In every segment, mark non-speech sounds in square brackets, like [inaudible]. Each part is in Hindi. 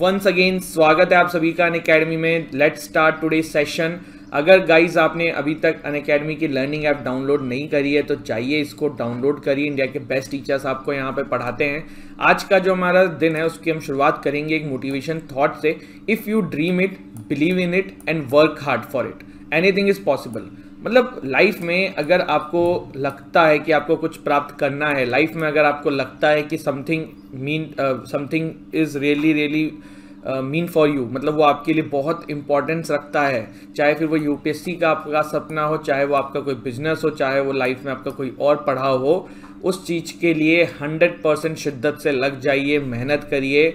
वंस अगेन स्वागत है आप सभी का अन अकेडमी में लेट स्टार्ट टुडे सेशन अगर गाइज आपने अभी तक अन अकेडमी की लर्निंग ऐप डाउनलोड नहीं करी है तो चाहिए इसको डाउनलोड करिए इंडिया के बेस्ट टीचर्स आपको यहाँ पे पढ़ाते हैं आज का जो हमारा दिन है उसकी हम शुरुआत करेंगे एक मोटिवेशन थॉट से if you dream it believe in it and work hard for it anything is possible मतलब लाइफ में अगर आपको लगता है कि आपको कुछ प्राप्त करना है लाइफ में अगर आपको लगता है कि something mean something is really really mean for you मतलब वो आपके लिए बहुत इंपॉर्टेंस रखता है चाहे फिर वो यूपीएससी का आपका सपना हो चाहे वो आपका कोई बिजनेस हो चाहे वो लाइफ में आपका कोई और पढ़ाव हो उस चीज़ के लिए हंड्रेड परसेंट शिद्दत से लग जाइए मेहनत करिए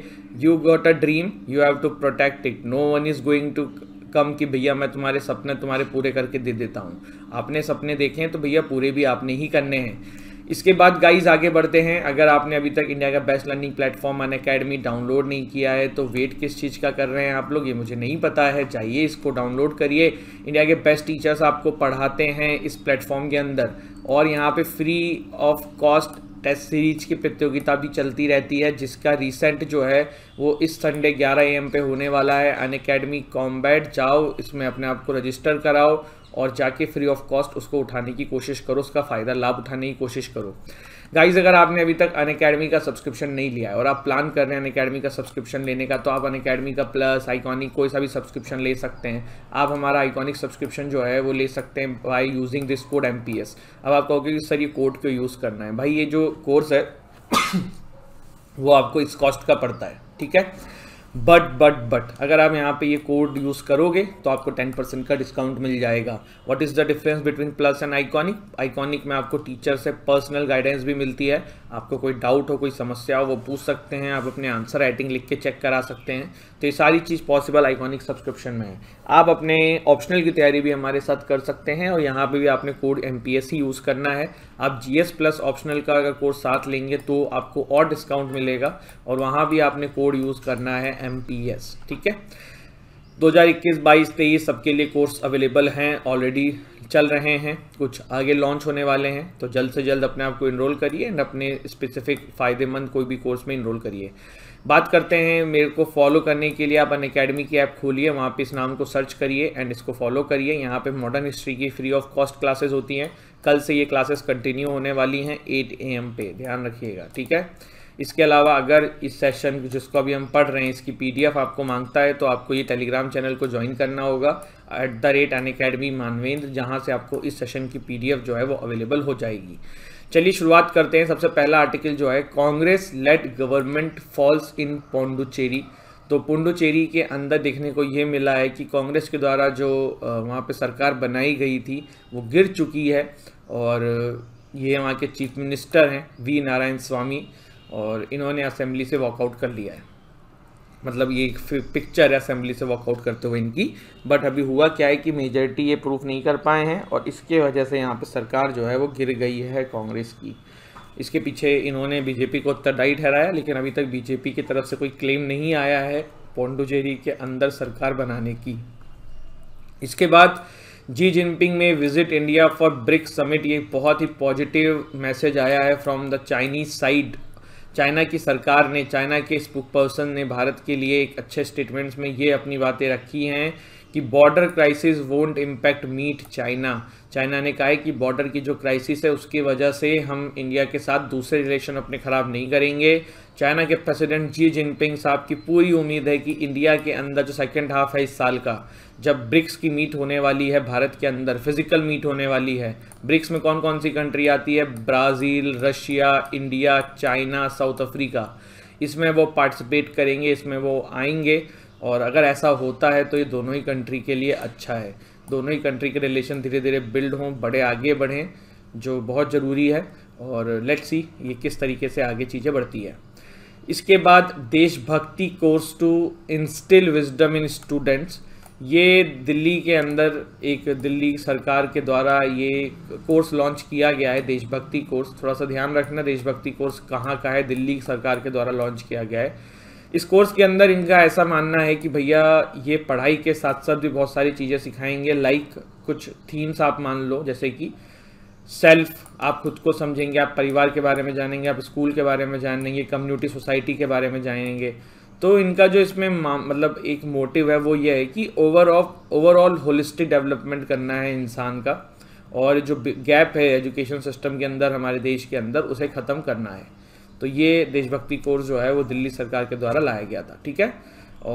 you got a dream you have to protect it no one is going to come कि भैया मैं तुम्हारे सपने तुम्हारे पूरे करके दे देता हूँ आपने सपने देखे हैं तो भैया पूरे भी आपने ही करने हैं इसके बाद गाइज आगे बढ़ते हैं अगर आपने अभी तक इंडिया का best learning platform Unacademy download नहीं किया है तो वेट किस चीज़ का कर रहे हैं आप लोग ये मुझे नहीं पता है चाहिए इसको डाउनलोड करिए इंडिया के बेस्ट टीचर्स आपको पढ़ाते हैं इस प्लेटफॉर्म के अंदर और यहाँ पे free of cost test series की प्रतियोगिता भी चलती रहती है जिसका रिसेंट जो है वो इस संडे 11 एम पे होने वाला है अन अकेडमी कॉम्बैट जाओ इसमें अपने आप को रजिस्टर कराओ और जाके फ्री ऑफ कॉस्ट उसको उठाने की कोशिश करो उसका फ़ायदा लाभ उठाने की कोशिश करो गाइज अगर आपने अभी तक अन अकेडमी का सब्सक्रिप्शन नहीं लिया है और आप प्लान कर रहे हैं अन अकेडमी का सब्सक्रिप्शन लेने का तो आप अन अकेडमी का प्लस आइकॉनिक कोई सा भी सब्सक्रिप्शन ले सकते हैं आप हमारा आइकॉनिक सब्सक्रिप्शन जो है वो ले सकते हैं by using this code M P S अब आप कहोगे कि सर ये कोड क्यों यूज़ करना है भाई ये जो कोर्स है [coughs] वो आपको इस कॉस्ट का पड़ता है ठीक है बट बट बट अगर आप यहाँ पे ये कोड यूज़ करोगे तो आपको 10 परसेंट का डिस्काउंट मिल जाएगा what is the difference between plus and iconic iconic में आपको टीचर से पर्सनल गाइडेंस भी मिलती है आपको कोई डाउट हो कोई समस्या हो वो पूछ सकते हैं आप अपने आंसर राइटिंग लिख के चेक करा सकते हैं तो ये सारी चीज़ पॉसिबल आइकॉनिक सब्सक्रिप्शन में है आप अपने ऑप्शनल की तैयारी भी हमारे साथ कर सकते हैं और यहाँ पे भी आपने कोड एम यूज़ करना है आप जी प्लस ऑप्शनल का अगर कोर्स साथ लेंगे तो आपको और डिस्काउंट मिलेगा और वहाँ भी आपने कोड यूज़ करना है एम ठीक है 2021, 22, 23 सबके लिए कोर्स अवेलेबल हैं ऑलरेडी चल रहे हैं कुछ आगे लॉन्च होने वाले हैं तो जल्द से जल्द अपने आप को इनरोल करिए एंड अपने स्पेसिफिक फ़ायदेमंद कोई भी कोर्स में इनरोल करिए बात करते हैं मेरे को फॉलो करने के लिए आप अन अकेडमी की ऐप खोलिए वहाँ पे इस नाम को सर्च करिए एंड इसको फॉलो करिए यहाँ पे मॉडर्न हिस्ट्री की फ्री ऑफ कॉस्ट क्लासेस होती हैं कल से ये क्लासेस कंटिन्यू होने वाली हैं 8 एम पे ध्यान रखिएगा ठीक है इसके अलावा अगर इस सेशन जिसको अभी हम पढ़ रहे हैं इसकी पीडीएफ आपको मांगता है तो आपको ये टेलीग्राम चैनल को ज्वाइन करना होगा at the rate Unacademy Manvendra जहाँ से आपको इस सेशन की पीडीएफ जो है वो अवेलेबल हो जाएगी चलिए शुरुआत करते हैं सबसे पहला आर्टिकल जो है Congress led government falls in पोंडुचेरी तो पुंडुचेरी के अंदर देखने को ये मिला है कि कांग्रेस के द्वारा जो वहाँ पे सरकार बनाई गई थी वो गिर चुकी है और ये वहाँ के चीफ मिनिस्टर हैं वी नारायण स्वामी और इन्होंने असेंबली से वॉकआउट कर लिया है मतलब ये पिक्चर है असेंबली से वॉकआउट करते हुए इनकी बट अभी हुआ क्या है कि मेजोरिटी ये प्रूफ नहीं कर पाए हैं और इसके वजह से यहाँ पर सरकार जो है वो गिर गई है कांग्रेस की इसके पीछे इन्होंने बीजेपी को उत्तरदायी ठहराया लेकिन अभी तक बीजेपी की तरफ से कोई क्लेम नहीं आया है पोंडुचेरी के अंदर सरकार बनाने की इसके बाद जी जिनपिंग में visit India for BRICS summit ये बहुत ही पॉजिटिव मैसेज आया है from the Chinese side China की सरकार ने चाइना के स्पोक पर्सन ने भारत के लिए एक अच्छे स्टेटमेंट्स में ये अपनी बातें रखी हैं कि border crisis won't impact meet China China ने कहा है कि बॉर्डर की जो क्राइसिस है उसकी वजह से हम इंडिया के साथ दूसरे रिलेशन अपने ख़राब नहीं करेंगे चाइना के प्रेसिडेंट जी जिनपिंग साहब की पूरी उम्मीद है कि इंडिया के अंदर जो सेकेंड हाफ है इस साल का जब ब्रिक्स की मीट होने वाली है भारत के अंदर फिजिकल मीट होने वाली है ब्रिक्स में कौन कौन सी कंट्री आती है Brazil Russia India China South Africa इसमें वो पार्टिसिपेट करेंगे इसमें वो आएंगे और अगर ऐसा होता है तो ये दोनों ही कंट्री के लिए अच्छा है दोनों ही कंट्री के रिलेशन धीरे धीरे बिल्ड हों बड़े आगे बढ़ें जो बहुत ज़रूरी है और लेट्स सी ये किस तरीके से आगे चीज़ें बढ़ती है इसके बाद देशभक्ति course to instil wisdom in students ये दिल्ली के अंदर एक दिल्ली सरकार के द्वारा ये कोर्स लॉन्च किया गया है देशभक्ति कोर्स थोड़ा सा ध्यान रखना देशभक्ति कोर्स कहाँ का है दिल्ली सरकार के द्वारा लॉन्च किया गया है इस कोर्स के अंदर इनका ऐसा मानना है कि भैया ये पढ़ाई के साथ साथ भी बहुत सारी चीज़ें सिखाएंगे लाइक कुछ थीम्स आप मान लो जैसे कि सेल्फ आप खुद को समझेंगे आप परिवार के बारे में जानेंगे आप स्कूल के बारे में जानेंगे कम्युनिटी सोसाइटी के बारे में जानेंगे तो इनका जो इसमें मतलब एक मोटिव है वो ये है कि over of overall holistic development करना है इंसान का और जो गैप है एजुकेशन सिस्टम के अंदर हमारे देश के अंदर उसे ख़त्म करना है तो ये देशभक्ति कोर्स जो है वो दिल्ली सरकार के द्वारा लाया गया था ठीक है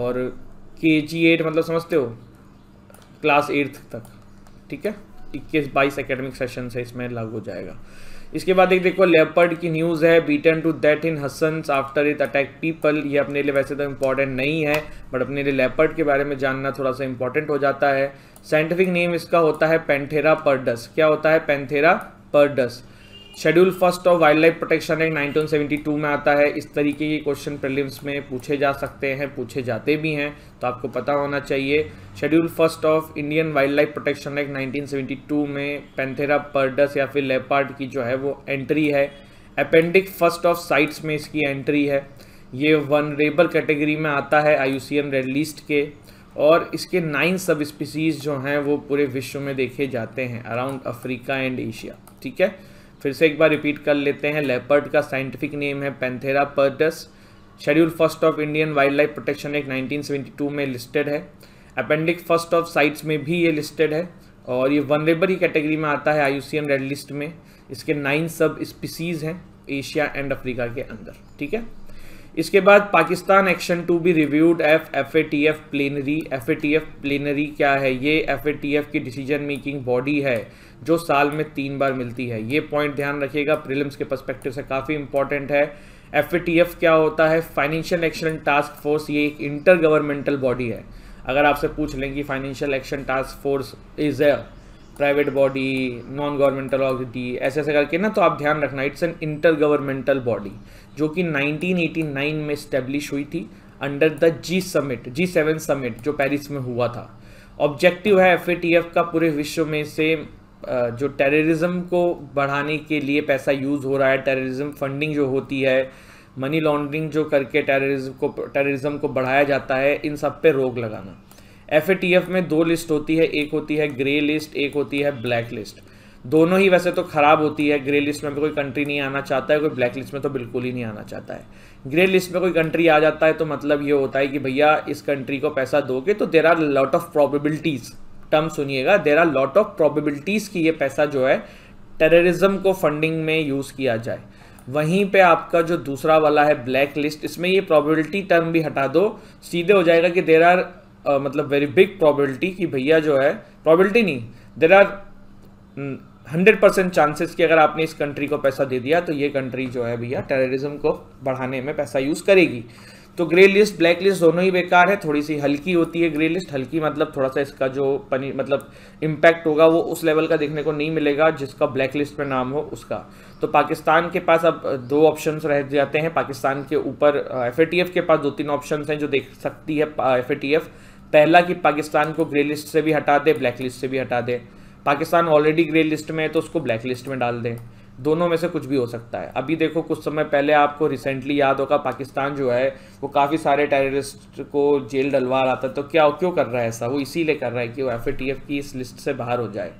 और के जी एट मतलब समझते हो क्लास एट्थ तक ठीक है इक्कीस बाईस एकेडमिक सेशन से इसमें लागू हो जाएगा इसके बाद एक देखो लेपर्ड की न्यूज़ है beaten to that in Hassan after it attack people ये अपने लिए वैसे तो इंपॉर्टेंट नहीं है बट अपने लिए लेपर्ड के बारे में जानना थोड़ा सा इंपॉर्टेंट हो जाता है साइंटिफिक नेम इसका होता है पेंथेरा पर्डस क्या होता है Panthera pardus schedule first of wild life protection act 1972 में आता है इस तरीके के क्वेश्चन प्रीलिम्स में पूछे जा सकते हैं पूछे जाते भी हैं तो आपको पता होना चाहिए schedule first of Indian wild life protection act 1972 में पेंथेरा पर्डस या फिर लेपार्ड की जो है वो एंट्री है अपेंडिक फर्स्ट ऑफ साइट्स में इसकी एंट्री है ये वन रेबल कैटेगरी में आता है आई रेड लिस्ट के और इसके नाइन सब स्पीसीज जो हैं वो पूरे विश्व में देखे जाते हैं अराउंड अफ्रीका एंड एशिया ठीक है फिर से एक बार रिपीट कर लेते हैं लेपर्ड का साइंटिफिक नेम है Panthera pardus schedule first of Indian wild life protection act 1972 में लिस्टेड है अपेंडिक्स फर्स्ट ऑफ साइट्स में भी ये लिस्टेड है और ये वनरेबर ही कैटेगरी में आता है आई रेड लिस्ट में इसके नाइन सब स्पीसीज़ हैं एशिया एंड अफ्रीका के अंदर ठीक है इसके बाद Pakistan action to be reviewed F F A T F plenary F A T F plenary क्या है ये एफ ए टी एफ की डिसीजन मेकिंग बॉडी है जो साल में तीन बार मिलती है ये पॉइंट ध्यान रखिएगा प्रिलिम्स के पर्सपेक्टिव से काफ़ी इंपॉर्टेंट है एफ क्या होता है फाइनेंशियल एक्शन टास्क फोर्स ये एक इंटर गवर्नमेंटल बॉडी है अगर आपसे पूछ लें कि financial action task force is a private body non governmental ऑडिटी ऐसे ऐसे करके ना तो आप ध्यान रखना it's an inter governmental body जो कि 1989 में स्टेब्लिश हुई थी under the G summit G seven summit जो पेरिस में हुआ था ऑब्जेक्टिव है एफ का पूरे विश्व में से जो टेररिज्म को बढ़ाने के लिए पैसा यूज़ हो रहा है टेररिज्म फंडिंग जो होती है मनी लॉन्ड्रिंग जो करके टेररिज्म को टेररिज्म को बढ़ाया जाता है इन सब पे रोक लगाना एफ में दो लिस्ट होती है एक होती है ग्रे लिस्ट एक होती है ब्लैक लिस्ट दोनों ही वैसे तो ख़राब होती है ग्रे लिस्ट में कोई कंट्री नहीं आना चाहता है कोई ब्लैक लिस्ट में तो बिल्कुल ही नहीं आना चाहता है ग्रे लिस्ट में कोई कंट्री आ जाता है तो मतलब ये होता है कि भैया इस कंट्री को पैसा दोगे तो there are lot of probabilities term सुनिएगा there are lot of probabilities कि ये पैसा जो है टेररिज्म को फंडिंग में यूज़ किया जाए वहीं पे आपका जो दूसरा वाला है ब्लैक लिस्ट इसमें ये प्रॉबिलिटी टर्म भी हटा दो सीधे हो जाएगा कि देर आर uh, मतलब वेरी बिग प्रोबेबिलिटी कि भैया जो है प्रॉबिलिटी नहीं there are hundred percent chances कि अगर आपने इस कंट्री को पैसा दे दिया तो ये कंट्री जो है भैया टेररिज्म को बढ़ाने में पैसा यूज़ करेगी तो ग्रे लिस्ट ब्लैक लिस्ट दोनों ही बेकार है थोड़ी सी हल्की होती है ग्रे लिस्ट हल्की मतलब थोड़ा सा इसका जो पनी मतलब इम्पैक्ट होगा वो उस लेवल का देखने को नहीं मिलेगा जिसका ब्लैक लिस्ट में नाम हो उसका तो पाकिस्तान के पास अब दो ऑप्शन रह जाते हैं पाकिस्तान के ऊपर एफ के पास दो तीन ऑप्शन हैं जो देख सकती है एफ पहला कि पाकिस्तान को ग्रे लिस्ट से भी हटा दे ब्लैक लिस्ट से भी हटा दे पाकिस्तान ऑलरेडी ग्रे लिस्ट में है तो उसको ब्लैक लिस्ट में डाल दें दोनों में से कुछ भी हो सकता है अभी देखो कुछ समय पहले आपको रिसेंटली याद होगा पाकिस्तान जो है वो काफ़ी सारे टेररिस्ट को जेल डलवा रहा था तो क्या क्यों कर रहा है ऐसा वो इसीलिए कर रहा है कि वो एफ की इस लिस्ट से बाहर हो जाए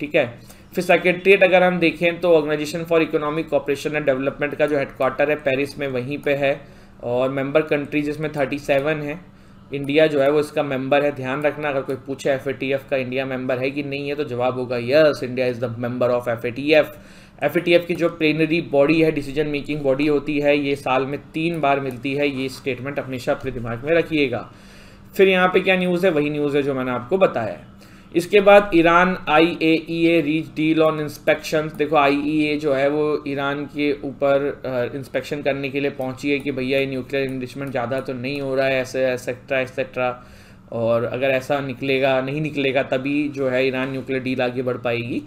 ठीक है फिर सेक्रेटरीट अगर हम देखें तो organisation for economic cooperation and development का जो हेडक्वार्टर है पेरिस में वहीं पर है और मेम्बर कंट्रीज इसमें सेवन है इंडिया जो है वो इसका मेंबर है ध्यान रखना अगर कोई पूछे एफ का इंडिया मेंबर है कि नहीं है तो जवाब होगा yes India is the member of F F की जो प्लेनरी बॉडी है डिसीजन मेकिंग बॉडी होती है ये साल में तीन बार मिलती है ये स्टेटमेंट हमेशा अपने दिमाग में रखिएगा फिर यहाँ पे क्या न्यूज़ है वही न्यूज़ है जो मैंने आपको बताया है इसके बाद Iran I A E A reach deal on inspection देखो आई ई ए जो है वो ईरान के ऊपर इंस्पेक्शन करने के लिए पहुंची है कि भैया ये न्यूक्लियर इन्वेस्टमेंट ज़्यादा तो नहीं हो रहा है ऐसे एक्सेट्रा एक्सेट्रा और अगर ऐसा निकलेगा नहीं निकलेगा तभी जो है ईरान न्यूक्लियर डील आगे बढ़ पाएगी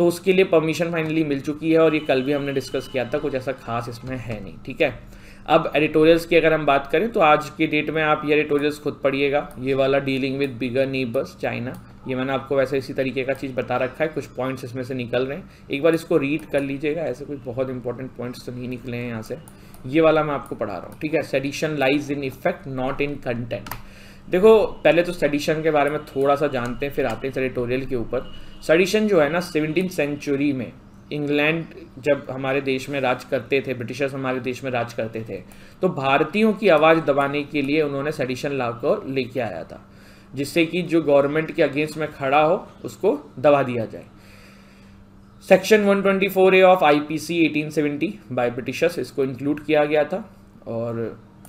तो उसके लिए परमिशन फाइनली मिल चुकी है और ये कल भी हमने डिस्कस किया था कुछ ऐसा खास इसमें है नहीं ठीक है अब एडिटोरियल्स की अगर हम बात करें तो आज के डेट में आप ये एडिटोरियल्स खुद पढ़िएगा ये वाला dealing with bigger neighbours China ये मैंने आपको वैसे इसी तरीके का चीज़ बता रखा है कुछ पॉइंट्स इसमें से निकल रहे हैं एक बार इसको रीड कर लीजिएगा ऐसे कुछ बहुत इंपॉर्टेंट पॉइंट्स तो नहीं निकले हैं यहाँ से ये वाला मैं आपको पढ़ा रहा हूँ ठीक है sedition lies in effect not in content देखो पहले तो सेडिशन के बारे में थोड़ा सा जानते हैं फिर आते हैं एडिटोरियल के ऊपर सडिशन जो है ना सेवनटीन सेंचुरी में इंग्लैंड जब हमारे देश में राज करते थे ब्रिटिशर्स हमारे देश में राज करते थे तो भारतीयों की आवाज़ दबाने के लिए उन्होंने सडिशन ला को लेके आया था जिससे कि जो गवर्नमेंट के अगेंस्ट में खड़ा हो उसको दबा दिया जाए section 124 A of IPC 1870 by Britishers इसको इंक्लूड किया गया था और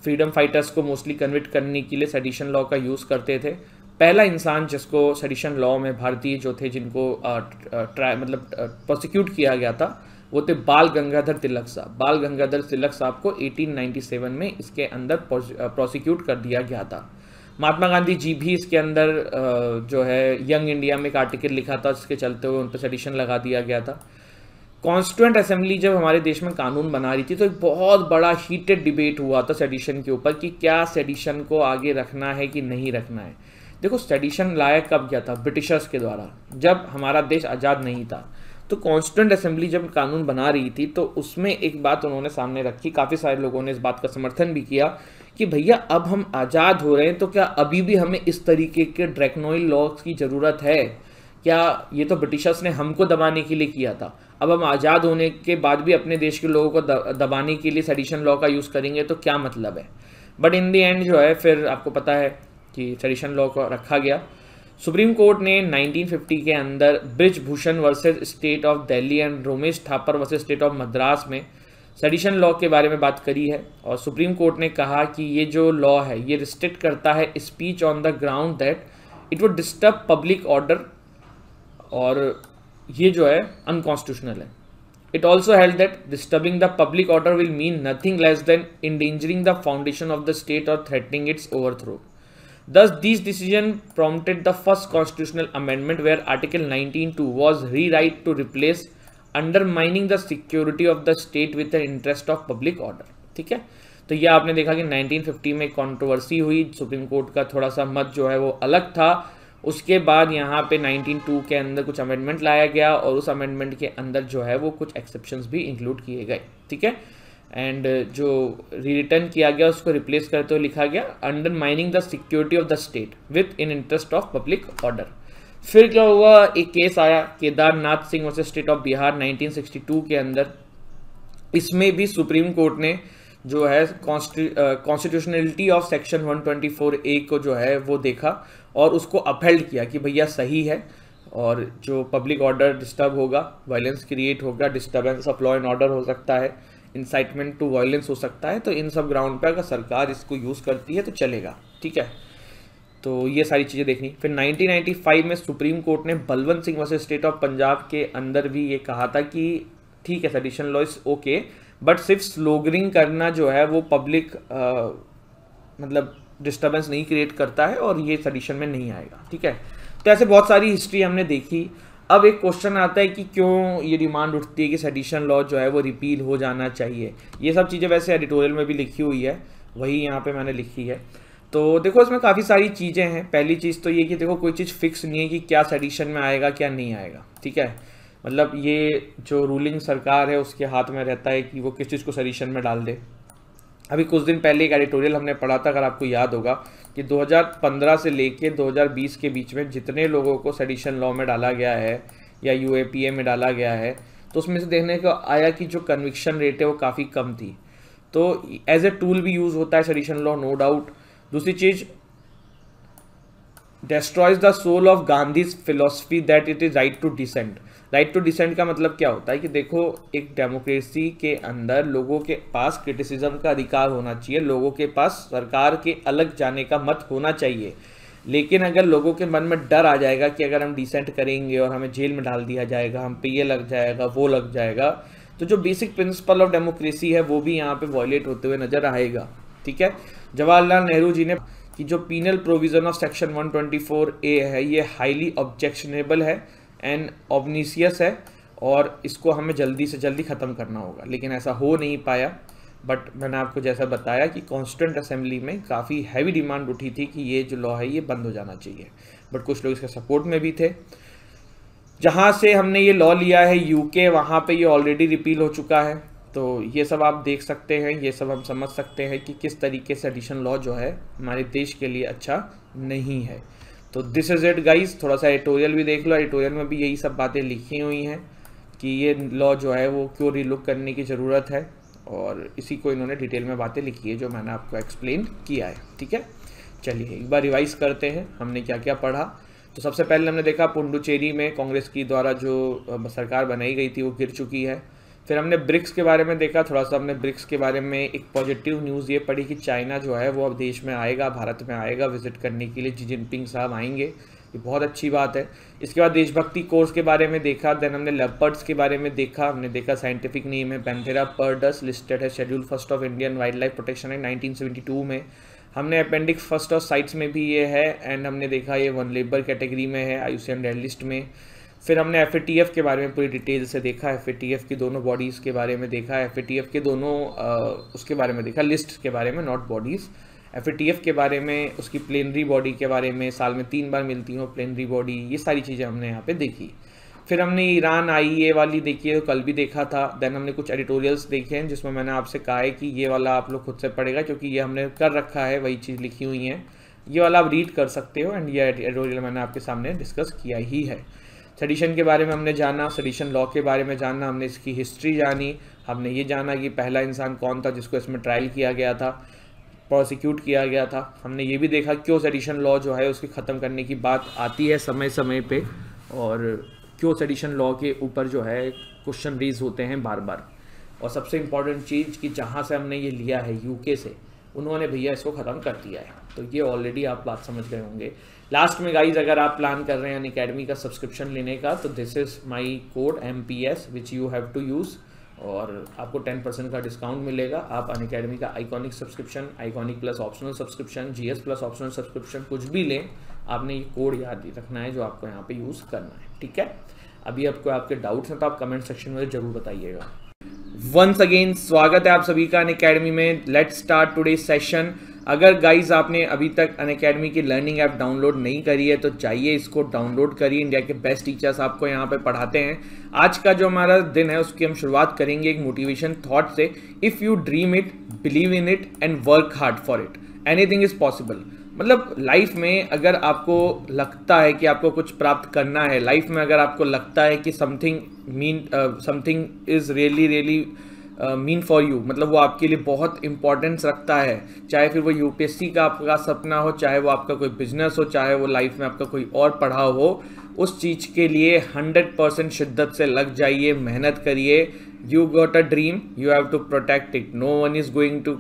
फ्रीडम फाइटर्स को मोस्टली कन्विट करने के लिए सेडिशन लॉ का यूज़ करते थे पहला इंसान जिसको सडिशन लॉ में भारतीय जो थे जिनको ट्राई मतलब प्रोसिक्यूट किया गया था वो थे बाल गंगाधर तिलक साहब बाल गंगाधर तिलक साहब को 1897 में इसके अंदर प्रोसिक्यूट कर दिया गया था महात्मा गांधी जी भी इसके अंदर जो है यंग इंडिया में एक आर्टिकल लिखा था जिसके चलते हुए उन पर सडिशन लगा दिया गया था कॉन्स्टिट्यूंट असेंबली जब हमारे देश में कानून बना रही थी तो एक बहुत बड़ा हीटेड डिबेट हुआ था सेडिशन के ऊपर कि क्या सेडिशन को आगे रखना है कि नहीं रखना है देखो सेडिशन लाया कब गया था ब्रिटिशर्स के द्वारा जब हमारा देश आज़ाद नहीं था तो कॉन्स्टिट्यूंट असेंबली जब कानून बना रही थी तो उसमें एक बात उन्होंने सामने रखी काफ़ी सारे लोगों ने इस बात का समर्थन भी किया कि भैया अब हम आज़ाद हो रहे हैं तो क्या अभी भी हमें इस तरीके के ड्रैक्नोइल लॉज की ज़रूरत है क्या ये तो ब्रिटिशर्स ने हमको दबाने के लिए किया था अब हम आज़ाद होने के बाद भी अपने देश के लोगों को दबाने के लिए सेडिशन लॉ का यूज़ करेंगे तो क्या मतलब है बट इन दी एंड जो है फिर आपको पता है कि सेडिशन लॉ को रखा गया सुप्रीम कोर्ट ने 1950 के अंदर Brij Bhushan versus state of Delhi and Romesh Thapar versus state of Madras में सेडिशन लॉ के बारे में बात करी है और सुप्रीम कोर्ट ने कहा कि ये जो लॉ है ये रिस्ट्रिक्ट करता है speech on the ground that it would disturb public order और ये जो है अनकॉन्स्टिट्यूशनल है it also held that disturbing the public order will mean nothing less than endangering the foundation of the state और threatening its overthrow Thus, this decision prompted the first constitutional amendment where Article 19.2 was rewritten to replace undermining the security of the state with the interest of public order ठीक है तो ये आपने देखा कि 1950 में कंट्रोवर्सी हुई सुप्रीम कोर्ट का थोड़ा सा मत जो है वो अलग था उसके बाद यहाँ पे 192 के अंदर कुछ अमेंडमेंट लाया गया और उस अमेंडमेंट के अंदर जो है वो कुछ एक्सेप्शंस भी इंक्लूड किए गए ठीक है एंड uh, जो रिटर्न किया गया उसको रिप्लेस करते हुए लिखा गया undermining the security of the state with in interest of public order फिर क्या हुआ एक केस आया Kedarnath Singh versus state of Bihar 1962 के अंदर इसमें भी सुप्रीम कोर्ट ने जो है कॉन्स्टिट्यूशनलिटी ऑफ सेक्शन 124 ए को जो है वो देखा और उसको अपहेल्ड किया कि भैया सही है और जो पब्लिक ऑर्डर डिस्टर्ब होगा वायलेंस क्रिएट होगा disturbance of law and order हो सकता है इंसाइटमेंट टू वायलेंस हो सकता है तो इन सब ग्राउंड पर अगर सरकार इसको यूज़ करती है तो चलेगा ठीक है तो ये सारी चीज़ें देखनी फिर 1995 में सुप्रीम कोर्ट ने Balwant Singh versus state of Punjab के अंदर भी ये कहा था कि ठीक है sedition law is okay but सिर्फ स्लोगरिंग करना जो है वो पब्लिक मतलब डिस्टर्बेंस नहीं क्रिएट करता है और ये सडिशन में नहीं आएगा ठीक है तो ऐसे बहुत सारी हिस्ट्री हमने देखी अब एक क्वेश्चन आता है कि क्यों ये डिमांड उठती है कि सेडिशन लॉ जो है वो रिपील हो जाना चाहिए ये सब चीज़ें वैसे एडिटोरियल में भी लिखी हुई है वही यहाँ पे मैंने लिखी है तो देखो इसमें काफ़ी सारी चीज़ें हैं पहली चीज़ तो ये कि देखो कोई चीज़ फिक्स नहीं है कि क्या सेडिशन में आएगा क्या नहीं आएगा ठीक है मतलब ये जो रूलिंग सरकार है उसके हाथ में रहता है कि वो किस चीज़ को सडिशन में डाल दे अभी कुछ दिन पहले एक एडिटोरियल हमने पढ़ा था अगर आपको याद होगा कि 2015 से लेके 2020 के बीच में जितने लोगों को सेडिशन लॉ में डाला गया है या यू में डाला गया है तो उसमें से देखने को आया कि जो कन्विक्शन रेट है वो काफ़ी कम थी तो एज ए टूल भी यूज़ होता है सेडिशन लॉ नो डाउट दूसरी चीज़ destroys the soul of Gandhi's philosophy that it is right to dissent right to dissent का मतलब क्या होता है कि देखो एक डेमोक्रेसी के अंदर लोगों के पास क्रिटिसिज्म का अधिकार होना चाहिए लोगों के पास सरकार के अलग जाने का मत होना चाहिए लेकिन अगर लोगों के मन में डर आ जाएगा कि अगर हम डिसेंट करेंगे और हमें जेल में डाल दिया जाएगा हम पे ये लग जाएगा वो लग जाएगा तो जो बेसिक प्रिंसिपल ऑफ डेमोक्रेसी है वो भी यहाँ पे वॉयलेट होते हुए नजर आएगा ठीक है जवाहरलाल नेहरू जी ने कि जो penal provision of section 124 A है ये हाईली ऑब्जेक्शनेबल है एंड ऑबनीसियस है और इसको हमें जल्दी से जल्दी ख़त्म करना होगा लेकिन ऐसा हो नहीं पाया बट मैंने आपको जैसा बताया कि कांस्टेंट असेंबली में काफ़ी हैवी डिमांड उठी थी कि ये जो लॉ है ये बंद हो जाना चाहिए बट कुछ लोग इसके सपोर्ट में भी थे जहाँ से हमने ये लॉ लिया है यूके वहाँ पे ये ऑलरेडी रिपील हो चुका है तो ये सब आप देख सकते हैं ये सब हम समझ सकते हैं कि किस तरीके से एडिशन लॉ जो है हमारे देश के लिए अच्छा नहीं है तो दिस इज़ इट गाइज थोड़ा सा एडिटोरियल भी देख लो एडिटोरियल में भी यही सब बातें लिखी हुई हैं कि ये लॉ जो है वो क्यों रिलुक करने की ज़रूरत है और इसी को इन्होंने डिटेल में बातें लिखी है जो मैंने आपको एक्सप्लेन किया है ठीक है चलिए एक बार रिवाइज करते हैं हमने क्या क्या पढ़ा तो सबसे पहले हमने देखा पुंडुचेरी में कांग्रेस की द्वारा जो सरकार बनाई गई थी वो गिर चुकी है फिर हमने ब्रिक्स के बारे में देखा थोड़ा सा हमने ब्रिक्स के बारे में एक पॉजिटिव न्यूज़ ये पड़ी कि चाइना जो है वो अब देश में आएगा भारत में आएगा विजिट करने के लिए जी जिनपिंग साहब आएंगे ये बहुत अच्छी बात है इसके बाद देशभक्ति कोर्स के बारे में देखा देन हमने लपर्ड्स के बारे में देखा हमने देखा साइंटिफिक नेम है पेंथेरा पर्डस लिस्टेड है schedule first of Indian wild life protection act nineteen में हमने अपेंडिक्स फर्स्ट ऑफ साइट्स में भी ये है एंड हमने देखा ये वन लेबर कैटेगरी में है आयुष्यन रेड लिस्ट में फिर हमने एफ के बारे में पूरी डिटेल से देखा एफ की दोनों बॉडीज़ के बारे में देखा एफ के दोनों आ, उसके बारे में देखा लिस्ट के बारे में नॉट बॉडीज़ एफ के बारे में उसकी प्लेनरी बॉडी के बारे में साल में तीन बार मिलती हो प्लेनरी बॉडी ये सारी चीज़ें हमने यहाँ पे देखी फिर हमने ईरान आई e वाली देखी है तो कल भी देखा था देन हमने कुछ एडिटोरियल्स देखे हैं जिसमें मैंने आपसे कहा है कि ये वाला आप लोग खुद से पढ़ेगा क्योंकि ये हमने कर रखा है वही चीज़ लिखी हुई है ये वाला आप रीड कर सकते हो एंड ये एडिटोरियल मैंने आपके सामने डिस्कस किया ही है सडिशन के बारे में हमने जाना सडिशन लॉ के बारे में जाना हमने इसकी हिस्ट्री जानी हमने ये जाना कि पहला इंसान कौन था जिसको इसमें ट्रायल किया गया था प्रोसिक्यूट किया गया था हमने ये भी देखा क्यों सडिशन लॉ जो है उसके ख़त्म करने की बात आती है समय समय पर और क्यों सडिशन लॉ के ऊपर जो है क्वेश्चन रेज होते हैं बार बार और सबसे इम्पॉर्टेंट चीज़ कि जहाँ से हमने ये लिया है यूके से उन्होंने भैया इसको ख़त्म कर दिया है तो ये ऑलरेडी आप बात समझ गए होंगे लास्ट में गाइज अगर आप प्लान कर रहे हैं अकेडमी का सब्सक्रिप्शन लेने का तो this is my code M P S which you have to use और आपको टेन परसेंट का डिस्काउंट मिलेगा आप अन अकेडमी का iconic subscription iconic plus optional subscription GS plus optional subscription कुछ भी लें आपने ये कोड याद रखना है जो आपको यहाँ पे यूज़ करना है ठीक है अभी आपको आपके डाउट्स हैं तो आप कमेंट सेक्शन में जरूर बताइएगा वंस अगेन स्वागत है आप सभी का अन अकेडमी में लेट स्टार्ट टूडे सेशन अगर गाइज आपने अभी तक अन अकेडमी की लर्निंग ऐप डाउनलोड नहीं करी है तो चाहिए इसको डाउनलोड करिए इंडिया के बेस्ट टीचर्स आपको यहाँ पे पढ़ाते हैं आज का जो हमारा दिन है उसकी हम शुरुआत करेंगे एक मोटिवेशन थॉट से if you dream it believe in it and work hard for it anything is possible मतलब लाइफ में अगर आपको लगता है कि आपको कुछ प्राप्त करना है लाइफ में अगर आपको लगता है कि something mean something is really really mean for you मतलब वो आपके लिए बहुत इंपॉर्टेंस रखता है चाहे फिर वो यूपीएससी का आपका सपना हो चाहे वो आपका कोई बिजनेस हो चाहे वो लाइफ में आपका कोई और पढ़ाव हो उस चीज़ के लिए हंड्रेड परसेंट शिद्दत से लग जाइए मेहनत करिए you got a dream you have to protect it no one is going to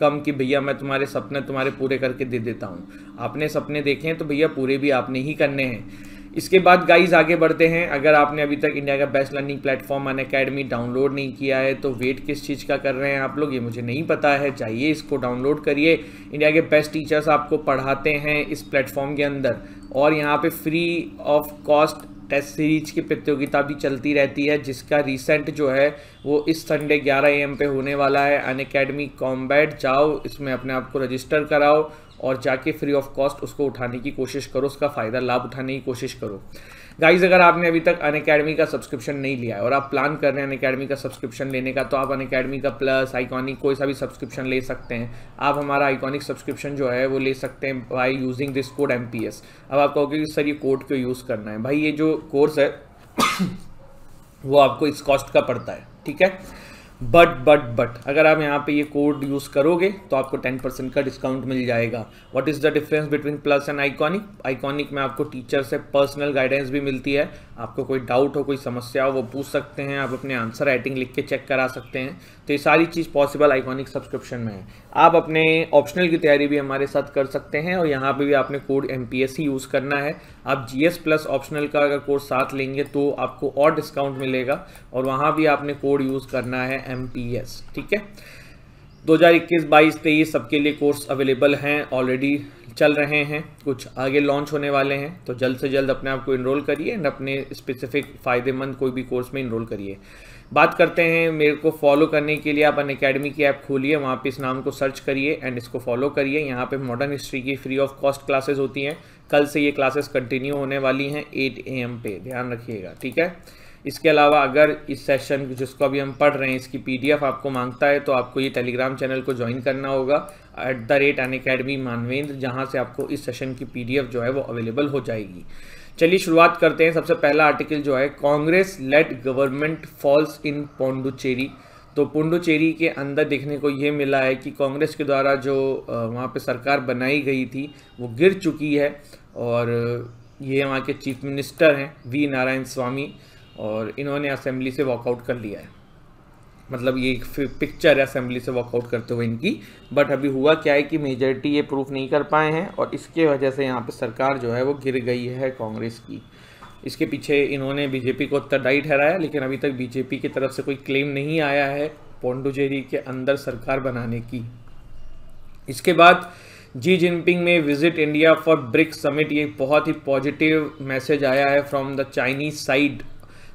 come कि भैया मैं तुम्हारे सपने तुम्हारे पूरे करके दे देता हूँ आपने सपने देखे हैं तो भैया पूरे भी आपने ही करने हैं इसके बाद गाइज आगे बढ़ते हैं अगर आपने अभी तक इंडिया का best learning platform Unacademy download नहीं किया है तो वेट किस चीज़ का कर रहे हैं आप लोग ये मुझे नहीं पता है चाहिए इसको डाउनलोड करिए इंडिया के बेस्ट टीचर्स आपको पढ़ाते हैं इस प्लेटफॉर्म के अंदर और यहाँ पे free of cost test series की प्रतियोगिता भी चलती रहती है जिसका रिसेंट जो है वो इस संडे 11 एम पे होने वाला है अन अकेडमी कॉम्बैट जाओ इसमें अपने आप को रजिस्टर कराओ और जाके फ्री ऑफ कॉस्ट उसको उठाने की कोशिश करो उसका फ़ायदा लाभ उठाने की कोशिश करो गाइज अगर आपने अभी तक अन अकेडमी का सब्सक्रिप्शन नहीं लिया है और आप प्लान कर रहे हैं अन अकेडमी का सब्सक्रिप्शन लेने का तो आप अन अकेडमी का प्लस आइकॉनिक कोई सा भी सब्सक्रिप्शन ले सकते हैं आप हमारा आइकॉनिक सब्सक्रिप्शन जो है वो ले सकते हैं by using this code M P S अब आप कहोगे कि सर ये कोड क्यों यूज़ करना है भाई ये जो कोर्स है [coughs] वो आपको इस कॉस्ट का पड़ता है ठीक है बट बट बट अगर आप यहाँ पे ये कोड यूज़ करोगे तो आपको टेन परसेंट का डिस्काउंट मिल जाएगा what is the difference between plus and iconic iconic में आपको टीचर से पर्सनल गाइडेंस भी मिलती है आपको कोई डाउट हो कोई समस्या हो वो पूछ सकते हैं आप अपने आंसर राइटिंग लिख के चेक करा सकते हैं तो ये सारी चीज़ पॉसिबल आइकॉनिक सब्सक्रिप्शन में है आप अपने ऑप्शनल की तैयारी भी हमारे साथ कर सकते हैं और यहाँ पे भी आपने कोड एम पी यूज़ करना है आप जी एस प्लस ऑप्शनल का अगर कोड साथ लेंगे तो आपको और डिस्काउंट मिलेगा और वहाँ भी आपने कोड यूज़ करना है एम ठीक है 2021, 22, 23 सबके लिए कोर्स अवेलेबल हैं ऑलरेडी चल रहे हैं कुछ आगे लॉन्च होने वाले हैं तो जल्द से जल्द अपने आप को इनरोल करिए एंड अपने स्पेसिफिक फ़ायदेमंद कोई भी कोर्स में इनरोल करिए बात करते हैं मेरे को फॉलो करने के लिए आप अन अकेडमी की ऐप खोलिए वहाँ पे इस नाम को सर्च करिए एंड इसको फॉलो करिए यहाँ पे मॉडर्न हिस्ट्री की फ्री ऑफ कॉस्ट क्लासेस होती हैं कल से ये क्लासेस कंटिन्यू होने वाली हैं 8 ए एम पे ध्यान रखिएगा ठीक है इसके अलावा अगर इस सेशन जिसको अभी हम पढ़ रहे हैं इसकी पी आपको मांगता है तो आपको ये टेलीग्राम चैनल को ज्वाइन करना होगा at the rate Unacademy Manvendra जहाँ से आपको इस सेशन की पी जो है वो अवेलेबल हो जाएगी चलिए शुरुआत करते हैं सबसे पहला आर्टिकल जो है Congress led government falls in पोंडुचेरी तो पुंडुचेरी के अंदर देखने को ये मिला है कि कांग्रेस के द्वारा जो वहाँ पे सरकार बनाई गई थी वो गिर चुकी है और ये वहाँ के चीफ मिनिस्टर हैं वी नारायण स्वामी और इन्होंने असेंबली से वॉकआउट कर लिया है मतलब ये पिक्चर असेंबली से वॉकआउट करते हुए इनकी बट अभी हुआ क्या है कि मेजोरिटी ये प्रूफ नहीं कर पाए हैं और इसके वजह से यहाँ पर सरकार जो है वो गिर गई है कांग्रेस की इसके पीछे इन्होंने बीजेपी को उत्तरदायी ठहराया लेकिन अभी तक बीजेपी की तरफ से कोई क्लेम नहीं आया है पोंडुचेरी के अंदर सरकार बनाने की इसके बाद जी जिनपिंग में visit India for BRICS summit ये बहुत ही पॉजिटिव मैसेज आया है from the Chinese side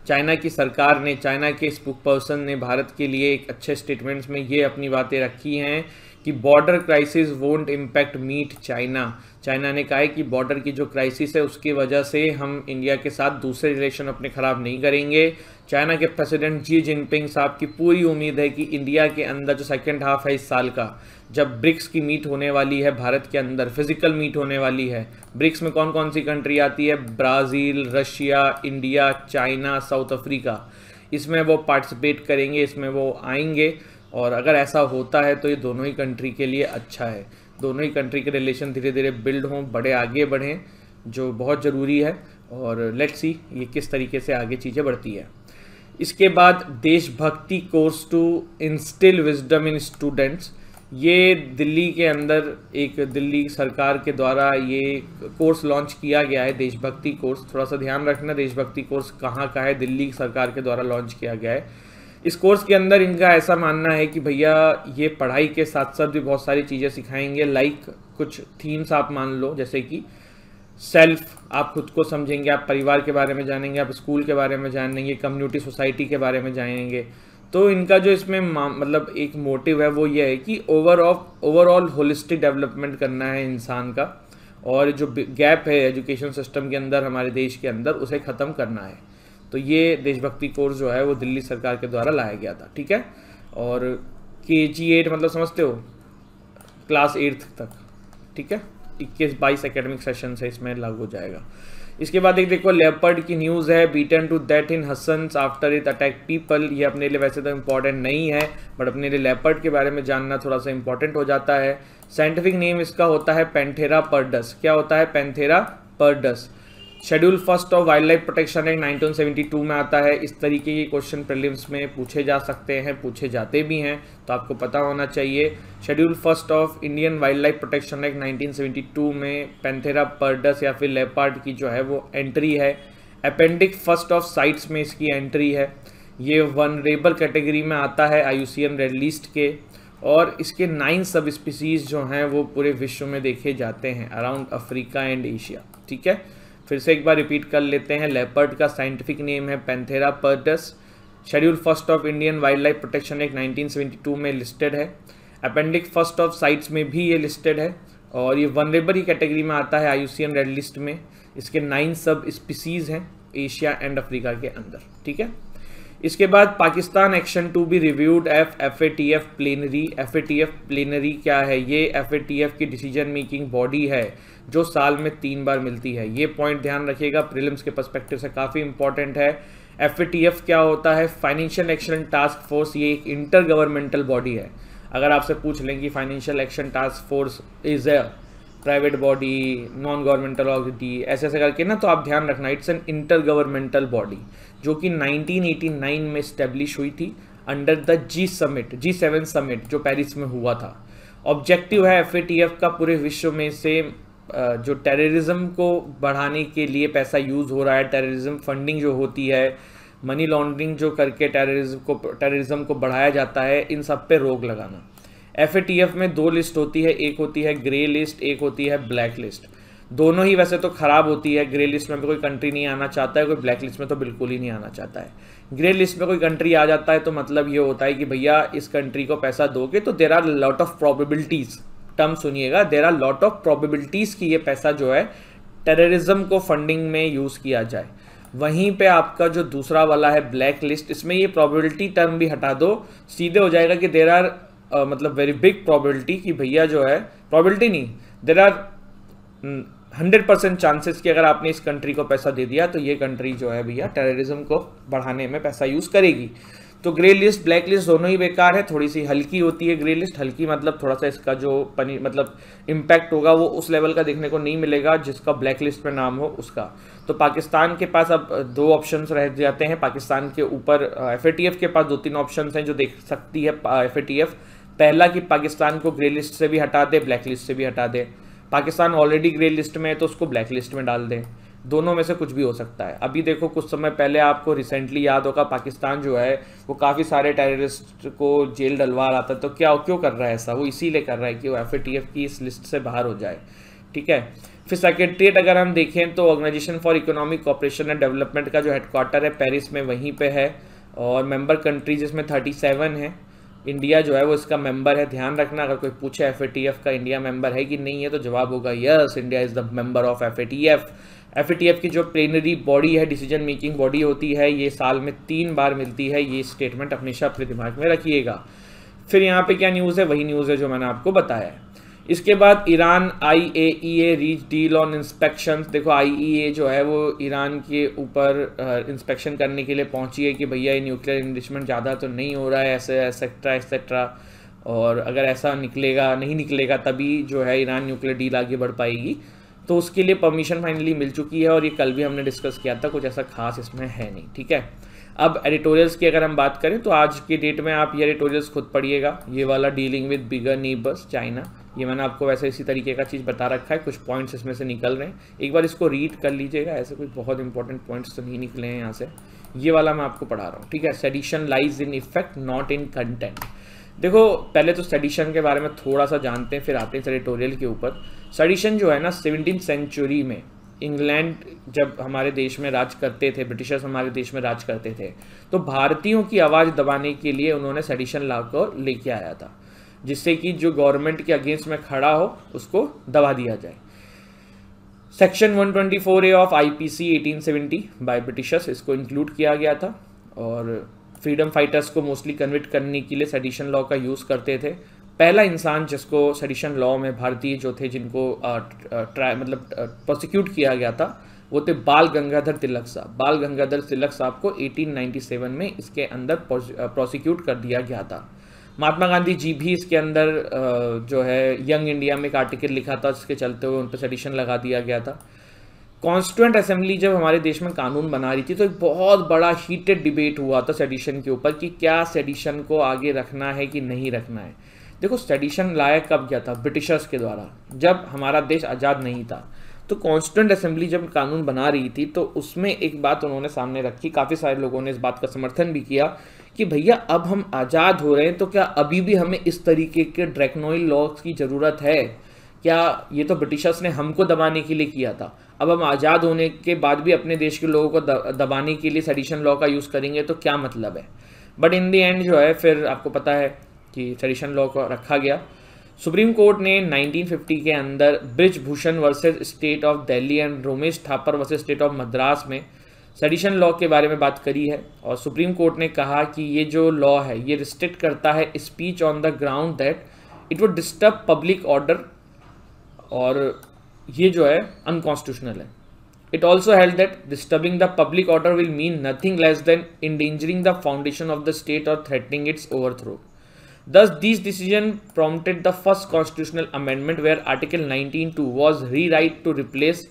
China की सरकार ने चाइना के स्पुक पर्सन ने भारत के लिए एक अच्छे स्टेटमेंट्स में ये अपनी बातें रखी हैं कि border crisis won't impact meet China China ने कहा है कि बॉर्डर की जो क्राइसिस है उसकी वजह से हम इंडिया के साथ दूसरे रिलेशन अपने ख़राब नहीं करेंगे चाइना के प्रेसिडेंट जी जिनपिंग साहब की पूरी उम्मीद है कि इंडिया के अंदर जो सेकेंड हाफ है इस साल का जब ब्रिक्स की मीट होने वाली है भारत के अंदर फिजिकल मीट होने वाली है ब्रिक्स में कौन कौन सी कंट्री आती है Brazil Russia India China South Africa इसमें वो पार्टिसिपेट करेंगे इसमें वो आएंगे और अगर ऐसा होता है तो ये दोनों ही कंट्री के लिए अच्छा है दोनों ही कंट्री के रिलेशन धीरे धीरे बिल्ड हों बड़े आगे बढ़ें जो बहुत ज़रूरी है और लेट्स सी ये किस तरीके से आगे चीज़ें बढ़ती है इसके बाद देशभक्ति course to instil wisdom in students ये दिल्ली के अंदर एक दिल्ली सरकार के द्वारा ये कोर्स लॉन्च किया गया है देशभक्ति कोर्स थोड़ा सा ध्यान रखना देशभक्ति कोर्स कहाँ का है दिल्ली सरकार के द्वारा लॉन्च किया गया है इस कोर्स के अंदर इनका ऐसा मानना है कि भैया ये पढ़ाई के साथ साथ भी बहुत सारी चीज़ें सिखाएंगे लाइक कुछ थीम्स आप मान लो जैसे कि सेल्फ आप खुद को समझेंगे आप परिवार के बारे में जानेंगे आप स्कूल के बारे में जानेंगे कम्युनिटी सोसाइटी के बारे में जानेंगे तो इनका जो इसमें मतलब एक मोटिव है वो ये है कि ओवरऑल ओवरऑल होलिस्टिक डेवलपमेंट करना है इंसान का और जो गैप है एजुकेशन सिस्टम के अंदर हमारे देश के अंदर उसे ख़त्म करना है तो ये देशभक्ति कोर्स जो है वो दिल्ली सरकार के द्वारा लाया गया था ठीक है और के जी एट मतलब समझते हो क्लास एट्थ तक ठीक है इक्कीस बाईस एकेडमिक सेशन से इसमें लागू हो जाएगा इसके बाद एक देखो लेपर्ड की न्यूज़ है beaten to that in Hassan after it attack people ये अपने लिए वैसे तो इम्पॉर्टेंट नहीं है बट अपने लिए लेपर्ड के बारे में जानना थोड़ा सा इंपॉर्टेंट हो जाता है साइंटिफिक नेम इसका होता है पेंथेरा पर्डस क्या होता है Panthera pardus schedule first of wild life protection act 1972 में आता है इस तरीके के क्वेश्चन प्रिलिम्स में पूछे जा सकते हैं पूछे जाते भी हैं तो आपको पता होना चाहिए schedule first of Indian wild life protection act 1972 में पेंथेरा पर्डस या फिर लेपार्ड की जो है वो एंट्री है अपेंडिक फर्स्ट ऑफ साइट्स में इसकी एंट्री है ये वन रेबल कैटेगरी में आता है आई रेड लिस्ट के और इसके नाइन सब स्पीसीज़ जो हैं वो पूरे विश्व में देखे जाते हैं अराउंड अफ्रीका एंड एशिया ठीक है फिर से एक बार रिपीट कर लेते हैं लेपर्ड का साइंटिफिक नेम है Panthera pardus schedule first of Indian wild life protection act 1972 में लिस्टेड है अपेंडिक्स फर्स्ट ऑफ साइट्स में भी ये लिस्टेड है और ये वनरेबर ही कैटेगरी में आता है आई रेड लिस्ट में इसके नाइन सब स्पीसीज़ हैं एशिया एंड अफ्रीका के अंदर ठीक है इसके बाद Pakistan action to be reviewed F F A T F plenary F A T F plenary क्या है ये एफ ए टी एफ की डिसीजन मेकिंग बॉडी है जो साल में तीन बार मिलती है ये पॉइंट ध्यान रखिएगा प्रिलिम्स के पर्सपेक्टिव से काफ़ी इंपॉर्टेंट है एफ क्या होता है फाइनेंशियल एक्शन टास्क फोर्स ये एक इंटर गवर्नमेंटल बॉडी है अगर आपसे पूछ लें कि financial action task force is a private body non governmental authority ऐसे ऐसे करके ना तो आप ध्यान रखना it's an inter governmental body जो कि 1989 में स्टेब्लिश हुई थी under the G summit G seven summit जो पेरिस में हुआ था ऑब्जेक्टिव है एफ का पूरे विश्व में से जो टेररिज्म को बढ़ाने के लिए पैसा यूज़ हो रहा है टेररिज्म फंडिंग जो होती है मनी लॉन्ड्रिंग जो करके टेररिज्म को टेररिज्म को बढ़ाया जाता है इन सब पे रोक लगाना एफ में दो लिस्ट होती है एक होती है ग्रे लिस्ट एक होती है ब्लैक लिस्ट दोनों ही वैसे तो ख़राब होती है ग्रे लिस्ट में भी कोई कंट्री नहीं आना चाहता है कोई ब्लैक लिस्ट में तो बिल्कुल ही नहीं आना चाहता है ग्रे लिस्ट में कोई कंट्री आ जाता है तो मतलब ये होता है कि भैया इस कंट्री को पैसा दोगे तो there are lot of probabilities term सुनिएगा there are lot of probabilities कि ये पैसा जो है टेररिज्म को फंडिंग में यूज़ किया जाए वहीं पे आपका जो दूसरा वाला है ब्लैक लिस्ट इसमें ये प्रोबेबिलिटी टर्म भी हटा दो सीधे हो जाएगा कि देर आर मतलब वेरी बिग प्रोबेबिलिटी कि भैया जो है प्रोबेबिलिटी नहीं there are hundred percent chances कि अगर आपने इस कंट्री को पैसा दे दिया तो ये कंट्री जो है भैया टेररिज्म को बढ़ाने में पैसा यूज़ करेगी तो ग्रे लिस्ट ब्लैक लिस्ट दोनों ही बेकार है थोड़ी सी हल्की होती है ग्रे लिस्ट हल्की मतलब थोड़ा सा इसका जो पनी मतलब इम्पैक्ट होगा वो उस लेवल का देखने को नहीं मिलेगा जिसका ब्लैक लिस्ट में नाम हो उसका तो पाकिस्तान के पास अब दो ऑप्शंस रह जाते हैं पाकिस्तान के ऊपर एफ के पास दो तीन ऑप्शन हैं जो देख सकती है एफ पहला कि पाकिस्तान को ग्रे लिस्ट से भी हटा दे ब्लैक लिस्ट से भी हटा दे पाकिस्तान ऑलरेडी ग्रे लिस्ट में है तो उसको ब्लैक लिस्ट में डाल दें दोनों में से कुछ भी हो सकता है अभी देखो कुछ समय पहले आपको रिसेंटली याद होगा पाकिस्तान जो है वो काफ़ी सारे टेररिस्ट को जेल डलवा रहा था तो क्या क्यों कर रहा है ऐसा वो इसीलिए कर रहा है कि वो एफ की इस लिस्ट से बाहर हो जाए ठीक है फिर सेक्रेटरीट अगर हम देखें तो organisation for economic cooperation and development का जो हेडक्वार्टर है पेरिस में वहीं पे है और मेंबर कंट्रीज इसमें 37 है इंडिया जो है वो इसका मेंबर है ध्यान रखना अगर कोई पूछे एफ का इंडिया मेंबर है कि नहीं है तो जवाब होगा yes India is the member of F F की जो प्लेनरी बॉडी है डिसीजन मेकिंग बॉडी होती है ये साल में तीन बार मिलती है ये स्टेटमेंट हमेशा अपने दिमाग में रखिएगा फिर यहाँ पे क्या न्यूज़ है वही न्यूज़ है जो मैंने आपको बताया है इसके बाद Iran I A E A reach deal on inspection देखो आई ई ए जो है वो ईरान के ऊपर इंस्पेक्शन करने के लिए पहुंची है कि भैया ये न्यूक्लियर इन्वेस्टमेंट ज़्यादा तो नहीं हो रहा है ऐसे एक्सेट्रा एक्सेट्रा और अगर ऐसा निकलेगा नहीं निकलेगा तभी जो है ईरान न्यूक्लियर डील आगे बढ़ पाएगी तो उसके लिए परमिशन फाइनली मिल चुकी है और ये कल भी हमने डिस्कस किया था कुछ ऐसा खास इसमें है नहीं ठीक है अब एडिटोरियल्स की अगर हम बात करें तो आज के डेट में आप ये एडिटोरियल्स खुद पढ़िएगा ये वाला dealing with bigger neighbours China ये मैंने आपको वैसे इसी तरीके का चीज़ बता रखा है कुछ पॉइंट्स इसमें से निकल रहे हैं एक बार इसको रीड कर लीजिएगा ऐसे कुछ बहुत इंपॉर्टेंट पॉइंट्स तो नहीं निकले हैं यहाँ से ये वाला मैं आपको पढ़ा रहा हूँ ठीक है sedition lies in effect not in content देखो पहले तो सेडिशन के बारे में थोड़ा सा जानते हैं फिर आते हैं एडिटोरियल के ऊपर सडिशन जो है ना सेवनटीन सेंचुरी में इंग्लैंड जब हमारे देश में राज करते थे ब्रिटिशर्स हमारे देश में राज करते थे तो भारतीयों की आवाज़ दबाने के लिए उन्होंने सडिशन ला को लेके आया था जिससे कि जो गवर्नमेंट के अगेंस्ट में खड़ा हो उसको दबा दिया जाए section 124 A of IPC 1870 by Britishers इसको इंक्लूड किया गया था और फ्रीडम फाइटर्स को मोस्टली कन्विट करने के लिए सडिशन लॉ का यूज़ करते थे पहला इंसान जिसको सडिशन लॉ में भारतीय जो थे जिनको ट्राई मतलब प्रोसिक्यूट किया गया था वो थे बाल गंगाधर तिलक साहब बाल गंगाधर तिलक साहब को 1897 में इसके अंदर प्रोसिक्यूट कर दिया गया था महात्मा गांधी जी भी इसके अंदर जो है यंग इंडिया में एक आर्टिकल लिखा था जिसके चलते हुए उन पर सडिशन लगा दिया गया था कॉन्स्टिट्यूंट असेंबली जब हमारे देश में कानून बना रही थी तो एक बहुत बड़ा हीटेड डिबेट हुआ था सेडिशन के ऊपर कि क्या सेडिशन को आगे रखना है कि नहीं रखना है देखो सेडिशन लाया कब गया था ब्रिटिशर्स के द्वारा जब हमारा देश आज़ाद नहीं था तो कॉन्स्टिट्यूंट असेंबली जब कानून बना रही थी तो उसमें एक बात उन्होंने सामने रखी काफ़ी सारे लोगों ने इस बात का समर्थन भी किया कि भैया अब हम आज़ाद हो रहे हैं तो क्या अभी भी हमें इस तरीके के ड्रैकनोइल लॉज की ज़रूरत है क्या ये तो ब्रिटिशर्स ने हमको दबाने के लिए किया था अब हम आज़ाद होने के बाद भी अपने देश के लोगों को दबाने के लिए सडिशन लॉ का यूज़ करेंगे तो क्या मतलब है बट इन दी एंड जो है फिर आपको पता है कि सेडिशन लॉ को रखा गया सुप्रीम कोर्ट ने 1950 के अंदर Brij Bhushan versus state of Delhi and Romesh Thapar versus state of Madras में सेडिशन लॉ के बारे में बात करी है और सुप्रीम कोर्ट ने कहा कि ये जो लॉ है ये रिस्ट्रिक्ट करता है speech on the ground that it would disturb public order और ये जो है अनकॉन्स्टिट्यूशनल है it also held that disturbing the public order will mean nothing less than endangering the foundation of the state और threatening its overthrow Thus, this decision prompted the first constitutional amendment where Article 19.2 was rewritten to replace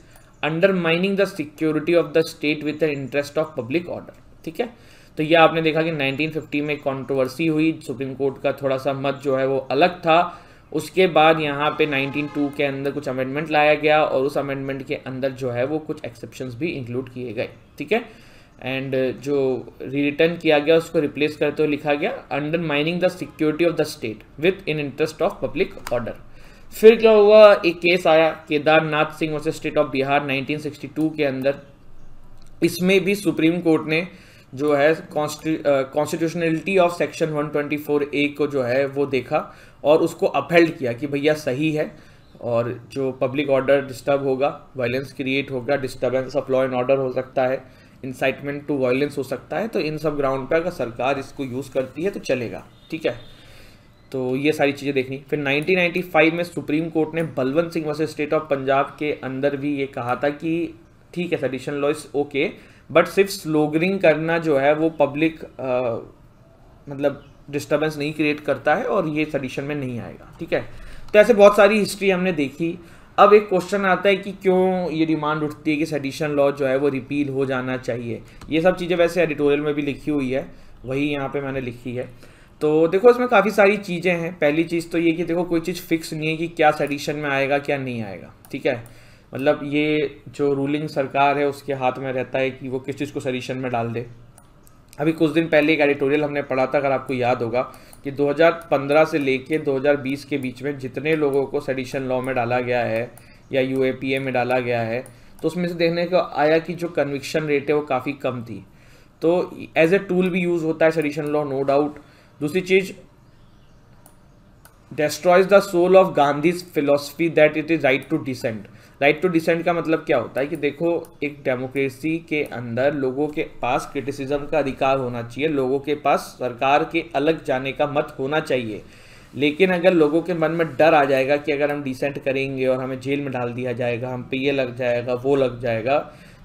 undermining the security of the state with interest of public order ठीक है तो ये आपने देखा कि 1950 में कंट्रोवर्सी हुई सुप्रीम कोर्ट का थोड़ा सा मत जो है वो अलग था उसके बाद यहाँ पे 192 के अंदर कुछ अमेंडमेंट लाया गया और उस अमेंडमेंट के अंदर जो है वो कुछ एक्सेप्शन भी इंक्लूड किए गए ठीक है एंड uh, जो रिटर्न किया गया उसको रिप्लेस करते हुए लिखा गया undermining the security of the state with in interest of public order फिर क्या हुआ एक केस आया Kedarnath Singh versus state of Bihar 1962 के अंदर इसमें भी सुप्रीम कोर्ट ने जो है कॉन्स्टिट्यूशनलिटी ऑफ सेक्शन 124 ए को जो है वो देखा और उसको अपहेल्ड किया कि भैया सही है और जो पब्लिक ऑर्डर डिस्टर्ब होगा वायलेंस क्रिएट होगा disturbance of law and order हो सकता है इंसाइटमेंट टू वायलेंस हो सकता है तो इन सब ग्राउंड पर अगर सरकार इसको यूज़ करती है तो चलेगा ठीक है तो ये सारी चीज़ें देखनी फिर 1995 में सुप्रीम कोर्ट ने Balwant Singh versus state of Punjab के अंदर भी ये कहा था कि ठीक है sedition law is okay but सिर्फ स्लोगरिंग करना जो है वो पब्लिक मतलब डिस्टर्बेंस नहीं क्रिएट करता है और ये सडिशन में नहीं आएगा ठीक है तो ऐसे बहुत सारी हिस्ट्री हमने देखी अब एक क्वेश्चन आता है कि क्यों ये डिमांड उठती है कि सेडिशन लॉ जो है वो रिपील हो जाना चाहिए ये सब चीज़ें वैसे एडिटोरियल में भी लिखी हुई है वही यहाँ पे मैंने लिखी है तो देखो इसमें काफ़ी सारी चीज़ें हैं पहली चीज़ तो ये कि देखो कोई चीज़ फिक्स नहीं है कि क्या सेडिशन में आएगा क्या नहीं आएगा ठीक है मतलब ये जो रूलिंग सरकार है उसके हाथ में रहता है कि वो किस चीज़ को सेडिशन में डाल दे अभी कुछ दिन पहले एक एडिटोरियल हमने पढ़ा था अगर आपको याद होगा कि 2015 से लेके 2020 के बीच में जितने लोगों को सेडिशन लॉ में डाला गया है या यू में डाला गया है तो उसमें से देखने को आया कि जो कन्विक्शन रेट है वो काफ़ी कम थी तो एज ए टूल भी यूज़ होता है सेडिशन लॉ नो डाउट दूसरी चीज़ destroys the soul of Gandhi's philosophy that it is right to dissent right to dissent का मतलब क्या होता है कि देखो एक डेमोक्रेसी के अंदर लोगों के पास क्रिटिसिज्म का अधिकार होना चाहिए लोगों के पास सरकार के अलग जाने का मत होना चाहिए लेकिन अगर लोगों के मन में डर आ जाएगा कि अगर हम डिसेंट करेंगे और हमें जेल में डाल दिया जाएगा हम पे ये लग जाएगा वो लग जाएगा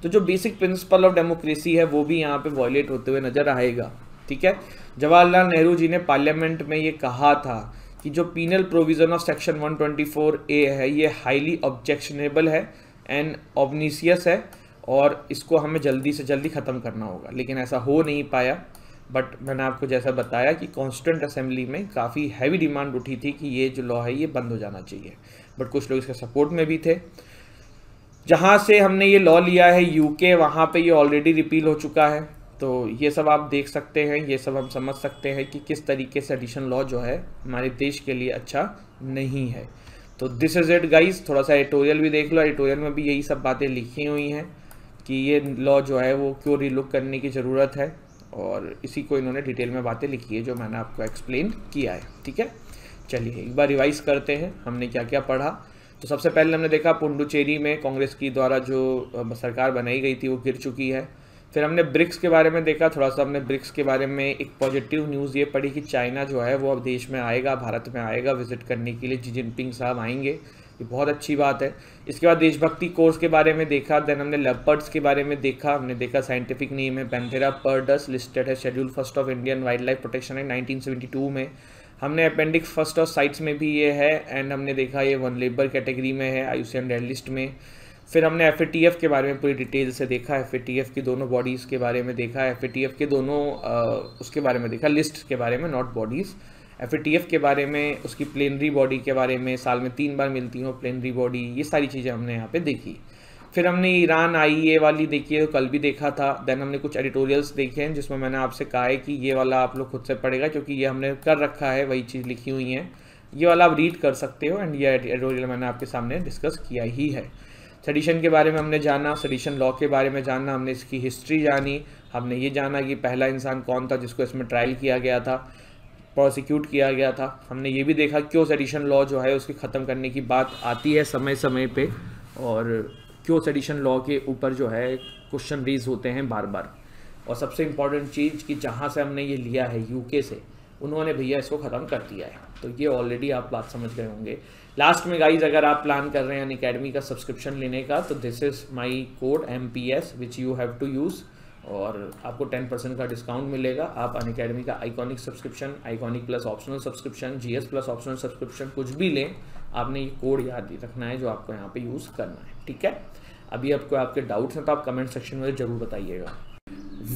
तो जो बेसिक प्रिंसिपल ऑफ डेमोक्रेसी है वो भी यहाँ पे वॉयलेट होते हुए नजर आएगा ठीक है जवाहरलाल नेहरू जी ने पार्लियामेंट में ये कहा था कि जो penal provision of section 124 A है ये हाईली ऑब्जेक्शनेबल है एंड ऑबनीसियस है और इसको हमें जल्दी से जल्दी ख़त्म करना होगा लेकिन ऐसा हो नहीं पाया बट मैंने आपको जैसा बताया कि कॉन्स्टेंट असेंबली में काफ़ी हैवी डिमांड उठी थी कि ये जो लॉ है ये बंद हो जाना चाहिए बट कुछ लोग इसके सपोर्ट में भी थे जहाँ से हमने ये लॉ लिया है यूके वहाँ पे ये ऑलरेडी रिपील हो चुका है तो ये सब आप देख सकते हैं ये सब हम समझ सकते हैं कि किस तरीके से एडिशन लॉ जो है हमारे देश के लिए अच्छा नहीं है तो दिस इज़ इट गाइज थोड़ा सा एडिटोरियल भी देख लो एडिटोरियल में भी यही सब बातें लिखी हुई हैं कि ये लॉ जो है वो क्यों रिलुक करने की ज़रूरत है और इसी को इन्होंने डिटेल में बातें लिखी है जो मैंने आपको एक्सप्लेन किया है ठीक है चलिए एक बार रिवाइज करते हैं हमने क्या क्या पढ़ा तो सबसे पहले हमने देखा पुंडुचेरी में कांग्रेस की द्वारा जो सरकार बनाई गई थी वो गिर चुकी है फिर हमने ब्रिक्स के बारे में देखा थोड़ा सा हमने ब्रिक्स के बारे में एक पॉजिटिव न्यूज़ ये पड़ी कि चाइना जो है वो अब देश में आएगा भारत में आएगा विजिट करने के लिए जी जिनपिंग साहब आएंगे ये बहुत अच्छी बात है इसके बाद देशभक्ति कोर्स के बारे में देखा देन हमने लेपर्ड्स के बारे में देखा हमने देखा साइंटिफिक नेम है पेंथेरा पर्डस लिस्टेड है schedule first of Indian wild life protection act nineteen में हमने अपेंडिक्स फर्स्ट ऑफ साइट्स में भी ये है एंड हमने देखा ये वन लेबर कैटेगरी में है आयुष्यन रेड लिस्ट में फिर हमने एफ के बारे में पूरी डिटेल से देखा एफ की दोनों बॉडीज़ के बारे में देखा एफ के दोनों आ, उसके बारे में देखा लिस्ट के बारे में नॉट बॉडीज़ एफ के बारे में उसकी प्लेनरी बॉडी के बारे में साल में तीन बार मिलती हो प्लेनरी बॉडी ये सारी चीज़ें हमने यहाँ पे देखी फिर हमने ईरान आई e वाली देखी है तो कल भी देखा था देन हमने कुछ एडिटोरियल्स देखे हैं जिसमें मैंने आपसे कहा है कि ये वाला आप लोग खुद से पढ़ेगा क्योंकि ये हमने कर रखा है वही चीज़ लिखी हुई है ये वाला आप रीड कर सकते हो एंड ये एडिटोरियल मैंने आपके सामने डिस्कस किया ही है सडिशन के बारे में हमने जाना सडिशन लॉ के बारे में जाना हमने इसकी हिस्ट्री जानी हमने ये जाना कि पहला इंसान कौन था जिसको इसमें ट्रायल किया गया था प्रोसिक्यूट किया गया था हमने ये भी देखा क्यों सडिशन लॉ जो है उसके ख़त्म करने की बात आती है समय समय पर और क्यों सडिशन लॉ के ऊपर जो है क्वेश्चन रेज होते हैं बार बार और सबसे इम्पॉर्टेंट चीज़ कि जहाँ से हमने ये लिया है यूके से उन्होंने भैया इसको ख़त्म कर दिया है तो ये ऑलरेडी आप बात समझ गए होंगे लास्ट में गाइज अगर आप प्लान कर रहे हैं अकेडमी का सब्सक्रिप्शन लेने का तो this is my code M P S which you have to use और आपको टेन परसेंट का डिस्काउंट मिलेगा आप अन अकेडमी का iconic subscription iconic plus optional subscription GS plus optional subscription कुछ भी लें आपने ये कोड याद रखना है जो आपको यहाँ पे यूज़ करना है ठीक है अभी आपको आपके डाउट्स हैं तो आप कमेंट सेक्शन में जरूर बताइएगा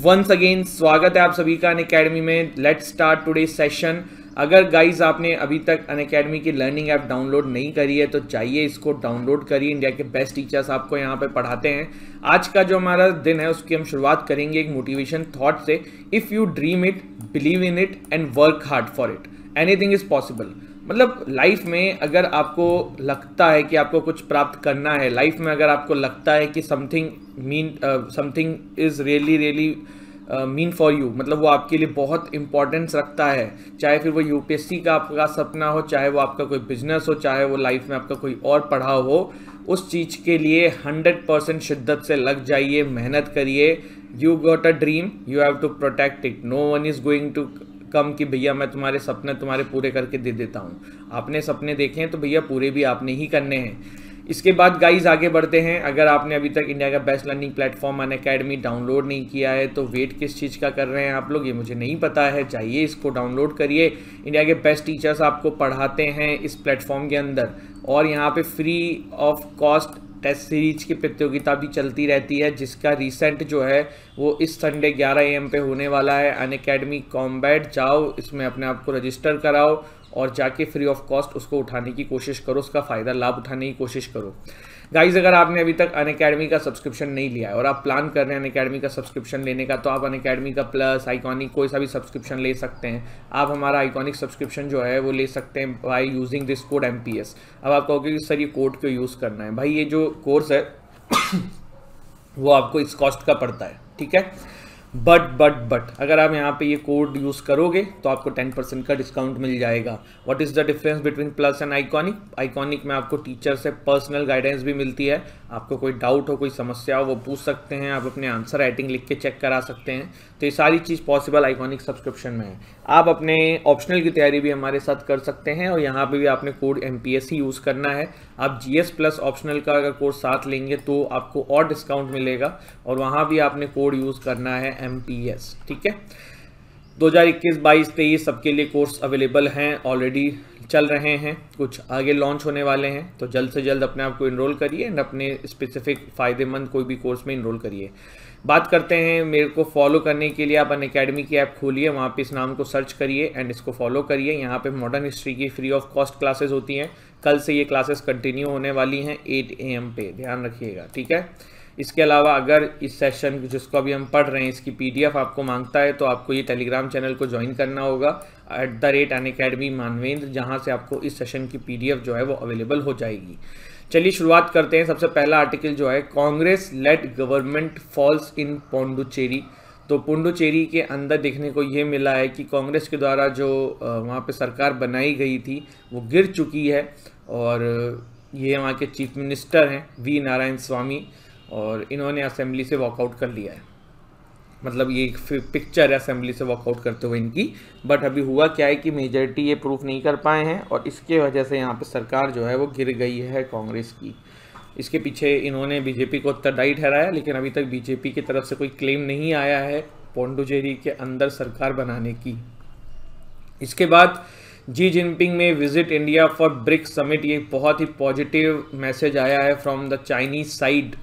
वंस अगेन स्वागत है आप सभी का अन अकेडमी में लेट स्टार्ट टूडे सेशन अगर गाइज आपने अभी तक अन अकेडमी की लर्निंग ऐप डाउनलोड नहीं करी है तो चाहिए इसको डाउनलोड करिए इंडिया के बेस्ट टीचर्स आपको यहाँ पे पढ़ाते हैं आज का जो हमारा दिन है उसकी हम शुरुआत करेंगे एक मोटिवेशन थॉट से if you dream it believe in it and work hard for it anything is possible मतलब लाइफ में अगर आपको लगता है कि आपको कुछ प्राप्त करना है लाइफ में अगर आपको लगता है कि something mean something is really really mean for you मतलब वो आपके लिए बहुत इंपॉर्टेंस रखता है चाहे फिर वो यूपीएससी का आपका सपना हो चाहे वो आपका कोई बिजनेस हो चाहे वो लाइफ में आपका कोई और पढ़ाव हो उस चीज़ के लिए हंड्रेड परसेंट शिद्दत से लग जाइए मेहनत करिए you got a dream you have to protect it no one is going to come कि भैया मैं तुम्हारे सपने तुम्हारे पूरे करके दे देता हूँ आपने सपने देखे हैं तो भैया पूरे भी आपने ही करने हैं इसके बाद गाइज आगे बढ़ते हैं अगर आपने अभी तक इंडिया का best learning platform Unacademy download नहीं किया है तो वेट किस चीज़ का कर रहे हैं आप लोग ये मुझे नहीं पता है चाहिए इसको डाउनलोड करिए इंडिया के बेस्ट टीचर्स आपको पढ़ाते हैं इस प्लेटफॉर्म के अंदर और यहाँ पे free of cost test series की प्रतियोगिता भी चलती रहती है जिसका रिसेंट जो है वो इस संडे 11 एम पे होने वाला है अन अकेडमी कॉम्बैट जाओ इसमें अपने आप को रजिस्टर कराओ और जाके फ्री ऑफ कॉस्ट उसको उठाने की कोशिश करो उसका फ़ायदा लाभ उठाने की कोशिश करो गाइज अगर आपने अभी तक अन अकेडमी का सब्सक्रिप्शन नहीं लिया है और आप प्लान कर रहे हैं अन अकेडमी का सब्सक्रिप्शन लेने का तो आप अन अकेडमी का प्लस आइकॉनिक कोई सा भी सब्सक्रिप्शन ले सकते हैं आप हमारा आइकॉनिक सब्सक्रिप्शन जो है वो ले सकते हैं by using this code M P S अब आप कहोगे कि सर ये कोड क्यों यूज़ करना है भाई ये जो कोर्स है [coughs] वो आपको इस कॉस्ट का पड़ता है ठीक है बट बट बट अगर आप यहाँ पे ये कोड यूज़ करोगे तो आपको टेन परसेंट का डिस्काउंट मिल जाएगा what is the difference between plus and iconic iconic में आपको टीचर से पर्सनल गाइडेंस भी मिलती है आपको कोई डाउट हो कोई समस्या हो वो पूछ सकते हैं आप अपने आंसर राइटिंग लिख के चेक करा सकते हैं तो ये सारी चीज़ पॉसिबल आइकॉनिक सब्सक्रिप्शन में है आप अपने ऑप्शनल की तैयारी भी हमारे साथ कर सकते हैं और यहाँ पे भी आपने कोड एम पी यूज़ करना है आप जी एस प्लस ऑप्शनल का अगर कोर्स साथ लेंगे तो आपको और डिस्काउंट मिलेगा और वहाँ भी आपने कोड यूज़ करना है एम ठीक है 2021, 22, 23 सबके लिए कोर्स अवेलेबल हैं ऑलरेडी चल रहे हैं कुछ आगे लॉन्च होने वाले हैं तो जल्द से जल्द अपने आप को इनरोल करिए एंड अपने स्पेसिफिक फ़ायदेमंद कोई भी कोर्स में इनरोल करिए बात करते हैं मेरे को फॉलो करने के लिए आप अन अकेडमी की ऐप खोलिए वहाँ पे इस नाम को सर्च करिए एंड इसको फॉलो करिए यहाँ पे मॉडर्न हिस्ट्री की फ्री ऑफ कॉस्ट क्लासेस होती हैं कल से ये क्लासेस कंटिन्यू होने वाली हैं 8 ए एम पे ध्यान रखिएगा ठीक है इसके अलावा अगर इस सेशन जिसको अभी हम पढ़ रहे हैं इसकी पी आपको मांगता है तो आपको ये टेलीग्राम चैनल को ज्वाइन करना होगा at the rate Unacademy Manvendra जहाँ से आपको इस सेशन की पी जो है वो अवेलेबल हो जाएगी चलिए शुरुआत करते हैं सबसे पहला आर्टिकल जो है Congress led government falls in पोंडुचेरी तो पुंडुचेरी के अंदर देखने को ये मिला है कि कांग्रेस के द्वारा जो वहाँ पे सरकार बनाई गई थी वो गिर चुकी है और ये वहाँ के चीफ मिनिस्टर हैं वी नारायण स्वामी और इन्होंने असेंबली से वॉकआउट कर लिया है मतलब ये पिक्चर असेंबली से वॉकआउट करते हुए इनकी बट अभी हुआ क्या है कि मेजोरिटी ये प्रूफ नहीं कर पाए हैं और इसके वजह से यहाँ पर सरकार जो है वो गिर गई है कांग्रेस की इसके पीछे इन्होंने बीजेपी को उत्तरदायी ठहराया लेकिन अभी तक बीजेपी की तरफ से कोई क्लेम नहीं आया है पोंडुचेरी के अंदर सरकार बनाने की इसके बाद जी जिनपिंग में visit India for BRICS summit ये बहुत ही पॉजिटिव मैसेज आया है from the Chinese side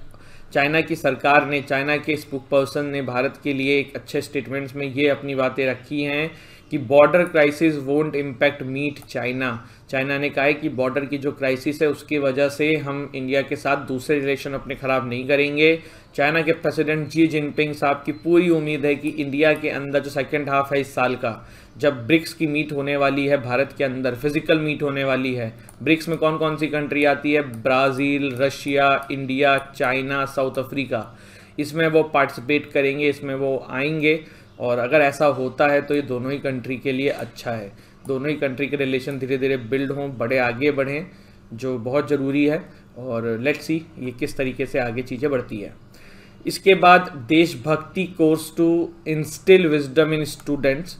China की सरकार ने चाइना के स्पुक पर्सन ने भारत के लिए एक अच्छे स्टेटमेंट्स में ये अपनी बातें रखी हैं कि border crisis won't impact meet China China ने कहा है कि बॉर्डर की जो क्राइसिस है उसकी वजह से हम इंडिया के साथ दूसरे रिलेशन अपने ख़राब नहीं करेंगे चाइना के प्रेसिडेंट जी जिनपिंग साहब की पूरी उम्मीद है कि इंडिया के अंदर जो सेकेंड हाफ है इस साल का जब ब्रिक्स की मीट होने वाली है भारत के अंदर फिजिकल मीट होने वाली है ब्रिक्स में कौन कौन सी कंट्री आती है Brazil Russia India China South Africa इसमें वो पार्टिसिपेट करेंगे इसमें वो आएंगे और अगर ऐसा होता है तो ये दोनों ही कंट्री के लिए अच्छा है दोनों ही कंट्री के रिलेशन धीरे धीरे बिल्ड हों बड़े आगे बढ़ें जो बहुत ज़रूरी है और लेट्स सी ये किस तरीके से आगे चीज़ें बढ़ती है इसके बाद देशभक्ति course to instil wisdom in students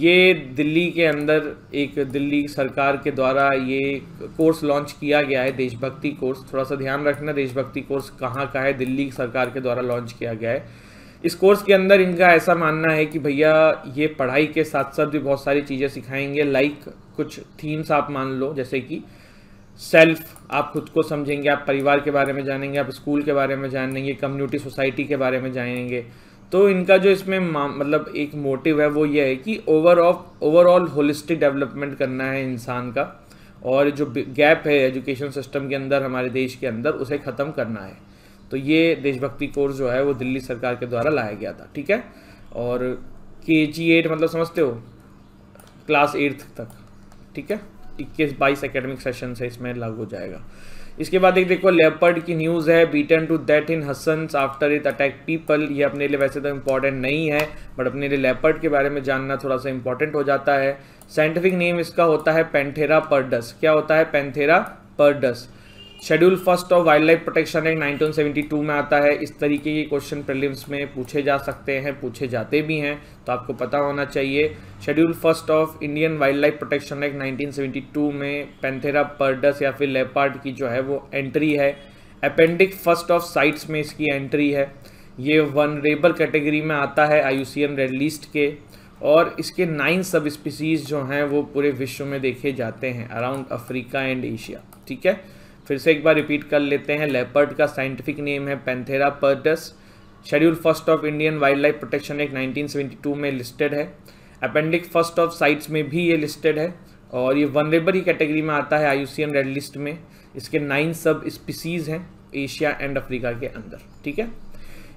ये दिल्ली के अंदर एक दिल्ली सरकार के द्वारा ये कोर्स लॉन्च किया गया है देशभक्ति कोर्स थोड़ा सा ध्यान रखना देशभक्ति कोर्स कहाँ का है दिल्ली सरकार के द्वारा लॉन्च किया गया है इस कोर्स के अंदर इनका ऐसा मानना है कि भैया ये पढ़ाई के साथ साथ भी बहुत सारी चीज़ें सिखाएंगे लाइक कुछ थीम्स आप मान लो जैसे कि सेल्फ आप खुद को समझेंगे आप परिवार के बारे में जानेंगे आप स्कूल के बारे में जानेंगे कम्युनिटी सोसाइटी के बारे में जानेंगे तो इनका जो इसमें मतलब एक मोटिव है वो ये है कि ओवरऑल ओवरऑल होलिस्टिक डेवलपमेंट करना है इंसान का और जो गैप है एजुकेशन सिस्टम के अंदर हमारे देश के अंदर उसे ख़त्म करना है तो ये देशभक्ति कोर्स जो है वो दिल्ली सरकार के द्वारा लाया गया था ठीक है और के जी एट मतलब समझते हो क्लास एट्थ तक ठीक है इक्कीस बाईस एकेडमिक सेशन से इसमें लागू हो जाएगा इसके बाद एक देखो लेपर्ड की न्यूज़ है beaten to that in Hassan after it attack people ये अपने लिए वैसे तो इंपॉर्टेंट नहीं है बट अपने लिए लेपर्ड के बारे में जानना थोड़ा सा इंपॉर्टेंट हो जाता है साइंटिफिक नेम इसका होता है पेंथेरा पर्डस क्या होता है Panthera pardus schedule first of wild life protection act 1972 में आता है इस तरीके के क्वेश्चन प्रिलिम्स में पूछे जा सकते हैं पूछे जाते भी हैं तो आपको पता होना चाहिए schedule first of Indian wild life protection act 1972 में पेंथेरा पर्डस या फिर लेपार्ड की जो है वो एंट्री है अपेंडिक फर्स्ट ऑफ साइट्स में इसकी एंट्री है ये वन रेबल कैटेगरी में आता है आई रेड लिस्ट के और इसके नाइन सब स्पीसीज़ जो हैं वो पूरे विश्व में देखे जाते हैं अराउंड अफ्रीका एंड एशिया ठीक है फिर से एक बार रिपीट कर लेते हैं लेपर्ड का साइंटिफिक नेम है Panthera pardus schedule first of Indian wild life protection act 1972 में लिस्टेड है अपेंडिक्स फर्स्ट ऑफ साइट्स में भी ये लिस्टेड है और ये वनरेबर ही कैटेगरी में आता है आई रेड लिस्ट में इसके नाइन सब स्पीसीज़ हैं एशिया एंड अफ्रीका के अंदर ठीक है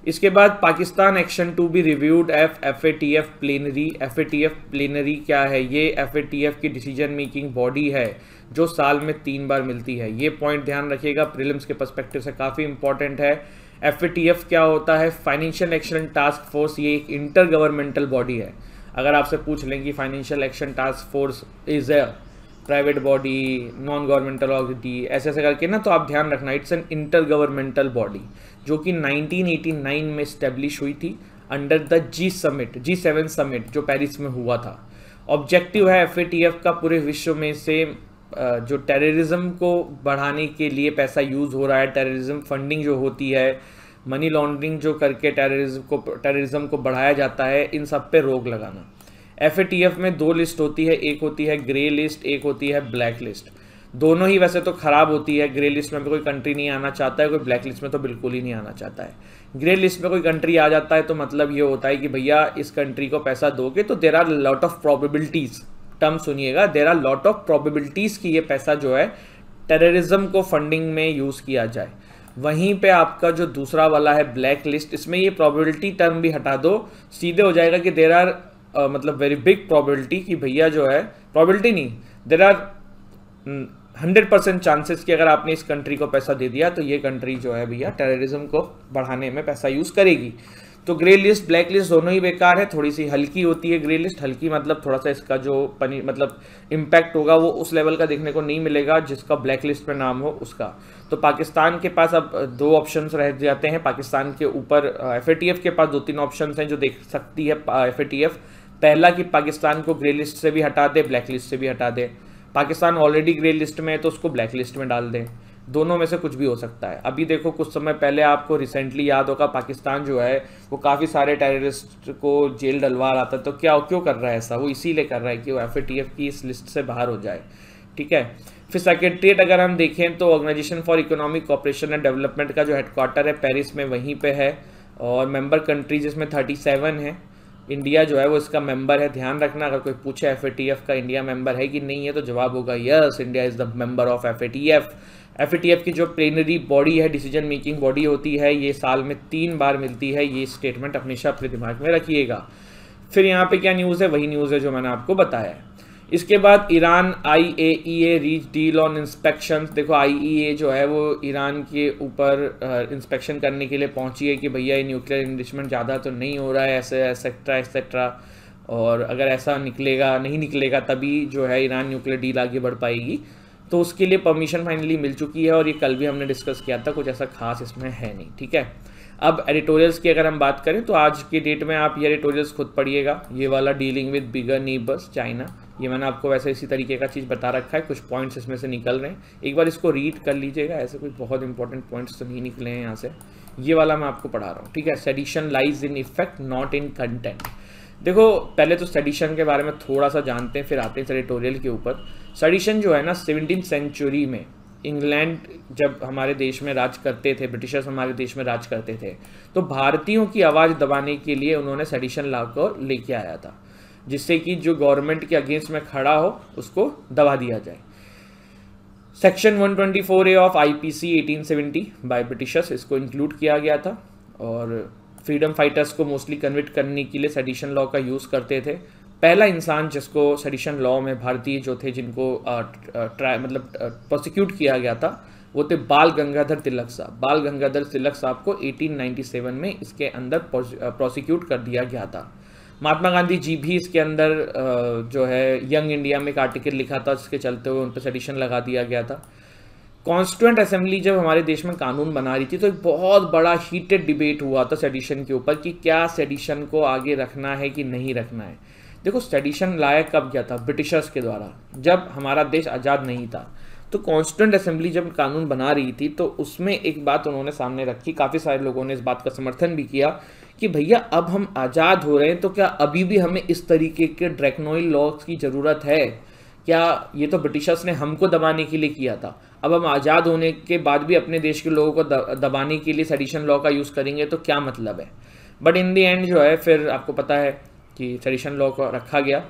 इसके बाद Pakistan action to be reviewed F F A T F plenary F A T F plenary क्या है ये एफ ए टी एफ की डिसीजन मेकिंग बॉडी है जो साल में तीन बार मिलती है ये पॉइंट ध्यान रखिएगा प्रिलिम्स के परस्पेक्टिव से काफ़ी इंपॉर्टेंट है एफ क्या होता है फाइनेंशियल एक्शन टास्क फोर्स ये एक इंटर गवर्नमेंटल बॉडी है अगर आपसे पूछ लें कि financial action task force is a private body non governmental authority ऐसे ऐसे करके ना तो आप ध्यान रखना it's an inter governmental body जो कि 1989 में स्टेब्लिश हुई थी under the G summit G seven summit जो पेरिस में हुआ था ऑब्जेक्टिव है एफ का पूरे विश्व में से जो टेररिज्म को बढ़ाने के लिए पैसा यूज़ हो रहा है टेररिज्म फंडिंग जो होती है मनी लॉन्ड्रिंग जो करके टेररिज्म को टेररिज्म को बढ़ाया जाता है इन सब पे रोक लगाना एफ में दो लिस्ट होती है एक होती है ग्रे लिस्ट एक होती है ब्लैक लिस्ट दोनों ही वैसे तो ख़राब होती है ग्रे लिस्ट में भी कोई कंट्री नहीं आना चाहता है कोई ब्लैक लिस्ट में तो बिल्कुल ही नहीं आना चाहता है ग्रे लिस्ट में कोई कंट्री आ जाता है तो मतलब ये होता है कि भैया इस कंट्री को पैसा दोगे तो there are lot of probabilities term सुनिएगा there are lot of probabilities कि ये पैसा जो है टेररिज्म को फंडिंग में यूज़ किया जाए वहीं पे आपका जो दूसरा वाला है ब्लैक लिस्ट इसमें ये प्रोबेबिलिटी टर्म भी हटा दो सीधे हो जाएगा कि देर आर मतलब वेरी बिग प्रोबेबिलिटी कि भैया जो है प्रोबेबिलिटी नहीं there are hundred percent chances कि अगर आपने इस कंट्री को पैसा दे दिया तो ये कंट्री जो है भैया टेररिज्म को बढ़ाने में पैसा यूज़ करेगी तो ग्रे लिस्ट ब्लैक लिस्ट दोनों ही बेकार है थोड़ी सी हल्की होती है ग्रे लिस्ट हल्की मतलब थोड़ा सा इसका जो पनी मतलब इम्पैक्ट होगा वो उस लेवल का देखने को नहीं मिलेगा जिसका ब्लैक लिस्ट में नाम हो उसका तो पाकिस्तान के पास अब दो ऑप्शंस रह जाते हैं पाकिस्तान के ऊपर एफ के पास दो तीन ऑप्शन हैं जो देख सकती है एफ पहला कि पाकिस्तान को ग्रे लिस्ट से भी हटा दे ब्लैक लिस्ट से भी हटा दे पाकिस्तान ऑलरेडी ग्रे लिस्ट में है तो उसको ब्लैक लिस्ट में डाल दें दोनों में से कुछ भी हो सकता है अभी देखो कुछ समय पहले आपको रिसेंटली याद होगा पाकिस्तान जो है वो काफ़ी सारे टेररिस्ट को जेल डलवा रहा था तो क्या क्यों कर रहा है ऐसा वो इसीलिए कर रहा है कि वो एफ की इस लिस्ट से बाहर हो जाए ठीक है फिर सेक्रेटरीट अगर हम देखें तो organisation for economic cooperation and development का जो हेडक्वार्टर है पेरिस में वहीं पे है और मेंबर कंट्रीज इसमें 37 है इंडिया जो है वो इसका मेंबर है ध्यान रखना अगर कोई पूछे एफ का इंडिया मेंबर है कि नहीं है तो जवाब होगा yes India is the member of F F की जो प्लेनरी बॉडी है डिसीजन मेकिंग बॉडी होती है ये साल में तीन बार मिलती है ये स्टेटमेंट हमेशा अपने दिमाग में रखिएगा फिर यहाँ पे क्या न्यूज़ है वही न्यूज़ है जो मैंने आपको बताया है इसके बाद Iran I A E A reach deal on inspection देखो आई ई ए जो है वो ईरान के ऊपर इंस्पेक्शन करने के लिए पहुंची है कि भैया ये न्यूक्लियर इन्वेस्टमेंट ज़्यादा तो नहीं हो रहा है ऐसे एक्सेट्रा एक्सेट्रा और अगर ऐसा निकलेगा नहीं निकलेगा तभी जो है ईरान न्यूक्लियर डील आगे बढ़ पाएगी तो उसके लिए परमिशन फाइनली मिल चुकी है और ये कल भी हमने डिस्कस किया था कुछ ऐसा खास इसमें है नहीं ठीक है अब एडिटोरियल्स की अगर हम बात करें तो आज के डेट में आप ये एडिटोरियल्स खुद पढ़िएगा ये वाला dealing with bigger neighbours China ये मैंने आपको वैसे इसी तरीके का चीज़ बता रखा है कुछ पॉइंट्स इसमें से निकल रहे हैं एक बार इसको रीड कर लीजिएगा ऐसे कुछ बहुत इंपॉर्टेंट पॉइंट्स तो नहीं निकले हैं यहाँ से ये वाला मैं आपको पढ़ा रहा हूँ ठीक है sedition lies in effect not in content देखो पहले तो सेडिशन के बारे में थोड़ा सा जानते हैं फिर आते हैं एडिटोरियल के ऊपर सडिशन जो है ना सेवनटीन सेंचुरी में इंग्लैंड जब हमारे देश में राज करते थे ब्रिटिशर्स हमारे देश में राज करते थे तो भारतीयों की आवाज़ दबाने के लिए उन्होंने सडिशन ला को लेके आया था जिससे कि जो गवर्नमेंट के अगेंस्ट में खड़ा हो उसको दबा दिया जाए section 124 A of IPC 1870 by Britishers इसको इंक्लूड किया गया था और फ्रीडम फाइटर्स को मोस्टली कन्विट करने के लिए सडिशन लॉ का यूज़ करते थे पहला इंसान जिसको सडिशन लॉ में भारतीय जो थे जिनको ट्राई मतलब प्रोसिक्यूट किया गया था वो थे बाल गंगाधर तिलक साहब बाल गंगाधर तिलक साहब को 1897 में इसके अंदर प्रोसिक्यूट कर दिया गया था महात्मा गांधी जी भी इसके अंदर जो है यंग इंडिया में एक आर्टिकल लिखा था जिसके चलते हुए उन पर सडिशन लगा दिया गया था कॉन्स्टिट्यूंट असेंबली जब हमारे देश में कानून बना रही थी तो एक बहुत बड़ा हीटेड डिबेट हुआ था सेडिशन के ऊपर कि क्या सेडिशन को आगे रखना है कि नहीं रखना है देखो सेडिशन लाया कब गया था ब्रिटिशर्स के द्वारा जब हमारा देश आज़ाद नहीं था तो कॉन्स्टिट्यूंट असेंबली जब कानून बना रही थी तो उसमें एक बात उन्होंने सामने रखी काफ़ी सारे लोगों ने इस बात का समर्थन भी किया कि भैया अब हम आज़ाद हो रहे हैं तो क्या अभी भी हमें इस तरीके के ड्रैकनोइल लॉज की ज़रूरत है क्या ये तो ब्रिटिशर्स ने हमको दबाने के लिए किया था अब हम आज़ाद होने के बाद भी अपने देश के लोगों को दबाने के लिए सडिशन लॉ का यूज़ करेंगे तो क्या मतलब है बट इन दी एंड जो है फिर आपको पता है कि सेडिशन लॉ को रखा गया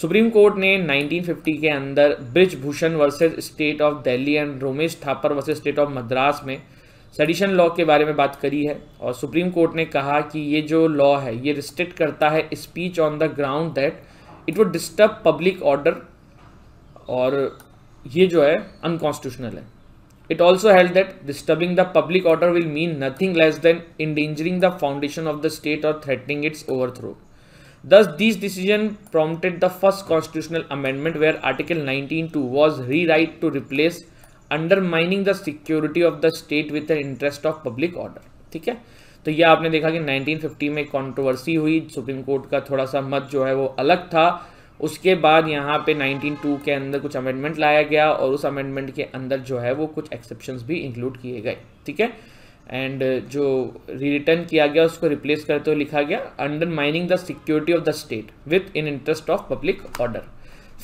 सुप्रीम कोर्ट ने 1950 के अंदर Brij Bhushan versus state of Delhi and Romesh Thapar versus state of Madras में सेडिशन लॉ के बारे में बात करी है और सुप्रीम कोर्ट ने कहा कि ये जो लॉ है ये रिस्ट्रिक्ट करता है speech on the ground that it would disturb public order और ये जो है अनकॉन्स्टिट्यूशनल है it also held that disturbing the public order will mean nothing less than endangering the foundation of the state और threatening its overthrow Thus, this decision prompted the first constitutional amendment where Article 19.2 was rewritten to replace undermining the security of the state with interest of public order ठीक है तो ये आपने देखा कि 1950 में कंट्रोवर्सी हुई सुप्रीम कोर्ट का थोड़ा सा मत जो है वो अलग था उसके बाद यहाँ पे 192 के अंदर कुछ अमेंडमेंट लाया गया और उस अमेंडमेंट के अंदर जो है वो कुछ एक्सेप्शन भी इंक्लूड किए गए ठीक है एंड uh, जो रिटर्न किया गया उसको रिप्लेस करते हुए लिखा गया undermining the security of the state with in interest of public order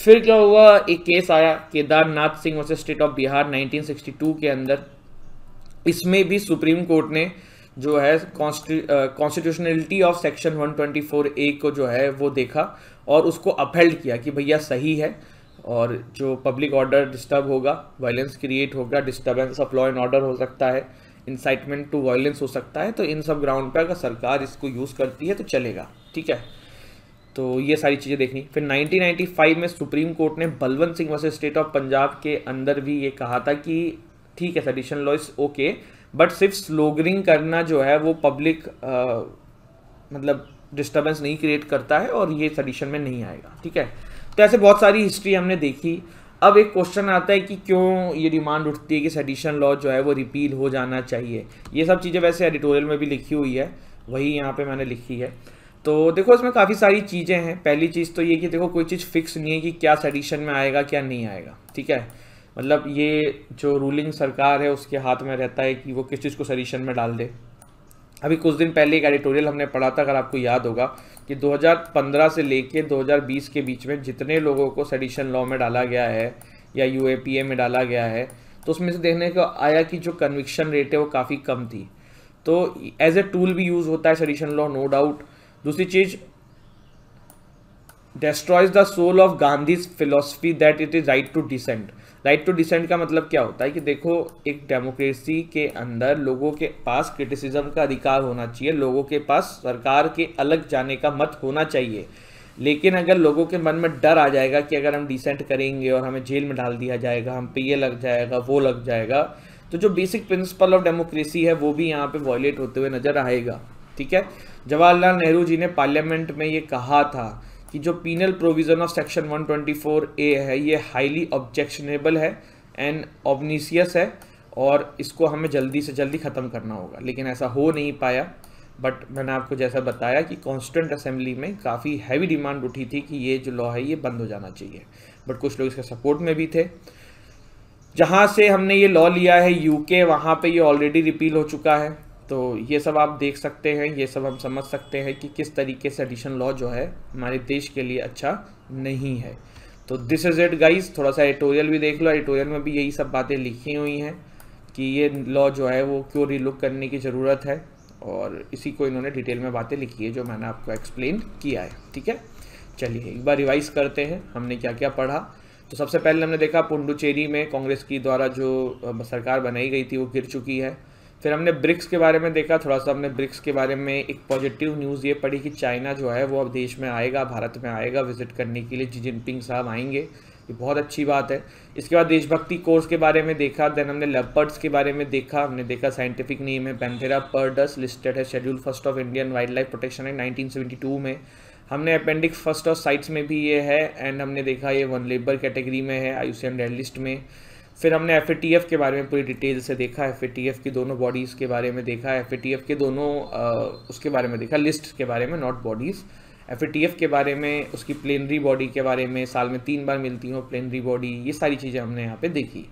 फिर क्या हुआ एक केस आया Kedarnath Singh versus state of Bihar 1962 के अंदर इसमें भी सुप्रीम कोर्ट ने जो है कॉन्स्टिट्यूशनलिटी ऑफ सेक्शन 124 ए को जो है वो देखा और उसको अपहेल्ड किया कि भैया सही है और जो पब्लिक ऑर्डर डिस्टर्ब होगा वायलेंस क्रिएट होगा disturbance of law and order हो सकता है इंसाइटमेंट टू वायलेंस हो सकता है तो इन सब ग्राउंड पर अगर सरकार इसको यूज़ करती है तो चलेगा ठीक है तो ये सारी चीज़ें देखनी फिर 1995 में सुप्रीम कोर्ट ने Balwant Singh versus state of Punjab के अंदर भी ये कहा था कि ठीक है sedition law is okay but सिर्फ स्लोगरिंग करना जो है वो पब्लिक मतलब डिस्टर्बेंस नहीं क्रिएट करता है और ये सडिशन में नहीं आएगा ठीक है तो ऐसे बहुत सारी हिस्ट्री हमने देखी अब एक क्वेश्चन आता है कि क्यों ये डिमांड उठती है कि सेडिशन लॉ जो है वो रिपील हो जाना चाहिए ये सब चीज़ें वैसे एडिटोरियल में भी लिखी हुई है वही यहाँ पे मैंने लिखी है तो देखो इसमें काफ़ी सारी चीज़ें हैं पहली चीज़ तो ये कि देखो कोई चीज़ फिक्स नहीं है कि क्या सेडिशन में आएगा क्या नहीं आएगा ठीक है मतलब ये जो रूलिंग सरकार है उसके हाथ में रहता है कि वो किस चीज़ को सेडिशन में डाल दे अभी कुछ दिन पहले एक एडिटोरियल हमने पढ़ा था अगर आपको याद होगा कि 2015 से लेके 2020 के बीच में जितने लोगों को सेडिशन लॉ में डाला गया है या यू में डाला गया है तो उसमें से देखने को आया कि जो कन्विक्शन रेट है वो काफ़ी कम थी तो एज ए टूल भी यूज़ होता है सेडिशन लॉ नो डाउट दूसरी चीज़ destroys the soul of Gandhi's philosophy that it is right to dissent right to dissent का मतलब क्या होता है कि देखो एक डेमोक्रेसी के अंदर लोगों के पास क्रिटिसिज्म का अधिकार होना चाहिए लोगों के पास सरकार के अलग जाने का मत होना चाहिए लेकिन अगर लोगों के मन में डर आ जाएगा कि अगर हम डिसेंट करेंगे और हमें जेल में डाल दिया जाएगा हम पे ये लग जाएगा वो लग जाएगा तो जो बेसिक प्रिंसिपल ऑफ डेमोक्रेसी है वो भी यहाँ पे वॉयलेट होते हुए नजर आएगा ठीक है जवाहरलाल नेहरू जी ने पार्लियामेंट में ये कहा था कि जो penal provision of section 124 A है ये हाईली ऑब्जेक्शनेबल है एंड ऑबनीसियस है और इसको हमें जल्दी से जल्दी ख़त्म करना होगा लेकिन ऐसा हो नहीं पाया बट मैंने आपको जैसा बताया कि कॉन्स्टेंट असेंबली में काफ़ी हैवी डिमांड उठी थी कि ये जो लॉ है ये बंद हो जाना चाहिए बट कुछ लोग इसके सपोर्ट में भी थे जहाँ से हमने ये लॉ लिया है यूके वहाँ पे ये ऑलरेडी रिपील हो चुका है तो ये सब आप देख सकते हैं ये सब हम समझ सकते हैं कि किस तरीके से एडिशन लॉ जो है हमारे देश के लिए अच्छा नहीं है तो दिस इज़ इट गाइज थोड़ा सा एडिटोरियल भी देख लो एडिटोरियल में भी यही सब बातें लिखी हुई हैं कि ये लॉ जो है वो क्यों रिलुक करने की ज़रूरत है और इसी को इन्होंने डिटेल में बातें लिखी है जो मैंने आपको एक्सप्लेन किया है ठीक है चलिए एक बार रिवाइज करते हैं हमने क्या क्या पढ़ा तो सबसे पहले हमने देखा पुंडुचेरी में कांग्रेस की द्वारा जो सरकार बनाई गई थी वो गिर चुकी है फिर हमने ब्रिक्स के बारे में देखा थोड़ा सा हमने ब्रिक्स के बारे में एक पॉजिटिव न्यूज़ ये पड़ी कि चाइना जो है वो अब देश में आएगा भारत में आएगा विजिट करने के लिए जी जिनपिंग साहब आएंगे ये बहुत अच्छी बात है इसके बाद देशभक्ति कोर्स के बारे में देखा देन हमने लेपर्ड्स के बारे में देखा हमने देखा साइंटिफिक नेम है पेंथेरा पर्डस लिस्टेड है schedule first of Indian wild life protection act nineteen में हमने अपेंडिक्स फर्स्ट ऑफ साइट्स में भी ये है एंड हमने देखा ये वन लेबर कैटेगरी में है आयुष्यन रेड लिस्ट में फिर हमने एफ के बारे में पूरी डिटेल से देखा एफ की दोनों बॉडीज़ के बारे में देखा एफ के दोनों उसके बारे में देखा लिस्ट के बारे में नॉट बॉडीज़ एफ के बारे में उसकी प्लेनरी बॉडी के बारे में साल में तीन बार मिलती हो प्लेनरी बॉडी ये सारी चीज़ें हमने यहाँ पे देखी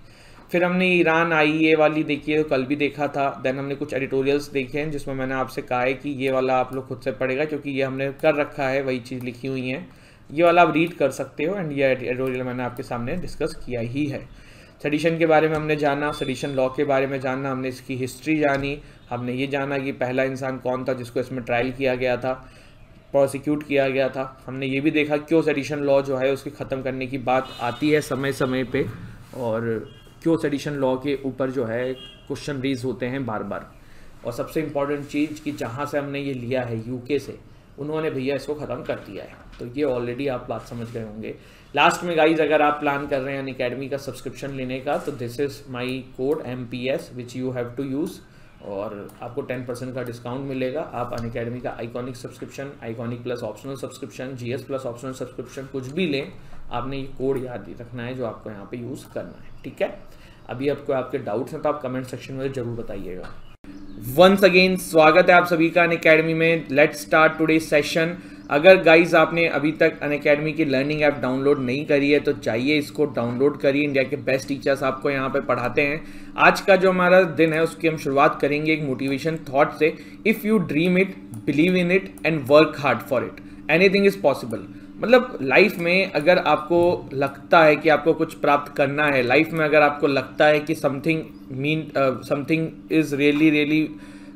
फिर हमने ईरान आई e वाली देखी है तो कल भी देखा था देन हमने कुछ एडिटोरियल्स देखे हैं जिसमें मैंने आपसे कहा है कि ये वाला आप लोग खुद से पढ़ेगा क्योंकि ये हमने कर रखा है वही चीज़ लिखी हुई है ये वाला आप रीड कर सकते हो एंड ये एडिटोरियल मैंने आपके सामने डिस्कस किया ही है सडिशन के बारे में हमने जाना सडिशन लॉ के बारे में जाना हमने इसकी हिस्ट्री जानी हमने ये जाना कि पहला इंसान कौन था जिसको इसमें ट्रायल किया गया था प्रोसिक्यूट किया गया था हमने ये भी देखा क्यों सडिशन लॉ जो है उसके ख़त्म करने की बात आती है समय समय पर और क्यों सडिशन लॉ के ऊपर जो है क्वेश्चन रेज होते हैं बार बार और सबसे इम्पॉर्टेंट चीज़ कि जहाँ से हमने ये लिया है यूके से उन्होंने भैया इसको ख़त्म कर दिया है तो ये ऑलरेडी आप बात समझ गए होंगे लास्ट में गाइज अगर आप प्लान कर रहे हैं अकेडमी का सब्सक्रिप्शन लेने का तो this is my code M P S which you have to use और आपको टेन परसेंट का डिस्काउंट मिलेगा आप अन अकेडमी का iconic subscription iconic plus optional subscription GS plus optional subscription कुछ भी लें आपने ये कोड याद रखना है जो आपको यहाँ पे यूज़ करना है ठीक है अभी आपको आपके डाउट्स हैं तो आप कमेंट सेक्शन में जरूर बताइएगा वंस अगेन स्वागत है आप सभी का अन में लेट स्टार्ट टूडे सेशन अगर गाइज आपने अभी तक अन अकेडमी की लर्निंग ऐप डाउनलोड नहीं करी है तो चाहिए इसको डाउनलोड करिए इंडिया के बेस्ट टीचर्स आपको यहाँ पे पढ़ाते हैं आज का जो हमारा दिन है उसकी हम शुरुआत करेंगे एक मोटिवेशन थॉट से if you dream it believe in it and work hard for it anything is possible मतलब लाइफ में अगर आपको लगता है कि आपको कुछ प्राप्त करना है लाइफ में अगर आपको लगता है कि something mean something is really really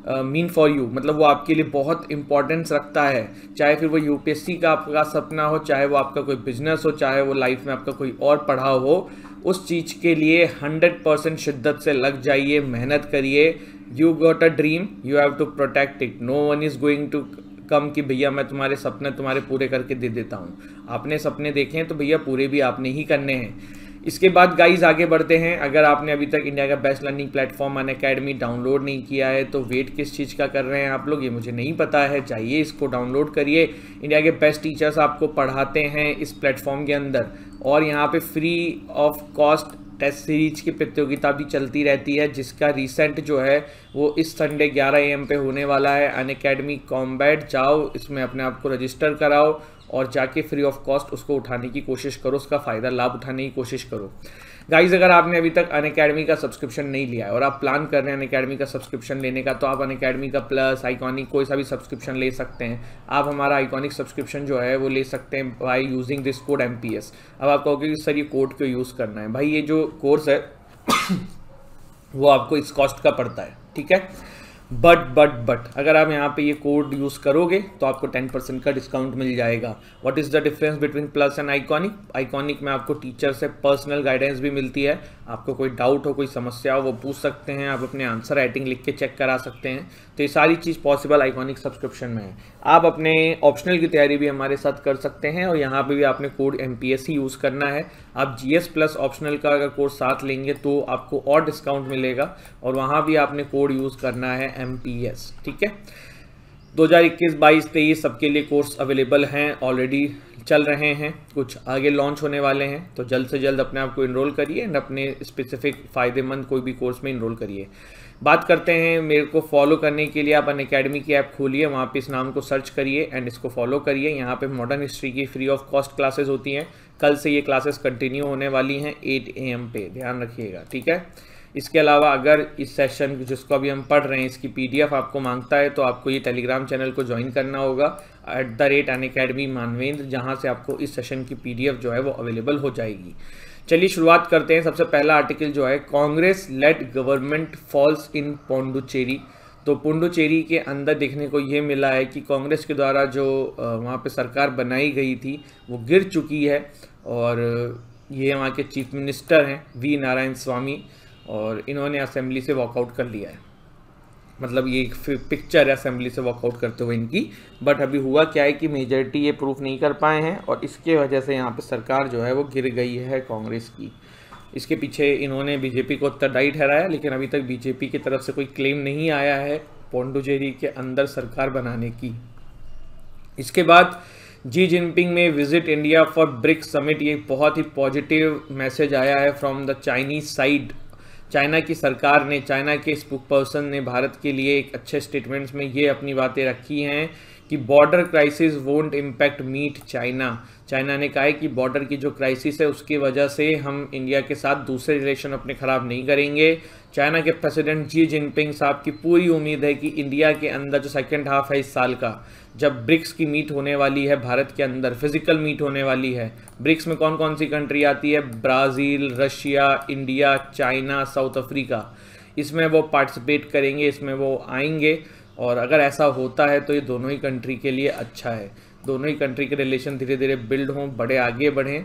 mean for you मतलब वो आपके लिए बहुत इंपॉर्टेंस रखता है चाहे फिर वो यूपीएससी का आपका सपना हो चाहे वो आपका कोई बिजनेस हो चाहे वो लाइफ में आपका कोई और पढ़ाव हो उस चीज़ के लिए हंड्रेड परसेंट शिद्दत से लग जाइए मेहनत करिए you got a dream you have to protect it no one is going to come कि भैया मैं तुम्हारे सपने तुम्हारे पूरे करके दे देता हूँ आपने सपने देखे हैं तो भैया पूरे भी आपने ही करने हैं इसके बाद गाइज आगे बढ़ते हैं अगर आपने अभी तक इंडिया का best learning platform Unacademy download नहीं किया है तो वेट किस चीज़ का कर रहे हैं आप लोग ये मुझे नहीं पता है चाहिए इसको डाउनलोड करिए इंडिया के बेस्ट टीचर्स आपको पढ़ाते हैं इस प्लेटफॉर्म के अंदर और यहाँ पे free of cost test series की प्रतियोगिता भी चलती रहती है जिसका रिसेंट जो है वो इस संडे 11 एम पे होने वाला है अन अकेडमी कॉम्बैट जाओ इसमें अपने आप को रजिस्टर कराओ और जाके फ्री ऑफ कॉस्ट उसको उठाने की कोशिश करो उसका फ़ायदा लाभ उठाने की कोशिश करो गाइज अगर आपने अभी तक अन अकेडमी का सब्सक्रिप्शन नहीं लिया है और आप प्लान कर रहे हैं अन अकेडमी का सब्सक्रिप्शन लेने का तो आप अन अकेडमी का प्लस आइकॉनिक कोई सा भी सब्सक्रिप्शन ले सकते हैं आप हमारा आइकॉनिक सब्सक्रिप्शन जो है वो ले सकते हैं by using this code M P S अब आप कहोगे कि सर ये कोड क्यों यूज़ करना है भाई ये जो कोर्स है [coughs] वो आपको इस कॉस्ट का पड़ता है ठीक है बट बट बट अगर आप यहाँ पे ये कोड यूज़ करोगे तो आपको टेन परसेंट का डिस्काउंट मिल जाएगा what is the difference between plus and iconic iconic में आपको टीचर से पर्सनल गाइडेंस भी मिलती है आपको कोई डाउट हो कोई समस्या हो वो पूछ सकते हैं आप अपने आंसर राइटिंग लिख के चेक करा सकते हैं तो ये सारी चीज़ पॉसिबल आइकॉनिक सब्सक्रिप्शन में है आप अपने ऑप्शनल की तैयारी भी हमारे साथ कर सकते हैं और यहाँ पे भी आपने कोड एम ही यूज़ करना है आप जी एस प्लस ऑप्शनल का अगर कोर्स साथ लेंगे तो आपको और डिस्काउंट मिलेगा और वहाँ भी आपने कोड यूज़ करना है एम ठीक है 2021, 22, 23 सबके लिए कोर्स अवेलेबल हैं ऑलरेडी चल रहे हैं कुछ आगे लॉन्च होने वाले हैं तो जल्द से जल्द अपने आप को इनरोल करिए एंड अपने स्पेसिफिक फ़ायदेमंद कोई भी कोर्स में इनरोल करिए बात करते हैं मेरे को फॉलो करने के लिए आप अन अकेडमी की ऐप खोलिए वहाँ पे इस नाम को सर्च करिए एंड इसको फॉलो करिए यहाँ पे मॉडर्न हिस्ट्री की फ्री ऑफ कॉस्ट क्लासेस होती हैं कल से ये क्लासेस कंटिन्यू होने वाली हैं 8 ए एम पे ध्यान रखिएगा ठीक है इसके अलावा अगर इस सेशन जिसको अभी हम पढ़ रहे हैं इसकी पी आपको मांगता है तो आपको ये टेलीग्राम चैनल को ज्वाइन करना होगा at the rate Unacademy Manvendra जहाँ से आपको इस सेशन की पी जो है वो अवेलेबल हो जाएगी चलिए शुरुआत करते हैं सबसे पहला आर्टिकल जो है Congress led government falls in पोंडुचेरी तो पुंडुचेरी के अंदर देखने को ये मिला है कि कांग्रेस के द्वारा जो वहाँ पे सरकार बनाई गई थी वो गिर चुकी है और ये वहाँ के चीफ मिनिस्टर हैं वी नारायण स्वामी और इन्होंने असेंबली से वॉकआउट कर लिया है मतलब ये पिक्चर असेंबली से वॉकआउट करते हुए इनकी बट अभी हुआ क्या है कि मेजोरिटी ये प्रूफ नहीं कर पाए हैं और इसके वजह से यहाँ पर सरकार जो है वो गिर गई है कांग्रेस की इसके पीछे इन्होंने बीजेपी को उत्तरदायी ठहराया लेकिन अभी तक बीजेपी की तरफ से कोई क्लेम नहीं आया है पोंडुचेरी के अंदर सरकार बनाने की इसके बाद जी जिनपिंग में visit India for BRICS summit ये बहुत ही पॉजिटिव मैसेज आया है from the Chinese side China की सरकार ने चाइना के स्पुक पर्सन ने भारत के लिए एक अच्छे स्टेटमेंट्स में ये अपनी बातें रखी हैं कि border crisis won't impact meet China China ने कहा है कि बॉर्डर की जो क्राइसिस है उसकी वजह से हम इंडिया के साथ दूसरे रिलेशन अपने ख़राब नहीं करेंगे चाइना के प्रेसिडेंट जी जिनपिंग साहब की पूरी उम्मीद है कि इंडिया के अंदर जो सेकेंड हाफ है इस साल का जब ब्रिक्स की मीट होने वाली है भारत के अंदर फिजिकल मीट होने वाली है ब्रिक्स में कौन कौन सी कंट्री आती है Brazil Russia India China South Africa इसमें वो पार्टिसिपेट करेंगे इसमें वो आएंगे और अगर ऐसा होता है तो ये दोनों ही कंट्री के लिए अच्छा है दोनों ही कंट्री के रिलेशन धीरे धीरे बिल्ड हों बड़े आगे बढ़ें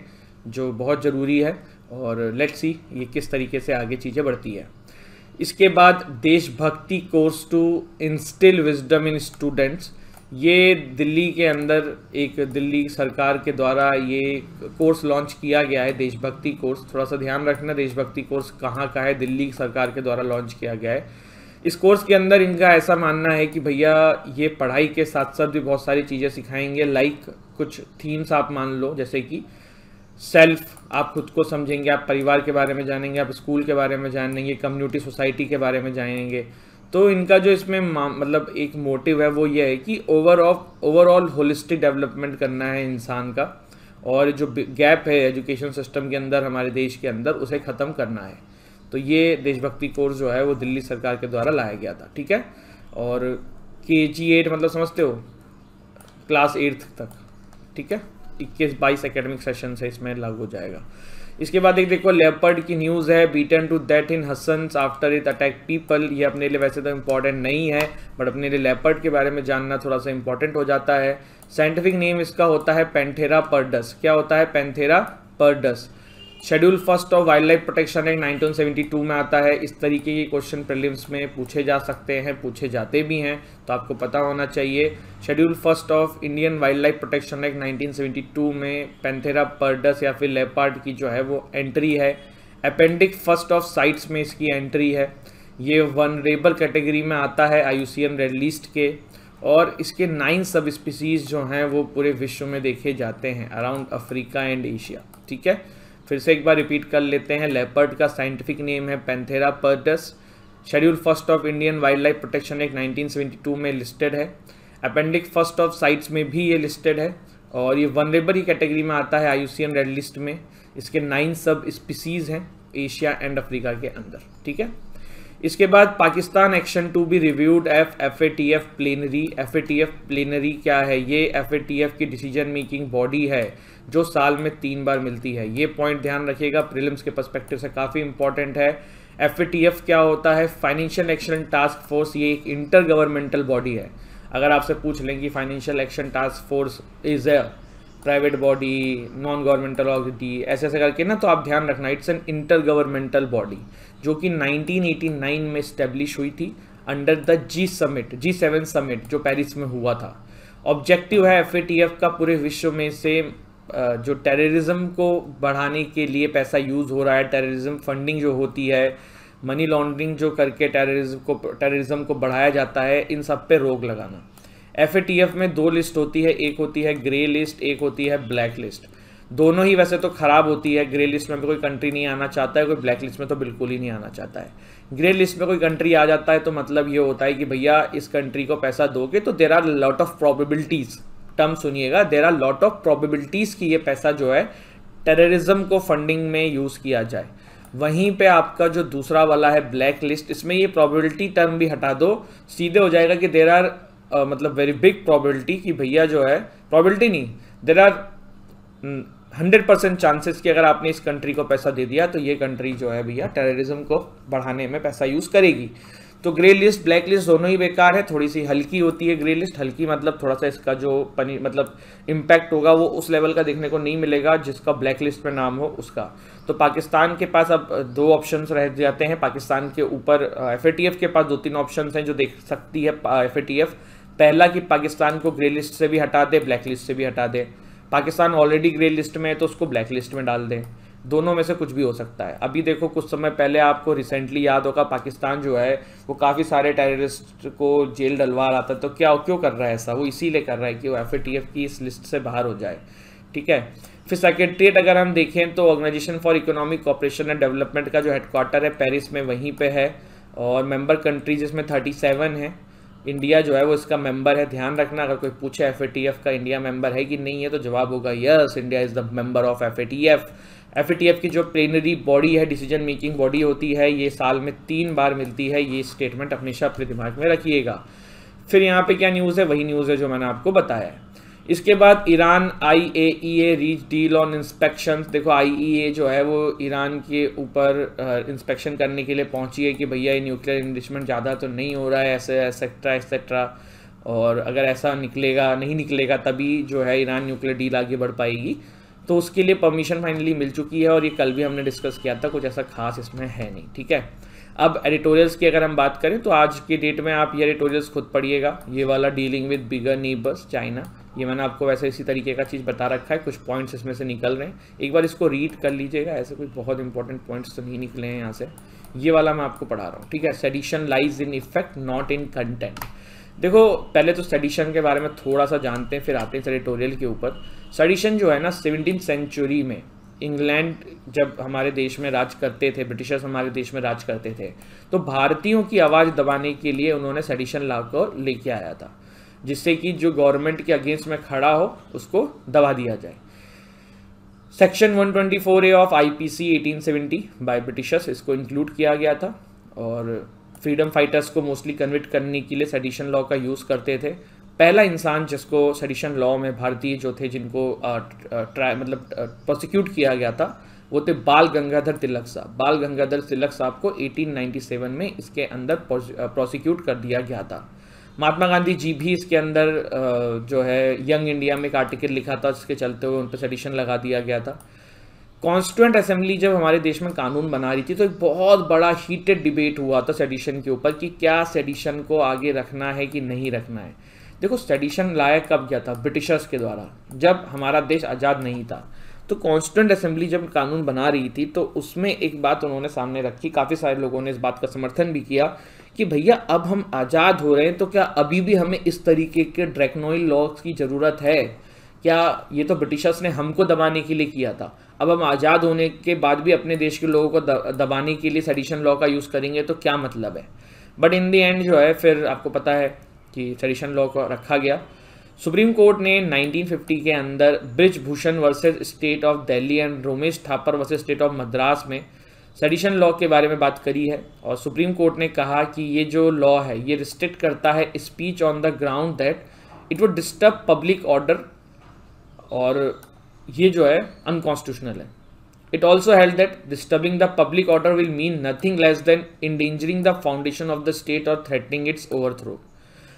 जो बहुत ज़रूरी है और लेट्स सी ये किस तरीके से आगे चीज़ें बढ़ती है इसके बाद देशभक्ति course to instil wisdom in students ये दिल्ली के अंदर एक दिल्ली सरकार के द्वारा ये कोर्स लॉन्च किया गया है देशभक्ति कोर्स थोड़ा सा ध्यान रखना देशभक्ति कोर्स कहाँ का है दिल्ली सरकार के द्वारा लॉन्च किया गया है इस कोर्स के अंदर इनका ऐसा मानना है कि भैया ये पढ़ाई के साथ साथ भी बहुत सारी चीज़ें सिखाएंगे लाइक कुछ थीम्स आप मान लो जैसे कि सेल्फ आप खुद को समझेंगे आप परिवार के बारे में जानेंगे आप स्कूल के बारे में जानेंगे कम्युनिटी सोसाइटी के बारे में जानेंगे तो इनका जो इसमें मतलब एक मोटिव है वो ये है कि ओवरऑल ओवरऑल होलिस्टिक डेवलपमेंट करना है इंसान का और जो गैप है एजुकेशन सिस्टम के अंदर हमारे देश के अंदर उसे ख़त्म करना है तो ये देशभक्ति कोर्स जो है वो दिल्ली सरकार के द्वारा लाया गया था ठीक है और के जी एट मतलब समझते हो क्लास एट्थ तक ठीक है इक्कीस बाईस एकेडमिक सेशन से इसमें लागू हो जाएगा इसके बाद एक देखो लेपर्ड की न्यूज़ है beaten to that in Hassan after it attack people ये अपने लिए वैसे तो इंपॉर्टेंट नहीं है बट अपने लिए लेपर्ड के बारे में जानना थोड़ा सा इंपॉर्टेंट हो जाता है साइंटिफिक नेम इसका होता है पेंथेरा पर्डस क्या होता है Panthera pardus schedule first of wild life protection act 1972 में आता है इस तरीके के क्वेश्चन प्रिलिम्स में पूछे जा सकते हैं पूछे जाते भी हैं तो आपको पता होना चाहिए schedule first of Indian wild life protection act 1972 में पेंथेरा पर्डस या फिर लेपार्ड की जो है वो एंट्री है अपेंडिक फर्स्ट ऑफ साइट्स में इसकी एंट्री है ये वन रेबल कैटेगरी में आता है आई रेड लिस्ट के और इसके नाइन सब स्पीसीज़ जो हैं वो पूरे विश्व में देखे जाते हैं अराउंड अफ्रीका एंड एशिया ठीक है फिर से एक बार रिपीट कर लेते हैं लेपर्ड का साइंटिफिक नेम है Panthera pardus schedule first of Indian wild life protection act 1972 में लिस्टेड है अपेंडिक्स फर्स्ट ऑफ साइट्स में भी ये लिस्टेड है और ये वनरेबल ही कैटेगरी में आता है आई रेड लिस्ट में इसके नाइन सब स्पीसीज़ हैं एशिया एंड अफ्रीका के अंदर ठीक है इसके बाद Pakistan action to be reviewed F F A T F plenary F A T F plenary क्या है ये एफ ए टी एफ की डिसीजन मेकिंग बॉडी है जो साल में तीन बार मिलती है ये पॉइंट ध्यान रखिएगा प्रिलिम्स के पर्सपेक्टिव से काफ़ी इंपॉर्टेंट है एफ क्या होता है फाइनेंशियल एक्शन टास्क फोर्स ये एक इंटर गवर्नमेंटल बॉडी है अगर आपसे पूछ लें कि financial action task force is a private body non governmental authority ऐसे ऐसे करके ना तो आप ध्यान रखना it's an inter governmental body जो कि 1989 में स्टेब्लिश हुई थी under the G summit G seven summit जो पेरिस में हुआ था ऑब्जेक्टिव है एफ का पूरे विश्व में से जो टेररिज्म को बढ़ाने के लिए पैसा यूज़ हो रहा है टेररिज्म फंडिंग जो होती है मनी लॉन्ड्रिंग जो करके टेररिज्म को टेररिज्म को बढ़ाया जाता है इन सब पे रोक लगाना एफ में दो लिस्ट होती है एक होती है ग्रे लिस्ट एक होती है ब्लैक लिस्ट दोनों ही वैसे तो ख़राब होती है ग्रे लिस्ट में भी कोई कंट्री नहीं आना चाहता है कोई ब्लैक लिस्ट में तो बिल्कुल ही नहीं आना चाहता है ग्रे लिस्ट में कोई कंट्री आ जाता है तो मतलब ये होता है कि भैया इस कंट्री को पैसा दोगे तो there are lot of probabilities term सुनिएगा there are lot of probabilities कि ये पैसा जो है टेररिज्म को फंडिंग में यूज़ किया जाए वहीं पे आपका जो दूसरा वाला है ब्लैक लिस्ट इसमें ये प्रोबेबिलिटी टर्म भी हटा दो सीधे हो जाएगा कि देर आर मतलब वेरी बिग प्रोबेबिलिटी कि भैया जो है प्रोबेबिलिटी नहीं there are hundred percent chances कि अगर आपने इस कंट्री को पैसा दे दिया तो ये कंट्री जो है भैया टेररिज्म को बढ़ाने में पैसा यूज़ करेगी तो ग्रे लिस्ट ब्लैक लिस्ट दोनों ही बेकार है थोड़ी सी हल्की होती है ग्रे लिस्ट हल्की मतलब थोड़ा सा इसका जो पनी मतलब इम्पैक्ट होगा वो उस लेवल का देखने को नहीं मिलेगा जिसका ब्लैक लिस्ट में नाम हो उसका तो पाकिस्तान के पास अब दो ऑप्शंस रह जाते हैं पाकिस्तान के ऊपर एफ के पास दो तीन ऑप्शन हैं जो देख सकती है एफ पहला कि पाकिस्तान को ग्रे लिस्ट से भी हटा दे ब्लैक लिस्ट से भी हटा दे पाकिस्तान ऑलरेडी ग्रे लिस्ट में है तो उसको ब्लैक लिस्ट में डाल दें दोनों में से कुछ भी हो सकता है अभी देखो कुछ समय पहले आपको रिसेंटली याद होगा पाकिस्तान जो है वो काफ़ी सारे टेररिस्ट को जेल डलवा रहा था तो क्या क्यों कर रहा है ऐसा वो इसीलिए कर रहा है कि वो एफ की इस लिस्ट से बाहर हो जाए ठीक है फिर सेक्रेटरीट अगर हम देखें तो organisation for economic cooperation and development का जो हेडक्वार्टर है पेरिस में वहीं पे है और मेंबर कंट्रीज इसमें 37 है इंडिया जो है वो इसका मेंबर है ध्यान रखना अगर कोई पूछे एफ का इंडिया मेंबर है कि नहीं है तो जवाब होगा yes India is the member of F F की जो प्लेनरी बॉडी है डिसीजन मेकिंग बॉडी होती है ये साल में तीन बार मिलती है ये स्टेटमेंट हमेशा अपने दिमाग में रखिएगा फिर यहाँ पे क्या न्यूज़ है वही न्यूज़ है जो मैंने आपको बताया है इसके बाद Iran I A E A reach deal on inspection देखो आई ई ए जो है वो ईरान के ऊपर इंस्पेक्शन करने के लिए पहुंची है कि भैया ये न्यूक्लियर इन्वेस्टमेंट ज़्यादा तो नहीं हो रहा है ऐसे एक्सेट्रा एक्सेट्रा और अगर ऐसा निकलेगा नहीं निकलेगा तभी जो है ईरान न्यूक्लियर डील आगे बढ़ पाएगी तो उसके लिए परमिशन फाइनली मिल चुकी है और ये कल भी हमने डिस्कस किया था कुछ ऐसा खास इसमें है नहीं ठीक है अब एडिटोरियल्स की अगर हम बात करें तो आज के डेट में आप ये एडिटोरियल्स खुद पढ़िएगा ये वाला dealing with bigger neighbours China ये मैंने आपको वैसे इसी तरीके का चीज़ बता रखा है कुछ पॉइंट्स इसमें से निकल रहे हैं एक बार इसको रीड कर लीजिएगा ऐसे कुछ बहुत इंपॉर्टेंट पॉइंट्स तो नहीं निकले हैं यहाँ से ये वाला मैं आपको पढ़ा रहा हूँ ठीक है sedition lies in effect not in content देखो पहले तो सेडिशन के बारे में थोड़ा सा जानते हैं फिर आते हैं एडिटोरियल के ऊपर सडिशन जो है ना सेवनटीन सेंचुरी में इंग्लैंड जब हमारे देश में राज करते थे ब्रिटिशर्स हमारे देश में राज करते थे तो भारतीयों की आवाज़ दबाने के लिए उन्होंने सडिशन ला को लेके आया था जिससे कि जो गवर्नमेंट के अगेंस्ट में खड़ा हो उसको दबा दिया जाए section 124 A of IPC 1870 by Britishers इसको इंक्लूड किया गया था और फ्रीडम फाइटर्स को मोस्टली कन्विट करने के लिए सडिशन लॉ का यूज़ करते थे पहला इंसान जिसको सडिशन लॉ में भारतीय जो थे जिनको ट्राई मतलब प्रोसिक्यूट किया गया था वो थे बाल गंगाधर तिलक साहब बाल गंगाधर तिलक साहब को 1897 में इसके अंदर प्रोसिक्यूट कर दिया गया था महात्मा गांधी जी भी इसके अंदर जो है यंग इंडिया में एक आर्टिकल लिखा था जिसके चलते हुए उन पर सडिशन लगा दिया गया था कॉन्स्टिट्यूंट असेंबली जब हमारे देश में कानून बना रही थी तो एक बहुत बड़ा हीटेड डिबेट हुआ था सेडिशन के ऊपर कि क्या सेडिशन को आगे रखना है कि नहीं रखना है देखो सेडिशन लाया कब गया था ब्रिटिशर्स के द्वारा जब हमारा देश आज़ाद नहीं था तो कॉन्स्टिट्यूंट असेंबली जब कानून बना रही थी तो उसमें एक बात उन्होंने सामने रखी काफ़ी सारे लोगों ने इस बात का समर्थन भी किया कि भैया अब हम आज़ाद हो रहे हैं तो क्या अभी भी हमें इस तरीके के ड्रैकनोइल लॉज की ज़रूरत है क्या ये तो ब्रिटिशर्स ने हमको दबाने के लिए किया था अब हम आज़ाद होने के बाद भी अपने देश के लोगों को दबाने के लिए सेडिशन लॉ का यूज़ करेंगे तो क्या मतलब है बट इन दी एंड जो है फिर आपको पता है कि सेडिशन लॉ को रखा गया सुप्रीम कोर्ट ने 1950 के अंदर Brij Bhushan versus state of Delhi and Romesh Thapar versus state of Madras में सेडिशन लॉ के बारे में बात करी है और सुप्रीम कोर्ट ने कहा कि ये जो लॉ है ये रिस्ट्रिक्ट करता है speech on the ground that it would disturb public order और ये जो है अनकॉन्स्टिट्यूशनल है it also held that disturbing the public order will mean nothing less than endangering the foundation of the state और threatening its overthrow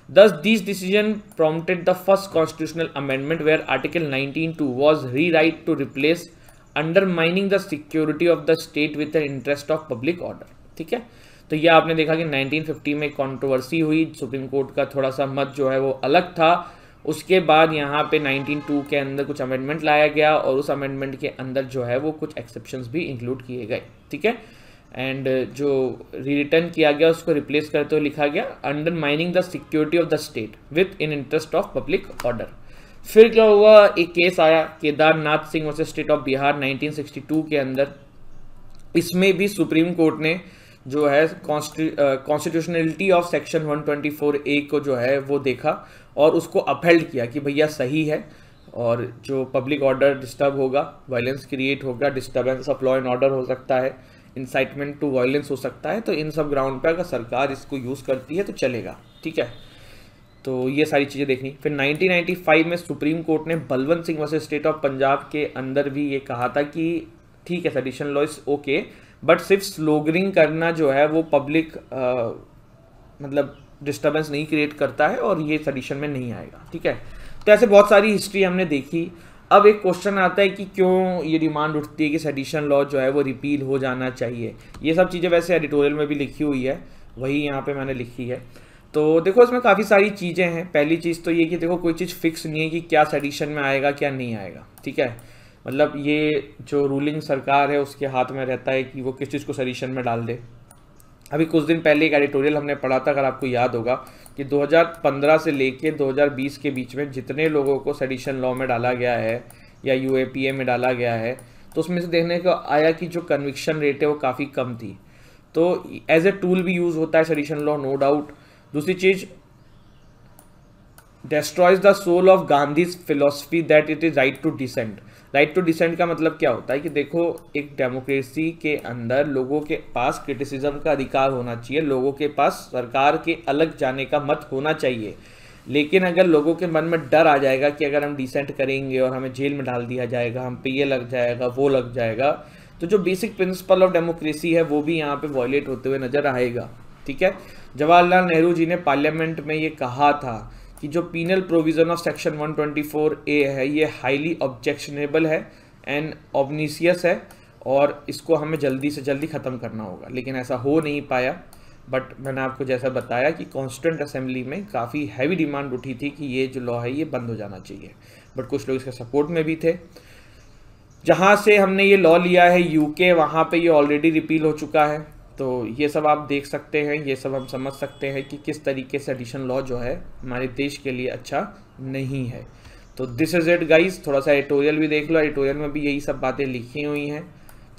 Thus, this decision prompted the first constitutional amendment where Article 19.2 was rewritten to replace undermining the security of the state with interest of public order ठीक है तो ये आपने देखा कि 1950 में कंट्रोवर्सी हुई सुप्रीम कोर्ट का थोड़ा सा मत जो है वो अलग था उसके बाद यहाँ पे 192 के अंदर कुछ अमेंडमेंट लाया गया और उस अमेंडमेंट के अंदर जो है वो कुछ एक्सेप्शन भी इंक्लूड किए गए ठीक है एंड uh, जो रिटर्न किया गया उसको रिप्लेस करते हुए लिखा गया undermining the security of the state with in interest of public order फिर क्या हुआ एक केस आया Kedarnath Singh versus state of Bihar 1962 के अंदर इसमें भी सुप्रीम कोर्ट ने जो है कॉन्स्टिट्यूशनलिटी ऑफ सेक्शन 124 ए को जो है वो देखा और उसको अपहेल्ड किया कि भैया सही है और जो पब्लिक ऑर्डर डिस्टर्ब होगा वायलेंस क्रिएट होगा disturbance of law and order हो सकता है इंसाइटमेंट टू वायलेंस हो सकता है तो इन सब ग्राउंड पर अगर सरकार इसको यूज़ करती है तो चलेगा ठीक है तो ये सारी चीज़ें देखनी फिर 1995 में सुप्रीम कोर्ट ने Balwant Singh versus state of Punjab के अंदर भी ये कहा था कि ठीक है sedition law is okay but सिर्फ स्लोगरिंग करना जो है वो पब्लिक मतलब डिस्टर्बेंस नहीं क्रिएट करता है और ये सडिशन में नहीं आएगा ठीक है तो ऐसे बहुत सारी हिस्ट्री हमने देखी अब एक क्वेश्चन आता है कि क्यों ये डिमांड उठती है कि सेडिशन लॉ जो है वो रिपील हो जाना चाहिए ये सब चीज़ें वैसे एडिटोरियल में भी लिखी हुई है वही यहाँ पे मैंने लिखी है तो देखो इसमें काफ़ी सारी चीज़ें हैं पहली चीज़ तो ये कि देखो कोई चीज़ फिक्स नहीं है कि क्या सेडिशन में आएगा क्या नहीं आएगा ठीक है मतलब ये जो रूलिंग सरकार है उसके हाथ में रहता है कि वो किस चीज़ को सेडिशन में डाल दे अभी कुछ दिन पहले एक एडिटोरियल हमने पढ़ा था अगर आपको याद होगा कि 2015 से लेके 2020 के बीच में जितने लोगों को सेडिशन लॉ में डाला गया है या यू में डाला गया है तो उसमें से देखने को आया कि जो कन्विक्शन रेट है वो काफ़ी कम थी तो एज ए टूल भी यूज़ होता है सेडिशन लॉ नो डाउट दूसरी चीज़ destroys the soul of Gandhi's philosophy that it is right to dissent right to dissent का मतलब क्या होता है कि देखो एक डेमोक्रेसी के अंदर लोगों के पास क्रिटिसिज्म का अधिकार होना चाहिए लोगों के पास सरकार के अलग जाने का मत होना चाहिए लेकिन अगर लोगों के मन में डर आ जाएगा कि अगर हम डिसेंट करेंगे और हमें जेल में डाल दिया जाएगा हम पे ये लग जाएगा वो लग जाएगा तो जो बेसिक प्रिंसिपल ऑफ डेमोक्रेसी है वो भी यहाँ पे वॉयलेट होते हुए नजर आएगा ठीक है जवाहरलाल नेहरू जी ने पार्लियामेंट में ये कहा था कि जो penal provision of section 124 A है ये हाईली ऑब्जेक्शनेबल है एंड ऑबनीसियस है और इसको हमें जल्दी से जल्दी ख़त्म करना होगा लेकिन ऐसा हो नहीं पाया बट मैंने आपको जैसा बताया कि कॉन्स्टेंट असेंबली में काफ़ी हैवी डिमांड उठी थी कि ये जो लॉ है ये बंद हो जाना चाहिए बट कुछ लोग इसके सपोर्ट में भी थे जहाँ से हमने ये लॉ लिया है यूके वहाँ पे ये ऑलरेडी रिपील हो चुका है तो ये सब आप देख सकते हैं ये सब हम समझ सकते हैं कि किस तरीके से एडिशन लॉ जो है हमारे देश के लिए अच्छा नहीं है तो दिस इज़ इट गाइज थोड़ा सा एडिटोरियल भी देख लो एडिटोरियल में भी यही सब बातें लिखी हुई हैं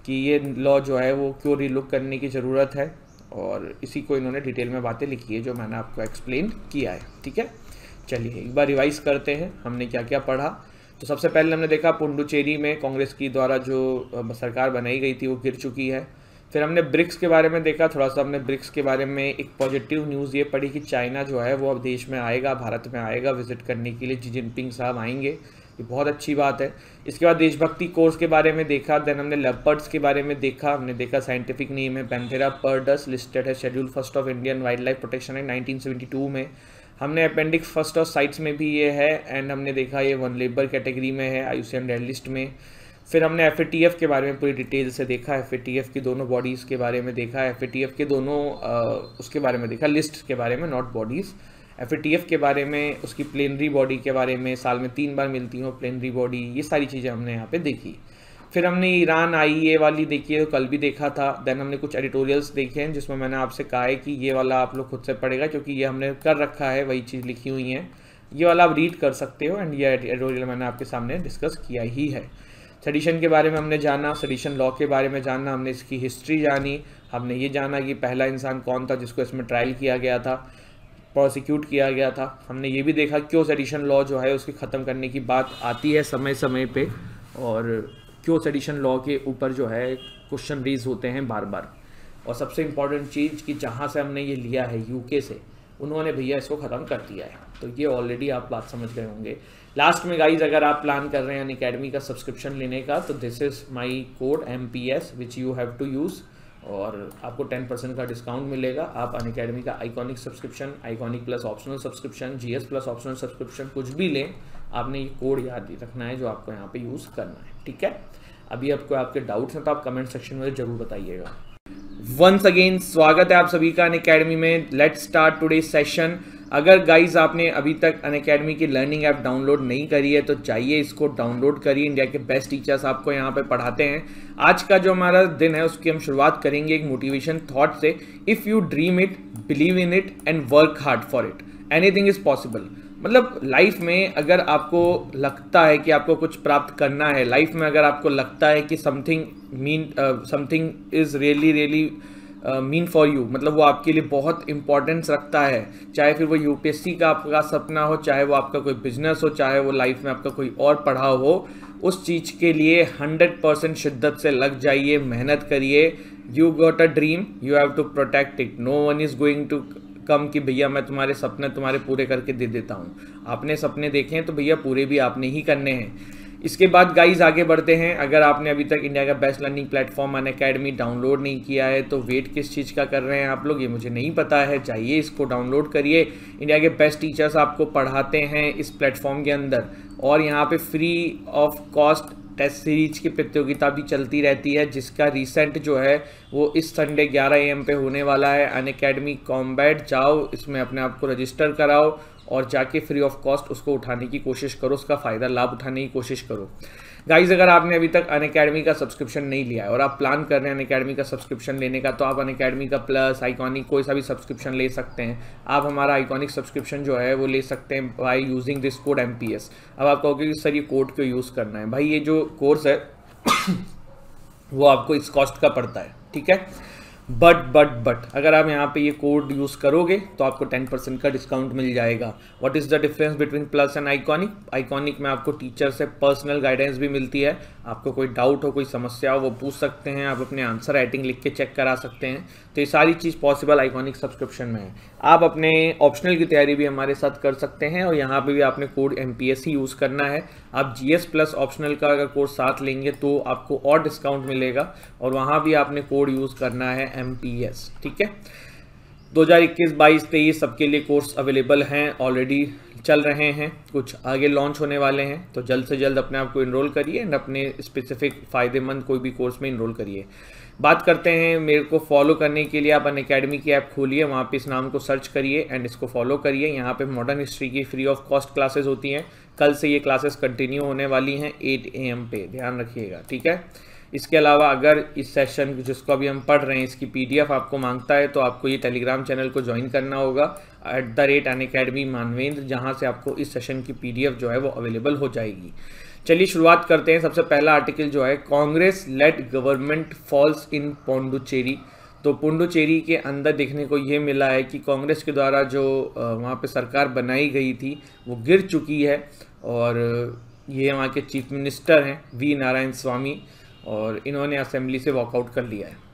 कि ये लॉ जो है वो क्यों रिलुक करने की ज़रूरत है और इसी को इन्होंने डिटेल में बातें लिखी है जो मैंने आपको एक्सप्लेन किया है ठीक है चलिए एक बार रिवाइज करते हैं हमने क्या क्या पढ़ा तो सबसे पहले हमने देखा पुंडुचेरी में कांग्रेस की द्वारा जो सरकार बनाई गई थी वो गिर चुकी है फिर हमने ब्रिक्स के बारे में देखा थोड़ा सा हमने ब्रिक्स के बारे में एक पॉजिटिव न्यूज़ ये पड़ी कि चाइना जो है वो अब देश में आएगा भारत में आएगा विजिट करने के लिए जी जिनपिंग साहब आएंगे ये बहुत अच्छी बात है इसके बाद देशभक्ति कोर्स के बारे में देखा देन हमने लेपर्ड्स के बारे में देखा हमने देखा साइंटिफिक नेम है पेंथेरा पर्डस लिस्टेड है schedule first of Indian wild life protection act nineteen में हमने अपेंडिक्स फर्स्ट ऑफ साइट्स में भी ये है एंड हमने देखा ये वन लेबर कैटेगरी में है आयुष्यन रेड लिस्ट में फिर हमने एफ के बारे में पूरी डिटेल से देखा एफ की दोनों बॉडीज़ के बारे में देखा एफ के दोनों उसके बारे में देखा लिस्ट के बारे में नॉट बॉडीज़ एफ के बारे में उसकी प्लेनरी बॉडी के बारे में साल में तीन बार मिलती हो प्लेनरी बॉडी ये सारी चीज़ें हमने यहाँ पे देखी फिर हमने ईरान आई e वाली देखी है तो कल भी देखा था देन हमने कुछ एडिटोरियल्स देखे हैं जिसमें मैंने आपसे कहा है कि ये वाला आप लोग खुद से पढ़ेगा क्योंकि ये हमने कर रखा है वही चीज़ लिखी हुई है ये वाला आप रीड कर सकते हो एंड ये एडिटोरियल मैंने आपके सामने डिस्कस किया ही है सडिशन के बारे में हमने जाना सडिशन लॉ के बारे में जाना हमने इसकी हिस्ट्री जानी हमने ये जाना कि पहला इंसान कौन था जिसको इसमें ट्रायल किया गया था प्रोसिक्यूट किया गया था हमने ये भी देखा क्यों सडिशन लॉ जो है उसके ख़त्म करने की बात आती है समय समय पर और क्यों सडिशन लॉ के ऊपर जो है क्वेश्चन रेज होते हैं बार बार और सबसे इम्पॉर्टेंट चीज़ कि जहाँ से हमने ये लिया है यूके से उन्होंने भैया इसको ख़त्म कर दिया है तो ये ऑलरेडी आप बात समझ गए होंगे लास्ट में गाइज अगर आप प्लान कर रहे हैं अकेडमी का सब्सक्रिप्शन लेने का तो this is my code M P S which you have to use और आपको टेन परसेंट का डिस्काउंट मिलेगा आप अन अकेडमी का iconic subscription iconic plus optional subscription GS plus optional subscription कुछ भी लें आपने ये कोड याद रखना है जो आपको यहाँ पे यूज़ करना है ठीक है अभी आपको आपके डाउट्स हैं तो आप कमेंट सेक्शन में जरूर बताइएगा वंस अगेन स्वागत है आप सभी का अन में लेट स्टार्ट टूडे सेशन अगर गाइज आपने अभी तक अन अकेडमी की लर्निंग ऐप डाउनलोड नहीं करी है तो चाहिए इसको डाउनलोड करिए इंडिया के बेस्ट टीचर्स आपको यहाँ पे पढ़ाते हैं आज का जो हमारा दिन है उसकी हम शुरुआत करेंगे एक मोटिवेशन थॉट से if you dream it believe in it and work hard for it anything is possible मतलब लाइफ में अगर आपको लगता है कि आपको कुछ प्राप्त करना है लाइफ में अगर आपको लगता है कि something mean something is really really mean for you मतलब वो आपके लिए बहुत इंपॉर्टेंस रखता है चाहे फिर वो यूपीएससी का आपका सपना हो चाहे वो आपका कोई बिजनेस हो चाहे वो लाइफ में आपका कोई और पढ़ाव हो उस चीज़ के लिए हंड्रेड परसेंट शिद्दत से लग जाइए मेहनत करिए you got a dream you have to protect it no one is going to come कि भैया मैं तुम्हारे सपने तुम्हारे पूरे करके दे देता हूँ आपने सपने देखे हैं तो भैया पूरे भी आपने ही करने हैं इसके बाद गाइज आगे बढ़ते हैं अगर आपने अभी तक इंडिया का best learning platform Unacademy download नहीं किया है तो वेट किस चीज़ का कर रहे हैं आप लोग ये मुझे नहीं पता है चाहिए इसको डाउनलोड करिए इंडिया के बेस्ट टीचर्स आपको पढ़ाते हैं इस प्लेटफॉर्म के अंदर और यहाँ पे free of cost test series की प्रतियोगिता भी चलती रहती है जिसका रिसेंट जो है वो इस संडे 11 एम पे होने वाला है अन अकेडमी कॉम्बैट जाओ इसमें अपने आप को रजिस्टर कराओ और जाके फ्री ऑफ कॉस्ट उसको उठाने की कोशिश करो उसका फ़ायदा लाभ उठाने की कोशिश करो गाइज अगर आपने अभी तक अन अकेडमी का सब्सक्रिप्शन नहीं लिया है और आप प्लान कर रहे हैं अन अकेडमी का सब्सक्रिप्शन लेने का तो आप अन अकेडमी का प्लस आइकॉनिक कोई सा भी सब्सक्रिप्शन ले सकते हैं आप हमारा आइकॉनिक सब्सक्रिप्शन जो है वो ले सकते हैं by using this code M P S अब आप कहोगे कि सर ये कोड क्यों यूज़ करना है भाई ये जो कोर्स है [coughs] वो आपको इस कॉस्ट का पड़ता है ठीक है बट बट बट अगर आप यहाँ पे ये कोड यूज़ करोगे तो आपको टेन परसेंट का डिस्काउंट मिल जाएगा what is the difference between plus and iconic iconic में आपको टीचर से पर्सनल गाइडेंस भी मिलती है आपको कोई डाउट हो कोई समस्या हो वो पूछ सकते हैं आप अपने आंसर राइटिंग लिख के चेक करा सकते हैं तो ये सारी चीज़ पॉसिबल आइकॉनिक सब्सक्रिप्शन में है आप अपने ऑप्शनल की तैयारी भी हमारे साथ कर सकते हैं और यहाँ पे भी आपने कोड एम ही यूज़ करना है आप जी एस प्लस ऑप्शनल का अगर कोड साथ लेंगे तो आपको और डिस्काउंट मिलेगा और वहाँ भी आपने कोड यूज़ करना है एम ठीक है 2021, 22, 23 सबके लिए कोर्स अवेलेबल हैं ऑलरेडी चल रहे हैं कुछ आगे लॉन्च होने वाले हैं तो जल्द से जल्द अपने आप को इनरोल करिए एंड अपने स्पेसिफिक फ़ायदेमंद कोई भी कोर्स में इनरोल करिए बात करते हैं मेरे को फॉलो करने के लिए आप अन अकेडमी की ऐप खोलिए वहाँ पे इस नाम को सर्च करिए एंड इसको फॉलो करिए यहाँ पे मॉडर्न हिस्ट्री की फ्री ऑफ कॉस्ट क्लासेस होती हैं कल से ये क्लासेस कंटिन्यू होने वाली हैं 8 ए एम पे ध्यान रखिएगा ठीक है इसके अलावा अगर इस सेशन जिसको अभी हम पढ़ रहे हैं इसकी पी आपको मांगता है तो आपको ये टेलीग्राम चैनल को ज्वाइन करना होगा at the rate Unacademy Manvendra जहाँ से आपको इस सेशन की पी जो है वो अवेलेबल हो जाएगी चलिए शुरुआत करते हैं सबसे पहला आर्टिकल जो है Congress led government falls in पोंडुचेरी तो पुंडुचेरी के अंदर देखने को ये मिला है कि कांग्रेस के द्वारा जो वहाँ पे सरकार बनाई गई थी वो गिर चुकी है और ये वहाँ के चीफ मिनिस्टर हैं वी नारायण स्वामी और इन्होंने असेंबली से वॉकआउट कर लिया है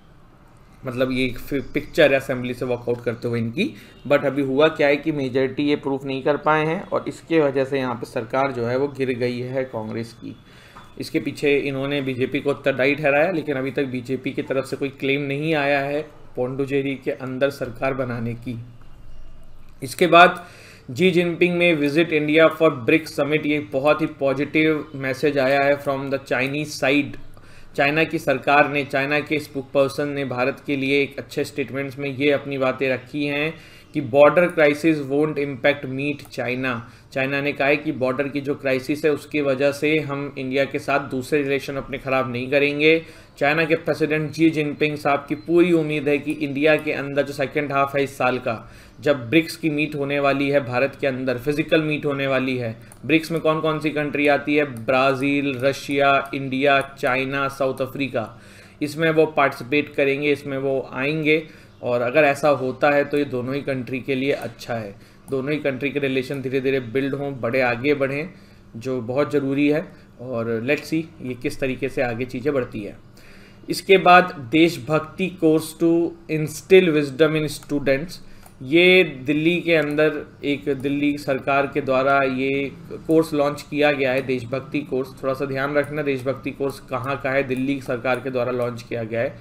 मतलब ये पिक्चर असेंबली से वॉकआउट करते हुए इनकी बट अभी हुआ क्या है कि मेजोरिटी ये प्रूफ नहीं कर पाए हैं और इसके वजह से यहाँ पर सरकार जो है वो गिर गई है कांग्रेस की इसके पीछे इन्होंने बीजेपी को उत्तरदायी ठहराया लेकिन अभी तक बीजेपी की तरफ से कोई क्लेम नहीं आया है पोंडुचेरी के अंदर सरकार बनाने की इसके बाद जी जिनपिंग में visit India for BRICS summit ये बहुत ही पॉजिटिव मैसेज आया है from the Chinese side China की सरकार ने चाइना के स्पुक पर्सन ने भारत के लिए एक अच्छे स्टेटमेंट्स में ये अपनी बातें रखी हैं कि border crisis won't impact meet China China ने कहा है कि बॉर्डर की जो क्राइसिस है उसकी वजह से हम इंडिया के साथ दूसरे रिलेशन अपने ख़राब नहीं करेंगे चाइना के प्रेसिडेंट जी जिनपिंग साहब की पूरी उम्मीद है कि इंडिया के अंदर जो सेकेंड हाफ है इस साल का जब ब्रिक्स की मीट होने वाली है भारत के अंदर फिजिकल मीट होने वाली है ब्रिक्स में कौन कौन सी कंट्री आती है Brazil Russia India China South Africa इसमें वो पार्टिसिपेट करेंगे इसमें वो आएंगे और अगर ऐसा होता है तो ये दोनों ही कंट्री के लिए अच्छा है दोनों ही कंट्री के रिलेशन धीरे धीरे बिल्ड हों बड़े आगे बढ़ें जो बहुत ज़रूरी है और लेट्स सी ये किस तरीके से आगे चीज़ें बढ़ती है इसके बाद देशभक्ति course to instil wisdom in students ये दिल्ली के अंदर एक दिल्ली सरकार के द्वारा ये कोर्स लॉन्च किया गया है देशभक्ति कोर्स थोड़ा सा ध्यान रखना देशभक्ति कोर्स कहाँ का है दिल्ली सरकार के द्वारा लॉन्च किया गया है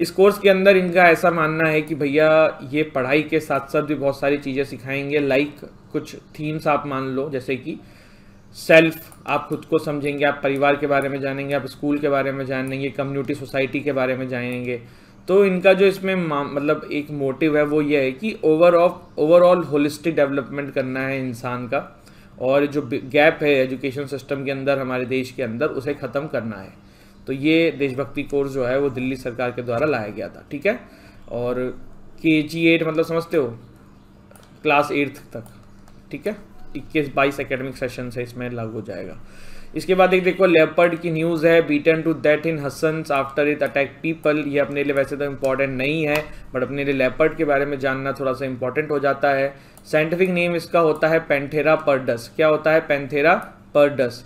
इस कोर्स के अंदर इनका ऐसा मानना है कि भैया ये पढ़ाई के साथ साथ भी बहुत सारी चीज़ें सिखाएंगे लाइक कुछ थीम्स आप मान लो जैसे कि सेल्फ आप खुद को समझेंगे आप परिवार के बारे में जानेंगे आप स्कूल के बारे में जानेंगे कम्युनिटी सोसाइटी के बारे में जानेंगे तो इनका जो इसमें मतलब एक मोटिव है वो ये है कि ओवरऑल ओवरऑल होलिस्टिक डेवलपमेंट करना है इंसान का और जो गैप है एजुकेशन सिस्टम के अंदर हमारे देश के अंदर उसे ख़त्म करना है तो ये देशभक्ति कोर्स जो है वो दिल्ली सरकार के द्वारा लाया गया था ठीक है और के जी एट मतलब समझते हो क्लास एट्थ तक ठीक है इक्कीस बाईस एकेडमिक सेशन से इसमें लागू हो जाएगा इसके बाद एक देखो लेपर्ड की न्यूज़ है beaten to that in Hassan after it attack people ये अपने लिए वैसे तो इंपॉर्टेंट नहीं है बट अपने लिए लेपर्ड के बारे में जानना थोड़ा सा इंपॉर्टेंट हो जाता है साइंटिफिक नेम इसका होता है पेंथेरा पर्डस क्या होता है Panthera pardus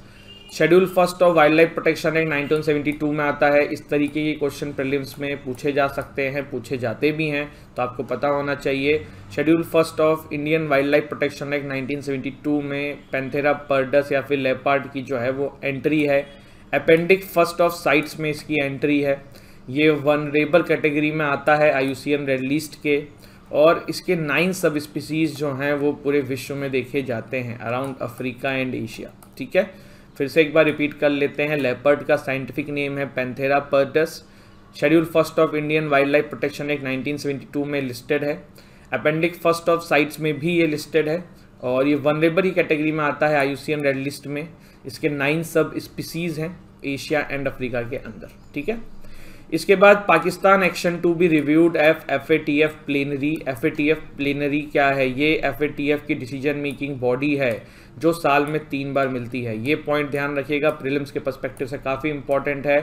schedule first of wild life protection act 1972 में आता है इस तरीके के क्वेश्चन प्रिलिम्स में पूछे जा सकते हैं पूछे जाते भी हैं तो आपको पता होना चाहिए schedule first of Indian wild life protection act 1972 में पेंथेरा पर्डस या फिर लेपार्ड की जो है वो एंट्री है अपेंडिक फर्स्ट ऑफ साइट्स में इसकी एंट्री है ये वन रेबल कैटेगरी में आता है आई रेड लिस्ट के और इसके नाइन सब स्पीसीज़ जो हैं वो पूरे विश्व में देखे जाते हैं अराउंड अफ्रीका एंड एशिया ठीक है फिर से एक बार रिपीट कर लेते हैं लेपर्ड का साइंटिफिक नेम है Panthera pardus schedule first of Indian wild life protection act 1972 में लिस्टेड है अपेंडिक्स फर्स्ट ऑफ साइट्स में भी ये लिस्टेड है और ये वनरेबल ही कैटेगरी में आता है आई रेड लिस्ट में इसके नाइन सब स्पीसीज़ हैं एशिया एंड अफ्रीका के अंदर ठीक है इसके बाद Pakistan action to be reviewed F F A T F plenary F A T F plenary क्या है ये एफ ए टी एफ की डिसीजन मेकिंग बॉडी है जो साल में तीन बार मिलती है ये पॉइंट ध्यान रखिएगा प्रीलिम्स के पर्सपेक्टिव से काफ़ी इंपॉर्टेंट है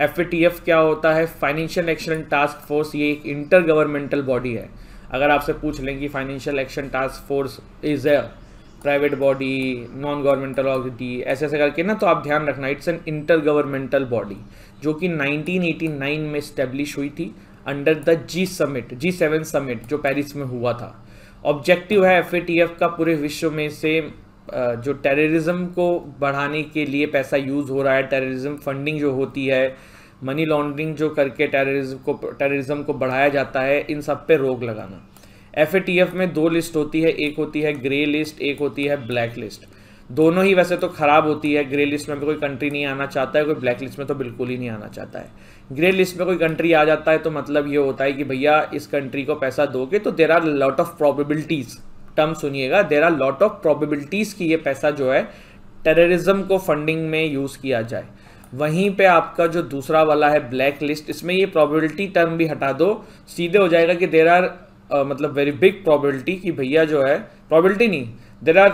एफ क्या होता है फाइनेंशियल एक्शन टास्क फोर्स ये एक इंटर गवर्नमेंटल बॉडी है अगर आपसे पूछ लें कि financial action task force is a private body non governmental authority ऐसे ऐसे करके ना तो आप ध्यान रखना it's an inter governmental body जो कि 1989 में स्टेब्लिश हुई थी under the G summit G seven summit जो पेरिस में हुआ था ऑब्जेक्टिव है एफ का पूरे विश्व में से जो टेररिज्म को बढ़ाने के लिए पैसा यूज़ हो रहा है टेररिज्म फंडिंग जो होती है मनी लॉन्ड्रिंग जो करके टेररिज्म को टेररिज्म को बढ़ाया जाता है इन सब पे रोक लगाना एफ में दो लिस्ट होती है एक होती है ग्रे लिस्ट एक होती है ब्लैक लिस्ट दोनों ही वैसे तो ख़राब होती है ग्रे लिस्ट में भी कोई कंट्री नहीं आना चाहता है कोई ब्लैक लिस्ट में तो बिल्कुल ही नहीं आना चाहता है ग्रे लिस्ट में कोई कंट्री आ जाता है तो मतलब ये होता है कि भैया इस कंट्री को पैसा दोगे तो there are lot of probabilities term सुनिएगा there are lot of probabilities कि ये पैसा जो है टेररिज्म को फंडिंग में यूज़ किया जाए वहीं पे आपका जो दूसरा वाला है ब्लैक लिस्ट इसमें ये प्रोबेबिलिटी टर्म भी हटा दो सीधे हो जाएगा कि देर आर मतलब वेरी बिग प्रोबेबिलिटी कि भैया जो है प्रोबेबिलिटी नहीं there are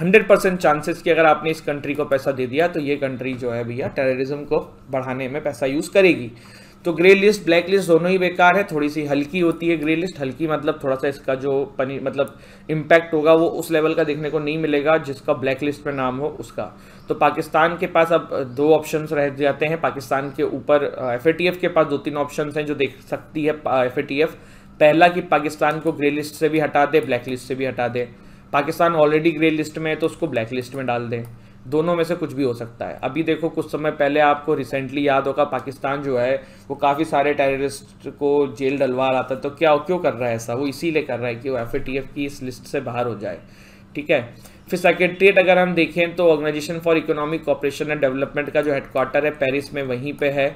hundred percent chances कि अगर आपने इस कंट्री को पैसा दे दिया तो ये कंट्री जो है भैया टेररिज्म को बढ़ाने में पैसा यूज़ करेगी तो ग्रे लिस्ट ब्लैक लिस्ट दोनों ही बेकार है थोड़ी सी हल्की होती है ग्रे लिस्ट हल्की मतलब थोड़ा सा इसका जो पनी मतलब इम्पैक्ट होगा वो उस लेवल का देखने को नहीं मिलेगा जिसका ब्लैक लिस्ट में नाम हो उसका तो पाकिस्तान के पास अब दो ऑप्शंस रह जाते हैं पाकिस्तान के ऊपर एफ के पास दो तीन ऑप्शन हैं जो देख सकती है एफ पहला कि पाकिस्तान को ग्रे लिस्ट से भी हटा दे ब्लैक लिस्ट से भी हटा दे पाकिस्तान ऑलरेडी ग्रे लिस्ट में है तो उसको ब्लैक लिस्ट में डाल दें दोनों में से कुछ भी हो सकता है अभी देखो कुछ समय पहले आपको रिसेंटली याद होगा पाकिस्तान जो है वो काफ़ी सारे टेररिस्ट को जेल डलवा रहा था तो क्या क्यों कर रहा है ऐसा वो इसीलिए कर रहा है कि वो एफ की इस लिस्ट से बाहर हो जाए ठीक है फिर सेक्रेटरीट अगर हम देखें तो organisation for economic cooperation and development का जो हेडक्वार्टर है पेरिस में वहीं पे है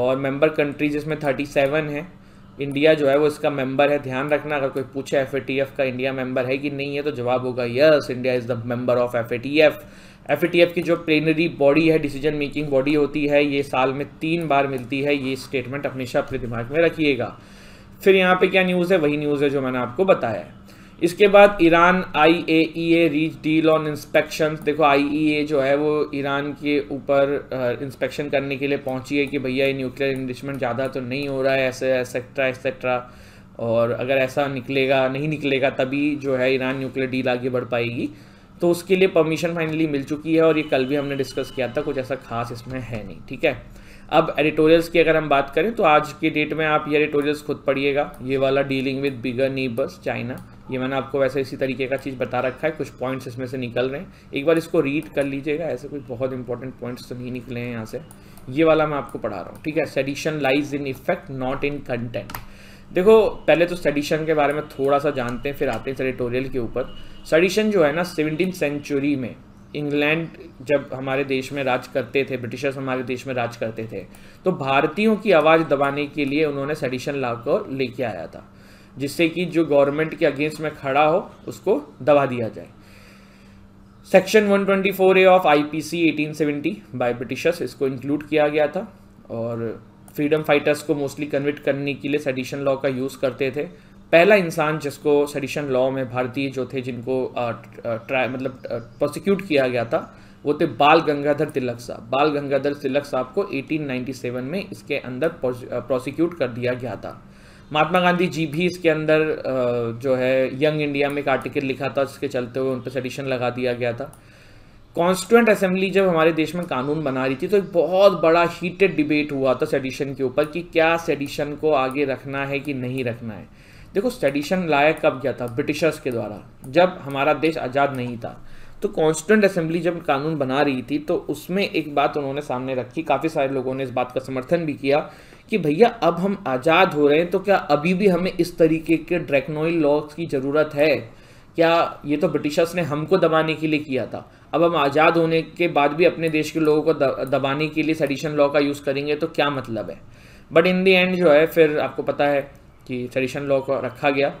और मेंबर कंट्रीज इसमें 37 है इंडिया जो है वो इसका मेंबर है ध्यान रखना अगर कोई पूछे एफ का इंडिया मेंबर है कि नहीं है तो जवाब होगा yes India is the member of F F की जो प्लेनरी बॉडी है डिसीजन मेकिंग बॉडी होती है ये साल में तीन बार मिलती है ये स्टेटमेंट हमेशा अपने दिमाग में रखिएगा फिर यहाँ पे क्या न्यूज़ है वही न्यूज़ है जो मैंने आपको बताया है इसके बाद Iran I A E A reach deal on inspection देखो आई ई ए जो है वो ईरान के ऊपर इंस्पेक्शन करने के लिए पहुंची है कि भैया ये न्यूक्लियर इन्वेस्टमेंट ज़्यादा तो नहीं हो रहा है ऐसे एक्सेट्रा एक्सेट्रा और अगर ऐसा निकलेगा नहीं निकलेगा तभी जो है ईरान न्यूक्लियर डील आगे बढ़ पाएगी तो उसके लिए परमिशन फाइनली मिल चुकी है और ये कल भी हमने डिस्कस किया था कुछ ऐसा खास इसमें है नहीं ठीक है अब एडिटोरियल्स की अगर हम बात करें तो आज के डेट में आप ये एडिटोरियल्स खुद पढ़िएगा ये वाला dealing with bigger neighbours China ये मैंने आपको वैसे इसी तरीके का चीज़ बता रखा है कुछ पॉइंट्स इसमें से निकल रहे हैं एक बार इसको रीड कर लीजिएगा ऐसे कुछ बहुत इंपॉर्टेंट पॉइंट्स तो नहीं निकले हैं यहाँ से ये वाला मैं आपको पढ़ा रहा हूँ ठीक है sedition lies in effect not in content देखो पहले तो सेडिशन के बारे में थोड़ा सा जानते हैं फिर आते हैं एडिटोरियल के ऊपर सडिशन जो है ना सेवनटीन सेंचुरी में इंग्लैंड जब हमारे देश में राज करते थे ब्रिटिशर्स हमारे देश में राज करते थे तो भारतीयों की आवाज़ दबाने के लिए उन्होंने सडिशन ला को लेके आया था जिससे कि जो गवर्नमेंट के अगेंस्ट में खड़ा हो उसको दबा दिया जाए section 124 A of IPC 1870 by Britishers इसको इंक्लूड किया गया था और फ्रीडम फाइटर्स को मोस्टली कन्विट करने के लिए सडिशन लॉ का यूज़ करते थे पहला इंसान जिसको सडिशन लॉ में भारतीय जो थे जिनको ट्राई मतलब प्रोसिक्यूट किया गया था वो थे बाल गंगाधर तिलक साहब बाल गंगाधर तिलक साहब को 1897 में इसके अंदर प्रोसिक्यूट कर दिया गया था महात्मा गांधी जी भी इसके अंदर जो है यंग इंडिया में एक आर्टिकल लिखा था जिसके चलते हुए उन पर सडिशन लगा दिया गया था कॉन्स्टिट्यूंट असेंबली जब हमारे देश में कानून बना रही थी तो एक बहुत बड़ा हीटेड डिबेट हुआ था सेडिशन के ऊपर कि क्या सेडिशन को आगे रखना है कि नहीं रखना है देखो सेडिशन लाया कब गया था ब्रिटिशर्स के द्वारा जब हमारा देश आज़ाद नहीं था तो कॉन्स्टिट्यूंट असेंबली जब कानून बना रही थी तो उसमें एक बात उन्होंने सामने रखी काफ़ी सारे लोगों ने इस बात का समर्थन भी किया कि भैया अब हम आज़ाद हो रहे हैं तो क्या अभी भी हमें इस तरीके के ड्रैकनोइल लॉज की ज़रूरत है क्या ये तो ब्रिटिशर्स ने हमको दबाने के लिए किया था अब हम आज़ाद होने के बाद भी अपने देश के लोगों को दबाने के लिए सेडिशन लॉ का यूज़ करेंगे तो क्या मतलब है बट इन दी एंड जो है फिर आपको पता है कि सेडिशन लॉ को रखा गया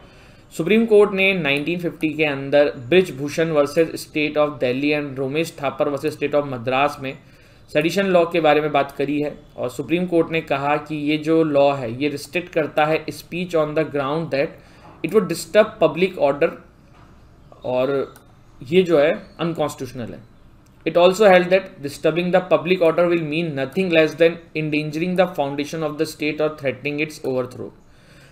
सुप्रीम कोर्ट ने 1950 के अंदर Brij Bhushan versus state of Delhi and Romesh Thapar versus state of Madras में सेडिशन लॉ के बारे में बात करी है और सुप्रीम कोर्ट ने कहा कि ये जो लॉ है ये रिस्ट्रिक्ट करता है speech on the ground that it would disturb public order और ये जो है अनकॉन्स्टिट्यूशनल है it also held that disturbing the public order will mean nothing less than endangering the foundation of the state और threatening its overthrow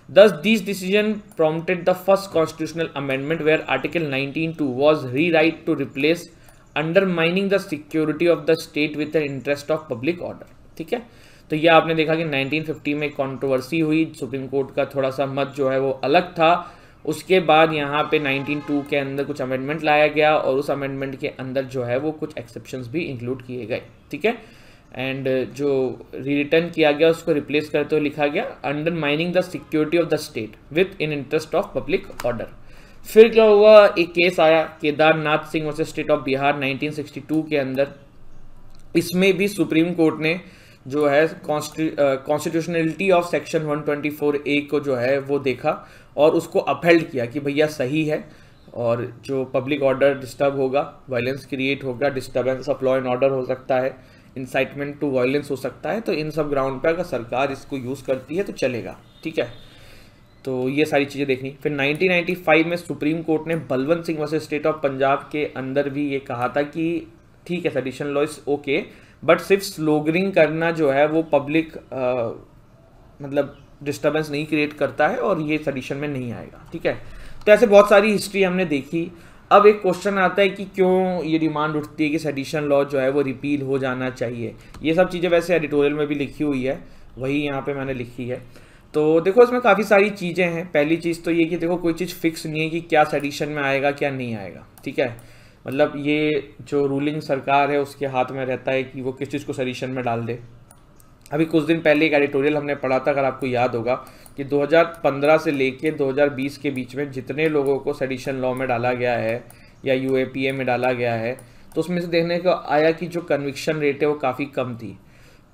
Thus, this decision prompted the first constitutional amendment where Article 19.2 was rewritten to replace undermining the security of the state with interest of public order ठीक है तो ये आपने देखा कि 1950 में कंट्रोवर्सी हुई सुप्रीम कोर्ट का थोड़ा सा मत जो है वो अलग था उसके बाद यहाँ पे 192 के अंदर कुछ अमेंडमेंट लाया गया और उस अमेंडमेंट के अंदर जो है वो कुछ एक्सेप्शन भी इंक्लूड किए गए ठीक है एंड uh, जो रिटर्न किया गया उसको रिप्लेस करते हुए लिखा गया undermining the security of the state with in interest of public order फिर क्या हुआ एक केस आया Kedarnath Singh versus state of Bihar 1962 के अंदर इसमें भी सुप्रीम कोर्ट ने जो है कॉन्स्टिट्यूशनलिटी ऑफ सेक्शन 124 ए को जो है वो देखा और उसको अपहेल्ड किया कि भैया सही है और जो पब्लिक ऑर्डर डिस्टर्ब होगा वायलेंस क्रिएट होगा disturbance of law and order हो सकता है इंसाइटमेंट टू वायलेंस हो सकता है तो इन सब ग्राउंड पर अगर सरकार इसको यूज़ करती है तो चलेगा ठीक है तो ये सारी चीज़ें देखनी फिर 1995 में सुप्रीम कोर्ट ने Balwant Singh versus state of Punjab के अंदर भी ये कहा था कि ठीक है sedition law is okay but सिर्फ स्लोगरिंग करना जो है वो पब्लिक मतलब डिस्टर्बेंस नहीं क्रिएट करता है और ये सडिशन में नहीं आएगा ठीक है तो ऐसे बहुत सारी हिस्ट्री हमने देखी अब एक क्वेश्चन आता है कि क्यों ये डिमांड उठती है कि सेडिशन लॉ जो है वो रिपील हो जाना चाहिए ये सब चीज़ें वैसे एडिटोरियल में भी लिखी हुई है वही यहाँ पे मैंने लिखी है तो देखो इसमें काफ़ी सारी चीज़ें हैं पहली चीज़ तो ये कि देखो कोई चीज़ फिक्स नहीं है कि क्या सेडिशन में आएगा क्या नहीं आएगा ठीक है मतलब ये जो रूलिंग सरकार है उसके हाथ में रहता है कि वो किस चीज़ को सेडिशन में डाल दे अभी कुछ दिन पहले एक एडिटोरियल हमने पढ़ा था अगर आपको याद होगा कि 2015 से लेके 2020 के बीच में जितने लोगों को सेडिशन लॉ में डाला गया है या यू में डाला गया है तो उसमें से देखने को आया कि जो कन्विक्शन रेट है वो काफ़ी कम थी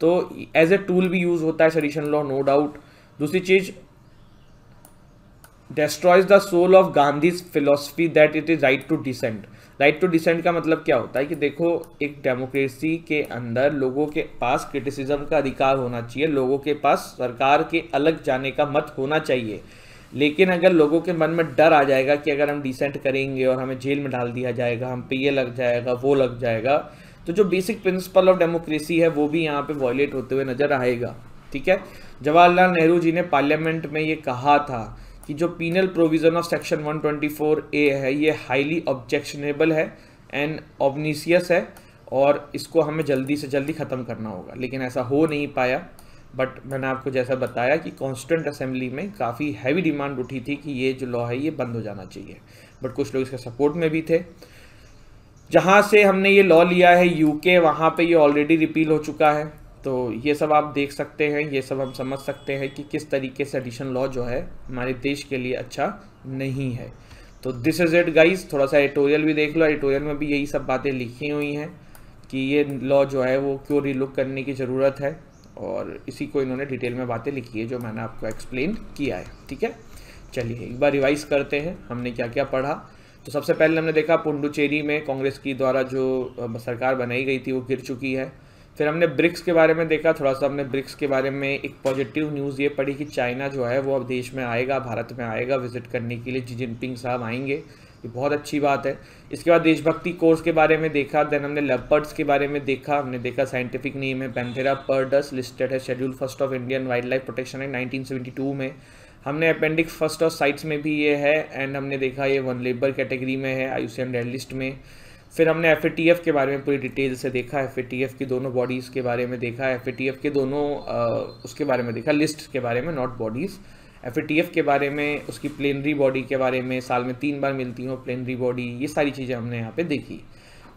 तो एज ए टूल भी यूज़ होता है सेडिशन लॉ नो डाउट दूसरी चीज़ destroys the soul of Gandhi's philosophy that it is right to dissent right to dissent का मतलब क्या होता है कि देखो एक डेमोक्रेसी के अंदर लोगों के पास क्रिटिसिज्म का अधिकार होना चाहिए लोगों के पास सरकार के अलग जाने का मत होना चाहिए लेकिन अगर लोगों के मन में डर आ जाएगा कि अगर हम डिसेंट करेंगे और हमें जेल में डाल दिया जाएगा हम पे ये लग जाएगा वो लग जाएगा तो जो बेसिक प्रिंसिपल ऑफ डेमोक्रेसी है वो भी यहाँ पे वॉयलेट होते हुए नजर आएगा ठीक है जवाहरलाल नेहरू जी ने पार्लियामेंट में ये कहा था कि जो penal provision of section 124 A है ये हाईली ऑब्जेक्शनेबल है एंड ऑबनीसियस है और इसको हमें जल्दी से जल्दी ख़त्म करना होगा लेकिन ऐसा हो नहीं पाया बट मैंने आपको जैसा बताया कि कॉन्स्टेंट असेंबली में काफ़ी हैवी डिमांड उठी थी कि ये जो लॉ है ये बंद हो जाना चाहिए बट कुछ लोग इसके सपोर्ट में भी थे जहाँ से हमने ये लॉ लिया है यूके वहाँ पे ये ऑलरेडी रिपील हो चुका है तो ये सब आप देख सकते हैं ये सब हम समझ सकते हैं कि किस तरीके से एडिशन लॉ जो है हमारे देश के लिए अच्छा नहीं है तो दिस इज़ इट गाइज थोड़ा सा एडिटोरियल भी देख लो एडिटोरियल में भी यही सब बातें लिखी हुई हैं कि ये लॉ जो है वो क्यों रिलुक करने की ज़रूरत है और इसी को इन्होंने डिटेल में बातें लिखी है जो मैंने आपको एक्सप्लेन किया है ठीक है चलिए एक बार रिवाइज करते हैं हमने क्या क्या पढ़ा तो सबसे पहले हमने देखा पुंडुचेरी में कांग्रेस की द्वारा जो सरकार बनाई गई थी वो गिर चुकी है फिर हमने ब्रिक्स के बारे में देखा थोड़ा सा हमने ब्रिक्स के बारे में एक पॉजिटिव न्यूज़ ये पड़ी कि चाइना जो है वो अब देश में आएगा भारत में आएगा विजिट करने के लिए जी जिनपिंग साहब आएंगे ये बहुत अच्छी बात है इसके बाद देशभक्ति कोर्स के बारे में देखा देन हमने लेपर्ड्स के बारे में देखा हमने देखा साइंटिफिक नेम है पेंथेरा पर्डस लिस्टेड है schedule first of Indian wild life protection act nineteen में हमने अपेंडिक्स फर्स्ट ऑफ साइट्स में भी ये है एंड हमने देखा ये वन लेबर कैटेगरी में है आयुष्यन रेड लिस्ट में फिर हमने एफ के बारे में पूरी डिटेल से देखा एफ की दोनों बॉडीज़ के बारे में देखा एफ के दोनों उसके बारे में देखा लिस्ट के बारे में नॉट बॉडीज़ एफ के बारे में उसकी प्लेनरी बॉडी के बारे में साल में तीन बार मिलती हो प्लेनरी बॉडी ये सारी चीज़ें हमने यहाँ पे देखी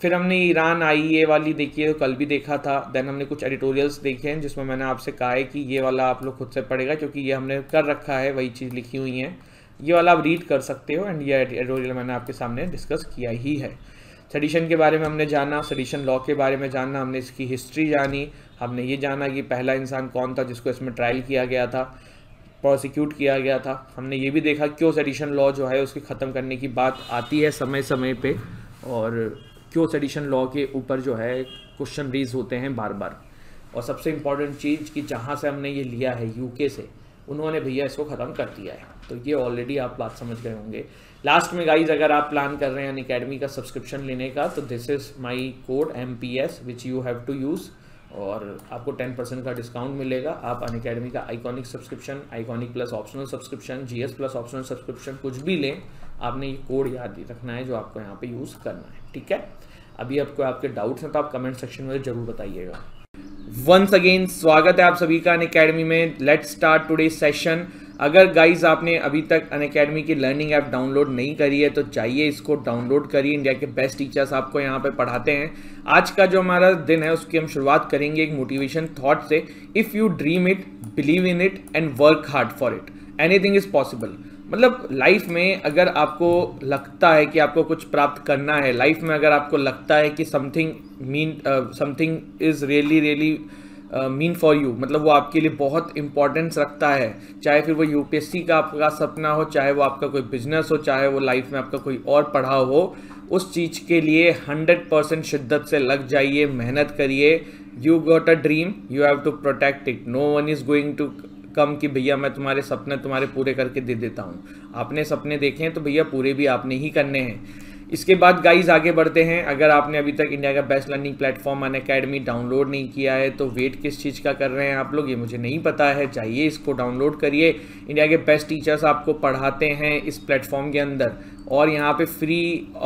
फिर हमने ईरान आई e वाली देखी है तो कल भी देखा था देन हमने कुछ एडिटोरियल्स देखे हैं जिसमें मैंने आपसे कहा है कि ये वाला आप लोग खुद से पढ़ेगा क्योंकि ये हमने कर रखा है वही चीज़ लिखी हुई है ये वाला आप रीड कर सकते हो एंड ये एडिटोरियल मैंने आपके सामने डिस्कस किया ही है सडिशन के बारे में हमने जाना सडिशन लॉ के बारे में जाना हमने इसकी हिस्ट्री जानी हमने ये जाना कि पहला इंसान कौन था जिसको इसमें ट्रायल किया गया था प्रोसिक्यूट किया गया था हमने ये भी देखा क्यों सडिशन लॉ जो है उसके ख़त्म करने की बात आती है समय समय पर और क्यों सडिशन लॉ के ऊपर जो है क्वेश्चन रेज होते हैं बार बार और सबसे इम्पॉर्टेंट चीज़ कि जहाँ से हमने ये लिया है यूके से उन्होंने भैया इसको ख़त्म कर दिया है तो ये ऑलरेडी आप बात समझ गए होंगे लास्ट में गाइज अगर आप प्लान कर रहे हैं अकेडमी का सब्सक्रिप्शन लेने का तो this is my code M P S which you have to use और आपको टेन परसेंट का डिस्काउंट मिलेगा आप अन अकेडमी का iconic subscription iconic plus optional subscription GS plus optional subscription कुछ भी लें आपने ये कोड याद रखना है जो आपको यहाँ पे यूज़ करना है ठीक है अभी आपको आपके डाउट्स हैं तो आप कमेंट सेक्शन में जरूर बताइएगा वंस अगेन स्वागत है आप सभी का अन अकेडमी में लेट स्टार्ट टूडे सेशन अगर गाइज आपने अभी तक अन अकेडमी की लर्निंग ऐप डाउनलोड नहीं करी है तो चाहिए इसको डाउनलोड करिए इंडिया के बेस्ट टीचर्स आपको यहाँ पे पढ़ाते हैं आज का जो हमारा दिन है उसकी हम शुरुआत करेंगे एक मोटिवेशन थॉट से if you dream it believe in it and work hard for it anything is possible मतलब लाइफ में अगर आपको लगता है कि आपको कुछ प्राप्त करना है लाइफ में अगर आपको लगता है कि something mean something is really really mean for you मतलब वो आपके लिए बहुत इंपॉर्टेंस रखता है चाहे फिर वो यूपीएससी का आपका सपना हो चाहे वो आपका कोई बिजनेस हो चाहे वो लाइफ में आपका कोई और पढ़ाव हो उस चीज़ के लिए हंड्रेड परसेंट शिद्दत से लग जाइए मेहनत करिए you got a dream you have to protect it no one is going to come कि भैया मैं तुम्हारे सपने तुम्हारे पूरे करके दे देता हूँ आपने सपने देखे हैं तो भैया पूरे भी आपने ही करने हैं इसके बाद गाइज आगे बढ़ते हैं अगर आपने अभी तक इंडिया का best learning platform Unacademy download नहीं किया है तो वेट किस चीज़ का कर रहे हैं आप लोग ये मुझे नहीं पता है चाहिए इसको डाउनलोड करिए इंडिया के बेस्ट टीचर्स आपको पढ़ाते हैं इस प्लेटफॉर्म के अंदर और यहाँ पे free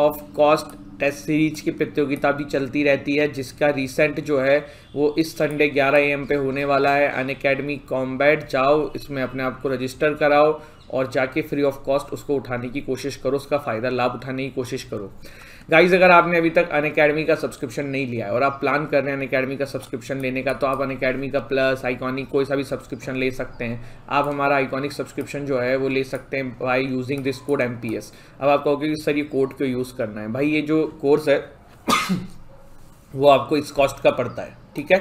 of cost test series की प्रतियोगिता भी चलती रहती है जिसका रिसेंट जो है वो इस संडे 11 एम पे होने वाला है अन अकेडमी कॉम्बैट जाओ इसमें अपने आप को रजिस्टर कराओ और जाके फ्री ऑफ कॉस्ट उसको उठाने की कोशिश करो उसका फ़ायदा लाभ उठाने की कोशिश करो गाइज अगर आपने अभी तक अन अकेडमी का सब्सक्रिप्शन नहीं लिया है और आप प्लान कर रहे हैं अन अकेडमी का सब्सक्रिप्शन लेने का तो आप अन अकेडमी का प्लस आइकॉनिक कोई सा भी सब्सक्रिप्शन ले सकते हैं आप हमारा आइकॉनिक सब्सक्रिप्शन जो है वो ले सकते हैं by using this code M P S अब आप कहोगे कि सर ये कोड क्यों यूज़ करना है भाई ये जो कोर्स है [coughs] वो आपको इस कॉस्ट का पड़ता है ठीक है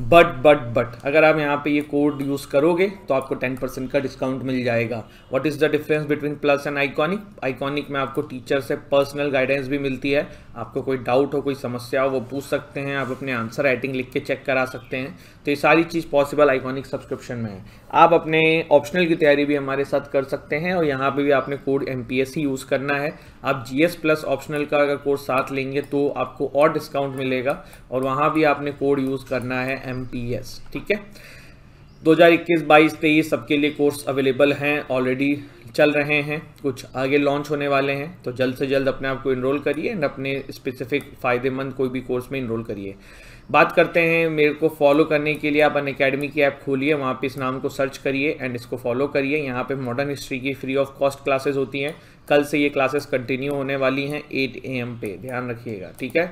बट बट बट अगर आप यहाँ पे ये कोड यूज़ करोगे तो आपको टेन परसेंट का डिस्काउंट मिल जाएगा what is the difference between plus and iconic iconic में आपको टीचर से पर्सनल गाइडेंस भी मिलती है आपको कोई डाउट हो कोई समस्या हो वो पूछ सकते हैं आप अपने आंसर राइटिंग लिख के चेक करा सकते हैं तो ये सारी चीज़ पॉसिबल आइकॉनिक सब्सक्रिप्शन में है आप अपने ऑप्शनल की तैयारी भी हमारे साथ कर सकते हैं और यहाँ पे भी आपने कोड एम ही यूज़ करना है आप जी एस प्लस ऑप्शनल का अगर कोड साथ लेंगे तो आपको और डिस्काउंट मिलेगा और वहाँ भी आपने कोड यूज़ करना है एम ठीक है 2021, 22, 23 सबके लिए कोर्स अवेलेबल हैं ऑलरेडी चल रहे हैं कुछ आगे लॉन्च होने वाले हैं तो जल्द से जल्द अपने आप को इनरोल करिए एंड अपने स्पेसिफिक फ़ायदेमंद कोई भी कोर्स में इनरोल करिए बात करते हैं मेरे को फॉलो करने के लिए आप अन अकेडमी की ऐप खोलिए वहाँ पे इस नाम को सर्च करिए एंड इसको फॉलो करिए यहाँ पे मॉडर्न हिस्ट्री की फ्री ऑफ कॉस्ट क्लासेस होती हैं कल से ये क्लासेस कंटिन्यू होने वाली हैं 8 ए एम पे ध्यान रखिएगा ठीक है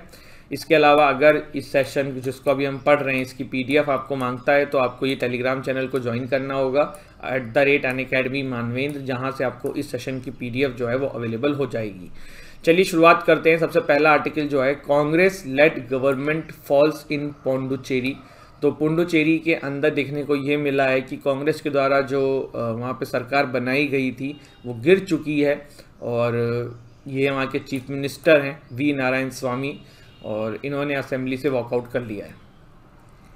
इसके अलावा अगर इस सेशन जिसको अभी हम पढ़ रहे हैं इसकी पी आपको मांगता है तो आपको ये टेलीग्राम चैनल को ज्वाइन करना होगा at the rate Unacademy Manvendra जहाँ से आपको इस सेशन की पी जो है वो अवेलेबल हो जाएगी चलिए शुरुआत करते हैं सबसे पहला आर्टिकल जो है Congress led government falls in पोंडुचेरी तो पोंडुचेरी के अंदर देखने को ये मिला है कि कांग्रेस के द्वारा जो वहाँ पे सरकार बनाई गई थी वो गिर चुकी है और ये वहाँ के चीफ मिनिस्टर हैं वी नारायण स्वामी और इन्होंने असेंबली से वॉकआउट कर लिया है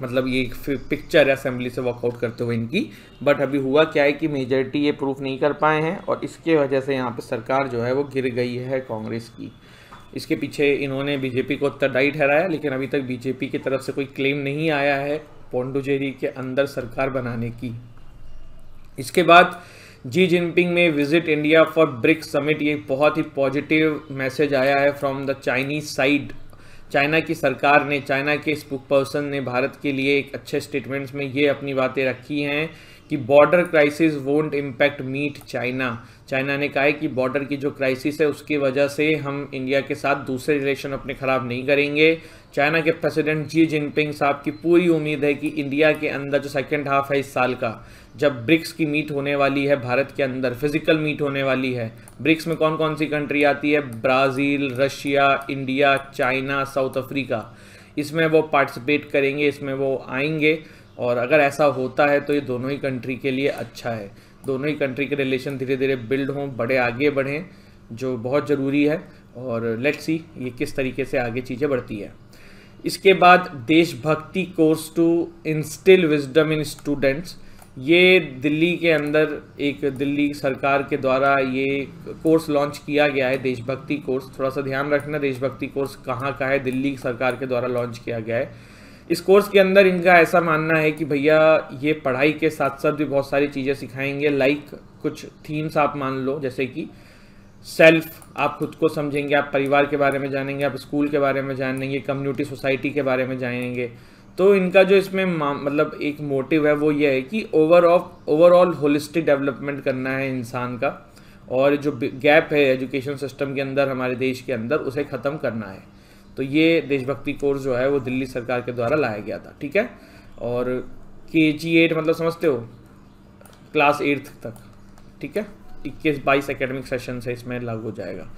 मतलब ये पिक्चर असेंबली से वॉकआउट करते हुए इनकी बट अभी हुआ क्या है कि मेजोरिटी ये प्रूफ नहीं कर पाए हैं और इसके वजह से यहाँ पर सरकार जो है वो गिर गई है कांग्रेस की इसके पीछे इन्होंने बीजेपी को उत्तरदायी ठहराया लेकिन अभी तक बीजेपी की तरफ से कोई क्लेम नहीं आया है पोंडुचेरी के अंदर सरकार बनाने की इसके बाद जी जिनपिंग में visit India for BRICS summit ये बहुत ही पॉजिटिव मैसेज आया है from the Chinese side China की सरकार ने चाइना के स्पुक पर्सन ने भारत के लिए एक अच्छे स्टेटमेंट्स में ये अपनी बातें रखी हैं कि border crisis won't impact meet China China ने कहा है कि बॉर्डर की जो क्राइसिस है उसकी वजह से हम इंडिया के साथ दूसरे रिलेशन अपने ख़राब नहीं करेंगे चाइना के प्रेसिडेंट जी जिनपिंग साहब की पूरी उम्मीद है कि इंडिया के अंदर जो सेकेंड हाफ है इस साल का जब ब्रिक्स की मीट होने वाली है भारत के अंदर फिजिकल मीट होने वाली है ब्रिक्स में कौन कौन सी कंट्री आती है Brazil Russia India China South Africa इसमें वो पार्टिसिपेट करेंगे इसमें वो आएंगे और अगर ऐसा होता है तो ये दोनों ही कंट्री के लिए अच्छा है दोनों ही कंट्री के रिलेशन धीरे धीरे बिल्ड हों बड़े आगे बढ़ें जो बहुत ज़रूरी है और लेट्स सी ये किस तरीके से आगे चीज़ें बढ़ती है इसके बाद देशभक्ति course to instil wisdom in students ये दिल्ली के अंदर एक दिल्ली सरकार के द्वारा ये कोर्स लॉन्च किया गया है देशभक्ति कोर्स थोड़ा सा ध्यान रखना देशभक्ति कोर्स कहाँ का है दिल्ली सरकार के द्वारा लॉन्च किया गया है इस कोर्स के अंदर इनका ऐसा मानना है कि भैया ये पढ़ाई के साथ साथ भी बहुत सारी चीज़ें सिखाएंगे लाइक कुछ थीम्स आप मान लो जैसे कि सेल्फ आप खुद को समझेंगे आप परिवार के बारे में जानेंगे आप स्कूल के बारे में जानेंगे कम्युनिटी सोसाइटी के बारे में जानेंगे तो इनका जो इसमें मतलब एक मोटिव है वो ये है कि ओवरऑल ओवरऑल होलिस्टिक डेवलपमेंट करना है इंसान का और जो गैप है एजुकेशन सिस्टम के अंदर हमारे देश के अंदर उसे ख़त्म करना है तो ये देशभक्ति कोर्स जो है वो दिल्ली सरकार के द्वारा लाया गया था ठीक है और के जी एट मतलब समझते हो क्लास एट्थ तक ठीक है इक्कीस बाईस एकेडमिक सेशन से इसमें लागू हो जाएगा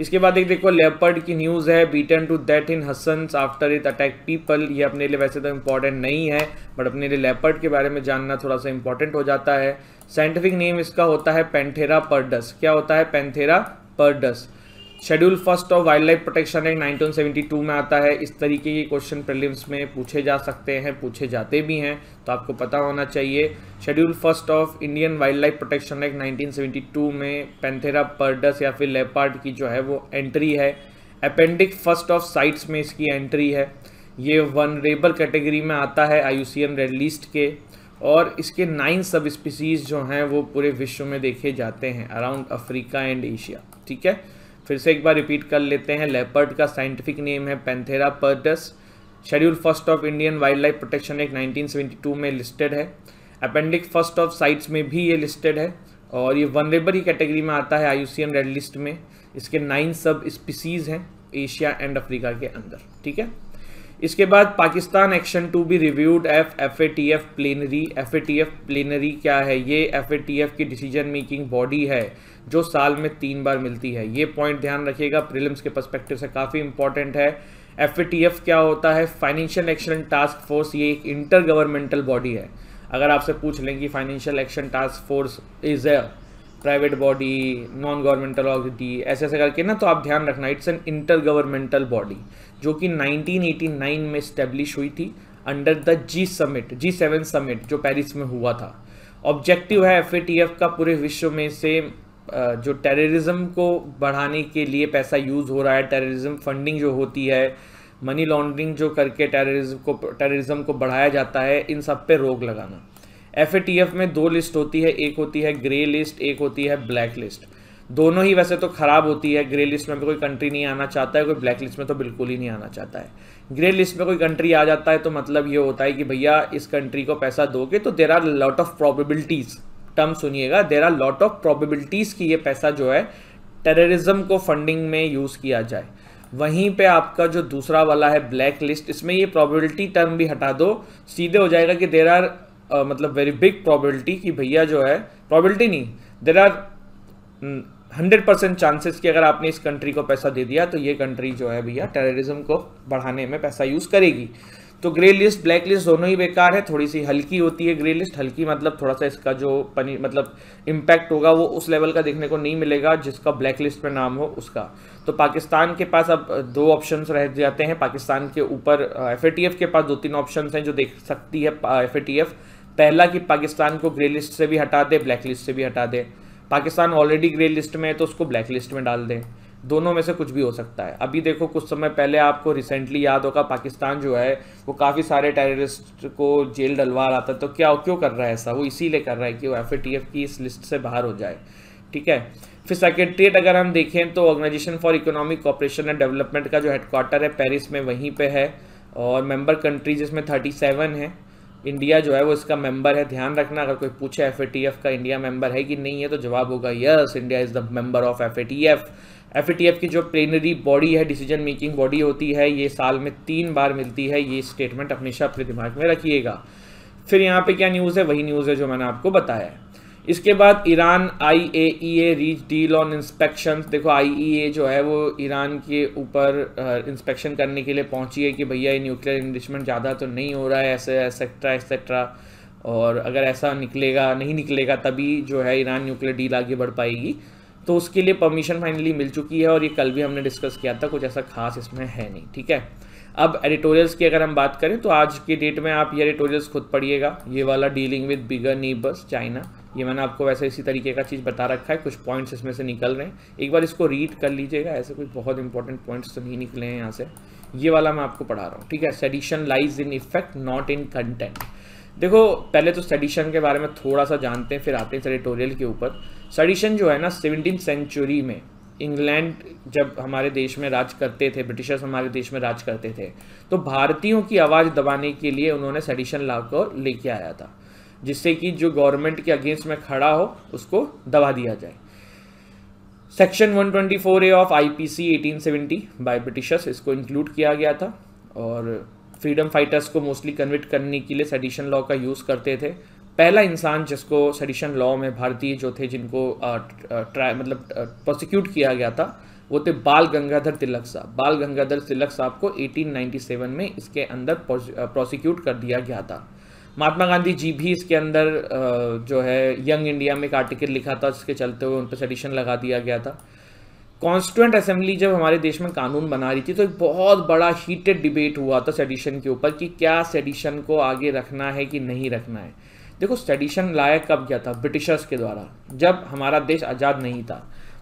इसके बाद एक देखो लेपर्ड की न्यूज़ है beaten to that in Hassan after it attack people ये अपने लिए वैसे तो इंपॉर्टेंट नहीं है बट अपने लिए लेपर्ड के बारे में जानना थोड़ा सा इंपॉर्टेंट हो जाता है साइंटिफिक नेम इसका होता है पेंथेरा पर्डस क्या होता है Panthera pardus schedule first of wild life protection act 1972 में आता है इस तरीके के क्वेश्चन प्रिलिम्स में पूछे जा सकते हैं पूछे जाते भी हैं तो आपको पता होना चाहिए schedule first of Indian wild life protection act 1972 में पेंथेरा पर्डस या फिर लेपार्ड की जो है वो एंट्री है अपेंडिक फर्स्ट ऑफ साइट्स में इसकी एंट्री है ये वन रेबल कैटेगरी में आता है आई रेड लिस्ट के और इसके नाइन सब स्पीसीज़ जो हैं वो पूरे विश्व में देखे जाते हैं अराउंड अफ्रीका एंड एशिया ठीक है फिर से एक बार रिपीट कर लेते हैं लेपर्ड का साइंटिफिक नेम है Panthera pardus schedule first of Indian wild life protection act 1972 में लिस्टेड है अपेंडिक्स फर्स्ट ऑफ साइट्स में भी ये लिस्टेड है और ये वनरेबल ही कैटेगरी में आता है आई रेड लिस्ट में इसके नाइन सब स्पीसीज़ हैं एशिया एंड अफ्रीका के अंदर ठीक है इसके बाद Pakistan action to be reviewed F F A T F plenary F A T F plenary क्या है ये एफ ए टी एफ की डिसीजन मेकिंग बॉडी है जो साल में तीन बार मिलती है ये पॉइंट ध्यान रखिएगा प्रीलिम्स के पर्सपेक्टिव से काफ़ी इंपॉर्टेंट है एफ क्या होता है फाइनेंशियल एक्शन टास्क फोर्स ये एक इंटर गवर्नमेंटल बॉडी है अगर आपसे पूछ लें कि financial action task force is a private body non governmental authority ऐसे ऐसे करके ना तो आप ध्यान रखना it's an inter governmental body जो कि 1989 में स्टेब्लिश हुई थी under the G summit G seven summit जो पेरिस में हुआ था ऑब्जेक्टिव है एफ का पूरे विश्व में से जो टेररिज्म को बढ़ाने के लिए पैसा यूज़ हो रहा है टेररिज्म फंडिंग जो होती है मनी लॉन्ड्रिंग जो करके टेररिज्म को टेररिज्म को बढ़ाया जाता है इन सब पे रोक लगाना एफ में दो लिस्ट होती है एक होती है ग्रे लिस्ट एक होती है ब्लैक लिस्ट दोनों ही वैसे तो ख़राब होती है ग्रे लिस्ट में भी कोई कंट्री नहीं आना चाहता है कोई ब्लैक लिस्ट में तो बिल्कुल ही नहीं आना चाहता है ग्रे लिस्ट में कोई कंट्री आ जाता है तो मतलब ये होता है कि भैया इस कंट्री को पैसा दोगे तो there are lot of probabilities term सुनिएगा there are lot of probabilities कि ये पैसा जो है टेररिज्म को फंडिंग में यूज़ किया जाए वहीं पे आपका जो दूसरा वाला है ब्लैक लिस्ट इसमें ये प्रोबेबिलिटी टर्म भी हटा दो सीधे हो जाएगा कि देर आर मतलब वेरी बिग प्रोबेबिलिटी कि भैया जो है प्रोबेबिलिटी नहीं there are hundred percent chances कि अगर आपने इस कंट्री को पैसा दे दिया तो ये कंट्री जो है भैया टेररिज्म को बढ़ाने में पैसा यूज़ करेगी तो ग्रे लिस्ट ब्लैक लिस्ट दोनों ही बेकार है थोड़ी सी हल्की होती है ग्रे लिस्ट हल्की मतलब थोड़ा सा इसका जो पनी मतलब इम्पैक्ट होगा वो उस लेवल का देखने को नहीं मिलेगा जिसका ब्लैक लिस्ट में नाम हो उसका तो पाकिस्तान के पास अब दो ऑप्शंस रह जाते हैं पाकिस्तान के ऊपर एफ के पास दो तीन ऑप्शन हैं जो देख सकती है एफ पहला कि पाकिस्तान को ग्रे लिस्ट से भी हटा दे ब्लैक लिस्ट से भी हटा दे पाकिस्तान ऑलरेडी ग्रे लिस्ट में है तो उसको ब्लैक लिस्ट में डाल दें दोनों में से कुछ भी हो सकता है अभी देखो कुछ समय पहले आपको रिसेंटली याद होगा पाकिस्तान जो है वो काफ़ी सारे टेररिस्ट को जेल डलवा रहा था तो क्या क्यों कर रहा है ऐसा वो इसीलिए कर रहा है कि वो एफ की इस लिस्ट से बाहर हो जाए ठीक है फिर सेक्रेटरीट अगर हम देखें तो organisation for economic cooperation and development का जो हेडक्वार्टर है पेरिस में वहीं पे है और मेंबर कंट्रीज इसमें 37 है इंडिया जो है वो इसका मेंबर है ध्यान रखना अगर कोई पूछे एफ का इंडिया मेंबर है कि नहीं है तो जवाब होगा yes India is the member of F F की जो प्लेनरी बॉडी है डिसीजन मेकिंग बॉडी होती है ये साल में तीन बार मिलती है ये स्टेटमेंट हमेशा अपने दिमाग में रखिएगा फिर यहाँ पे क्या न्यूज़ है वही न्यूज़ है जो मैंने आपको बताया है इसके बाद Iran I A E A reach deal on inspection देखो आई ई ए जो है वो ईरान के ऊपर इंस्पेक्शन करने के लिए पहुंची है कि भैया ये न्यूक्लियर इन्वेस्टमेंट ज़्यादा तो नहीं हो रहा है ऐसे एक्सेट्रा एक्सेट्रा और अगर ऐसा निकलेगा नहीं निकलेगा तभी जो है ईरान न्यूक्लियर डील आगे बढ़ पाएगी तो उसके लिए परमिशन फाइनली मिल चुकी है और ये कल भी हमने डिस्कस किया था कुछ ऐसा खास इसमें है नहीं ठीक है अब एडिटोरियल्स की अगर हम बात करें तो आज के डेट में आप ये एडिटोरियल्स खुद पढ़िएगा ये वाला dealing with bigger neighbours China ये मैंने आपको वैसे इसी तरीके का चीज़ बता रखा है कुछ पॉइंट्स इसमें से निकल रहे हैं एक बार इसको रीड कर लीजिएगा ऐसे कुछ बहुत इंपॉर्टेंट पॉइंट्स तो नहीं निकले हैं यहाँ से ये वाला मैं आपको पढ़ा रहा हूँ ठीक है sedition lies in effect not in content देखो पहले तो सेडिशन के बारे में थोड़ा सा जानते हैं फिर आते हैं एडिटोरियल के ऊपर सडिशन जो है ना सेवनटीन सेंचुरी में इंग्लैंड जब हमारे देश में राज करते थे ब्रिटिशर्स हमारे देश में राज करते थे तो भारतीयों की आवाज़ दबाने के लिए उन्होंने सडिशन ला को लेके आया था जिससे कि जो गवर्नमेंट के अगेंस्ट में खड़ा हो उसको दबा दिया जाए section 124 A of IPC 1870 by Britishers इसको इंक्लूड किया गया था और फ्रीडम फाइटर्स को मोस्टली कन्विट करने के लिए सडिशन लॉ का यूज़ करते थे पहला इंसान जिसको सडिशन लॉ में भारतीय जो थे जिनको ट्राई मतलब प्रोसिक्यूट किया गया था वो थे बाल गंगाधर तिलक साहब बाल गंगाधर तिलक साहब को 1897 में इसके अंदर प्रोसिक्यूट कर दिया गया था महात्मा गांधी जी भी इसके अंदर जो है यंग इंडिया में एक आर्टिकल लिखा था जिसके चलते हुए उन पर सडिशन लगा दिया गया था कॉन्स्टिट्यूंट असेंबली जब हमारे देश में कानून बना रही थी तो एक बहुत बड़ा हीटेड डिबेट हुआ था सेडिशन के ऊपर कि क्या सेडिशन को आगे रखना है कि नहीं रखना है देखो सेडिशन लाया कब गया था ब्रिटिशर्स के द्वारा जब हमारा देश आज़ाद नहीं था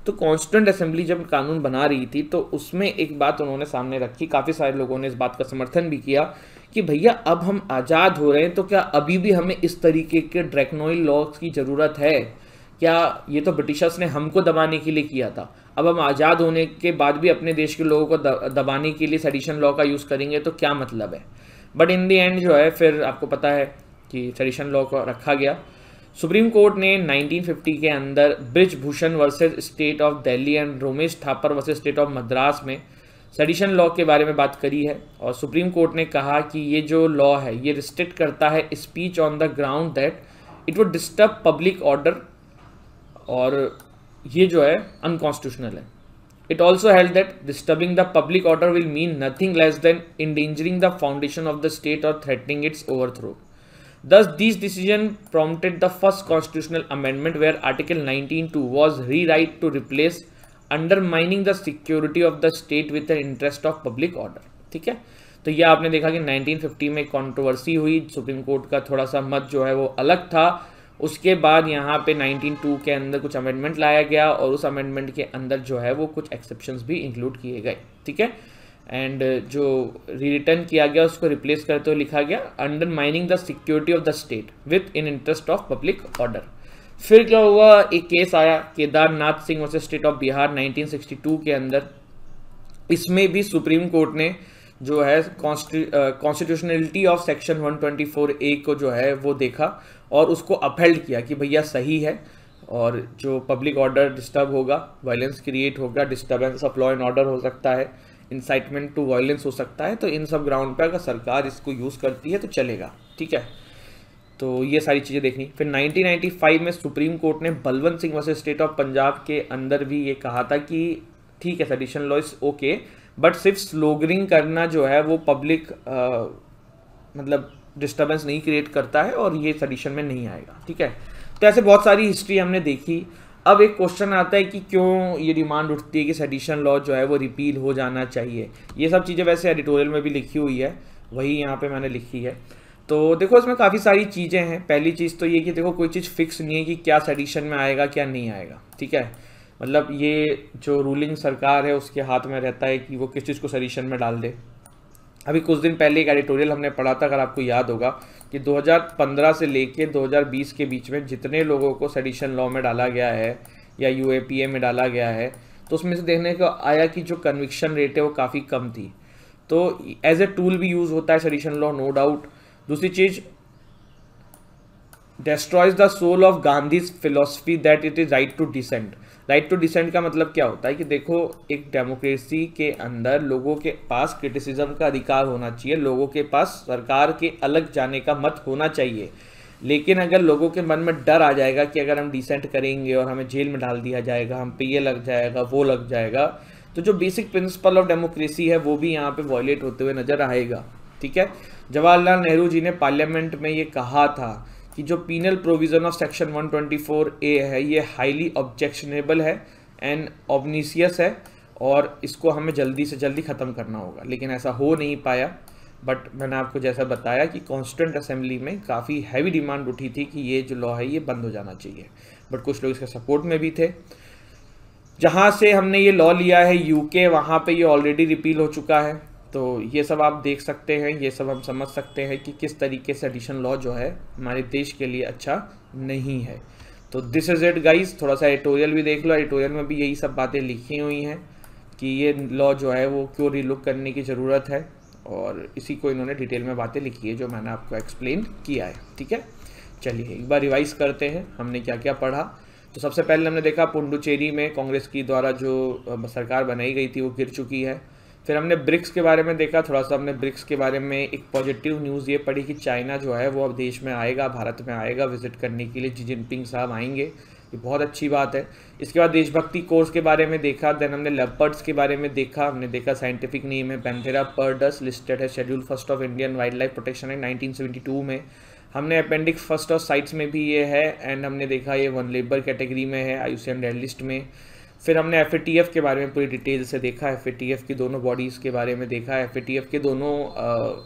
तो कॉन्स्टिट्यूंट असेंबली जब कानून बना रही थी तो उसमें एक बात उन्होंने सामने रखी काफ़ी सारे लोगों ने इस बात का समर्थन भी किया कि भैया अब हम आज़ाद हो रहे हैं तो क्या अभी भी हमें इस तरीके के ड्रैकनोइल लॉज की ज़रूरत है क्या ये तो ब्रिटिशर्स ने हमको दबाने के लिए किया था अब हम आज़ाद होने के बाद भी अपने देश के लोगों को दबाने के लिए सेडिशन लॉ का यूज़ करेंगे तो क्या मतलब है बट इन दी एंड जो है फिर आपको पता है कि ट्रेडिशन लॉ को रखा गया सुप्रीम कोर्ट ने 1950 के अंदर Brij Bhushan versus state of Delhi and Romesh Thapar versus state of Madras में सेडिशन लॉ के बारे में बात करी है और सुप्रीम कोर्ट ने कहा कि ये जो लॉ है ये रिस्ट्रिक्ट करता है speech on the ground that it would disturb public order और ये जो है अनकॉन्स्टिट्यूशनल है it also held that disturbing the public order will mean nothing less than endangering the foundation of the state और threatening its overthrow Thus, this decision prompted the first constitutional amendment where Article 19.2 was rewritten to replace undermining the security of the state with interest of public order ठीक है तो ये आपने देखा कि 1950 में कंट्रोवर्सी हुई सुप्रीम कोर्ट का थोड़ा सा मत जो है वो अलग था उसके बाद यहाँ पे 192 के अंदर कुछ अमेंडमेंट लाया गया और उस अमेंडमेंट के अंदर जो है वो कुछ एक्सेप्शन भी इंक्लूड किए गए ठीक है एंड uh, जो रिटर्न किया गया उसको रिप्लेस करते हुए लिखा गया undermining the security of the state with in interest of public order फिर क्या हुआ एक केस आया Kedarnath Singh versus state of Bihar 1962 के अंदर इसमें भी सुप्रीम कोर्ट ने जो है कॉन्स्टिट्यूशनलिटी ऑफ सेक्शन 124 ए को जो है वो देखा और उसको अपहेल्ड किया कि भैया सही है और जो पब्लिक ऑर्डर डिस्टर्ब होगा वायलेंस क्रिएट होगा disturbance of law and order हो सकता है इंसाइटमेंट टू वायलेंस हो सकता है तो इन सब ग्राउंड पर अगर सरकार इसको यूज़ करती है तो चलेगा ठीक है तो ये सारी चीज़ें देखनी फिर 1995 में सुप्रीम कोर्ट ने Balwant Singh versus state of Punjab के अंदर भी ये कहा था कि ठीक है sedition law is okay but सिर्फ स्लोगरिंग करना जो है वो पब्लिक मतलब डिस्टर्बेंस नहीं क्रिएट करता है और ये सडिशन में नहीं आएगा ठीक है तो ऐसे बहुत सारी हिस्ट्री हमने देखी अब एक क्वेश्चन आता है कि क्यों ये डिमांड उठती है कि सेडिशन लॉ जो है वो रिपील हो जाना चाहिए ये सब चीज़ें वैसे एडिटोरियल में भी लिखी हुई है वही यहाँ पे मैंने लिखी है तो देखो इसमें काफ़ी सारी चीज़ें हैं पहली चीज़ तो ये कि देखो कोई चीज़ फिक्स नहीं है कि क्या सेडिशन में आएगा क्या नहीं आएगा ठीक है मतलब ये जो रूलिंग सरकार है उसके हाथ में रहता है कि वो किस चीज़ को सेडिशन में डाल दे अभी कुछ दिन पहले एक एडिटोरियल हमने पढ़ा था अगर आपको याद होगा कि 2015 से लेके 2020 के बीच में जितने लोगों को सेडिशन लॉ में डाला गया है या यू में डाला गया है तो उसमें से देखने को आया कि जो कन्विक्शन रेट है वो काफ़ी कम थी तो एज ए टूल भी यूज़ होता है सेडिशन लॉ नो डाउट दूसरी चीज़ destroys the soul of Gandhi's philosophy that it is right to dissent right to dissent का मतलब क्या होता है कि देखो एक डेमोक्रेसी के अंदर लोगों के पास क्रिटिसिज्म का अधिकार होना चाहिए लोगों के पास सरकार के अलग जाने का मत होना चाहिए लेकिन अगर लोगों के मन में डर आ जाएगा कि अगर हम डिसेंट करेंगे और हमें जेल में डाल दिया जाएगा हम पे ये लग जाएगा वो लग जाएगा तो जो बेसिक प्रिंसिपल ऑफ डेमोक्रेसी है वो भी यहाँ पे वॉयलेट होते हुए नजर आएगा ठीक है जवाहरलाल नेहरू जी ने पार्लियामेंट में ये कहा था कि जो penal provision of section 124 A है ये हाईली ऑब्जेक्शनेबल है एंड ऑबनीसियस है और इसको हमें जल्दी से जल्दी ख़त्म करना होगा लेकिन ऐसा हो नहीं पाया बट मैंने आपको जैसा बताया कि कॉन्स्टेंट असेंबली में काफ़ी हैवी डिमांड उठी थी कि ये जो लॉ है ये बंद हो जाना चाहिए बट कुछ लोग इसके सपोर्ट में भी थे जहाँ से हमने ये लॉ लिया है यूके वहाँ पे ये ऑलरेडी रिपील हो चुका है तो ये सब आप देख सकते हैं ये सब हम समझ सकते हैं कि किस तरीके से एडिशन लॉ जो है हमारे देश के लिए अच्छा नहीं है तो दिस इज़ इट गाइज थोड़ा सा एडिटोरियल भी देख लो एडिटोरियल में भी यही सब बातें लिखी हुई हैं कि ये लॉ जो है वो क्यों रिलुक करने की ज़रूरत है और इसी को इन्होंने डिटेल में बातें लिखी है जो मैंने आपको एक्सप्लेन किया है ठीक है चलिए एक बार रिवाइज करते हैं हमने क्या क्या पढ़ा तो सबसे पहले हमने देखा पुंडुचेरी में कांग्रेस की द्वारा जो सरकार बनाई गई थी वो गिर चुकी है फिर हमने ब्रिक्स के बारे में देखा थोड़ा सा हमने ब्रिक्स के बारे में एक पॉजिटिव न्यूज़ ये पड़ी कि चाइना जो है वो अब देश में आएगा भारत में आएगा विजिट करने के लिए जी जिनपिंग साहब आएंगे ये बहुत अच्छी बात है इसके बाद देशभक्ति कोर्स के बारे में देखा देन हमने लेपर्ड्स के बारे में देखा हमने देखा साइंटिफिक नेम है पेंथेरा पर्डस लिस्टेड है schedule first of Indian wild life protection act nineteen में हमने अपेंडिक्स फर्स्ट ऑफ साइट्स में भी ये है एंड हमने देखा ये वन लेबर कैटेगरी में है आयुषियन रेड लिस्ट में फिर हमने एफ के बारे में पूरी डिटेल से देखा एफ की दोनों बॉडीज़ के बारे में देखा एफ के दोनों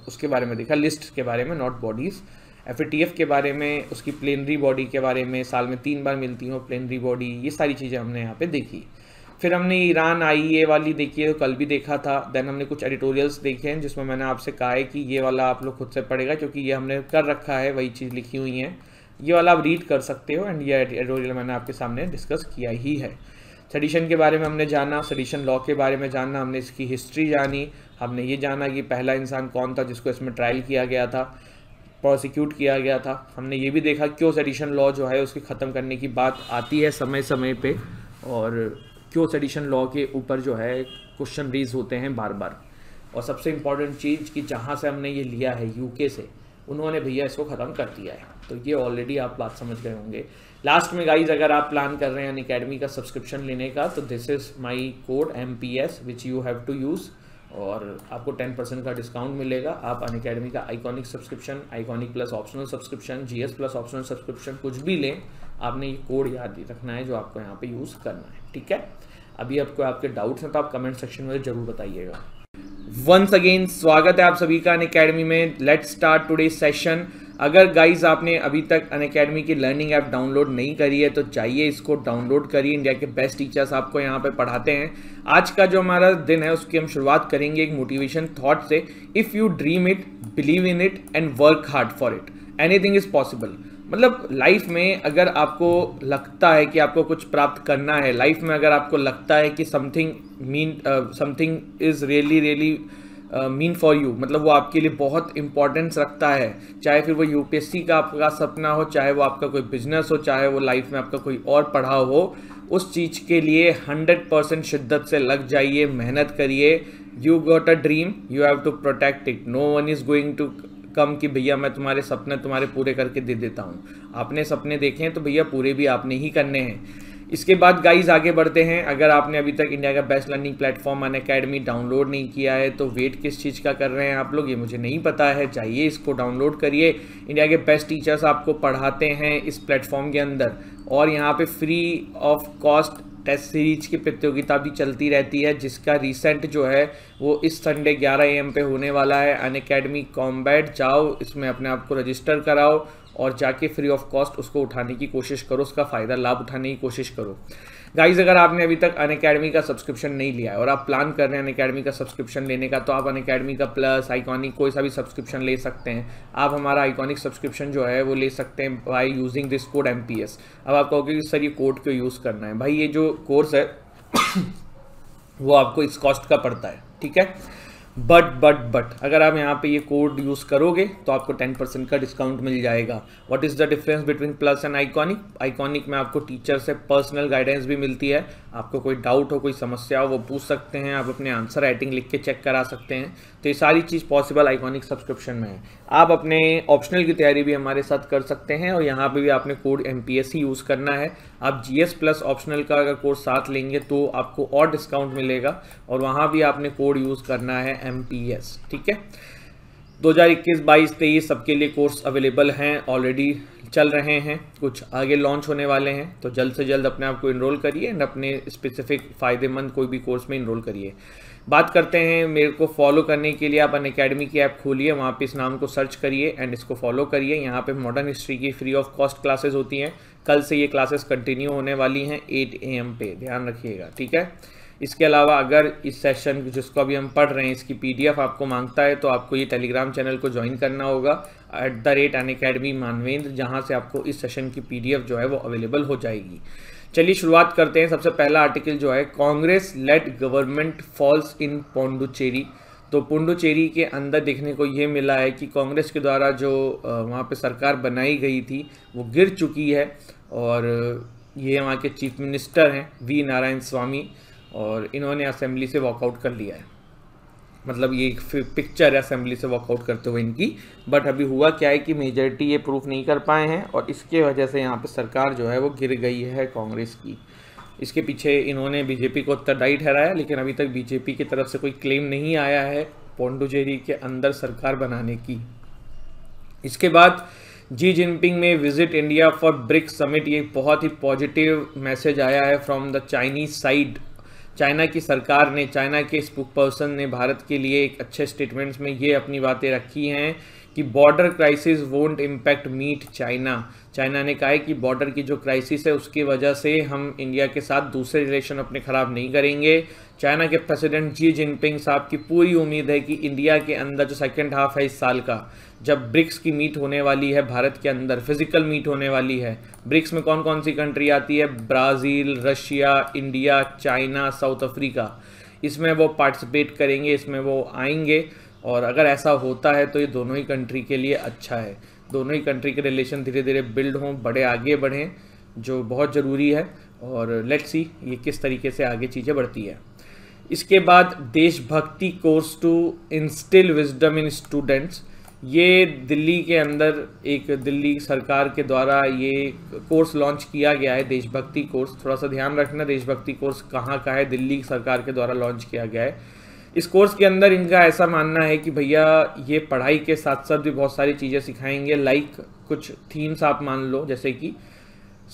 उसके बारे में देखा लिस्ट के बारे में नॉट बॉडीज़ एफ के बारे में उसकी प्लेनरी बॉडी के बारे में साल में तीन बार मिलती हो प्लेनरी बॉडी ये सारी चीज़ें हमने यहाँ पे देखी फिर हमने ईरान आई e वाली देखी है तो कल भी देखा था देन हमने कुछ एडिटोरियल्स देखे हैं जिसमें मैंने आपसे कहा है कि ये वाला आप लोग खुद से पढ़ेगा क्योंकि ये हमने कर रखा है वही चीज़ लिखी हुई है ये वाला आप रीड कर सकते हो एंड ये एडिटोरियल मैंने आपके सामने डिस्कस किया ही है सडिशन के बारे में हमने जाना सडिशन लॉ के बारे में जाना हमने इसकी हिस्ट्री जानी हमने ये जाना कि पहला इंसान कौन था जिसको इसमें ट्रायल किया गया था प्रोसिक्यूट किया गया था हमने ये भी देखा क्यों सडिशन लॉ जो है उसके ख़त्म करने की बात आती है समय समय पर और क्यों सडिशन लॉ के ऊपर जो है क्वेश्चन रेज होते हैं बार बार और सबसे इम्पॉर्टेंट चीज़ कि जहाँ से हमने ये लिया है यूके से उन्होंने भैया इसको ख़त्म कर दिया है तो ये ऑलरेडी आप बात समझ गए होंगे लास्ट में गाइज अगर आप प्लान कर रहे हैं अकेडमी का सब्सक्रिप्शन लेने का तो this is my code M P S which you have to use और आपको टेन परसेंट का डिस्काउंट मिलेगा आप अन अकेडमी का iconic subscription iconic plus optional subscription GS plus optional subscription कुछ भी लें आपने ये कोड याद रखना है जो आपको यहाँ पे यूज़ करना है ठीक है अभी आपको आपके डाउट्स हैं तो आप कमेंट सेक्शन में जरूर बताइएगा वंस अगेन स्वागत है आप सभी का अन में लेट स्टार्ट टूडे सेशन अगर गाइज आपने अभी तक अन अकेडमी की लर्निंग ऐप डाउनलोड नहीं करी है तो चाहिए इसको डाउनलोड करिए इंडिया के बेस्ट टीचर्स आपको यहाँ पे पढ़ाते हैं आज का जो हमारा दिन है उसकी हम शुरुआत करेंगे एक मोटिवेशन थॉट से if you dream it believe in it and work hard for it anything is possible मतलब लाइफ में अगर आपको लगता है कि आपको कुछ प्राप्त करना है लाइफ में अगर आपको लगता है कि something mean something is really really mean for you मतलब वो आपके लिए बहुत इंपॉर्टेंस रखता है चाहे फिर वो यूपीएससी का आपका सपना हो चाहे वो आपका कोई बिजनेस हो चाहे वो लाइफ में आपका कोई और पढ़ाव हो उस चीज़ के लिए हंड्रेड परसेंट शिद्दत से लग जाइए मेहनत करिए you got a dream you have to protect it no one is going to come कि भैया मैं तुम्हारे सपने तुम्हारे पूरे करके दे देता हूँ आपने सपने देखे हैं तो भैया पूरे भी आपने ही करने हैं इसके बाद गाइज आगे बढ़ते हैं अगर आपने अभी तक इंडिया का best learning platform Unacademy download नहीं किया है तो वेट किस चीज़ का कर रहे हैं आप लोग ये मुझे नहीं पता है चाहिए इसको डाउनलोड करिए इंडिया के बेस्ट टीचर्स आपको पढ़ाते हैं इस प्लेटफॉर्म के अंदर और यहाँ पे free of cost test series की प्रतियोगिता भी चलती रहती है जिसका रिसेंट जो है वो इस संडे 11 एम पे होने वाला है अन अकेडमी कॉम्बैट जाओ इसमें अपने आप को रजिस्टर कराओ और जाके फ्री ऑफ कॉस्ट उसको उठाने की कोशिश करो उसका फ़ायदा लाभ उठाने की कोशिश करो गाइज अगर आपने अभी तक अन अकेडमी का सब्सक्रिप्शन नहीं लिया है और आप प्लान कर रहे हैं अन अकेडमी का सब्सक्रिप्शन लेने का तो आप अन अकेडमी का प्लस आइकॉनिक कोई सा भी सब्सक्रिप्शन ले सकते हैं आप हमारा आइकॉनिक सब्सक्रिप्शन जो है वो ले सकते हैं by using this code M P S अब आप कहोगे कि सर ये कोड क्यों यूज़ करना है भाई ये जो कोर्स है [coughs] वो आपको इस कॉस्ट का पड़ता है ठीक है बट बट बट अगर आप यहाँ पे ये कोड यूज़ करोगे तो आपको टेन परसेंट का डिस्काउंट मिल जाएगा what is the difference between plus and iconic iconic में आपको टीचर से पर्सनल गाइडेंस भी मिलती है आपको कोई डाउट हो कोई समस्या हो वो पूछ सकते हैं आप अपने आंसर राइटिंग लिख के चेक करा सकते हैं तो ये सारी चीज़ पॉसिबल आइकॉनिक सब्सक्रिप्शन में है आप अपने ऑप्शनल की तैयारी भी हमारे साथ कर सकते हैं और यहाँ पे भी आपने कोड एम ही यूज़ करना है आप जी एस प्लस ऑप्शनल का अगर कोड साथ लेंगे तो आपको और डिस्काउंट मिलेगा और वहाँ भी आपने कोड यूज़ करना है एम ठीक है 2021, 22, 23 सबके लिए कोर्स अवेलेबल हैं ऑलरेडी चल रहे हैं कुछ आगे लॉन्च होने वाले हैं तो जल्द से जल्द अपने आप को इनरोल करिए एंड अपने स्पेसिफिक फ़ायदेमंद कोई भी कोर्स में इनरोल करिए बात करते हैं मेरे को फॉलो करने के लिए आप अन अकेडमी की ऐप खोलिए वहाँ पे इस नाम को सर्च करिए एंड इसको फॉलो करिए यहाँ पे मॉडर्न हिस्ट्री की फ्री ऑफ कॉस्ट क्लासेस होती हैं कल से ये क्लासेस कंटिन्यू होने वाली हैं 8 ए एम पे ध्यान रखिएगा ठीक है इसके अलावा अगर इस सेशन जिसको अभी हम पढ़ रहे हैं इसकी पी आपको मांगता है तो आपको ये टेलीग्राम चैनल को ज्वाइन करना होगा at the rate Unacademy Manvendra जहाँ से आपको इस सेशन की पी जो है वो अवेलेबल हो जाएगी चलिए शुरुआत करते हैं सबसे पहला आर्टिकल जो है Congress led government falls in पोंडुचेरी तो पुंडुचेरी के अंदर देखने को ये मिला है कि कांग्रेस के द्वारा जो वहाँ पे सरकार बनाई गई थी वो गिर चुकी है और ये वहाँ के चीफ मिनिस्टर हैं वी नारायण स्वामी और इन्होंने असेंबली से वॉकआउट कर लिया है मतलब ये पिक्चर असेंबली से वॉकआउट करते हुए इनकी बट अभी हुआ क्या है कि मेजोरिटी ये प्रूफ नहीं कर पाए हैं और इसके वजह से यहाँ पर सरकार जो है वो गिर गई है कांग्रेस की इसके पीछे इन्होंने बीजेपी को उत्तरदायी ठहराया लेकिन अभी तक बीजेपी की तरफ से कोई क्लेम नहीं आया है पोंडुचेरी के अंदर सरकार बनाने की इसके बाद जी जिनपिंग में visit India for BRICS summit ये बहुत ही पॉजिटिव मैसेज आया है from the Chinese side China की सरकार ने चाइना के स्पुक पर्सन ने भारत के लिए एक अच्छे स्टेटमेंट्स में ये अपनी बातें रखी हैं कि border crisis won't impact meet China China ने कहा है कि बॉर्डर की जो क्राइसिस है उसकी वजह से हम इंडिया के साथ दूसरे रिलेशन अपने ख़राब नहीं करेंगे चाइना के प्रेसिडेंट जी जिनपिंग साहब की पूरी उम्मीद है कि इंडिया के अंदर जो सेकेंड हाफ है इस साल का जब ब्रिक्स की मीट होने वाली है भारत के अंदर फिजिकल मीट होने वाली है ब्रिक्स में कौन कौन सी कंट्री आती है Brazil Russia India China South Africa इसमें वो पार्टिसिपेट करेंगे इसमें वो आएंगे और अगर ऐसा होता है तो ये दोनों ही कंट्री के लिए अच्छा है दोनों ही कंट्री के रिलेशन धीरे धीरे बिल्ड हों बड़े आगे बढ़ें जो बहुत ज़रूरी है और लेट्स सी ये किस तरीके से आगे चीज़ें बढ़ती है इसके बाद देशभक्ति course to instil wisdom in students ये दिल्ली के अंदर एक दिल्ली सरकार के द्वारा ये कोर्स लॉन्च किया गया है देशभक्ति कोर्स थोड़ा सा ध्यान रखना देशभक्ति कोर्स कहाँ का है दिल्ली सरकार के द्वारा लॉन्च किया गया है इस कोर्स के अंदर इनका ऐसा मानना है कि भैया ये पढ़ाई के साथ साथ भी बहुत सारी चीज़ें सिखाएंगे लाइक कुछ थीम्स आप मान लो जैसे कि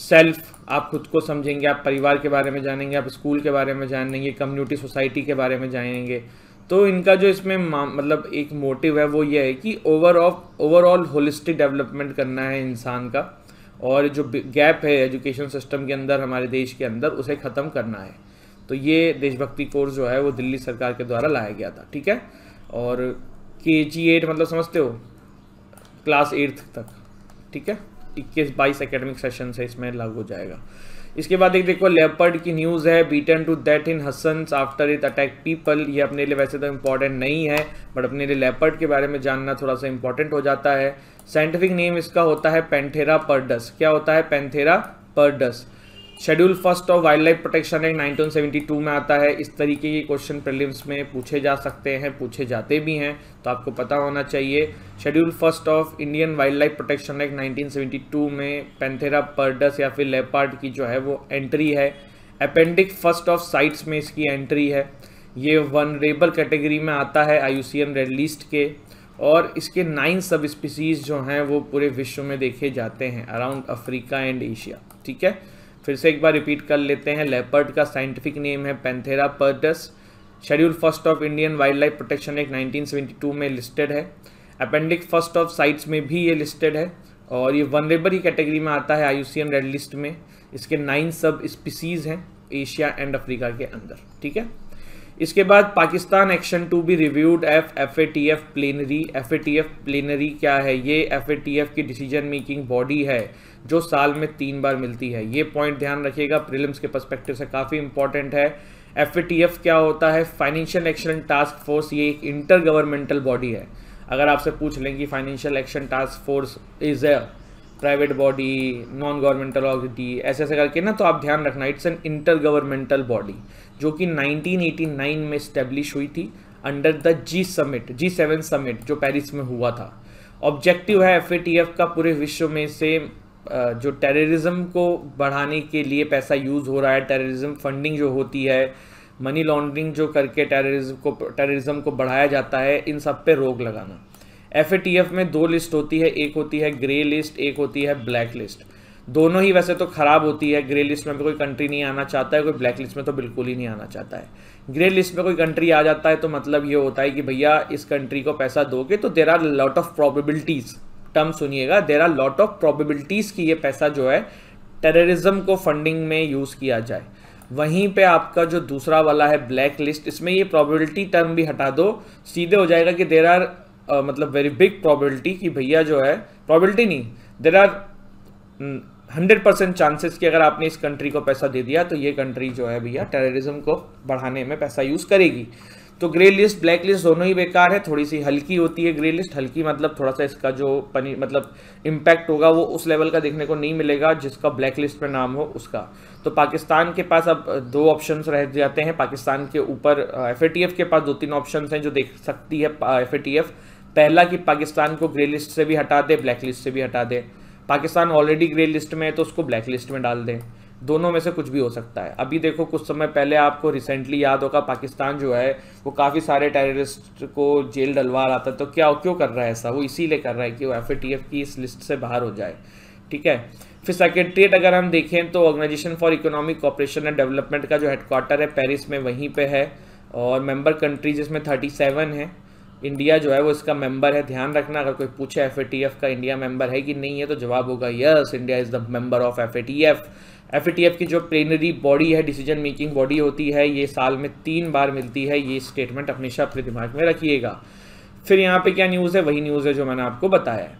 सेल्फ आप खुद को समझेंगे आप परिवार के बारे में जानेंगे आप स्कूल के बारे में जानेंगे कम्युनिटी सोसाइटी के बारे में जानेंगे तो इनका जो इसमें मतलब एक मोटिव है वो ये है कि ओवरऑल ओवरऑल होलिस्टिक डेवलपमेंट करना है इंसान का और जो गैप है एजुकेशन सिस्टम के अंदर हमारे देश के अंदर उसे ख़त्म करना है तो ये देशभक्ति कोर्स जो है वो दिल्ली सरकार के द्वारा लाया गया था ठीक है और के जी एट मतलब समझते हो क्लास एट्थ तक ठीक है इक्कीस बाईस एकेडमिक सेशन से इसमें लागू हो जाएगा इसके बाद एक देखो लेपर्ड की न्यूज़ है beaten to that in Hassan after it attack people ये अपने लिए वैसे तो इंपॉर्टेंट नहीं है बट अपने लिए लेपर्ड के बारे में जानना थोड़ा सा इंपॉर्टेंट हो जाता है साइंटिफिक नेम इसका होता है पेंथेरा पर्डस क्या होता है Panthera pardus schedule first of wild life protection act two में आता है इस तरीके के क्वेश्चन प्रिलिम्स में पूछे जा सकते हैं पूछे जाते भी हैं तो आपको पता होना चाहिए schedule first of Indian wild life protection act two में पेंथेरा पर्डस या फिर लेपार्ड की जो है वो एंट्री है अपेंडिक फर्स्ट ऑफ साइट्स में इसकी एंट्री है ये वन कैटेगरी में आता है आई रेड लिस्ट के और इसके नाइन सब स्पीसीज़ जो हैं वो पूरे विश्व में देखे जाते हैं अराउंड अफ्रीका एंड एशिया ठीक है फिर से एक बार रिपीट कर लेते हैं लेपर्ड का साइंटिफिक नेम है Panthera pardus schedule first of Indian wild life protection act 1972 में लिस्टेड है अपेंडिक्स फर्स्ट ऑफ साइट्स में भी ये लिस्टेड है और ये वनरेबल ही कैटेगरी में आता है आई रेड लिस्ट में इसके नाइन सब स्पीसीज़ हैं एशिया एंड अफ्रीका के अंदर ठीक है इसके बाद Pakistan action to be reviewed F F A T F plenary F A T F plenary क्या है ये एफ ए टी एफ की डिसीजन मेकिंग बॉडी है जो साल में तीन बार मिलती है ये पॉइंट ध्यान रखिएगा प्रिलिम्स के पर्सपेक्टिव से काफ़ी इंपॉर्टेंट है एफ क्या होता है फाइनेंशियल एक्शन टास्क फोर्स ये एक इंटर गवर्नमेंटल बॉडी है अगर आपसे पूछ लें कि financial action task force is a private body non governmental authority ऐसे ऐसे करके ना तो आप ध्यान रखना it's an inter governmental body जो कि 1989 में स्टेब्लिश हुई थी under the G summit G seven summit जो पेरिस में हुआ था ऑब्जेक्टिव है एफ का पूरे विश्व में से जो टेररिज्म को बढ़ाने के लिए पैसा यूज़ हो रहा है टेररिज्म फंडिंग जो होती है मनी लॉन्ड्रिंग जो करके टेररिज्म को टेररिज्म को बढ़ाया जाता है इन सब पे रोक लगाना एफ में दो लिस्ट होती है एक होती है ग्रे लिस्ट एक होती है ब्लैक लिस्ट दोनों ही वैसे तो ख़राब होती है ग्रे लिस्ट में भी कोई कंट्री नहीं आना चाहता है कोई ब्लैक लिस्ट में तो बिल्कुल ही नहीं आना चाहता है ग्रे लिस्ट में कोई कंट्री आ जाता है तो मतलब ये होता है कि भैया इस कंट्री को पैसा दोगे तो there are lot of probabilities term सुनिएगा there are lot of probabilities कि ये पैसा जो है टेररिज्म को फंडिंग में यूज़ किया जाए वहीं पे आपका जो दूसरा वाला है ब्लैक लिस्ट इसमें ये प्रोबेबिलिटी टर्म भी हटा दो सीधे हो जाएगा कि देर आर मतलब वेरी बिग प्रोबेबिलिटी कि भैया जो है प्रोबेबिलिटी नहीं there are hundred percent chances कि अगर आपने इस कंट्री को पैसा दे दिया तो ये कंट्री जो है भैया टेररिज्म को बढ़ाने में पैसा यूज़ करेगी तो ग्रे लिस्ट ब्लैक लिस्ट दोनों ही बेकार है थोड़ी सी हल्की होती है ग्रे लिस्ट हल्की मतलब थोड़ा सा इसका जो पनी मतलब इम्पैक्ट होगा वो उस लेवल का देखने को नहीं मिलेगा जिसका ब्लैक लिस्ट में नाम हो उसका तो पाकिस्तान के पास अब दो ऑप्शंस रह जाते हैं पाकिस्तान के ऊपर एफ के पास दो तीन ऑप्शन हैं जो देख सकती है एफ पहला कि पाकिस्तान को ग्रे लिस्ट से भी हटा दे ब्लैक लिस्ट से भी हटा दे पाकिस्तान ऑलरेडी ग्रे लिस्ट में है तो उसको ब्लैक लिस्ट में डाल दें दोनों में से कुछ भी हो सकता है अभी देखो कुछ समय पहले आपको रिसेंटली याद होगा पाकिस्तान जो है वो काफ़ी सारे टेररिस्ट को जेल डलवा रहा था तो क्या क्यों कर रहा है ऐसा वो इसीलिए कर रहा है कि वो एफ की इस लिस्ट से बाहर हो जाए ठीक है फिर सेक्रेटरीट अगर हम देखें तो organisation for economic cooperation and development का जो हेडक्वार्टर है पेरिस में वहीं पे है और मेंबर कंट्रीज इसमें 37 है इंडिया जो है वो इसका मेंबर है ध्यान रखना अगर कोई पूछे एफ का इंडिया मेंबर है कि नहीं है तो जवाब होगा yes India is the member of F F की जो प्लेनरी बॉडी है डिसीजन मेकिंग बॉडी होती है ये साल में तीन बार मिलती है ये स्टेटमेंट हमेशा अपने दिमाग में रखिएगा फिर यहाँ पे क्या न्यूज़ है वही न्यूज़ है जो मैंने आपको बताया है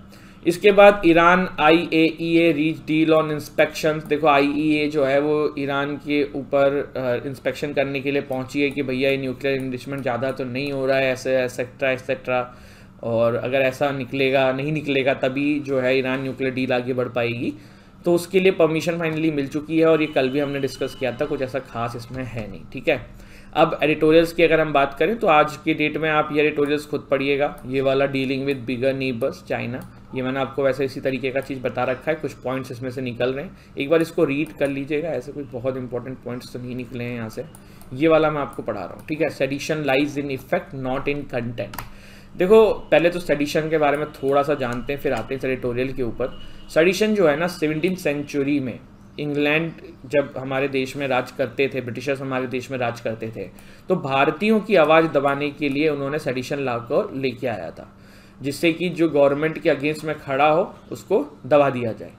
इसके बाद Iran I A E A reach deal on inspection देखो आई ई ए जो है वो ईरान के ऊपर इंस्पेक्शन करने के लिए पहुंची है कि भैया ये न्यूक्लियर इन्वेस्टमेंट ज़्यादा तो नहीं हो रहा है ऐसे एक्सेट्रा एक्सेट्रा और अगर ऐसा निकलेगा नहीं निकलेगा तभी जो है ईरान न्यूक्लियर डील आगे बढ़ पाएगी तो उसके लिए परमिशन फाइनली मिल चुकी है और ये कल भी हमने डिस्कस किया था कुछ ऐसा खास इसमें है नहीं ठीक है अब एडिटोरियल्स की अगर हम बात करें तो आज के डेट में आप ये एडिटोरियल्स खुद पढ़िएगा ये वाला dealing with bigger neighbours China ये मैंने आपको वैसे इसी तरीके का चीज़ बता रखा है कुछ पॉइंट्स इसमें से निकल रहे हैं एक बार इसको रीड कर लीजिएगा ऐसे कुछ बहुत इंपॉर्टेंट पॉइंट्स तो नहीं निकले हैं यहाँ से ये वाला मैं आपको पढ़ा रहा हूँ ठीक है sedition lies in effect not in content देखो पहले तो सेडिशन के बारे में थोड़ा सा जानते हैं फिर आते हैं एडिटोरियल के ऊपर सडिशन जो है ना सेवनटीन सेंचुरी में इंग्लैंड जब हमारे देश में राज करते थे ब्रिटिशर्स हमारे देश में राज करते थे तो भारतीयों की आवाज़ दबाने के लिए उन्होंने सडिशन ला को लेके आया था जिससे कि जो गवर्नमेंट के अगेंस्ट में खड़ा हो उसको दबा दिया जाए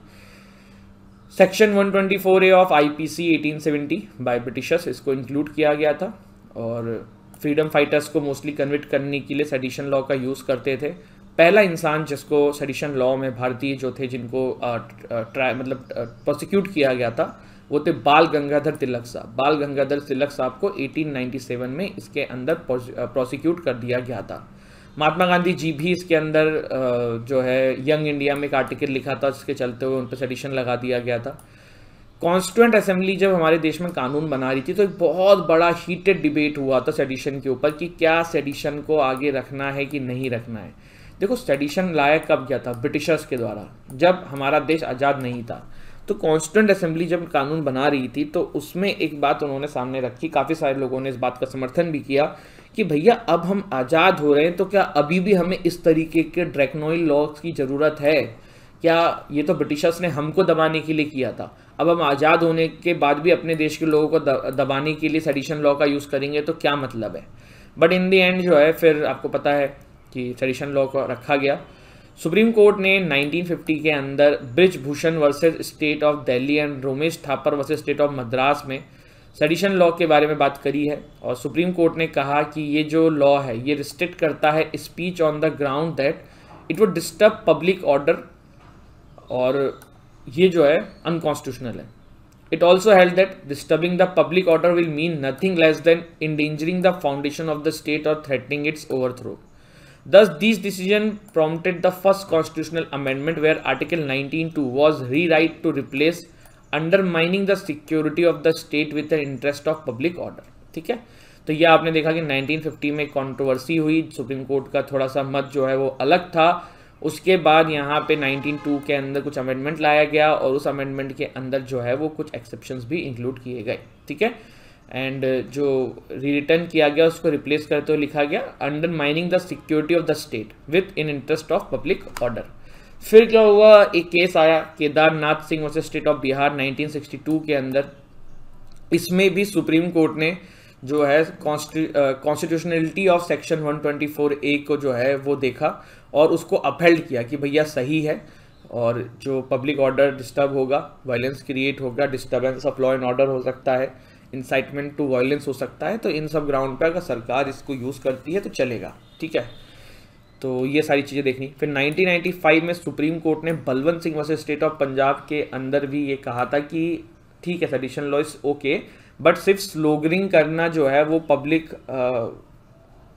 section 124 A of IPC 1870 by Britishers इसको इंक्लूड किया गया था और फ्रीडम फाइटर्स को मोस्टली कन्विट करने के लिए सडिशन लॉ का यूज़ करते थे पहला इंसान जिसको सडिशन लॉ में भारतीय जो थे जिनको ट्राई मतलब प्रोसिक्यूट किया गया था वो थे बाल गंगाधर तिलक साहब बाल गंगाधर तिलक साहब को 1897 में इसके अंदर प्रोसिक्यूट कर दिया गया था महात्मा गांधी जी भी इसके अंदर जो है यंग इंडिया में एक आर्टिकल लिखा था जिसके चलते हुए उन पर सडिशन लगा दिया गया था कॉन्स्टिट्यूंट असेंबली जब हमारे देश में कानून बना रही थी तो एक बहुत बड़ा हीटेड डिबेट हुआ था सेडिशन के ऊपर कि क्या सेडिशन को आगे रखना है कि नहीं रखना है देखो सेडिशन लाया कब गया था ब्रिटिशर्स के द्वारा जब हमारा देश आज़ाद नहीं था तो कॉन्स्टिट्यूंट असेंबली जब कानून बना रही थी तो उसमें एक बात उन्होंने सामने रखी काफ़ी सारे लोगों ने इस बात का समर्थन भी किया कि भैया अब हम आज़ाद हो रहे हैं तो क्या अभी भी हमें इस तरीके के ड्रैकनोइल लॉज की ज़रूरत है क्या ये तो ब्रिटिशर्स ने हमको दबाने के लिए किया था अब हम आज़ाद होने के बाद भी अपने देश के लोगों को दबाने के लिए सेडिशन लॉ का यूज़ करेंगे तो क्या मतलब है बट इन दी एंड जो है फिर आपको पता है कि सेडिशन लॉ को रखा गया सुप्रीम कोर्ट ने 1950 के अंदर Brij Bhushan versus state of Delhi and Romesh Thapar versus state of Madras में सेडिशन लॉ के बारे में बात करी है और सुप्रीम कोर्ट ने कहा कि ये जो लॉ है ये रिस्ट्रिक्ट करता है speech on the ground that it would disturb public order और ये जो है अनकॉन्स्टिट्यूशनल है it also held that disturbing the public order will mean nothing less than endangering the foundation of the state और threatening its overthrow Thus, this decision prompted the first constitutional amendment where Article 19.2 was rewritten to replace undermining the security of the state with interest of public order ठीक है तो ये आपने देखा कि 1950 में कंट्रोवर्सी हुई सुप्रीम कोर्ट का थोड़ा सा मत जो है वो अलग था उसके बाद यहाँ पे 192 के अंदर कुछ अमेंडमेंट लाया गया और उस अमेंडमेंट के अंदर जो है वो कुछ एक्सेप्शन भी इंक्लूड किए गए ठीक है एंड uh, जो रिटर्न किया गया उसको रिप्लेस करते हुए लिखा गया undermining the security of the state with in interest of public order फिर क्या हुआ एक केस आया Kedarnath Singh versus state of Bihar 1962 के अंदर इसमें भी सुप्रीम कोर्ट ने जो है कॉन्स्टिट्यूशनलिटी ऑफ सेक्शन 124 ए को जो है वो देखा और उसको अपहेल्ड किया कि भैया सही है और जो पब्लिक ऑर्डर डिस्टर्ब होगा वायलेंस क्रिएट होगा disturbance of law and order हो सकता है इंसाइटमेंट टू वायलेंस हो सकता है तो इन सब ग्राउंड पर अगर सरकार इसको यूज़ करती है तो चलेगा ठीक है तो ये सारी चीज़ें देखनी फिर 1995 में सुप्रीम कोर्ट ने Balwant Singh versus state of Punjab के अंदर भी ये कहा था कि ठीक है sedition law is okay but सिर्फ स्लोगरिंग करना जो है वो पब्लिक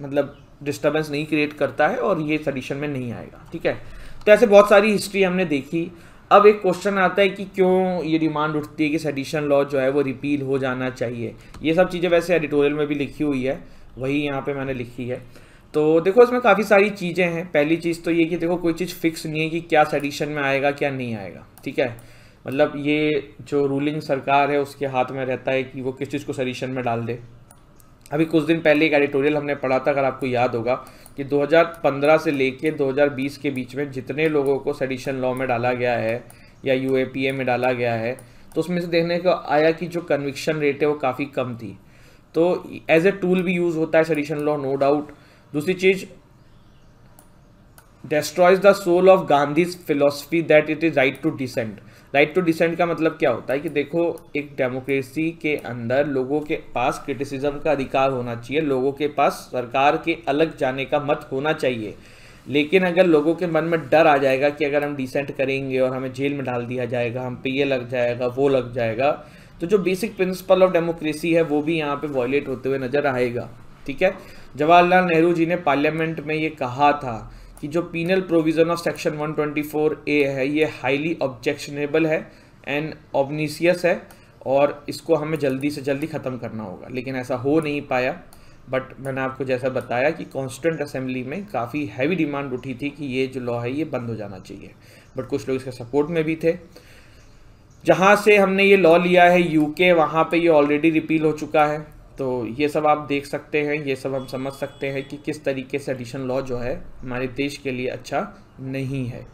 मतलब डिस्टर्बेंस नहीं क्रिएट करता है और ये सडिशन में नहीं आएगा ठीक है तो ऐसे बहुत सारी हिस्ट्री हमने देखी अब एक क्वेश्चन आता है कि क्यों ये डिमांड उठती है कि सेडिशन लॉ जो है वो रिपील हो जाना चाहिए ये सब चीज़ें वैसे एडिटोरियल में भी लिखी हुई है वही यहाँ पे मैंने लिखी है तो देखो इसमें काफ़ी सारी चीज़ें हैं पहली चीज़ तो ये कि देखो कोई चीज़ फिक्स नहीं है कि क्या सेडिशन में आएगा क्या नहीं आएगा ठीक है मतलब ये जो रूलिंग सरकार है उसके हाथ में रहता है कि वो किस चीज़ को सेडिशन में डाल दे अभी कुछ दिन पहले एक एडिटोरियल हमने पढ़ा था अगर आपको याद होगा कि 2015 से लेके 2020 के बीच में जितने लोगों को सेडिशन लॉ में डाला गया है या यू में डाला गया है तो उसमें से देखने को आया कि जो कन्विक्शन रेट है वो काफ़ी कम थी तो एज ए टूल भी यूज़ होता है सेडिशन लॉ नो डाउट दूसरी चीज़ destroys the soul of Gandhi's philosophy that it is right to dissent right to dissent का मतलब क्या होता है कि देखो एक डेमोक्रेसी के अंदर लोगों के पास क्रिटिसिज्म का अधिकार होना चाहिए लोगों के पास सरकार के अलग जाने का मत होना चाहिए लेकिन अगर लोगों के मन में डर आ जाएगा कि अगर हम डिसेंट करेंगे और हमें जेल में डाल दिया जाएगा हम पे ये लग जाएगा वो लग जाएगा तो जो बेसिक प्रिंसिपल ऑफ डेमोक्रेसी है वो भी यहाँ पे वॉयलेट होते हुए नजर आएगा ठीक है जवाहरलाल नेहरू जी ने पार्लियामेंट में ये कहा था कि जो penal provision of section 124 A है ये हाईली ऑब्जेक्शनेबल है एंड ऑबनीसियस है और इसको हमें जल्दी से जल्दी ख़त्म करना होगा लेकिन ऐसा हो नहीं पाया बट मैंने आपको जैसा बताया कि कॉन्स्टेंट असेंबली में काफ़ी हैवी डिमांड उठी थी कि ये जो लॉ है ये बंद हो जाना चाहिए बट कुछ लोग इसके सपोर्ट में भी थे जहाँ से हमने ये लॉ लिया है यूके वहाँ पे ये ऑलरेडी रिपील हो चुका है तो ये सब आप देख सकते हैं ये सब हम समझ सकते हैं कि किस तरीके से एडिशन लॉ जो है हमारे देश के लिए अच्छा नहीं है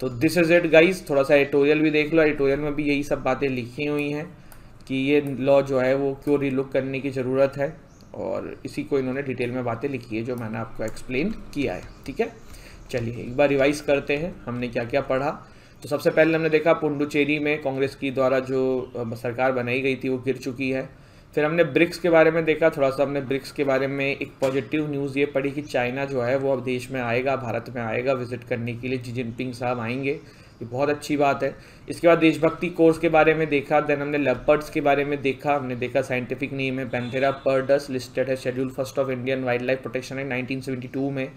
तो दिस इज़ इट गाइज थोड़ा सा एडिटोरियल भी देख लो एडिटोरियल में भी यही सब बातें लिखी हुई हैं कि ये लॉ जो है वो क्यों रिलुक करने की ज़रूरत है और इसी को इन्होंने डिटेल में बातें लिखी है जो मैंने आपको एक्सप्लेन किया है ठीक है चलिए एक बार रिवाइज करते हैं हमने क्या क्या पढ़ा तो सबसे पहले हमने देखा पुंडुचेरी में कांग्रेस की द्वारा जो सरकार बनाई गई थी वो गिर चुकी है फिर हमने ब्रिक्स के बारे में देखा थोड़ा सा हमने ब्रिक्स के बारे में एक पॉजिटिव न्यूज़ ये पड़ी कि चाइना जो है वो अब देश में आएगा भारत में आएगा विजिट करने के लिए जी जिनपिंग साहब आएंगे ये बहुत अच्छी बात है इसके बाद देशभक्ति कोर्स के बारे में देखा देन हमने लेपर्ड्स के बारे में देखा हमने देखा साइंटिफिक नेम है पेंथेरा पर्डस लिस्टेड है schedule first of Indian wild life protection act nineteen में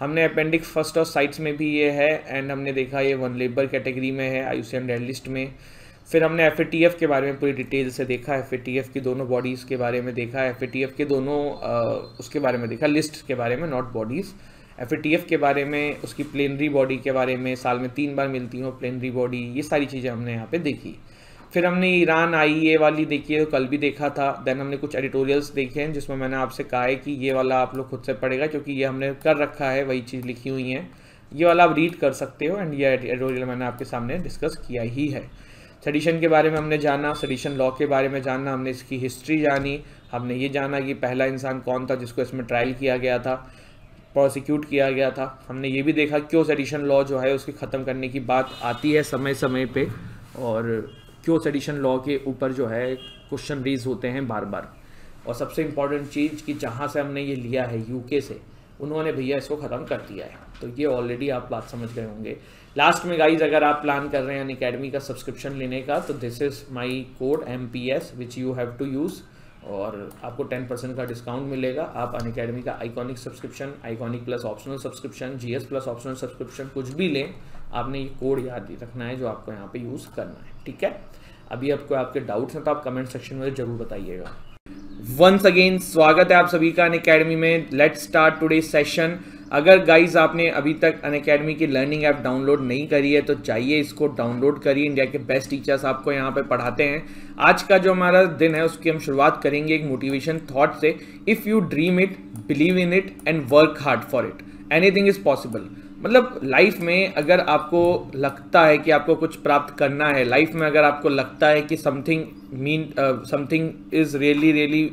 हमने अपेंडिक्स फर्स्ट ऑफ साइट्स में भी ये है एंड हमने देखा ये वन लेबर कैटेगरी में है आयुषियन रेड लिस्ट में फिर हमने एफ के बारे में पूरी डिटेल से देखा एफ की दोनों बॉडीज़ के बारे में देखा एफ के दोनों उसके बारे में देखा लिस्ट के बारे में नॉट बॉडीज़ एफ के बारे में उसकी प्लेनरी बॉडी के बारे में साल में तीन बार मिलती हो प्लेनरी बॉडी ये सारी चीज़ें हमने यहाँ पे देखी फिर हमने ईरान आई e वाली देखी है तो कल भी देखा था देन हमने कुछ एडिटोरियल्स देखे हैं जिसमें मैंने आपसे कहा है कि ये वाला आप लोग खुद से पढ़ेगा क्योंकि ये हमने कर रखा है वही चीज़ लिखी हुई है ये वाला आप रीड कर सकते हो एंड ये एडिटोरियल मैंने आपके सामने डिस्कस किया ही है सडिशन के बारे में हमने जाना सडिशन लॉ के बारे में जाना हमने इसकी हिस्ट्री जानी हमने ये जाना कि पहला इंसान कौन था जिसको इसमें ट्रायल किया गया था प्रोसिक्यूट किया गया था हमने ये भी देखा क्यों सडिशन लॉ जो है उसके ख़त्म करने की बात आती है समय समय पर और क्यों सडिशन लॉ के ऊपर जो है क्वेश्चन रेज होते हैं बार बार और सबसे इम्पॉर्टेंट चीज़ कि जहाँ से हमने ये लिया है यूके से उन्होंने भैया इसको ख़त्म कर दिया है तो ये ऑलरेडी आप बात समझ गए होंगे लास्ट में गाइज अगर आप प्लान कर रहे हैं अकेडमी का सब्सक्रिप्शन लेने का तो this is my code M P S which you have to use और आपको टेन परसेंट का डिस्काउंट मिलेगा आप अन अकेडमी का iconic subscription iconic plus optional subscription GS plus optional subscription कुछ भी लें आपने ये कोड याद रखना है जो आपको यहाँ पे यूज़ करना है ठीक है अभी आपको आपके डाउट्स हैं तो आप कमेंट सेक्शन में जरूर बताइएगा वंस अगेन स्वागत है आप सभी का अन में लेट स्टार्ट टूडे सेशन अगर गाइज आपने अभी तक अन अकेडमी की लर्निंग ऐप डाउनलोड नहीं करी है तो चाहिए इसको डाउनलोड करिए इंडिया के बेस्ट टीचर्स आपको यहाँ पे पढ़ाते हैं आज का जो हमारा दिन है उसकी हम शुरुआत करेंगे एक मोटिवेशन थॉट से if you dream it believe in it and work hard for it anything is possible मतलब लाइफ में अगर आपको लगता है कि आपको कुछ प्राप्त करना है लाइफ में अगर आपको लगता है कि something mean something is really really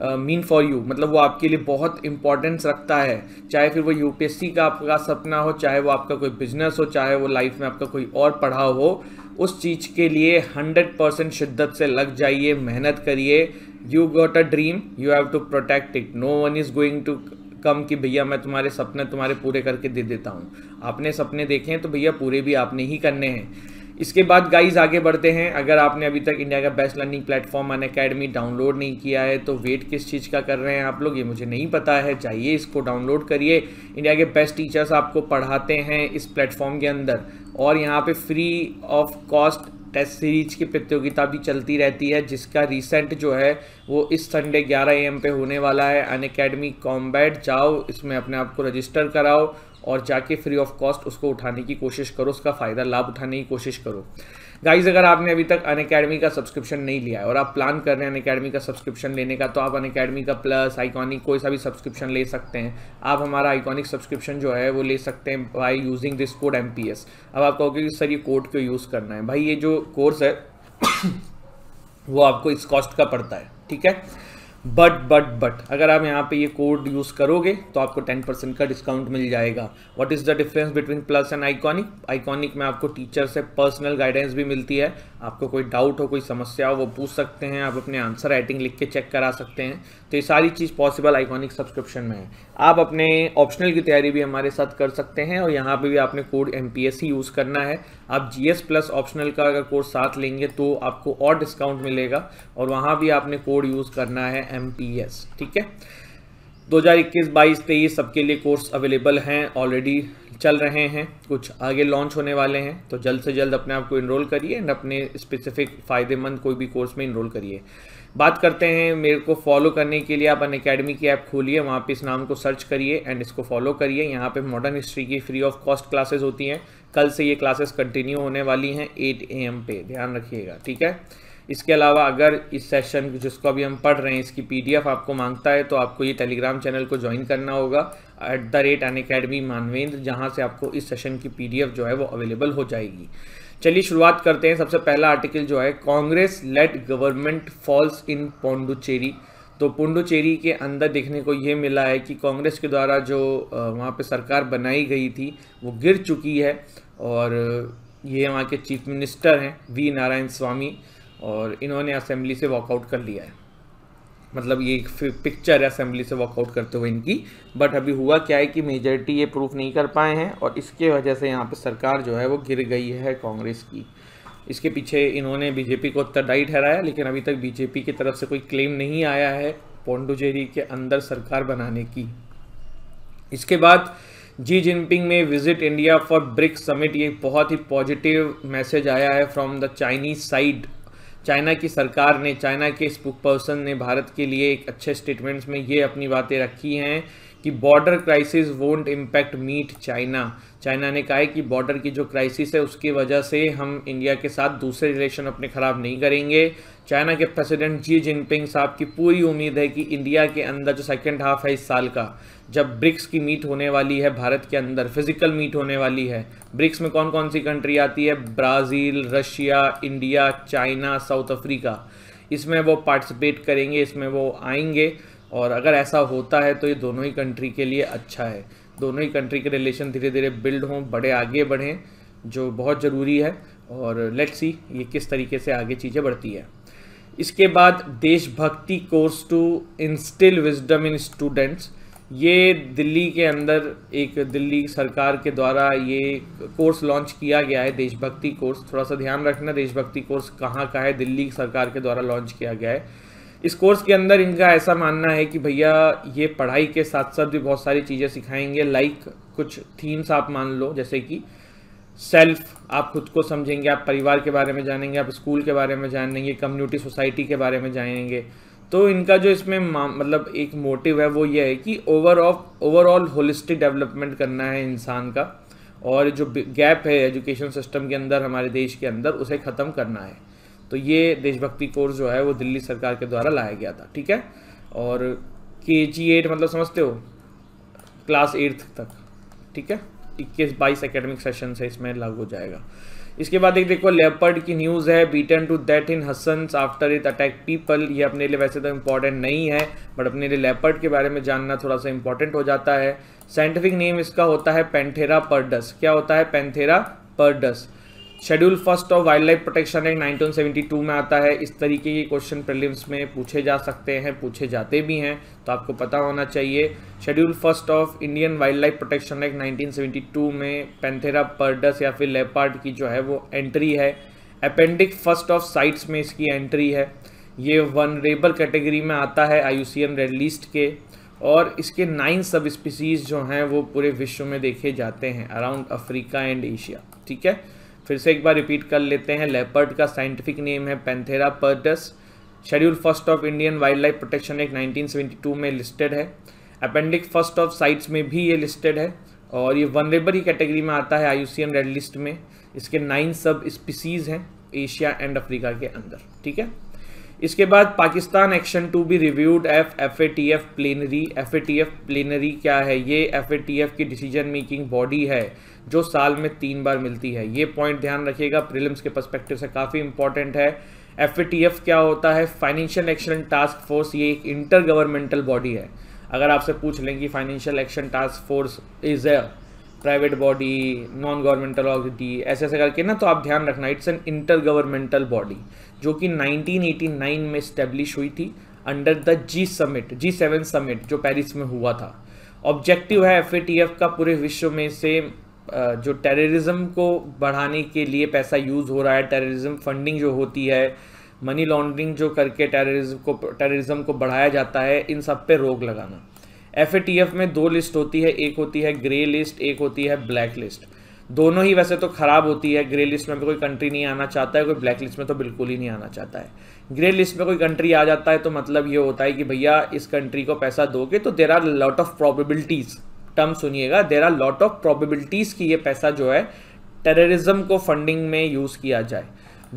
mean for you मतलब वो आपके लिए बहुत इंपॉर्टेंस रखता है चाहे फिर वो यूपीएससी का आपका सपना हो चाहे वो आपका कोई बिजनेस हो चाहे वो लाइफ में आपका कोई और पढ़ाव हो उस चीज़ के लिए हंड्रेड परसेंट शिद्दत से लग जाइए मेहनत करिए you got a dream you have to protect it no one is going to come कि भैया मैं तुम्हारे सपने तुम्हारे पूरे करके दे देता हूँ आपने सपने देखे हैं तो भैया पूरे भी आपने ही करने हैं इसके बाद गाइज आगे बढ़ते हैं अगर आपने अभी तक इंडिया का best learning platform Unacademy download नहीं किया है तो वेट किस चीज़ का कर रहे हैं आप लोग ये मुझे नहीं पता है चाहिए इसको डाउनलोड करिए इंडिया के बेस्ट टीचर्स आपको पढ़ाते हैं इस प्लेटफॉर्म के अंदर और यहाँ पे free of cost test series की प्रतियोगिता भी चलती रहती है जिसका रिसेंट जो है वो इस संडे 11 एम पे होने वाला है अन अकेडमी कॉम्बैट जाओ इसमें अपने आप को रजिस्टर कराओ और जाके फ्री ऑफ कॉस्ट उसको उठाने की कोशिश करो उसका फ़ायदा लाभ उठाने की कोशिश करो गाइज अगर आपने अभी तक अन अकेडमी का सब्सक्रिप्शन नहीं लिया है और आप प्लान कर रहे हैं अन अकेडमी का सब्सक्रिप्शन लेने का तो आप अन अकेडमी का प्लस आइकॉनिक कोई सा भी सब्सक्रिप्शन ले सकते हैं आप हमारा आइकॉनिक सब्सक्रिप्शन जो है वो ले सकते हैं by using this code M P S अब आप कहोगे कि सर ये कोड क्यों यूज़ करना है भाई ये जो कोर्स है [coughs] वो आपको इस कॉस्ट का पड़ता है ठीक है बट बट बट अगर आप यहाँ पे ये कोड यूज़ करोगे तो आपको टेन परसेंट का डिस्काउंट मिल जाएगा what is the difference between plus and iconic iconic में आपको टीचर से पर्सनल गाइडेंस भी मिलती है आपको कोई डाउट हो कोई समस्या हो वो पूछ सकते हैं आप अपने आंसर राइटिंग लिख के चेक करा सकते हैं तो ये सारी चीज़ पॉसिबल आइकॉनिक सब्सक्रिप्शन में है आप अपने ऑप्शनल की तैयारी भी हमारे साथ कर सकते हैं और यहाँ पर भी आपने कोड एम यूज़ करना है आप जी एस प्लस ऑप्शनल का अगर कोर्स साथ लेंगे तो आपको और डिस्काउंट मिलेगा और वहाँ भी आपने कोड यूज़ करना है एम पी एस ठीक है 2021, 22, 23 सबके लिए कोर्स अवेलेबल हैं ऑलरेडी चल रहे हैं कुछ आगे लॉन्च होने वाले हैं तो जल्द से जल्द अपने आप को इनरोल करिए एंड अपने स्पेसिफिक फ़ायदेमंद कोई भी कोर्स में इनरोल करिए बात करते हैं मेरे को फॉलो करने के लिए आप अन अकेडमी की ऐप खोलिए वहाँ पे इस नाम को सर्च करिए एंड इसको फॉलो करिए यहाँ पे मॉडर्न हिस्ट्री की फ्री ऑफ कॉस्ट क्लासेस होती हैं कल से ये क्लासेस कंटिन्यू होने वाली हैं 8 ए एम पे ध्यान रखिएगा ठीक है इसके अलावा अगर इस सेशन जिसको अभी हम पढ़ रहे हैं इसकी पी आपको मांगता है तो आपको ये टेलीग्राम चैनल को ज्वाइन करना होगा at the rate Unacademy Manvendra जहाँ से आपको इस सेशन की पी जो है वो अवेलेबल हो जाएगी चलिए शुरुआत करते हैं सबसे पहला आर्टिकल जो है Congress led government falls in पोंडुचेरी तो पुंडुचेरी के अंदर देखने को ये मिला है कि कांग्रेस के द्वारा जो वहाँ पे सरकार बनाई गई थी वो गिर चुकी है और ये वहाँ के चीफ मिनिस्टर हैं वी नारायण स्वामी और इन्होंने असेंबली से वॉकआउट कर लिया है मतलब ये पिक्चर असेंबली से वॉकआउट करते हुए इनकी बट अभी हुआ क्या है कि मेजोरिटी ये प्रूफ नहीं कर पाए हैं और इसके वजह से यहाँ पर सरकार जो है वो गिर गई है कांग्रेस की इसके पीछे इन्होंने बीजेपी को उत्तरदायी ठहराया लेकिन अभी तक बीजेपी की तरफ से कोई क्लेम नहीं आया है पोंडुचेरी के अंदर सरकार बनाने की इसके बाद जी जिनपिंग में visit India for BRICS summit ये बहुत ही पॉजिटिव मैसेज आया है from the Chinese side China की सरकार ने चाइना के स्पुक पर्सन ने भारत के लिए एक अच्छे स्टेटमेंट्स में ये अपनी बातें रखी हैं कि border crisis won't impact meet China China ने कहा है कि बॉर्डर की जो क्राइसिस है उसकी वजह से हम इंडिया के साथ दूसरे रिलेशन अपने ख़राब नहीं करेंगे चाइना के प्रेसिडेंट जी जिनपिंग साहब की पूरी उम्मीद है कि इंडिया के अंदर जो सेकेंड हाफ है इस साल का जब ब्रिक्स की मीट होने वाली है भारत के अंदर फिजिकल मीट होने वाली है ब्रिक्स में कौन कौन सी कंट्री आती है Brazil Russia India China South Africa इसमें वो पार्टिसिपेट करेंगे इसमें वो आएंगे और अगर ऐसा होता है तो ये दोनों ही कंट्री के लिए अच्छा है दोनों ही कंट्री के रिलेशन धीरे धीरे बिल्ड हों बड़े आगे बढ़ें जो बहुत ज़रूरी है और लेट्स सी ये किस तरीके से आगे चीज़ें बढ़ती है इसके बाद देशभक्ति course to instil wisdom in students ये दिल्ली के अंदर एक दिल्ली सरकार के द्वारा ये कोर्स लॉन्च किया गया है देशभक्ति कोर्स थोड़ा सा ध्यान रखना देशभक्ति कोर्स कहाँ का है दिल्ली सरकार के द्वारा लॉन्च किया गया है इस कोर्स के अंदर इनका ऐसा मानना है कि भैया ये पढ़ाई के साथ साथ भी बहुत सारी चीज़ें सिखाएंगे लाइक कुछ थीम्स आप मान लो जैसे कि सेल्फ आप खुद को समझेंगे आप परिवार के बारे में जानेंगे आप स्कूल के बारे में जानेंगे कम्युनिटी सोसाइटी के बारे में जानेंगे तो इनका जो इसमें मतलब एक मोटिव है वो ये है कि ओवरऑल ओवरऑल होलिस्टिक डेवलपमेंट करना है इंसान का और जो गैप है एजुकेशन सिस्टम के अंदर हमारे देश के अंदर उसे ख़त्म करना है तो ये देशभक्ति कोर्स जो है वो दिल्ली सरकार के द्वारा लाया गया था ठीक है और के जी एट मतलब समझते हो क्लास एट्थ तक ठीक है इक्कीस बाईस एकेडमिक सेशन से इसमें लागू हो जाएगा इसके बाद एक देखो लेपर्ड की न्यूज़ है beaten to that in Hassan after it attack people ये अपने लिए वैसे तो इंपॉर्टेंट नहीं है बट अपने लिए लेपर्ड के बारे में जानना थोड़ा सा इंपॉर्टेंट हो जाता है साइंटिफिक नेम इसका होता है पेंथेरा पर्डस क्या होता है Panthera pardus schedule first of wild life protection act 1972 में आता है इस तरीके के क्वेश्चन प्रिलिम्स में पूछे जा सकते हैं पूछे जाते भी हैं तो आपको पता होना चाहिए schedule first of Indian wild life protection act 1972 में पेंथेरा पर्डस या फिर लेपार्ड की जो है वो एंट्री है अपेंडिक फर्स्ट ऑफ साइट्स में इसकी एंट्री है ये वन कैटेगरी में आता है आई रेड लिस्ट के और इसके नाइन सब स्पीसीज़ जो हैं वो पूरे विश्व में देखे जाते हैं अराउंड अफ्रीका एंड एशिया ठीक है फिर से एक बार रिपीट कर लेते हैं लेपर्ड का साइंटिफिक नेम है Panthera pardus schedule first of Indian wild life protection act 1972 में लिस्टेड है अपेंडिक्स फर्स्ट ऑफ साइट्स में भी ये लिस्टेड है और ये ही कैटेगरी में आता है आई रेड लिस्ट में इसके नाइन सब स्पीसीज़ हैं एशिया एंड अफ्रीका के अंदर ठीक है इसके बाद Pakistan action to be reviewed F F A T F plenary F A T F plenary क्या है ये एफ ए टी एफ की डिसीजन मेकिंग बॉडी है जो साल में तीन बार मिलती है ये पॉइंट ध्यान रखिएगा प्रिलिम्स के पर्सपेक्टिव से काफ़ी इंपॉर्टेंट है एफ क्या होता है फाइनेंशियल एक्शन टास्क फोर्स ये एक इंटर गवर्नमेंटल बॉडी है अगर आपसे पूछ लें कि financial action task force is a private body non governmental authority ऐसे ऐसे करके ना तो आप ध्यान रखना it's an inter governmental body जो कि 1989 में स्टेब्लिश हुई थी under the G summit G seven summit जो पेरिस में हुआ था ऑब्जेक्टिव है एफ का पूरे विश्व में से जो टेररिज्म को बढ़ाने के लिए पैसा यूज़ हो रहा है टेररिज्म फंडिंग जो होती है मनी लॉन्ड्रिंग जो करके टेररिज्म को टेररिज्म को बढ़ाया जाता है इन सब पे रोक लगाना एफ में दो लिस्ट होती है एक होती है ग्रे लिस्ट एक होती है ब्लैक लिस्ट दोनों ही वैसे तो ख़राब होती है ग्रे लिस्ट में भी कोई कंट्री नहीं आना चाहता है कोई ब्लैक लिस्ट में तो बिल्कुल ही नहीं आना चाहता है ग्रे लिस्ट में कोई कंट्री आ जाता है तो मतलब ये होता है कि भैया इस कंट्री को पैसा दोगे तो there are lot of probabilities term सुनिएगा there are lot of probabilities कि ये पैसा जो है टेररिज्म को फंडिंग में यूज़ किया जाए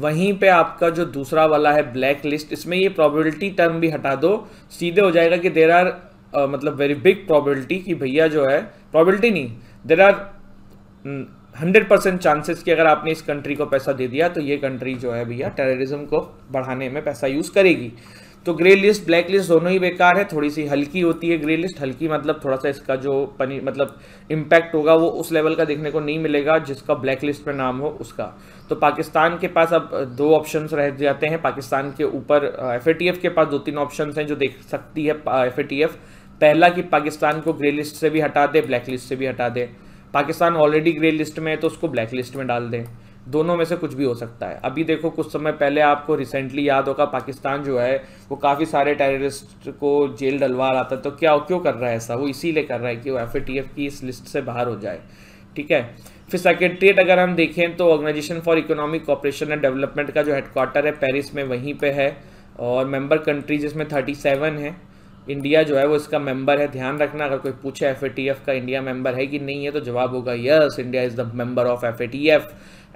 वहीं पे आपका जो दूसरा वाला है ब्लैक लिस्ट इसमें ये प्रोबेबिलिटी टर्म भी हटा दो सीधे हो जाएगा कि देर आर मतलब वेरी बिग प्रोबेबिलिटी कि भैया जो है प्रोबेबिलिटी नहीं there are hundred percent chances कि अगर आपने इस कंट्री को पैसा दे दिया तो ये कंट्री जो है भैया टेररिज्म को बढ़ाने में पैसा यूज़ करेगी तो ग्रे लिस्ट ब्लैक लिस्ट दोनों ही बेकार है थोड़ी सी हल्की होती है ग्रे लिस्ट हल्की मतलब थोड़ा सा इसका जो पनी मतलब इम्पैक्ट होगा वो उस लेवल का देखने को नहीं मिलेगा जिसका ब्लैक लिस्ट में नाम हो उसका तो पाकिस्तान के पास अब दो ऑप्शंस रह जाते हैं पाकिस्तान के ऊपर एफ के पास दो तीन ऑप्शन हैं जो देख सकती है एफ पहला कि पाकिस्तान को ग्रे लिस्ट से भी हटा दे ब्लैक लिस्ट से भी हटा दे पाकिस्तान ऑलरेडी ग्रे लिस्ट में है तो उसको ब्लैक लिस्ट में डाल दें दोनों में से कुछ भी हो सकता है अभी देखो कुछ समय पहले आपको रिसेंटली याद होगा पाकिस्तान जो है वो काफ़ी सारे टेररिस्ट को जेल डलवा रहा था तो क्या क्यों कर रहा है ऐसा वो इसीलिए कर रहा है कि वो एफ की इस लिस्ट से बाहर हो जाए ठीक है फिर सेक्रेटरीट अगर हम देखें तो organisation for economic cooperation and development का जो हेडक्वार्टर है पेरिस में वहीं पे है और मेंबर कंट्रीज इसमें 37 है इंडिया जो है वो इसका मेंबर है ध्यान रखना अगर कोई पूछे एफ का इंडिया मेंबर है कि नहीं है तो जवाब होगा yes India is the member of F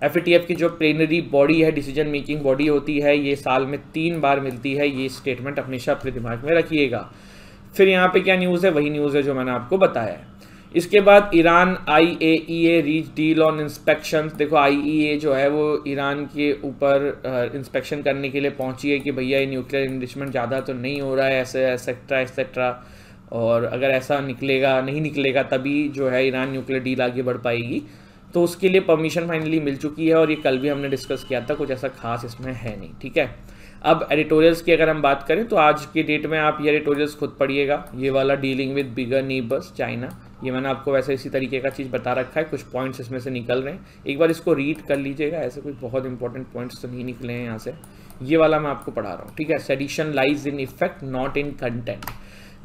F की जो प्लेनरी बॉडी है डिसीजन मेकिंग बॉडी होती है ये साल में तीन बार मिलती है ये स्टेटमेंट हमेशा अपने दिमाग में रखिएगा फिर यहाँ पे क्या न्यूज़ है वही न्यूज़ है जो मैंने आपको बताया है इसके बाद Iran I A E A reach deal on inspection देखो आई ई ए जो है वो ईरान के ऊपर इंस्पेक्शन करने के लिए पहुंची है कि भैया ये न्यूक्लियर इन्वेस्टमेंट ज़्यादा तो नहीं हो रहा है ऐसे एक्सेट्रा एक्सेट्रा और अगर ऐसा निकलेगा नहीं निकलेगा तभी जो है ईरान न्यूक्लियर डील आगे बढ़ पाएगी तो उसके लिए परमिशन फाइनली मिल चुकी है और ये कल भी हमने डिस्कस किया था कुछ ऐसा खास इसमें है नहीं ठीक है अब एडिटोरियल्स की अगर हम बात करें तो आज के डेट में आप ये एडिटोरियल्स खुद पढ़िएगा ये वाला dealing with bigger neighbours China ये मैंने आपको वैसे इसी तरीके का चीज़ बता रखा है कुछ पॉइंट्स इसमें से निकल रहे हैं एक बार इसको रीड कर लीजिएगा ऐसे कुछ बहुत इंपॉर्टेंट पॉइंट्स तो नहीं निकले हैं यहाँ से ये वाला मैं आपको पढ़ा रहा हूँ ठीक है sedition lies in effect not in content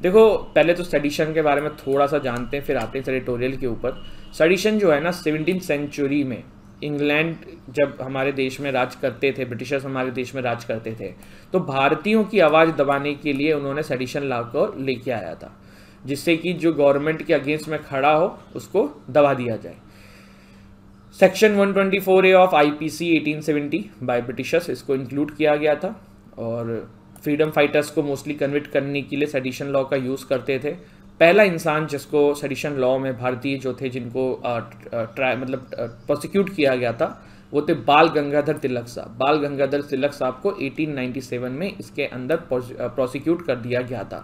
देखो पहले तो सेडिशन के बारे में थोड़ा सा जानते हैं फिर आते हैं एडिटोरियल के ऊपर सडिशन जो है ना सेवनटीन सेंचुरी में इंग्लैंड जब हमारे देश में राज करते थे ब्रिटिशर्स हमारे देश में राज करते थे तो भारतीयों की आवाज़ दबाने के लिए उन्होंने सडिशन ला को लेके आया था जिससे कि जो गवर्नमेंट के अगेंस्ट में खड़ा हो उसको दबा दिया जाए section 124 A of IPC 1870 by Britishers इसको इंक्लूड किया गया था और फ्रीडम फाइटर्स को मोस्टली कन्विट करने के लिए सडिशन लॉ का यूज़ करते थे पहला इंसान जिसको सडिशन लॉ में भारतीय जो थे जिनको ट्राई मतलब प्रोसिक्यूट किया गया था वो थे बाल गंगाधर तिलक साहब बाल गंगाधर तिलक साहब को 1897 में इसके अंदर प्रोसिक्यूट कर दिया गया था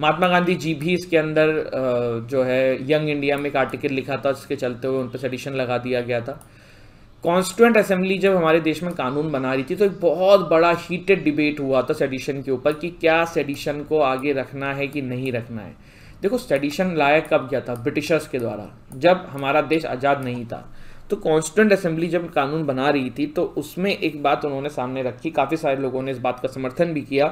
महात्मा गांधी जी भी इसके अंदर जो है यंग इंडिया में एक आर्टिकल लिखा था जिसके चलते हुए उन पर सडिशन लगा दिया गया था कॉन्स्टिट्यूंट असेंबली जब हमारे देश में कानून बना रही थी तो एक बहुत बड़ा हीटेड डिबेट हुआ था सेडिशन के ऊपर कि क्या सेडिशन को आगे रखना है कि नहीं रखना है देखो सेडिशन लाया कब गया था ब्रिटिशर्स के द्वारा जब हमारा देश आज़ाद नहीं था तो कॉन्स्टिट्यूंट असेंबली जब कानून बना रही थी तो उसमें एक बात उन्होंने सामने रखी काफ़ी सारे लोगों ने इस बात का समर्थन भी किया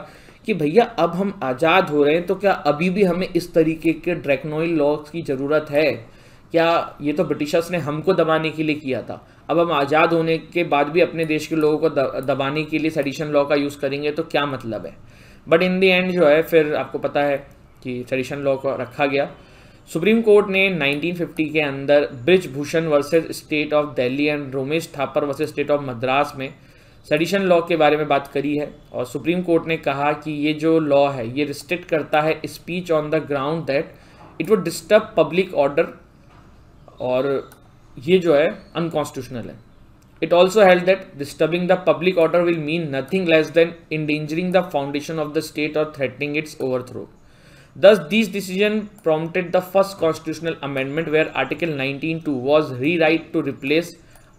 कि भैया अब हम आज़ाद हो रहे हैं तो क्या अभी भी हमें इस तरीके के ड्रैकनोइल लॉज की ज़रूरत है क्या ये तो ब्रिटिशर्स ने हमको दबाने के लिए किया था अब हम आज़ाद होने के बाद भी अपने देश के लोगों को दबाने के लिए सेडिशन लॉ का यूज़ करेंगे तो क्या मतलब है बट इन दी एंड जो है फिर आपको पता है कि सेडिशन लॉ को रखा गया सुप्रीम कोर्ट ने 1950 के अंदर Brij Bhushan versus state of Delhi and Romesh Thapar versus state of Madras में सेडिशन लॉ के बारे में बात करी है और सुप्रीम कोर्ट ने कहा कि ये जो लॉ है ये रिस्ट्रिक्ट करता है speech on the ground that it would disturb public order और ये जो है अनकॉन्स्टिट्यूशनल है it also held that disturbing the public order will mean nothing less than endangering the foundation of the state और threatening its overthrow Thus, this decision prompted the first constitutional amendment where Article 19.2 was rewritten to replace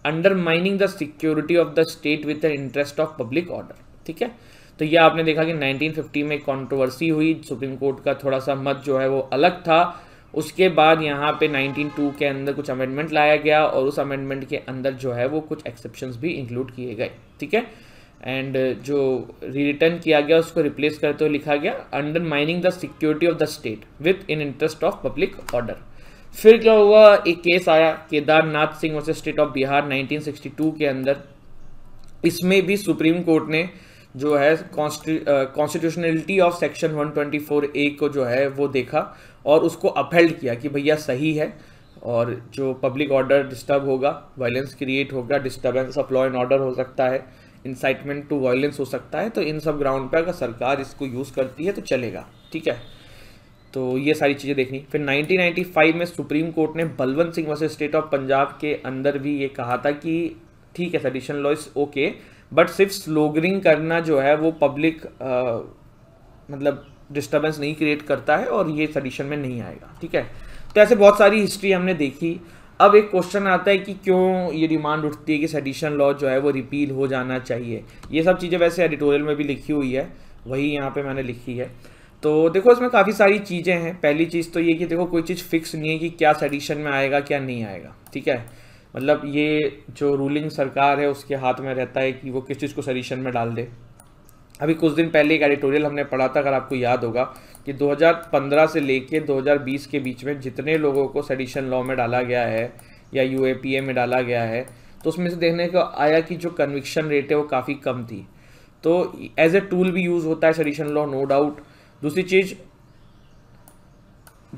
undermining the security of the state with interest of public order ठीक है तो ये आपने देखा कि 1950 में कंट्रोवर्सी हुई सुप्रीम कोर्ट का थोड़ा सा मत जो है वो अलग था उसके बाद यहाँ पे 192 के अंदर कुछ अमेंडमेंट लाया गया और उस अमेंडमेंट के अंदर जो है वो कुछ एक्सेप्शन भी इंक्लूड किए गए ठीक है एंड uh, जो रिटर्न किया गया उसको रिप्लेस करते हुए लिखा गया undermining the security of the state with in interest of public order फिर क्या हुआ एक केस आया Kedarnath Singh versus state of Bihar 1962 के अंदर इसमें भी सुप्रीम कोर्ट ने जो है कॉन्स्टिट्यूशनलिटी ऑफ सेक्शन 124 ए को जो है वो देखा और उसको अपहेल्ड किया कि भैया सही है और जो पब्लिक ऑर्डर डिस्टर्ब होगा वायलेंस क्रिएट होगा disturbance of law and order हो सकता है इंसाइटमेंट टू वायलेंस हो सकता है तो इन सब ग्राउंड पर अगर सरकार इसको यूज़ करती है तो चलेगा ठीक है तो ये सारी चीज़ें देखनी फिर 1995 में सुप्रीम कोर्ट ने Balwant Singh versus state of Punjab के अंदर भी ये कहा था कि ठीक है sedition law is okay but सिर्फ स्लोगरिंग करना जो है वो पब्लिक मतलब डिस्टर्बेंस नहीं क्रिएट करता है और ये सडिशन में नहीं आएगा ठीक है तो ऐसे बहुत सारी हिस्ट्री हमने देखी अब एक क्वेश्चन आता है कि क्यों ये डिमांड उठती है कि सेडिशन लॉ जो है वो रिपील हो जाना चाहिए ये सब चीज़ें वैसे एडिटोरियल में भी लिखी हुई है वही यहाँ पे मैंने लिखी है तो देखो इसमें काफ़ी सारी चीज़ें हैं पहली चीज़ तो ये कि देखो कोई चीज़ फिक्स नहीं है कि क्या सेडिशन में आएगा क्या नहीं आएगा ठीक है मतलब ये जो रूलिंग सरकार है उसके हाथ में रहता है कि वो किस चीज़ को सेडिशन में डाल दे अभी कुछ दिन पहले एक एडिटोरियल हमने पढ़ा था अगर आपको याद होगा कि 2015 से लेके 2020 के बीच में जितने लोगों को सेडिशन लॉ में डाला गया है या यू में डाला गया है तो उसमें से देखने को आया कि जो कन्विक्शन रेट है वो काफ़ी कम थी तो एज ए टूल भी यूज़ होता है सेडिशन लॉ नो डाउट दूसरी चीज़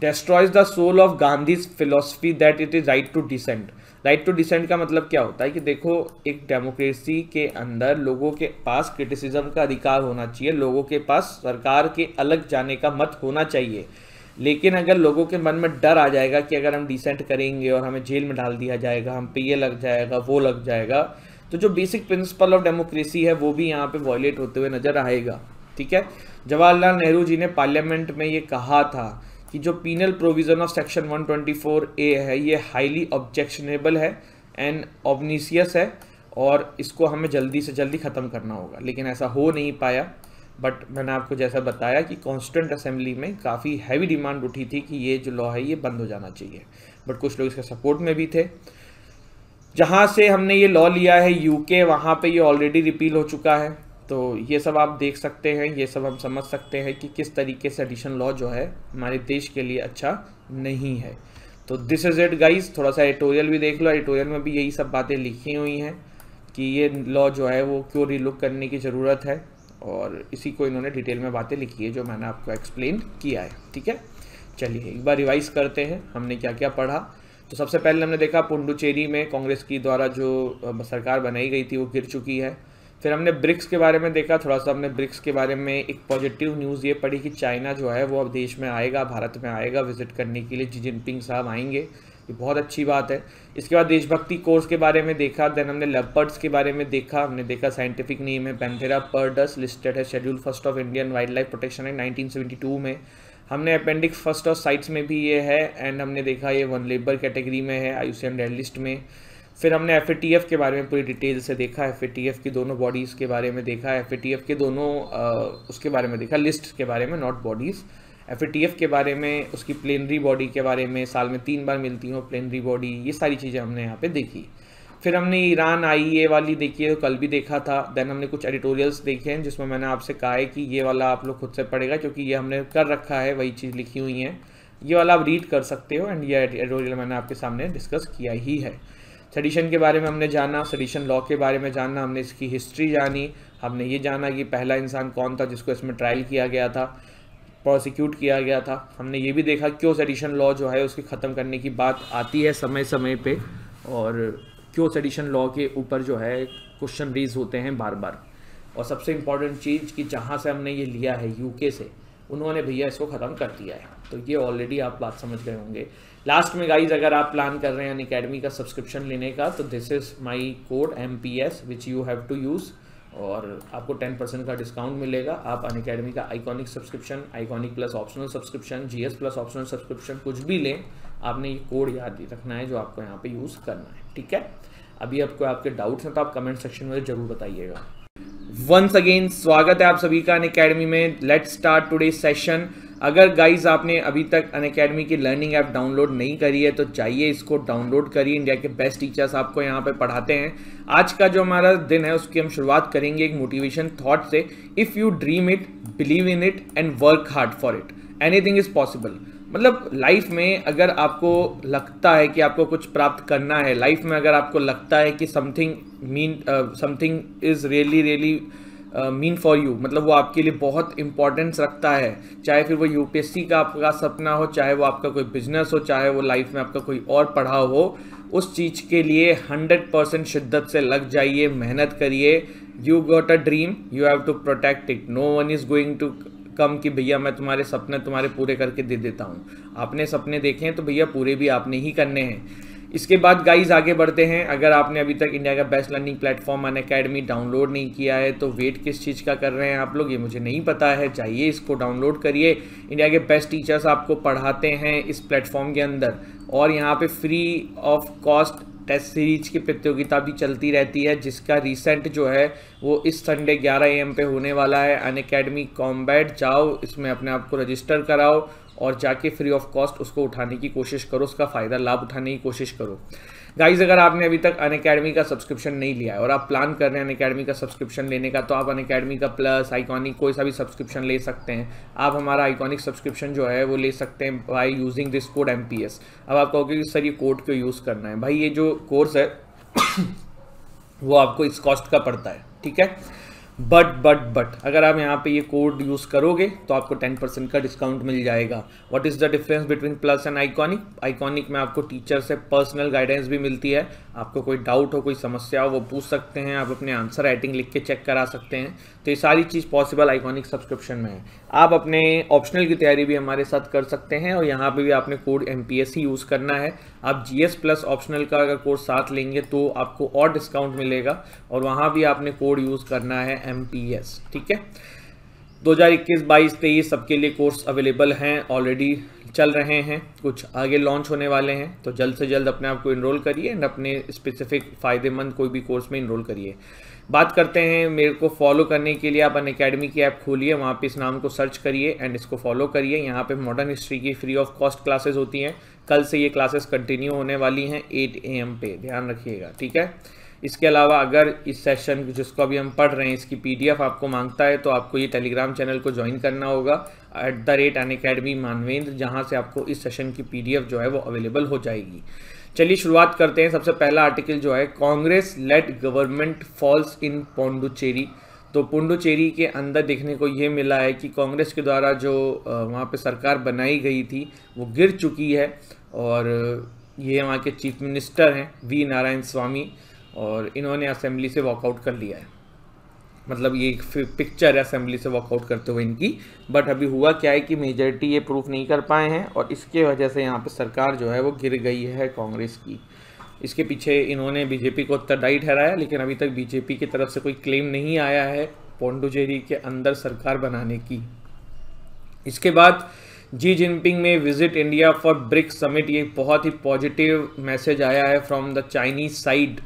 destroys the soul of Gandhi's philosophy that it is right to dissent right to dissent का मतलब क्या होता है कि देखो एक डेमोक्रेसी के अंदर लोगों के पास क्रिटिसिज्म का अधिकार होना चाहिए लोगों के पास सरकार के अलग जाने का मत होना चाहिए लेकिन अगर लोगों के मन में डर आ जाएगा कि अगर हम डिसेंट करेंगे और हमें जेल में डाल दिया जाएगा हम पे ये लग जाएगा वो लग जाएगा तो जो बेसिक प्रिंसिपल ऑफ डेमोक्रेसी है वो भी यहाँ पे वॉयलेट होते हुए नजर आएगा ठीक है जवाहरलाल नेहरू जी ने पार्लियामेंट में ये कहा था कि जो penal provision of section 124 A है ये हाईली ऑब्जेक्शनेबल है एंड ऑबनीसियस है और इसको हमें जल्दी से जल्दी ख़त्म करना होगा लेकिन ऐसा हो नहीं पाया बट मैंने आपको जैसा बताया कि कॉन्स्टेंट असेंबली में काफ़ी हैवी डिमांड उठी थी कि ये जो लॉ है ये बंद हो जाना चाहिए बट कुछ लोग इसके सपोर्ट में भी थे जहाँ से हमने ये लॉ लिया है यूके वहाँ पे ये ऑलरेडी रिपील हो चुका है तो ये सब आप देख सकते हैं ये सब हम समझ सकते हैं कि किस तरीके से एडिशन लॉ जो है हमारे देश के लिए अच्छा नहीं है तो दिस इज़ इट गाइज थोड़ा सा एडिटोरियल भी देख लो एडिटोरियल में भी यही सब बातें लिखी हुई हैं कि ये लॉ जो है वो क्यों रिलुक करने की ज़रूरत है और इसी को इन्होंने डिटेल में बातें लिखी है जो मैंने आपको एक्सप्लेन किया है ठीक है चलिए एक बार रिवाइज करते हैं हमने क्या क्या पढ़ा तो सबसे पहले हमने देखा पुंडुचेरी में कांग्रेस की द्वारा जो सरकार बनाई गई थी वो गिर चुकी है फिर हमने ब्रिक्स के बारे में देखा थोड़ा सा हमने ब्रिक्स के बारे में एक पॉजिटिव न्यूज़ ये पड़ी कि चाइना जो है वो अब देश में आएगा भारत में आएगा विजिट करने के लिए जी जिनपिंग साहब आएंगे ये बहुत अच्छी बात है इसके बाद देशभक्ति कोर्स के बारे में देखा देन हमने लेपर्ड्स के बारे में देखा हमने देखा साइंटिफिक नेम है पेंथेरा पर्डस लिस्टेड है schedule first of Indian wild life protection act nineteen में हमने अपेंडिक्स फर्स्ट ऑफ साइट्स में भी ये है एंड हमने देखा ये वन लेबर कैटेगरी में है आयुषियन रेड लिस्ट में फिर हमने एफ के बारे में पूरी डिटेल से देखा एफ की दोनों बॉडीज़ के बारे में देखा एफ के दोनों उसके बारे में देखा लिस्ट के बारे में नॉट बॉडीज़ एफ के बारे में उसकी प्लेनरी बॉडी के बारे में साल में तीन बार मिलती हो प्लेनरी बॉडी ये सारी चीज़ें हमने यहाँ पे देखी फिर हमने ईरान आई e वाली देखी है तो कल भी देखा था देन हमने कुछ एडिटोरियल्स देखे हैं जिसमें मैंने आपसे कहा है कि ये वाला आप लोग खुद से पढ़ेगा क्योंकि ये हमने कर रखा है वही चीज़ लिखी हुई है ये वाला आप रीड कर सकते हो एंड ये एडिटोरियल मैंने आपके सामने डिस्कस किया ही है सडिशन के बारे में हमने जाना सडिशन लॉ के बारे में जाना हमने इसकी हिस्ट्री जानी हमने ये जाना कि पहला इंसान कौन था जिसको इसमें ट्रायल किया गया था प्रोसिक्यूट किया गया था हमने ये भी देखा क्यों सडिशन लॉ जो है उसके ख़त्म करने की बात आती है समय समय पर और क्यों सडिशन लॉ के ऊपर जो है क्वेश्चन रेज होते हैं बार बार और सबसे इम्पॉर्टेंट चीज़ कि जहाँ से हमने ये लिया है यूके से उन्होंने भैया इसको ख़त्म कर दिया है तो ये ऑलरेडी आप बात समझ गए होंगे लास्ट में गाइज अगर आप प्लान कर रहे हैं अकेडमी का सब्सक्रिप्शन लेने का तो this is my code M P S which you have to use और आपको टेन परसेंट का डिस्काउंट मिलेगा आप अन अकेडमी का iconic subscription iconic plus optional subscription GS plus optional subscription कुछ भी लें आपने ये कोड याद रखना है जो आपको यहाँ पे यूज़ करना है ठीक है अभी आपको आपके डाउट्स हैं तो आप कमेंट सेक्शन में जरूर बताइएगा वंस अगेन स्वागत है आप सभी का अन में लेट स्टार्ट टूडे सेशन अगर गाइज आपने अभी तक अन अकेडमी की लर्निंग ऐप डाउनलोड नहीं करी है तो चाहिए इसको डाउनलोड करिए इंडिया के बेस्ट टीचर्स आपको यहाँ पे पढ़ाते हैं आज का जो हमारा दिन है उसकी हम शुरुआत करेंगे एक मोटिवेशन थॉट से if you dream it believe in it and work hard for it anything is possible मतलब लाइफ में अगर आपको लगता है कि आपको कुछ प्राप्त करना है लाइफ में अगर आपको लगता है कि something mean something is really really mean for you मतलब वो आपके लिए बहुत इंपॉर्टेंस रखता है चाहे फिर वो यूपीएससी का आपका सपना हो चाहे वो आपका कोई बिजनेस हो चाहे वो लाइफ में आपका कोई और पढ़ाव हो उस चीज़ के लिए हंड्रेड परसेंट शिद्दत से लग जाइए मेहनत करिए you got a dream you have to protect it no one is going to come कि भैया मैं तुम्हारे सपने तुम्हारे पूरे करके दे देता हूँ आपने सपने देखे हैं तो भैया पूरे भी आपने ही करने हैं इसके बाद गाइज आगे बढ़ते हैं अगर आपने अभी तक इंडिया का best learning platform Unacademy download नहीं किया है तो वेट किस चीज़ का कर रहे हैं आप लोग ये मुझे नहीं पता है चाहिए इसको डाउनलोड करिए इंडिया के बेस्ट टीचर्स आपको पढ़ाते हैं इस प्लेटफॉर्म के अंदर और यहाँ पे free of cost test series की प्रतियोगिता भी चलती रहती है जिसका रिसेंट जो है वो इस संडे 11 एम पे होने वाला है अन अकेडमी कॉम्बैट जाओ इसमें अपने आप को रजिस्टर कराओ और जाके फ्री ऑफ कॉस्ट उसको उठाने की कोशिश करो उसका फ़ायदा लाभ उठाने की कोशिश करो गाइज अगर आपने अभी तक अन अकेडमी का सब्सक्रिप्शन नहीं लिया है और आप प्लान कर रहे हैं अन अकेडमी का सब्सक्रिप्शन लेने का तो आप अन अकेडमी का प्लस आइकॉनिक कोई सा भी सब्सक्रिप्शन ले सकते हैं आप हमारा आइकॉनिक सब्सक्रिप्शन जो है वो ले सकते हैं by using this code M P S अब आप कहोगे कि सर ये कोड क्यों यूज़ करना है भाई ये जो कोर्स है [coughs] वो आपको इस कॉस्ट का पड़ता है ठीक है बट बट बट अगर आप यहाँ पे ये कोड यूज़ करोगे तो आपको टेन परसेंट का डिस्काउंट मिल जाएगा what is the difference between plus and iconic iconic में आपको टीचर से पर्सनल गाइडेंस भी मिलती है आपको कोई डाउट हो कोई समस्या हो वो पूछ सकते हैं आप अपने आंसर राइटिंग लिख के चेक करा सकते हैं तो ये सारी चीज़ पॉसिबल आइकॉनिक सब्सक्रिप्शन में है आप अपने ऑप्शनल की तैयारी भी हमारे साथ कर सकते हैं और यहाँ पर भी आपने कोड एम यूज़ करना है आप जी एस प्लस ऑप्शनल का अगर कोर्स साथ लेंगे तो आपको और डिस्काउंट मिलेगा और वहाँ भी आपने कोड यूज़ करना है एम पी एस ठीक है 2021, 22, 23 सबके लिए कोर्स अवेलेबल हैं ऑलरेडी चल रहे हैं कुछ आगे लॉन्च होने वाले हैं तो जल्द से जल्द अपने आप को इनरोल करिए एंड अपने स्पेसिफिक फ़ायदेमंद कोई भी कोर्स में इनरोल करिए बात करते हैं मेरे को फॉलो करने के लिए आप अन अकेडमी की ऐप खोलिए वहाँ पे इस नाम को सर्च करिए एंड इसको फॉलो करिए यहाँ पे मॉडर्न हिस्ट्री की फ्री ऑफ कॉस्ट क्लासेस होती हैं कल से ये क्लासेस कंटिन्यू होने वाली हैं 8 ए एम पे ध्यान रखिएगा ठीक है इसके अलावा अगर इस सेशन जिसको अभी हम पढ़ रहे हैं इसकी पी आपको मांगता है तो आपको ये टेलीग्राम चैनल को ज्वाइन करना होगा at the rate Unacademy Manvendra जहाँ से आपको इस सेशन की पी जो है वो अवेलेबल हो जाएगी चलिए शुरुआत करते हैं सबसे पहला आर्टिकल जो है Congress led government falls in पोंडुचेरी तो पुंडुचेरी के अंदर देखने को ये मिला है कि कांग्रेस के द्वारा जो वहाँ पे सरकार बनाई गई थी वो गिर चुकी है और ये वहाँ के चीफ मिनिस्टर हैं वी नारायण स्वामी और इन्होंने असेंबली से वॉकआउट कर लिया है मतलब ये पिक्चर असेंबली से वॉकआउट करते हुए इनकी बट अभी हुआ क्या है कि मेजोरिटी ये प्रूफ नहीं कर पाए हैं और इसके वजह से यहाँ पर सरकार जो है वो गिर गई है कांग्रेस की इसके पीछे इन्होंने बीजेपी को उत्तरदायी ठहराया लेकिन अभी तक बीजेपी की तरफ से कोई क्लेम नहीं आया है पोंडुचेरी के अंदर सरकार बनाने की इसके बाद जी जिनपिंग में visit India for BRICS summit ये बहुत ही पॉजिटिव मैसेज आया है from the Chinese side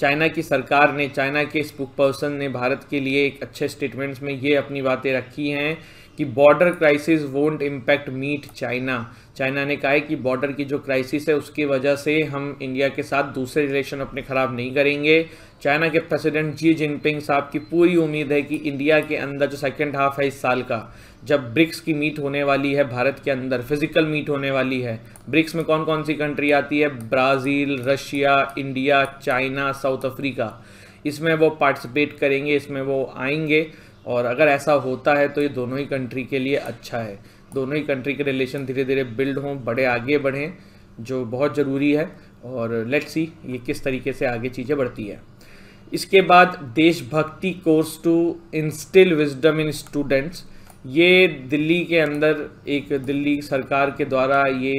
China की सरकार ने चाइना के स्पुक पर्सन ने भारत के लिए एक अच्छे स्टेटमेंट्स में ये अपनी बातें रखी हैं कि border crisis won't impact meet China China ने कहा है कि बॉर्डर की जो क्राइसिस है उसकी वजह से हम इंडिया के साथ दूसरे रिलेशन अपने ख़राब नहीं करेंगे चाइना के प्रेसिडेंट जी जिनपिंग साहब की पूरी उम्मीद है कि इंडिया के अंदर जो सेकेंड हाफ है इस साल का जब ब्रिक्स की मीट होने वाली है भारत के अंदर फिजिकल मीट होने वाली है ब्रिक्स में कौन कौन सी कंट्री आती है Brazil Russia India China South Africa इसमें वो पार्टिसिपेट करेंगे इसमें वो आएंगे और अगर ऐसा होता है तो ये दोनों ही कंट्री के लिए अच्छा है दोनों ही कंट्री के रिलेशन धीरे धीरे बिल्ड हों बड़े आगे बढ़ें जो बहुत ज़रूरी है और लेट्स सी ये किस तरीके से आगे चीज़ें बढ़ती है इसके बाद देशभक्ति course to instil wisdom in students ये दिल्ली के अंदर एक दिल्ली सरकार के द्वारा ये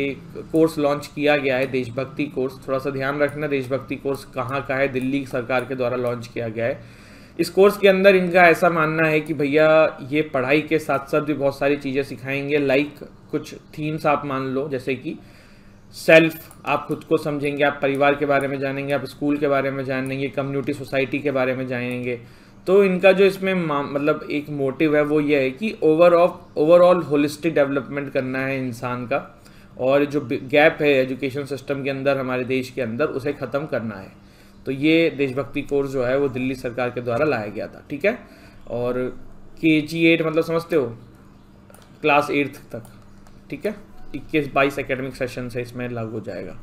कोर्स लॉन्च किया गया है देशभक्ति कोर्स थोड़ा सा ध्यान रखना देशभक्ति कोर्स कहाँ का है दिल्ली सरकार के द्वारा लॉन्च किया गया है इस कोर्स के अंदर इनका ऐसा मानना है कि भैया ये पढ़ाई के साथ साथ भी बहुत सारी चीज़ें सिखाएंगे लाइक कुछ थीम्स आप मान लो जैसे कि सेल्फ आप खुद को समझेंगे आप परिवार के बारे में जानेंगे आप स्कूल के बारे में जानेंगे कम्युनिटी सोसाइटी के बारे में जानेंगे तो इनका जो इसमें मतलब एक मोटिव है वो ये है कि ओवरऑल ओवरऑल होलिस्टिक डेवलपमेंट करना है इंसान का और जो गैप है एजुकेशन सिस्टम के अंदर हमारे देश के अंदर उसे ख़त्म करना है तो ये देशभक्ति कोर्स जो है वो दिल्ली सरकार के द्वारा लाया गया था ठीक है और के जी एट मतलब समझते हो क्लास एट्थ तक ठीक है इक्कीस बाईस एकेडमिक सेशन से इसमें लागू हो जाएगा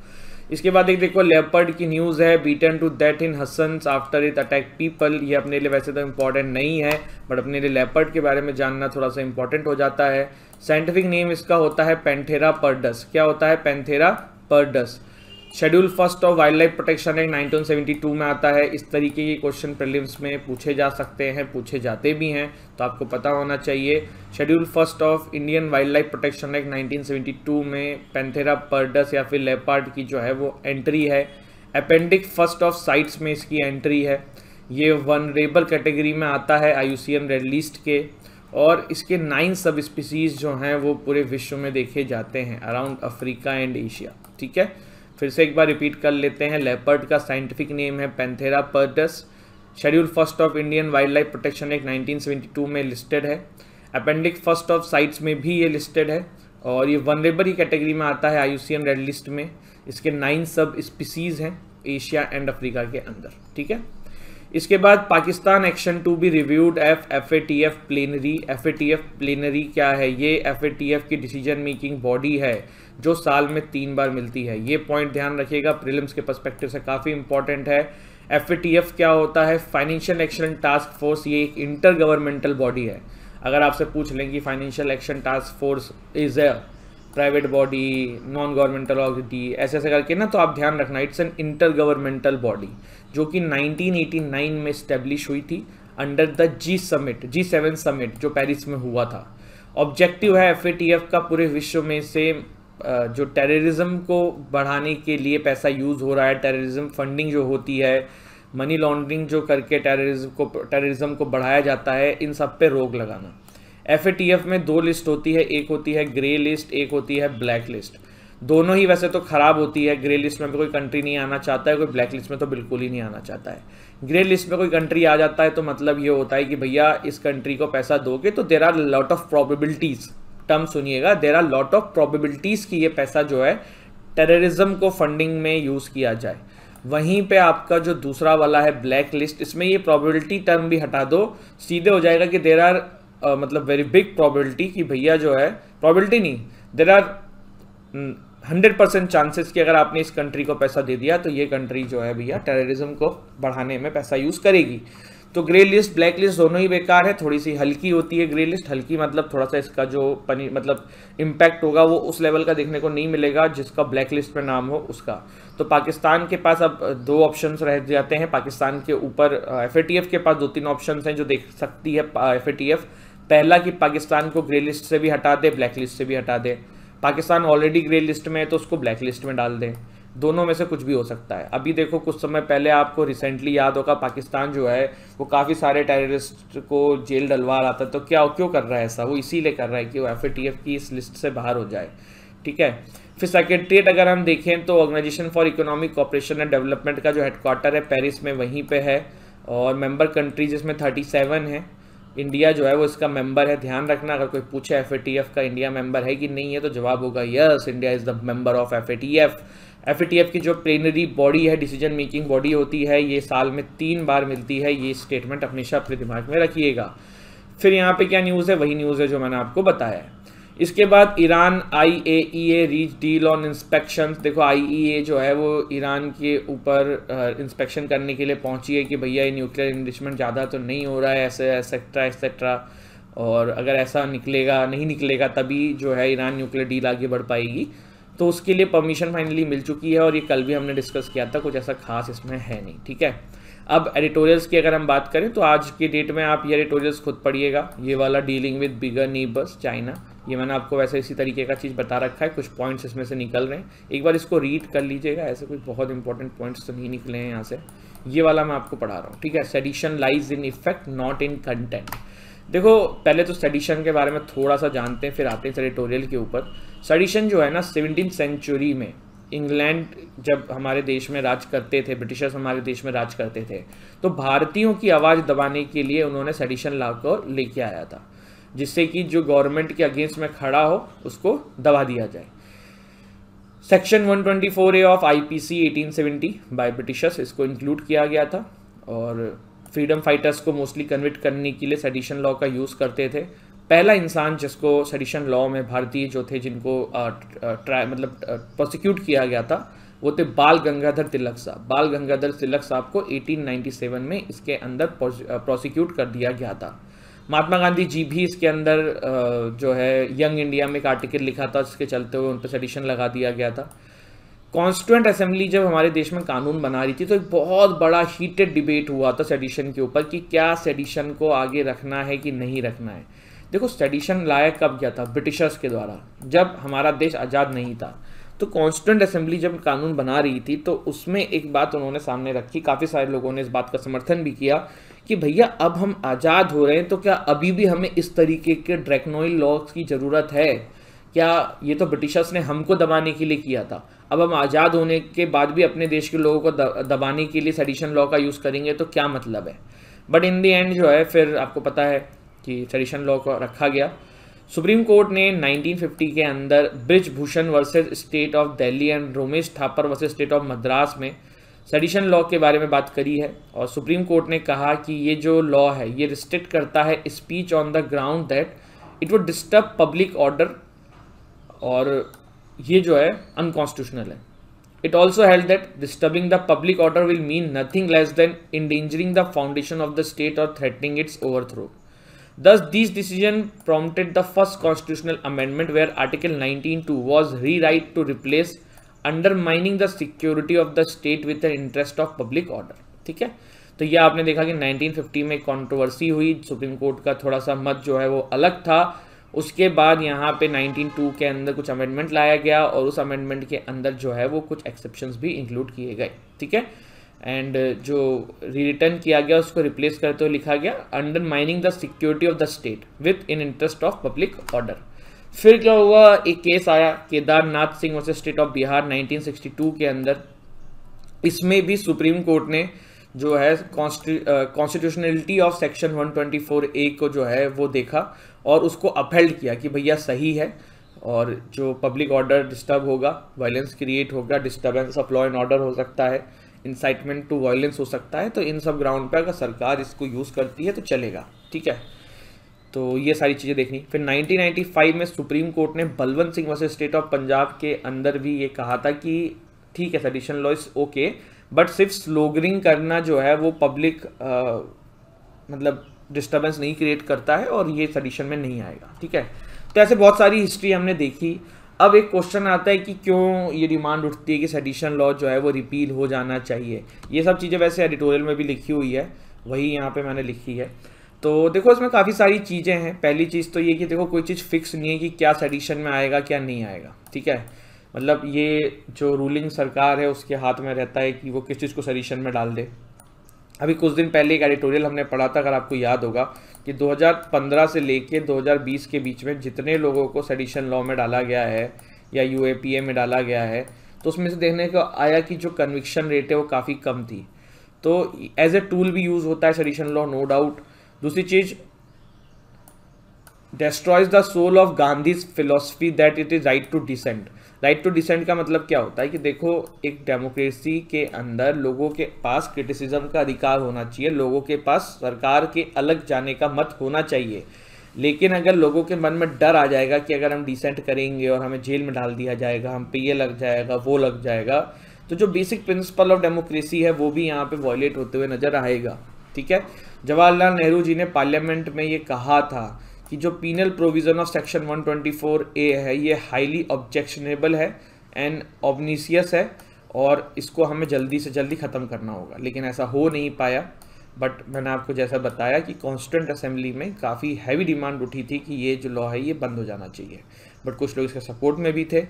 इसके बाद एक देखो लेपर्ड की न्यूज़ है beaten to that in Hassan after it attack people ये अपने लिए वैसे तो इंपॉर्टेंट नहीं है बट अपने लिए लेपर्ड के बारे में जानना थोड़ा सा इंपॉर्टेंट हो जाता है साइंटिफिक नेम इसका होता है पेंथेरा पर्डस क्या होता है Panthera pardus schedule first of wild life protection act two में आता है इस तरीके के क्वेश्चन प्रिलिम्स में पूछे जा सकते हैं पूछे जाते भी हैं तो आपको पता होना चाहिए schedule first of Indian wild life protection act two में पेंथेरा पर्डस या फिर लेपार्ड की जो है वो एंट्री है अपेंडिक फर्स्ट ऑफ साइट्स में इसकी एंट्री है ये वन कैटेगरी में आता है आई रेड लिस्ट के और इसके नाइन सब स्पीसीज़ जो हैं वो पूरे विश्व में देखे जाते हैं अराउंड अफ्रीका एंड एशिया ठीक है फिर से एक बार रिपीट कर लेते हैं लेपर्ड का साइंटिफिक नेम है Panthera pardus schedule first of Indian wild life protection act 1972 में लिस्टेड है अपेंडिक्स फर्स्ट ऑफ साइट्स में भी ये लिस्टेड है और ये वनरेबल ही कैटेगरी में आता है आई रेड लिस्ट में इसके नाइन सब स्पीसीज़ हैं एशिया एंड अफ्रीका के अंदर ठीक है इसके बाद Pakistan action to be reviewed F F A T F plenary F A T F plenary क्या है ये एफ ए टी एफ की डिसीजन मेकिंग बॉडी है जो साल में तीन बार मिलती है ये पॉइंट ध्यान रखिएगा प्रिलिम्स के परस्पेक्टिव से काफ़ी इंपॉर्टेंट है एफ ए टी एफ क्या होता है फाइनेंशियल एक्शन टास्क फोर्स ये एक इंटर गवर्नमेंटल बॉडी है अगर आपसे पूछ लें कि financial action task force is a private body non governmental ऑडिटी ऐसे ऐसे करके ना तो आप ध्यान रखना it's an inter governmental body जो कि 1989 में इस्टेब्लिश हुई थी under the G summit G seven summit जो पेरिस में हुआ था ऑब्जेक्टिव है एफ का पूरे विश्व में से जो टेररिज्म को बढ़ाने के लिए पैसा यूज़ हो रहा है टेररिज्म फंडिंग जो होती है मनी लॉन्ड्रिंग जो करके टेररिज्म को टेररिज्म को बढ़ाया जाता है इन सब पे रोक लगाना एफ में दो लिस्ट होती है एक होती है ग्रे लिस्ट एक होती है ब्लैक लिस्ट दोनों ही वैसे तो ख़राब होती है ग्रे लिस्ट में भी कोई कंट्री नहीं आना चाहता है कोई ब्लैक लिस्ट में तो बिल्कुल ही नहीं आना चाहता है ग्रे लिस्ट में कोई कंट्री आ जाता है तो मतलब ये होता है कि भैया इस कंट्री को पैसा दोगे तो there are lot of probabilities term सुनिएगा there are lot of probabilities कि ये पैसा जो है टेररिज्म को फंडिंग में यूज़ किया जाए वहीं पे आपका जो दूसरा वाला है ब्लैक लिस्ट इसमें ये प्रॉबिलिटी टर्म भी हटा दो सीधे हो जाएगा कि देर आर मतलब वेरी बिग प्रोबेबिलिटी कि भैया जो है प्रॉबिलिटी नहीं there are hmm, hundred percent chances कि अगर आपने इस कंट्री को पैसा दे दिया तो ये कंट्री जो है भैया टेररिज्म को बढ़ाने में पैसा यूज़ करेगी तो ग्रे लिस्ट ब्लैक लिस्ट दोनों ही बेकार है थोड़ी सी हल्की होती है ग्रे लिस्ट हल्की मतलब थोड़ा सा इसका जो पनी मतलब इम्पैक्ट होगा वो उस लेवल का देखने को नहीं मिलेगा जिसका ब्लैक लिस्ट में नाम हो उसका तो पाकिस्तान के पास अब दो ऑप्शंस रह जाते हैं पाकिस्तान के ऊपर एफ के पास दो तीन ऑप्शन हैं जो देख सकती है एफ पहला कि पाकिस्तान को ग्रे लिस्ट से भी हटा दे ब्लैक लिस्ट से भी हटा दे पाकिस्तान ऑलरेडी ग्रे लिस्ट में है तो उसको ब्लैक लिस्ट में डाल दें दोनों में से कुछ भी हो सकता है अभी देखो कुछ समय पहले आपको रिसेंटली याद होगा पाकिस्तान जो है वो काफ़ी सारे टेररिस्ट को जेल डलवा रहा था तो क्या क्यों कर रहा है ऐसा वो इसीलिए कर रहा है कि वो एफ की इस लिस्ट से बाहर हो जाए ठीक है फिर सेक्रेटरीट अगर हम देखें तो organisation for economic cooperation and development का जो हेडक्वार्टर है पेरिस में वहीं पे है और मेंबर कंट्रीज इसमें 37 है इंडिया जो है वो इसका मेंबर है ध्यान रखना अगर कोई पूछे एफ का इंडिया मेंबर है कि नहीं है तो जवाब होगा yes India is the member of F F की जो प्लेनरी बॉडी है डिसीजन मेकिंग बॉडी होती है ये साल में तीन बार मिलती है ये स्टेटमेंट हमेशा अपने दिमाग में रखिएगा फिर यहाँ पे क्या न्यूज़ है वही न्यूज़ है जो मैंने आपको बताया है इसके बाद Iran I A E A reach deal on inspection देखो आई ई ए जो है वो ईरान के ऊपर इंस्पेक्शन करने के लिए पहुंची है कि भैया ये न्यूक्लियर इन्वेस्टमेंट ज़्यादा तो नहीं हो रहा है ऐसे एक्सेट्रा एक्सेट्रा और अगर ऐसा निकलेगा नहीं निकलेगा तभी जो है ईरान न्यूक्लियर डील आगे बढ़ पाएगी तो उसके लिए परमिशन फाइनली मिल चुकी है और ये कल भी हमने डिस्कस किया था कुछ ऐसा खास इसमें है नहीं ठीक है अब एडिटोरियल्स की अगर हम बात करें तो आज की डेट में आप ये एडिटोरियल्स खुद पढ़िएगा ये वाला dealing with bigger neighbours China ये मैंने आपको वैसे इसी तरीके का चीज़ बता रखा है कुछ पॉइंट्स इसमें से निकल रहे हैं एक बार इसको रीड कर लीजिएगा ऐसे कुछ बहुत इंपॉर्टेंट पॉइंट्स तो नहीं निकले हैं यहाँ से ये वाला मैं आपको पढ़ा रहा हूँ ठीक है sedition lies in effect not in content देखो पहले तो सेडिशन के बारे में थोड़ा सा जानते हैं फिर आते हैं एडिटोरियल के ऊपर सेडिशन जो है ना सेवनटीन सेंचुरी में इंग्लैंड जब हमारे देश में राज करते थे ब्रिटिशर्स हमारे देश में राज करते थे तो भारतीयों की आवाज़ दबाने के लिए उन्होंने सेडिशन ला को लेके आया था जिससे कि जो गवर्नमेंट के अगेंस्ट में खड़ा हो उसको दबा दिया जाए section 124 A of IPC 1870 by Britishers इसको इंक्लूड किया गया था और फ्रीडम फाइटर्स को मोस्टली कन्विट करने के लिए सेडिशन लॉ का यूज़ करते थे पहला इंसान जिसको सडिशन लॉ में भारतीय जो थे जिनको ट्राई मतलब प्रोसिक्यूट किया गया था वो थे बाल गंगाधर तिलक साहब बाल गंगाधर तिलक साहब को 1897 में इसके अंदर प्रोसिक्यूट कर दिया गया था महात्मा गांधी जी भी इसके अंदर जो है यंग इंडिया में एक आर्टिकल लिखा था जिसके चलते हुए उन पर सडिशन लगा दिया गया था कॉन्स्टिट्यूंट असेंबली जब हमारे देश में कानून बना रही थी तो एक बहुत बड़ा हीटेड डिबेट हुआ था सेडिशन के ऊपर कि क्या सेडिशन को आगे रखना है कि नहीं रखना है देखो सेडिशन लाया कब गया था ब्रिटिशर्स के द्वारा जब हमारा देश आज़ाद नहीं था तो कॉन्स्टिट्यूंट असेंबली जब कानून बना रही थी तो उसमें एक बात उन्होंने सामने रखी काफ़ी सारे लोगों ने इस बात का समर्थन भी किया कि भैया अब हम आज़ाद हो रहे हैं तो क्या अभी भी हमें इस तरीके के ड्रैकनोइल लॉज की ज़रूरत है क्या ये तो ब्रिटिशर्स ने हमको दबाने के लिए किया था अब हम आज़ाद होने के बाद भी अपने देश के लोगों को दबाने के लिए सेडिशन लॉ का यूज़ करेंगे तो क्या मतलब है बट इन दी एंड जो है फिर आपको पता है कि सेडिशन लॉ को रखा गया सुप्रीम कोर्ट ने 1950 के अंदर Brij Bhushan versus state of Delhi and Romesh Thapar versus state of Madras में सेडिशन लॉ के बारे में बात करी है और सुप्रीम कोर्ट ने कहा कि ये जो लॉ है ये रिस्ट्रिक्ट करता है speech on the ground that it would disturb public order और ये जो है अनकॉन्स्टिट्यूशनल है it also held that disturbing the public order will mean nothing less than endangering the foundation of the state और threatening its overthrow Thus, this decision prompted the first constitutional amendment where Article 19.2 was rewritten to replace undermining the security of the state with the interest of public order ठीक है तो ये आपने देखा कि 1950 में कंट्रोवर्सी हुई सुप्रीम कोर्ट का थोड़ा सा मत जो है वो अलग था उसके बाद यहाँ पे 192 के अंदर कुछ अमेंडमेंट लाया गया और उस अमेंडमेंट के अंदर जो है वो कुछ एक्सेप्शन भी इंक्लूड किए गए ठीक है एंड uh, जो रिटर्न किया गया उसको रिप्लेस करते हुए लिखा गया undermining the security of the state with in interest of public order फिर क्या हुआ एक केस आया Kedarnath Singh versus state of Bihar 1962 के अंदर इसमें भी सुप्रीम कोर्ट ने जो है कॉन्स्टिट्यूशनलिटी ऑफ सेक्शन 124 ए को जो है वो देखा और उसको अपहेल्ड किया कि भैया सही है और जो पब्लिक ऑर्डर डिस्टर्ब होगा वायलेंस क्रिएट होगा disturbance of law and order हो सकता है इंसाइटमेंट टू वायलेंस हो सकता है तो इन सब ग्राउंड पर अगर सरकार इसको यूज़ करती है तो चलेगा ठीक है तो ये सारी चीज़ें देखनी फिर 1995 में सुप्रीम कोर्ट ने Balwant Singh versus state of Punjab के अंदर भी ये कहा था कि ठीक है sedition law is okay but सिर्फ स्लोगरिंग करना जो है वो पब्लिक मतलब डिस्टर्बेंस नहीं क्रिएट करता है और ये सडिशन में नहीं आएगा ठीक है तो ऐसे बहुत सारी हिस्ट्री हमने देखी अब एक क्वेश्चन आता है कि क्यों ये डिमांड उठती है कि सेडिशन लॉ जो है वो रिपील हो जाना चाहिए ये सब चीज़ें वैसे एडिटोरियल में भी लिखी हुई है वही यहाँ पे मैंने लिखी है तो देखो इसमें काफ़ी सारी चीज़ें हैं पहली चीज़ तो ये कि देखो कोई चीज़ फिक्स नहीं है कि क्या सेडिशन में आएगा क्या नहीं आएगा ठीक है मतलब ये जो रूलिंग सरकार है उसके हाथ में रहता है कि वो किस चीज़ को सेडिशन में डाल दे अभी कुछ दिन पहले एक एडिटोरियल हमने पढ़ा था अगर आपको याद होगा कि 2015 से लेके 2020 के बीच में जितने लोगों को सेडिशन लॉ में डाला गया है या यू में डाला गया है तो उसमें से देखने को आया कि जो कन्विक्शन रेट है वो काफ़ी कम थी तो एज ए टूल भी यूज़ होता है सेडिशन लॉ नो डाउट दूसरी चीज़ destroys the soul of Gandhi's philosophy that it is right to dissent right to dissent का मतलब क्या होता है कि देखो एक डेमोक्रेसी के अंदर लोगों के पास क्रिटिसिज्म का अधिकार होना चाहिए लोगों के पास सरकार के अलग जाने का मत होना चाहिए लेकिन अगर लोगों के मन में डर आ जाएगा कि अगर हम डिसेंट करेंगे और हमें जेल में डाल दिया जाएगा हम पे ये लग जाएगा वो लग जाएगा तो जो बेसिक प्रिंसिपल ऑफ डेमोक्रेसी है वो भी यहाँ पे वॉयलेट होते हुए नजर आएगा ठीक है जवाहरलाल नेहरू जी ने पार्लियामेंट में ये कहा था कि जो penal provision of section 124 A है ये हाईली ऑब्जेक्शनेबल है एंड ऑबनीसियस है और इसको हमें जल्दी से जल्दी ख़त्म करना होगा लेकिन ऐसा हो नहीं पाया बट मैंने आपको जैसा बताया कि कॉन्स्टेंट असेंबली में काफ़ी हैवी डिमांड उठी थी कि ये जो लॉ है ये बंद हो जाना चाहिए बट कुछ लोग इसके सपोर्ट में भी थे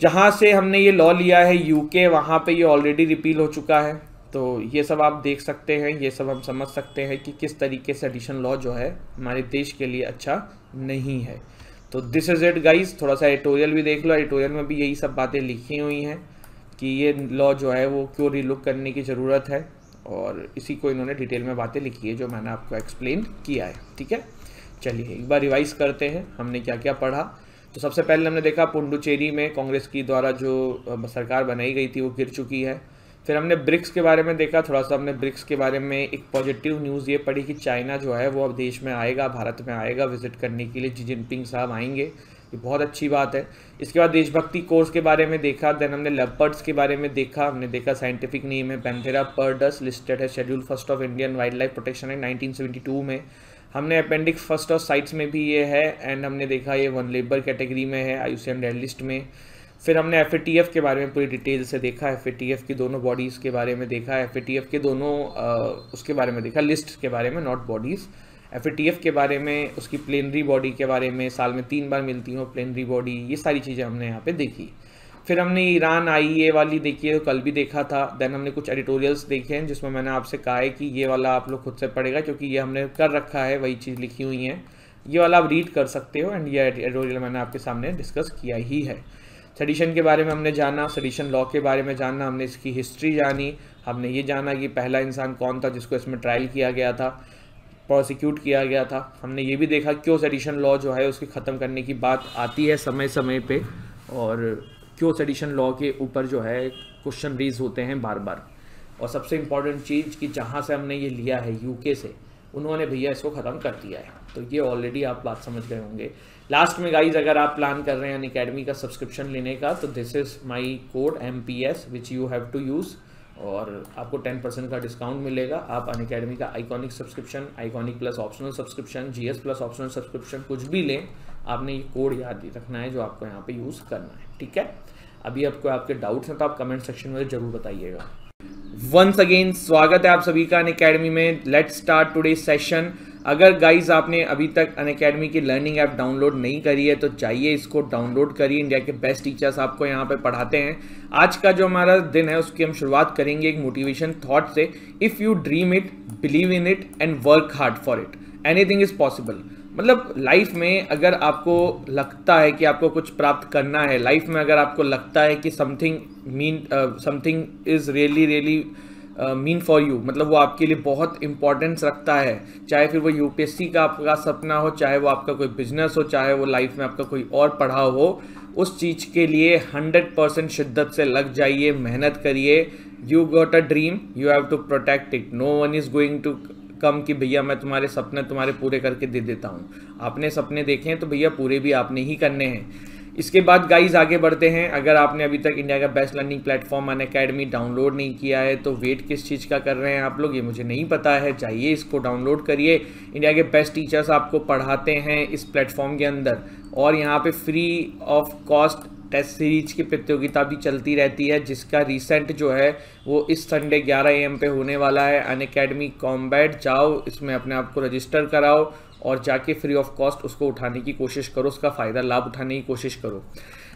जहाँ से हमने ये लॉ लिया है यूके वहाँ पे ये ऑलरेडी रिपील हो चुका है तो ये सब आप देख सकते हैं ये सब हम समझ सकते हैं कि किस तरीके से एडिशन लॉ जो है हमारे देश के लिए अच्छा नहीं है तो दिस इज़ इट गाइस थोड़ा सा एडिटोरियल भी देख लो एडिटोरियल में भी यही सब बातें लिखी हुई हैं कि ये लॉ जो है वो क्यों रिलुक करने की ज़रूरत है और इसी को इन्होंने डिटेल में बातें लिखी है जो मैंने आपको एक्सप्लेन किया है ठीक है चलिए एक बार रिवाइज करते हैं हमने क्या क्या पढ़ा तो सबसे पहले हमने देखा पुंडुचेरी में कांग्रेस की द्वारा जो सरकार बनाई गई थी वो गिर चुकी है फिर हमने ब्रिक्स के बारे में देखा थोड़ा सा हमने ब्रिक्स के बारे में एक पॉजिटिव न्यूज़ ये पड़ी कि चाइना जो है वो अब देश में आएगा भारत में आएगा विजिट करने के लिए जी जिनपिंग साहब आएंगे ये बहुत अच्छी बात है इसके बाद देशभक्ति कोर्स के बारे में देखा देन हमने लेपर्ड्स के बारे में देखा हमने देखा साइंटिफिक नेम है पेंथेरा पर्डस लिस्टेड है schedule first of Indian wild life protection act nineteen में हमने अपेंडिक्स फर्स्ट ऑफ साइट्स में भी ये है एंड हमने देखा ये वन लेबर कैटेगरी में है आयुषियन रेड लिस्ट में फिर हमने एफ के बारे में पूरी डिटेल से देखा एफ की दोनों बॉडीज़ के बारे में देखा एफ के दोनों उसके बारे में देखा लिस्ट के बारे में नॉट बॉडीज़ एफ के बारे में उसकी प्लेनरी बॉडी के बारे में साल में तीन बार मिलती हो प्लेनरी बॉडी ये सारी चीज़ें हमने यहाँ पे देखी फिर हमने ईरान आई e वाली देखी है तो कल भी देखा था देन हमने कुछ एडिटोरियल्स देखे हैं जिसमें मैंने आपसे कहा है कि ये वाला आप लोग खुद से पढ़ेगा क्योंकि ये हमने कर रखा है वही चीज़ लिखी हुई है ये वाला आप रीड कर सकते हो एंड ये एडिटोरियल मैंने आपके सामने डिस्कस किया ही है सडिशन के बारे में हमने जाना सडिशन लॉ के बारे में जाना हमने इसकी हिस्ट्री जानी हमने ये जाना कि पहला इंसान कौन था जिसको इसमें ट्रायल किया गया था प्रोसिक्यूट किया गया था हमने ये भी देखा क्यों सडिशन लॉ जो है उसकी ख़त्म करने की बात आती है समय समय पर और क्यों सडिशन लॉ के ऊपर जो है क्वेश्चन रेज होते हैं बार बार और सबसे इम्पॉर्टेंट चीज़ कि जहाँ से हमने ये लिया है यूके से उन्होंने भैया इसको ख़त्म कर दिया है तो ये ऑलरेडी आप बात समझ गए होंगे लास्ट में गाइज अगर आप प्लान कर रहे हैं अकेडमी का सब्सक्रिप्शन लेने का तो this is my code M P S which you have to use और आपको टेन परसेंट का डिस्काउंट मिलेगा आप अन अकेडमी का iconic subscription iconic plus optional subscription GS plus optional subscription कुछ भी लें आपने ये कोड याद रखना है जो आपको यहाँ पे यूज़ करना है ठीक है अभी आपको आपके डाउट्स हैं तो आप कमेंट सेक्शन में जरूर बताइएगा वंस अगेन स्वागत है आप सभी का अन में लेट स्टार्ट टूडे सेशन अगर गाइज आपने अभी तक अन अकेडमी की लर्निंग ऐप डाउनलोड नहीं करी है तो चाहिए इसको डाउनलोड करिए इंडिया के बेस्ट टीचर्स आपको यहाँ पे पढ़ाते हैं आज का जो हमारा दिन है उसकी हम शुरुआत करेंगे एक मोटिवेशन थॉट से if you dream it believe in it and work hard for it anything is possible मतलब लाइफ में अगर आपको लगता है कि आपको कुछ प्राप्त करना है लाइफ में अगर आपको लगता है कि something mean something is really really mean for you मतलब वो आपके लिए बहुत इंपॉर्टेंस रखता है चाहे फिर वो यूपीएससी का आपका सपना हो चाहे वो आपका कोई बिजनेस हो चाहे वो लाइफ में आपका कोई और पढ़ाव हो उस चीज़ के लिए हंड्रेड परसेंट शिद्दत से लग जाइए मेहनत करिए you got a dream you have to protect it no one is going to come कि भैया मैं तुम्हारे सपने तुम्हारे पूरे करके दे देता हूँ आपने सपने देखे हैं तो भैया पूरे भी आपने ही करने हैं इसके बाद गाइज आगे बढ़ते हैं अगर आपने अभी तक इंडिया का best learning platform Unacademy download नहीं किया है तो वेट किस चीज़ का कर रहे हैं आप लोग ये मुझे नहीं पता है चाहिए इसको डाउनलोड करिए इंडिया के बेस्ट टीचर्स आपको पढ़ाते हैं इस प्लेटफॉर्म के अंदर और यहाँ पे free of cost test series की प्रतियोगिता भी चलती रहती है जिसका रिसेंट जो है वो इस संडे 11 एम पे होने वाला है अन अकेडमी कॉम्बैट जाओ इसमें अपने आप को रजिस्टर कराओ और जाके फ्री ऑफ कॉस्ट उसको उठाने की कोशिश करो उसका फ़ायदा लाभ उठाने की कोशिश करो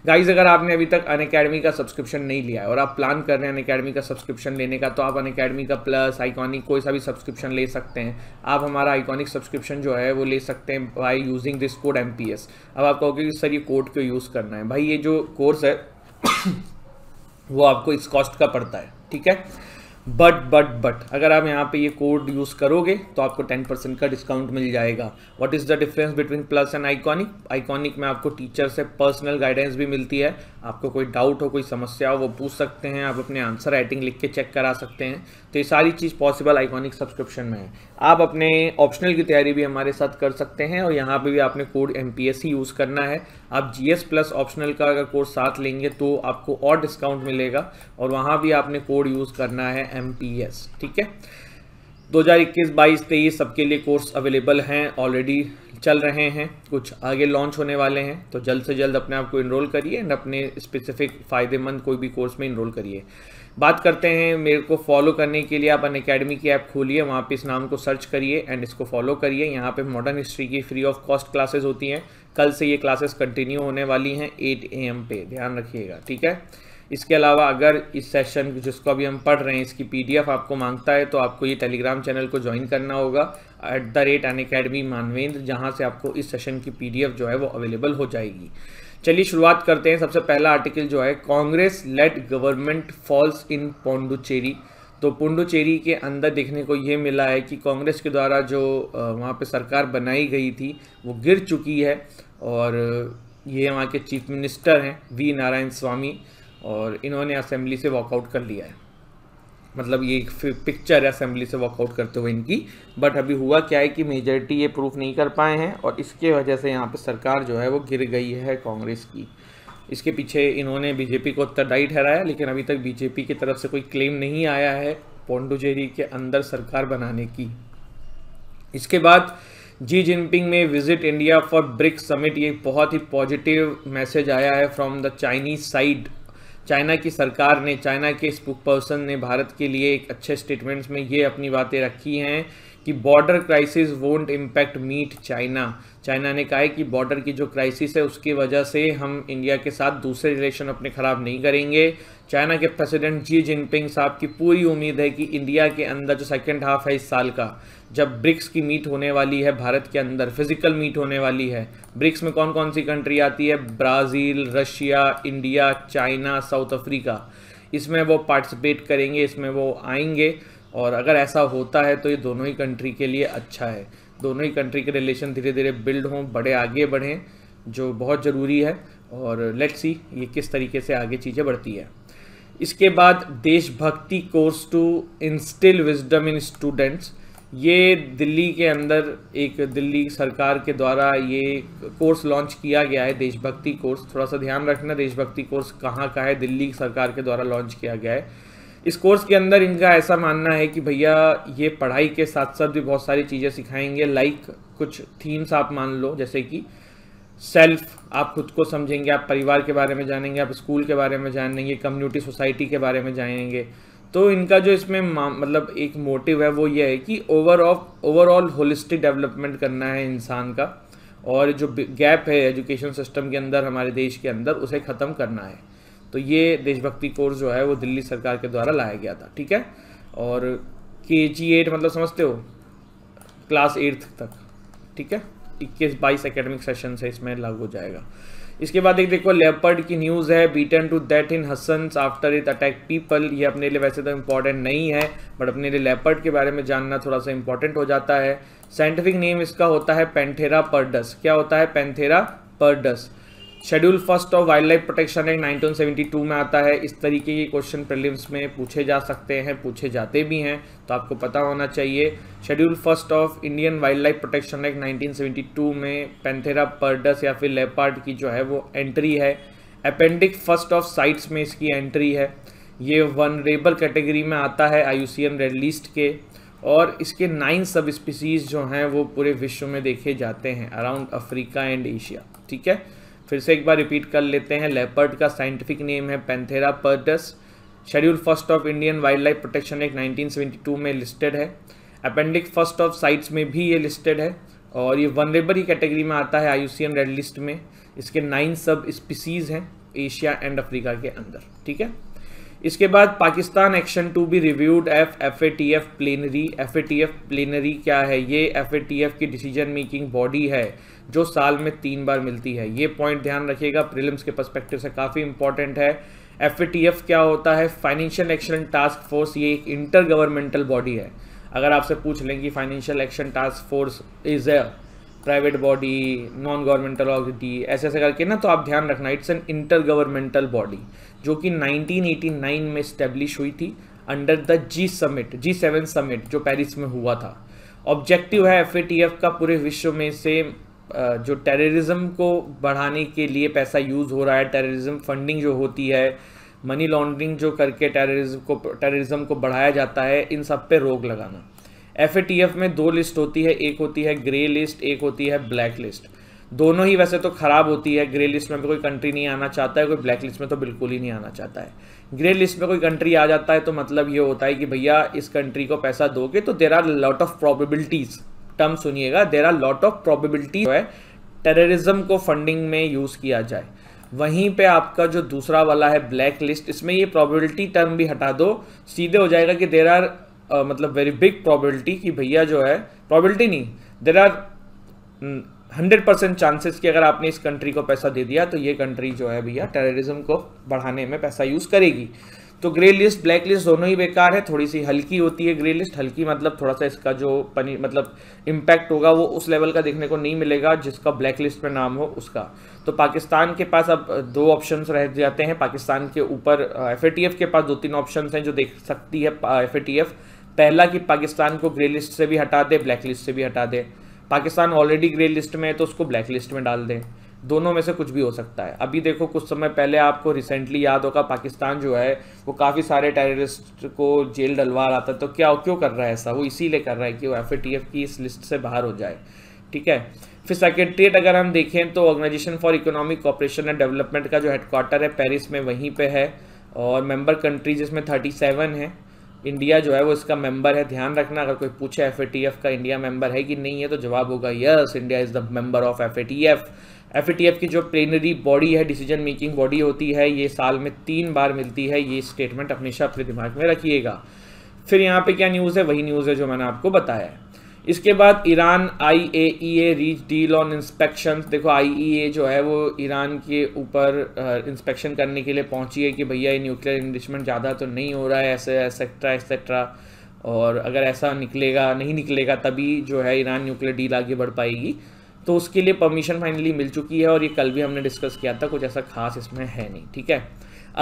गाइज अगर आपने अभी तक अन अकेडमी का सब्सक्रिप्शन नहीं लिया है और आप प्लान कर रहे हैं अन अकेडमी का सब्सक्रिप्शन लेने का तो आप अन अकेडमी का प्लस आइकॉनिक कोई सा भी सब्सक्रिप्शन ले सकते हैं आप हमारा आइकॉनिक सब्सक्रिप्शन जो है वो ले सकते हैं by using this code M P S अब आप कहोगे कि सर ये कोड क्यों यूज़ करना है भाई ये जो कोर्स है [coughs] वो आपको इस कॉस्ट का पड़ता है ठीक है बट बट बट अगर आप यहाँ पे ये कोड यूज़ करोगे तो आपको टेन परसेंट का डिस्काउंट मिल जाएगा what is the difference between plus and iconic iconic में आपको टीचर से पर्सनल गाइडेंस भी मिलती है आपको कोई डाउट हो कोई समस्या हो वो पूछ सकते हैं आप अपने आंसर राइटिंग लिख के चेक करा सकते हैं तो ये सारी चीज़ पॉसिबल आइकॉनिक सब्सक्रिप्शन में है आप अपने ऑप्शनल की तैयारी भी हमारे साथ कर सकते हैं और यहाँ पर भी आपने कोड एम यूज़ करना है आप जी एस प्लस ऑप्शनल का अगर कोर्स साथ लेंगे तो आपको और डिस्काउंट मिलेगा और वहाँ भी आपने कोड यूज़ करना है एम पी एस ठीक है 2021, 22, 23 सबके लिए कोर्स अवेलेबल हैं ऑलरेडी चल रहे हैं कुछ आगे लॉन्च होने वाले हैं तो जल्द से जल्द अपने आप को इनरोल करिए एंड अपने स्पेसिफिक फ़ायदेमंद कोई भी कोर्स में इनरोल करिए बात करते हैं मेरे को फॉलो करने के लिए आप अन अकेडमी की ऐप खोलिए वहाँ पे इस नाम को सर्च करिए एंड इसको फॉलो करिए यहाँ पे मॉडर्न हिस्ट्री की फ्री ऑफ कॉस्ट क्लासेस होती हैं कल से ये क्लासेस कंटिन्यू होने वाली हैं 8 ए एम पे ध्यान रखिएगा ठीक है इसके अलावा अगर इस सेशन जिसको अभी हम पढ़ रहे हैं इसकी पी आपको मांगता है तो आपको ये टेलीग्राम चैनल को ज्वाइन करना होगा at the rate Unacademy Manvendra जहाँ से आपको इस सेशन की पी जो है वो अवेलेबल हो जाएगी चलिए शुरुआत करते हैं सबसे पहला आर्टिकल जो है Congress led government falls in पोंडुचेरी तो पुंडुचेरी के अंदर देखने को ये मिला है कि कांग्रेस के द्वारा जो वहाँ पे सरकार बनाई गई थी वो गिर चुकी है और ये वहाँ के चीफ मिनिस्टर हैं वी नारायण स्वामी और इन्होंने असेंबली से वॉकआउट कर लिया है मतलब ये पिक्चर असेंबली से वॉकआउट करते हुए इनकी बट अभी हुआ क्या है कि मेजोरिटी ये प्रूफ नहीं कर पाए हैं और इसके वजह से यहाँ पर सरकार जो है वो गिर गई है कांग्रेस की इसके पीछे इन्होंने बीजेपी को उत्तरदायी ठहराया लेकिन अभी तक बीजेपी की तरफ से कोई क्लेम नहीं आया है पोंडुचेरी के अंदर सरकार बनाने की इसके बाद जी जिनपिंग में visit India for BRICS summit ये बहुत ही पॉजिटिव मैसेज आया है from the Chinese side China की सरकार ने चाइना के स्पुक पर्सन ने भारत के लिए एक अच्छे स्टेटमेंट्स में ये अपनी बातें रखी हैं कि border crisis won't impact meet China China ने कहा है कि बॉर्डर की जो क्राइसिस है उसकी वजह से हम इंडिया के साथ दूसरे रिलेशन अपने ख़राब नहीं करेंगे चाइना के प्रेसिडेंट जी जिनपिंग साहब की पूरी उम्मीद है कि इंडिया के अंदर जो सेकेंड हाफ है इस साल का जब ब्रिक्स की मीट होने वाली है भारत के अंदर फिजिकल मीट होने वाली है ब्रिक्स में कौन कौन सी कंट्री आती है Brazil Russia India China South Africa इसमें वो पार्टिसिपेट करेंगे इसमें वो आएंगे और अगर ऐसा होता है तो ये दोनों ही कंट्री के लिए अच्छा है दोनों ही कंट्री के रिलेशन धीरे धीरे बिल्ड हों बड़े आगे बढ़ें जो बहुत ज़रूरी है और लेट्स सी ये किस तरीके से आगे चीज़ें बढ़ती है इसके बाद देशभक्ति course to instil wisdom in students ये दिल्ली के अंदर एक दिल्ली सरकार के द्वारा ये कोर्स लॉन्च किया गया है देशभक्ति कोर्स थोड़ा सा ध्यान रखना देशभक्ति कोर्स कहाँ का है दिल्ली सरकार के द्वारा लॉन्च किया गया है इस कोर्स के अंदर इनका ऐसा मानना है कि भैया ये पढ़ाई के साथ साथ भी बहुत सारी चीज़ें सिखाएंगे लाइक कुछ थीम्स आप मान लो जैसे कि सेल्फ आप खुद को समझेंगे आप परिवार के बारे में जानेंगे आप स्कूल के बारे में जानेंगे कम्युनिटी सोसाइटी के बारे में जानेंगे तो इनका जो इसमें मतलब एक मोटिव है वो ये है कि ओवरऑल ओवरऑल होलिस्टिक डेवलपमेंट करना है इंसान का और जो गैप है एजुकेशन सिस्टम के अंदर हमारे देश के अंदर उसे ख़त्म करना है तो ये देशभक्ति कोर्स जो है वो दिल्ली सरकार के द्वारा लाया गया था ठीक है और के जी एट मतलब समझते हो क्लास एट्थ तक ठीक है इक्कीस बाईस एकेडमिक सेशन से इसमें लागू हो जाएगा इसके बाद एक देखो लेपर्ड की न्यूज़ है beaten to that in Hassan after it attack people ये अपने लिए वैसे तो इंपॉर्टेंट नहीं है बट अपने लिए लेपर्ड के बारे में जानना थोड़ा सा इंपॉर्टेंट हो जाता है साइंटिफिक नेम इसका होता है पेंथेरा पर्डस क्या होता है Panthera pardus schedule first of wild life protection act 1972 में आता है इस तरीके के क्वेश्चन प्रिलिम्स में पूछे जा सकते हैं पूछे जाते भी हैं तो आपको पता होना चाहिए schedule first of Indian wild life protection act 1972 में पेंथेरा पर्डस या फिर लेपार्ड की जो है वो एंट्री है अपेंडिक फर्स्ट ऑफ साइट्स में इसकी एंट्री है ये वन कैटेगरी में आता है आई रेड लिस्ट के और इसके नाइन सब स्पीसीज़ जो हैं वो पूरे विश्व में देखे जाते हैं अराउंड अफ्रीका एंड एशिया ठीक है फिर से एक बार रिपीट कर लेते हैं लेपर्ड का साइंटिफिक नेम है Panthera pardus schedule first of Indian wild life protection act 1972 में लिस्टेड है अपेंडिक्स फर्स्ट ऑफ साइट्स में भी ये लिस्टेड है और ये वनरेबल ही कैटेगरी में आता है आई रेड लिस्ट में इसके नाइन सब स्पीसीज़ हैं एशिया एंड अफ्रीका के अंदर ठीक है इसके बाद Pakistan action to be reviewed F F A T F plenary F A T F plenary क्या है ये एफ ए टी एफ की डिसीजन मेकिंग बॉडी है जो साल में तीन बार मिलती है ये पॉइंट ध्यान रखिएगा प्रिलिम्स के पर्सपेक्टिव से काफ़ी इंपॉर्टेंट है एफ क्या होता है फाइनेंशियल एक्शन टास्क फोर्स ये एक इंटर गवर्नमेंटल बॉडी है अगर आपसे पूछ लें कि financial action task force is a private body non governmental authority ऐसे ऐसे करके ना तो आप ध्यान रखना it's an inter governmental body जो कि 1989 में स्टेब्लिश हुई थी under the G summit G seven summit जो पेरिस में हुआ था ऑब्जेक्टिव है एफ का पूरे विश्व में से जो टेररिज्म को बढ़ाने के लिए पैसा यूज़ हो रहा है टेररिज्म फंडिंग जो होती है मनी लॉन्ड्रिंग जो करके टेररिज्म को टेररिज्म को बढ़ाया जाता है इन सब पे रोक लगाना एफ में दो लिस्ट होती है एक होती है ग्रे लिस्ट एक होती है ब्लैक लिस्ट दोनों ही वैसे तो ख़राब होती है ग्रे लिस्ट में भी कोई कंट्री नहीं आना चाहता है कोई ब्लैक लिस्ट में तो बिल्कुल ही नहीं आना चाहता है ग्रे लिस्ट में कोई कंट्री आ जाता है तो मतलब ये होता है कि भैया इस कंट्री को पैसा दोगे तो there are lot of probabilities term सुनिएगा there are lot of probability है टेररिज्म को फंडिंग में यूज़ किया जाए वहीं पे आपका जो दूसरा वाला है ब्लैक लिस्ट इसमें ये प्रोबेबिलिटी टर्म भी हटा दो सीधे हो जाएगा कि देर आर मतलब वेरी बिग प्रोबेबिलिटी कि भैया जो है प्रोबेबिलिटी नहीं there are hundred percent chances कि अगर आपने इस कंट्री को पैसा दे दिया तो ये कंट्री जो है भैया टेररिज्म को बढ़ाने में पैसा यूज़ करेगी तो ग्रे लिस्ट ब्लैक लिस्ट दोनों ही बेकार है थोड़ी सी हल्की होती है ग्रे लिस्ट हल्की मतलब थोड़ा सा इसका जो पनी मतलब इम्पैक्ट होगा वो उस लेवल का देखने को नहीं मिलेगा जिसका ब्लैक लिस्ट में नाम हो उसका तो पाकिस्तान के पास अब दो ऑप्शन रह जाते हैं पाकिस्तान के ऊपर एफ के पास दो तीन ऑप्शन हैं जो देख सकती है एफ पहला कि पाकिस्तान को ग्रे लिस्ट से भी हटा दे ब्लैक लिस्ट से भी हटा दे पाकिस्तान ऑलरेडी ग्रे लिस्ट में है तो उसको ब्लैक लिस्ट में डाल दें दोनों में से कुछ भी हो सकता है अभी देखो कुछ समय पहले आपको रिसेंटली याद होगा पाकिस्तान जो है वो काफ़ी सारे टेररिस्ट को जेल डलवा रहा था तो क्या क्यों कर रहा है ऐसा वो इसीलिए कर रहा है कि वो एफ की इस लिस्ट से बाहर हो जाए ठीक है फिर सेक्रेटरीट अगर हम देखें तो organisation for economic cooperation and development का जो हेडक्वार्टर है पेरिस में वहीं पर है और कंट्री कंट्रीज इसमें सेवन है इंडिया जो है वो इसका मेंबर है ध्यान रखना अगर कोई पूछे एफ का इंडिया मेंबर है कि नहीं है तो जवाब होगा yes India is the member of F F की जो प्लेनरी बॉडी है डिसीजन मेकिंग बॉडी होती है ये साल में तीन बार मिलती है ये स्टेटमेंट हमेशा अपने दिमाग में रखिएगा फिर यहाँ पे क्या न्यूज़ है वही न्यूज़ है जो मैंने आपको बताया है इसके बाद Iran I A E A reach deal on inspection देखो आई ई ए जो है वो ईरान के ऊपर इंस्पेक्शन करने के लिए पहुंची है कि भैया ये न्यूक्लियर इन्वेस्टमेंट ज़्यादा तो नहीं हो रहा है ऐसे एक्सेट्रा एक्सेट्रा और अगर ऐसा निकलेगा नहीं निकलेगा तभी जो है ईरान न्यूक्लियर डील आगे बढ़ पाएगी तो उसके लिए परमिशन फाइनली मिल चुकी है और ये कल भी हमने डिस्कस किया था कुछ ऐसा खास इसमें है नहीं ठीक है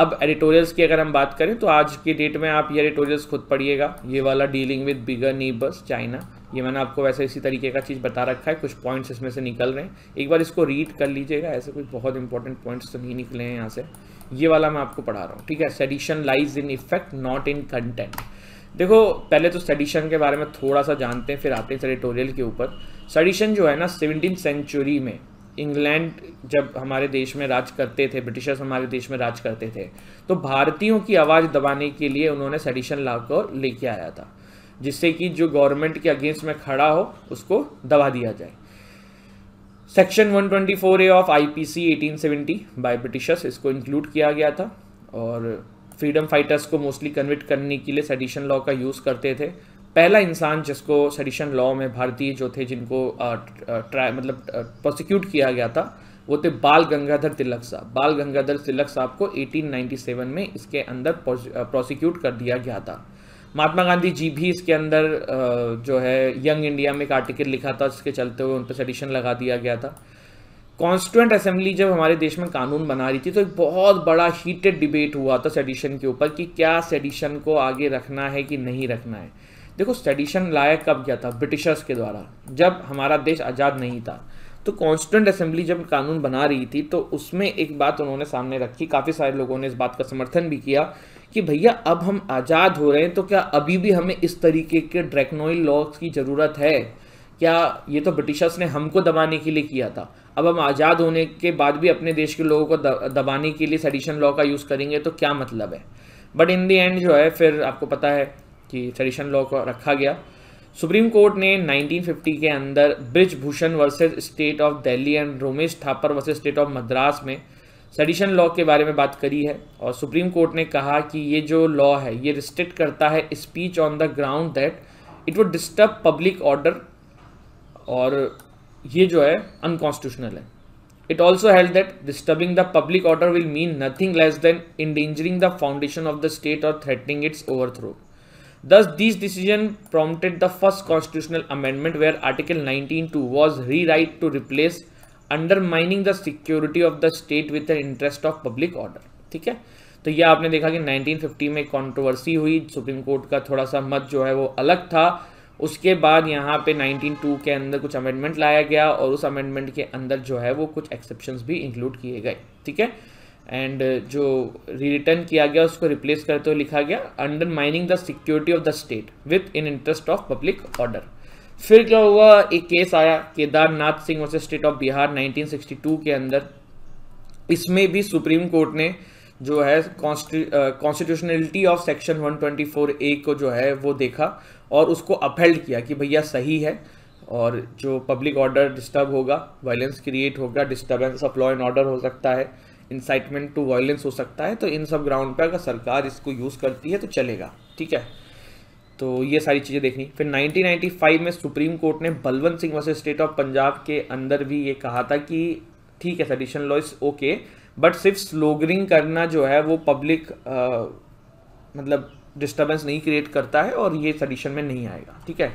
अब एडिटोरियल्स की अगर हम बात करें तो आज की डेट में आप ये एडिटोरियल्स खुद पढ़िएगा ये वाला dealing with bigger neighbours China ये मैंने आपको वैसे इसी तरीके का चीज़ बता रखा है कुछ पॉइंट्स इसमें से निकल रहे हैं एक बार इसको रीड कर लीजिएगा ऐसे कुछ बहुत इंपॉर्टेंट पॉइंट्स तो नहीं निकले हैं यहाँ से ये वाला मैं आपको पढ़ा रहा हूँ ठीक है sedition lies in effect not in content देखो पहले तो सडिशन के बारे में थोड़ा सा जानते हैं फिर आते हैं सेडिटोरियल के ऊपर सडिशन जो है ना सेवनटीन सेंचुरी में इंग्लैंड जब हमारे देश में राज करते थे ब्रिटिशर्स हमारे देश में राज करते थे तो भारतीयों की आवाज़ दबाने के लिए उन्होंने सेडिशन ला को लेके आया था जिससे कि जो गवर्नमेंट के अगेंस्ट में खड़ा हो उसको दबा दिया जाए section 124 A of IPC 1870 by Britishers इसको इंक्लूड किया गया था और फ्रीडम फाइटर्स को मोस्टली कन्विट करने के लिए सेडिशन लॉ का यूज़ करते थे पहला इंसान जिसको सेडिशन लॉ में भारतीय जो थे जिनको ट्राई मतलब प्रोसिक्यूट किया गया था वो थे बाल गंगाधर तिलक साहब बाल गंगाधर तिलक साहब को 1897 में इसके अंदर प्रोसिक्यूट कर दिया गया था महात्मा गांधी जी भी इसके अंदर जो है यंग इंडिया में एक आर्टिकल लिखा था जिसके चलते हुए उन पर सेडिशन लगा दिया गया था कॉन्स्टिट्यूंट असेंबली जब हमारे देश में कानून बना रही थी तो एक बहुत बड़ा हीटेड डिबेट हुआ था सेडिशन के ऊपर कि क्या सेडिशन को आगे रखना है कि नहीं रखना है देखो सेडिशन लाया कब गया था ब्रिटिशर्स के द्वारा जब हमारा देश आज़ाद नहीं था तो कॉन्स्टिट्यूंट असेंबली जब कानून बना रही थी तो उसमें एक बात उन्होंने सामने रखी काफ़ी सारे लोगों ने इस बात का समर्थन भी किया कि भैया अब हम आज़ाद हो रहे हैं तो क्या अभी भी हमें इस तरीके के ड्रैकनोइल लॉज की ज़रूरत है क्या ये तो ब्रिटिशर्स ने हमको दबाने के लिए किया था अब हम आज़ाद होने के बाद भी अपने देश के लोगों को दबाने के लिए सडिशन लॉ का यूज़ करेंगे तो क्या मतलब है बट इन दी एंड जो है फिर आपको पता है कि सडिशन लॉ को रखा गया सुप्रीम कोर्ट ने 1950 के अंदर Brij Bhushan versus state of Delhi and Romesh Thapar versus state of Madras में सडिशन लॉ के बारे में बात करी है और सुप्रीम कोर्ट ने कहा कि ये जो लॉ है ये रिस्ट्रिक्ट करता है speech on the ground that it would disturb public order और ये जो है अनकॉन्स्टिट्यूशनल है it also held that disturbing the public order will mean nothing less than endangering the foundation of the state और threatening its overthrow thus this decision prompted the first constitutional amendment where article nineteen two was rewrite to replace undermining the security of the state with the interest of public order ठीक है तो यह आपने देखा कि 1950 में कंट्रोवर्सी हुई सुप्रीम कोर्ट का थोड़ा सा मत जो है वो अलग था उसके बाद यहाँ पे 192 के अंदर कुछ अमेंडमेंट लाया गया और उस अमेंडमेंट के अंदर जो है वो कुछ एक्सेप्शन भी इंक्लूड किए गए ठीक है एंड uh, जो रिटर्न किया गया उसको रिप्लेस करते हुए लिखा गया undermining the security of the state with in interest of public order फिर क्या हुआ एक केस आया Kedarnath Singh versus state of Bihar 1962 के अंदर इसमें भी सुप्रीम कोर्ट ने जो है कॉन्स्टिट्यूशनलिटी ऑफ सेक्शन 124 ए को जो है वो देखा और उसको अपहेल्ड किया कि भैया सही है और जो पब्लिक ऑर्डर डिस्टर्ब होगा वायलेंस क्रिएट होगा disturbance of law and order हो सकता है इंसाइटमेंट टू वायलेंस हो सकता है तो इन सब ग्राउंड पर अगर सरकार इसको यूज़ करती है तो चलेगा ठीक है तो ये सारी चीज़ें देखनी फिर 1995 में सुप्रीम कोर्ट ने Balwant Singh versus state of Punjab के अंदर भी ये कहा था कि ठीक है sedition law is okay but सिर्फ स्लोगरिंग करना जो है वो पब्लिक मतलब डिस्टर्बेंस नहीं क्रिएट करता है और ये सडिशन में नहीं आएगा ठीक है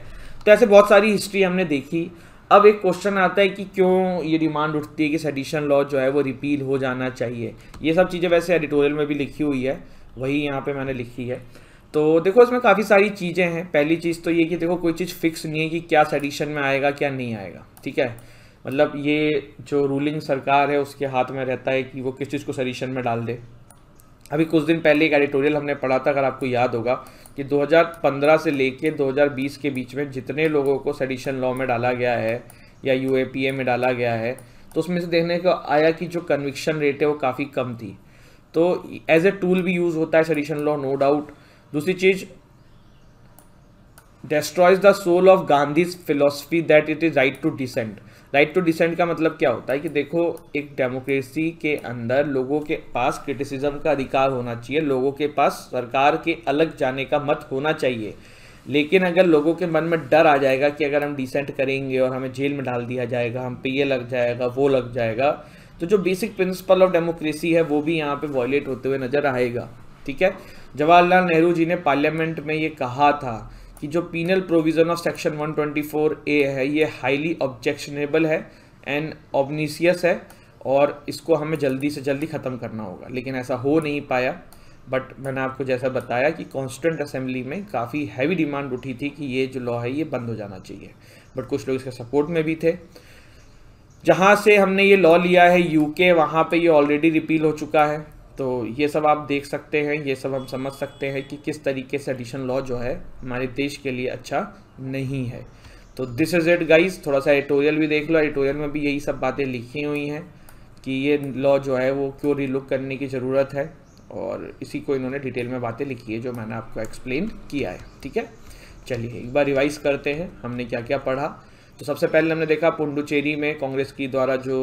तो ऐसे बहुत सारी हिस्ट्री हमने देखी अब एक क्वेश्चन आता है कि क्यों ये डिमांड उठती है कि सडिशन लॉ जो है वो रिपील हो जाना चाहिए ये सब चीज़ें वैसे एडिटोरियल में भी लिखी हुई है वही यहाँ पर मैंने लिखी है तो देखो इसमें काफ़ी सारी चीज़ें हैं पहली चीज़ तो ये कि देखो कोई चीज़ फिक्स नहीं है कि क्या सडिशन में आएगा क्या नहीं आएगा ठीक है मतलब ये जो रूलिंग सरकार है उसके हाथ में रहता है कि वो किस चीज़ को सडिशन में डाल दे अभी कुछ दिन पहले एक एडिटोरियल हमने पढ़ा था अगर आपको याद होगा कि 2015 से लेके 2020 के बीच में जितने लोगों को सेडिशन लॉ में डाला गया है या यू में डाला गया है तो उसमें से देखने को आया कि जो कन्विक्शन रेट है वो काफ़ी कम थी तो एज ए टूल भी यूज़ होता है सेडिशन लॉ नो डाउट दूसरी चीज़ destroys the soul of Gandhi's philosophy that it is right to dissent right to dissent का मतलब क्या होता है कि देखो एक डेमोक्रेसी के अंदर लोगों के पास क्रिटिसिज्म का अधिकार होना चाहिए लोगों के पास सरकार के अलग जाने का मत होना चाहिए लेकिन अगर लोगों के मन में डर आ जाएगा कि अगर हम डिसेंट करेंगे और हमें जेल में डाल दिया जाएगा हम पे ये लग जाएगा वो लग जाएगा तो जो बेसिक प्रिंसिपल ऑफ डेमोक्रेसी है वो भी यहाँ पे वॉयलेट होते हुए नजर आएगा ठीक है जवाहरलाल नेहरू जी ने पार्लियामेंट में ये कहा था कि जो penal provision of section 124 A है ये हाईली ऑब्जेक्शनेबल है एंड ऑबनीसियस है और इसको हमें जल्दी से जल्दी ख़त्म करना होगा लेकिन ऐसा हो नहीं पाया बट मैंने आपको जैसा बताया कि कॉन्स्टेंट असेंबली में काफ़ी हैवी डिमांड उठी थी कि ये जो लॉ है ये बंद हो जाना चाहिए बट कुछ लोग इसके सपोर्ट में भी थे जहाँ से हमने ये लॉ लिया है यूके वहाँ पे ये ऑलरेडी रिपील हो चुका है तो ये सब आप देख सकते हैं ये सब हम समझ सकते हैं कि किस तरीके से एडिशन लॉ जो है हमारे देश के लिए अच्छा नहीं है तो दिस इज़ इट गाइज थोड़ा सा एडिटोरियल भी देख लो एडिटोरियल में भी यही सब बातें लिखी हुई हैं कि ये लॉ जो है वो क्यों रिलुक करने की ज़रूरत है और इसी को इन्होंने डिटेल में बातें लिखी है जो मैंने आपको एक्सप्लेन किया है ठीक है चलिए एक बार रिवाइज करते हैं हमने क्या क्या पढ़ा तो सबसे पहले हमने देखा पुंडुचेरी में कांग्रेस की द्वारा जो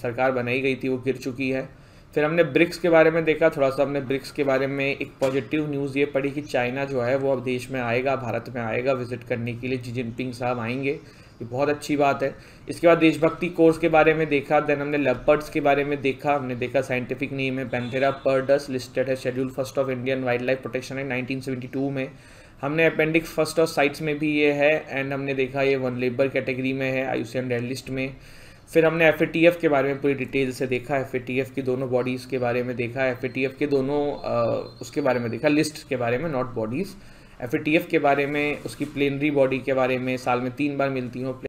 सरकार बनाई गई थी वो गिर चुकी है फिर हमने ब्रिक्स के बारे में देखा थोड़ा सा हमने ब्रिक्स के बारे में एक पॉजिटिव न्यूज़ ये पड़ी कि चाइना जो है वो अब देश में आएगा भारत में आएगा विजिट करने के लिए जी जिनपिंग साहब आएंगे ये बहुत अच्छी बात है इसके बाद देशभक्ति कोर्स के बारे में देखा देन हमने लेपर्ड्स के बारे में देखा हमने देखा साइंटिफिक नेम है पेंथेरा पर्डस लिस्टेड है schedule first of Indian wild life protection है नाइनटीन में हमने अपेंडिक्स फर्स्ट ऑफ साइट्स में भी ये है एंड हमने देखा ये वन लेबर कैटेगरी में है आयुष्यान रेड लिस्ट में फिर हमने एफ के बारे में पूरी डिटेल से देखा एफ की दोनों बॉडीज़ के बारे में देखा एफ के दोनों उसके बारे में देखा लिस्ट के बारे में नॉट बॉडीज़ एफ के बारे में उसकी प्लेनरी बॉडी के बारे में साल में तीन बार मिलती हूँ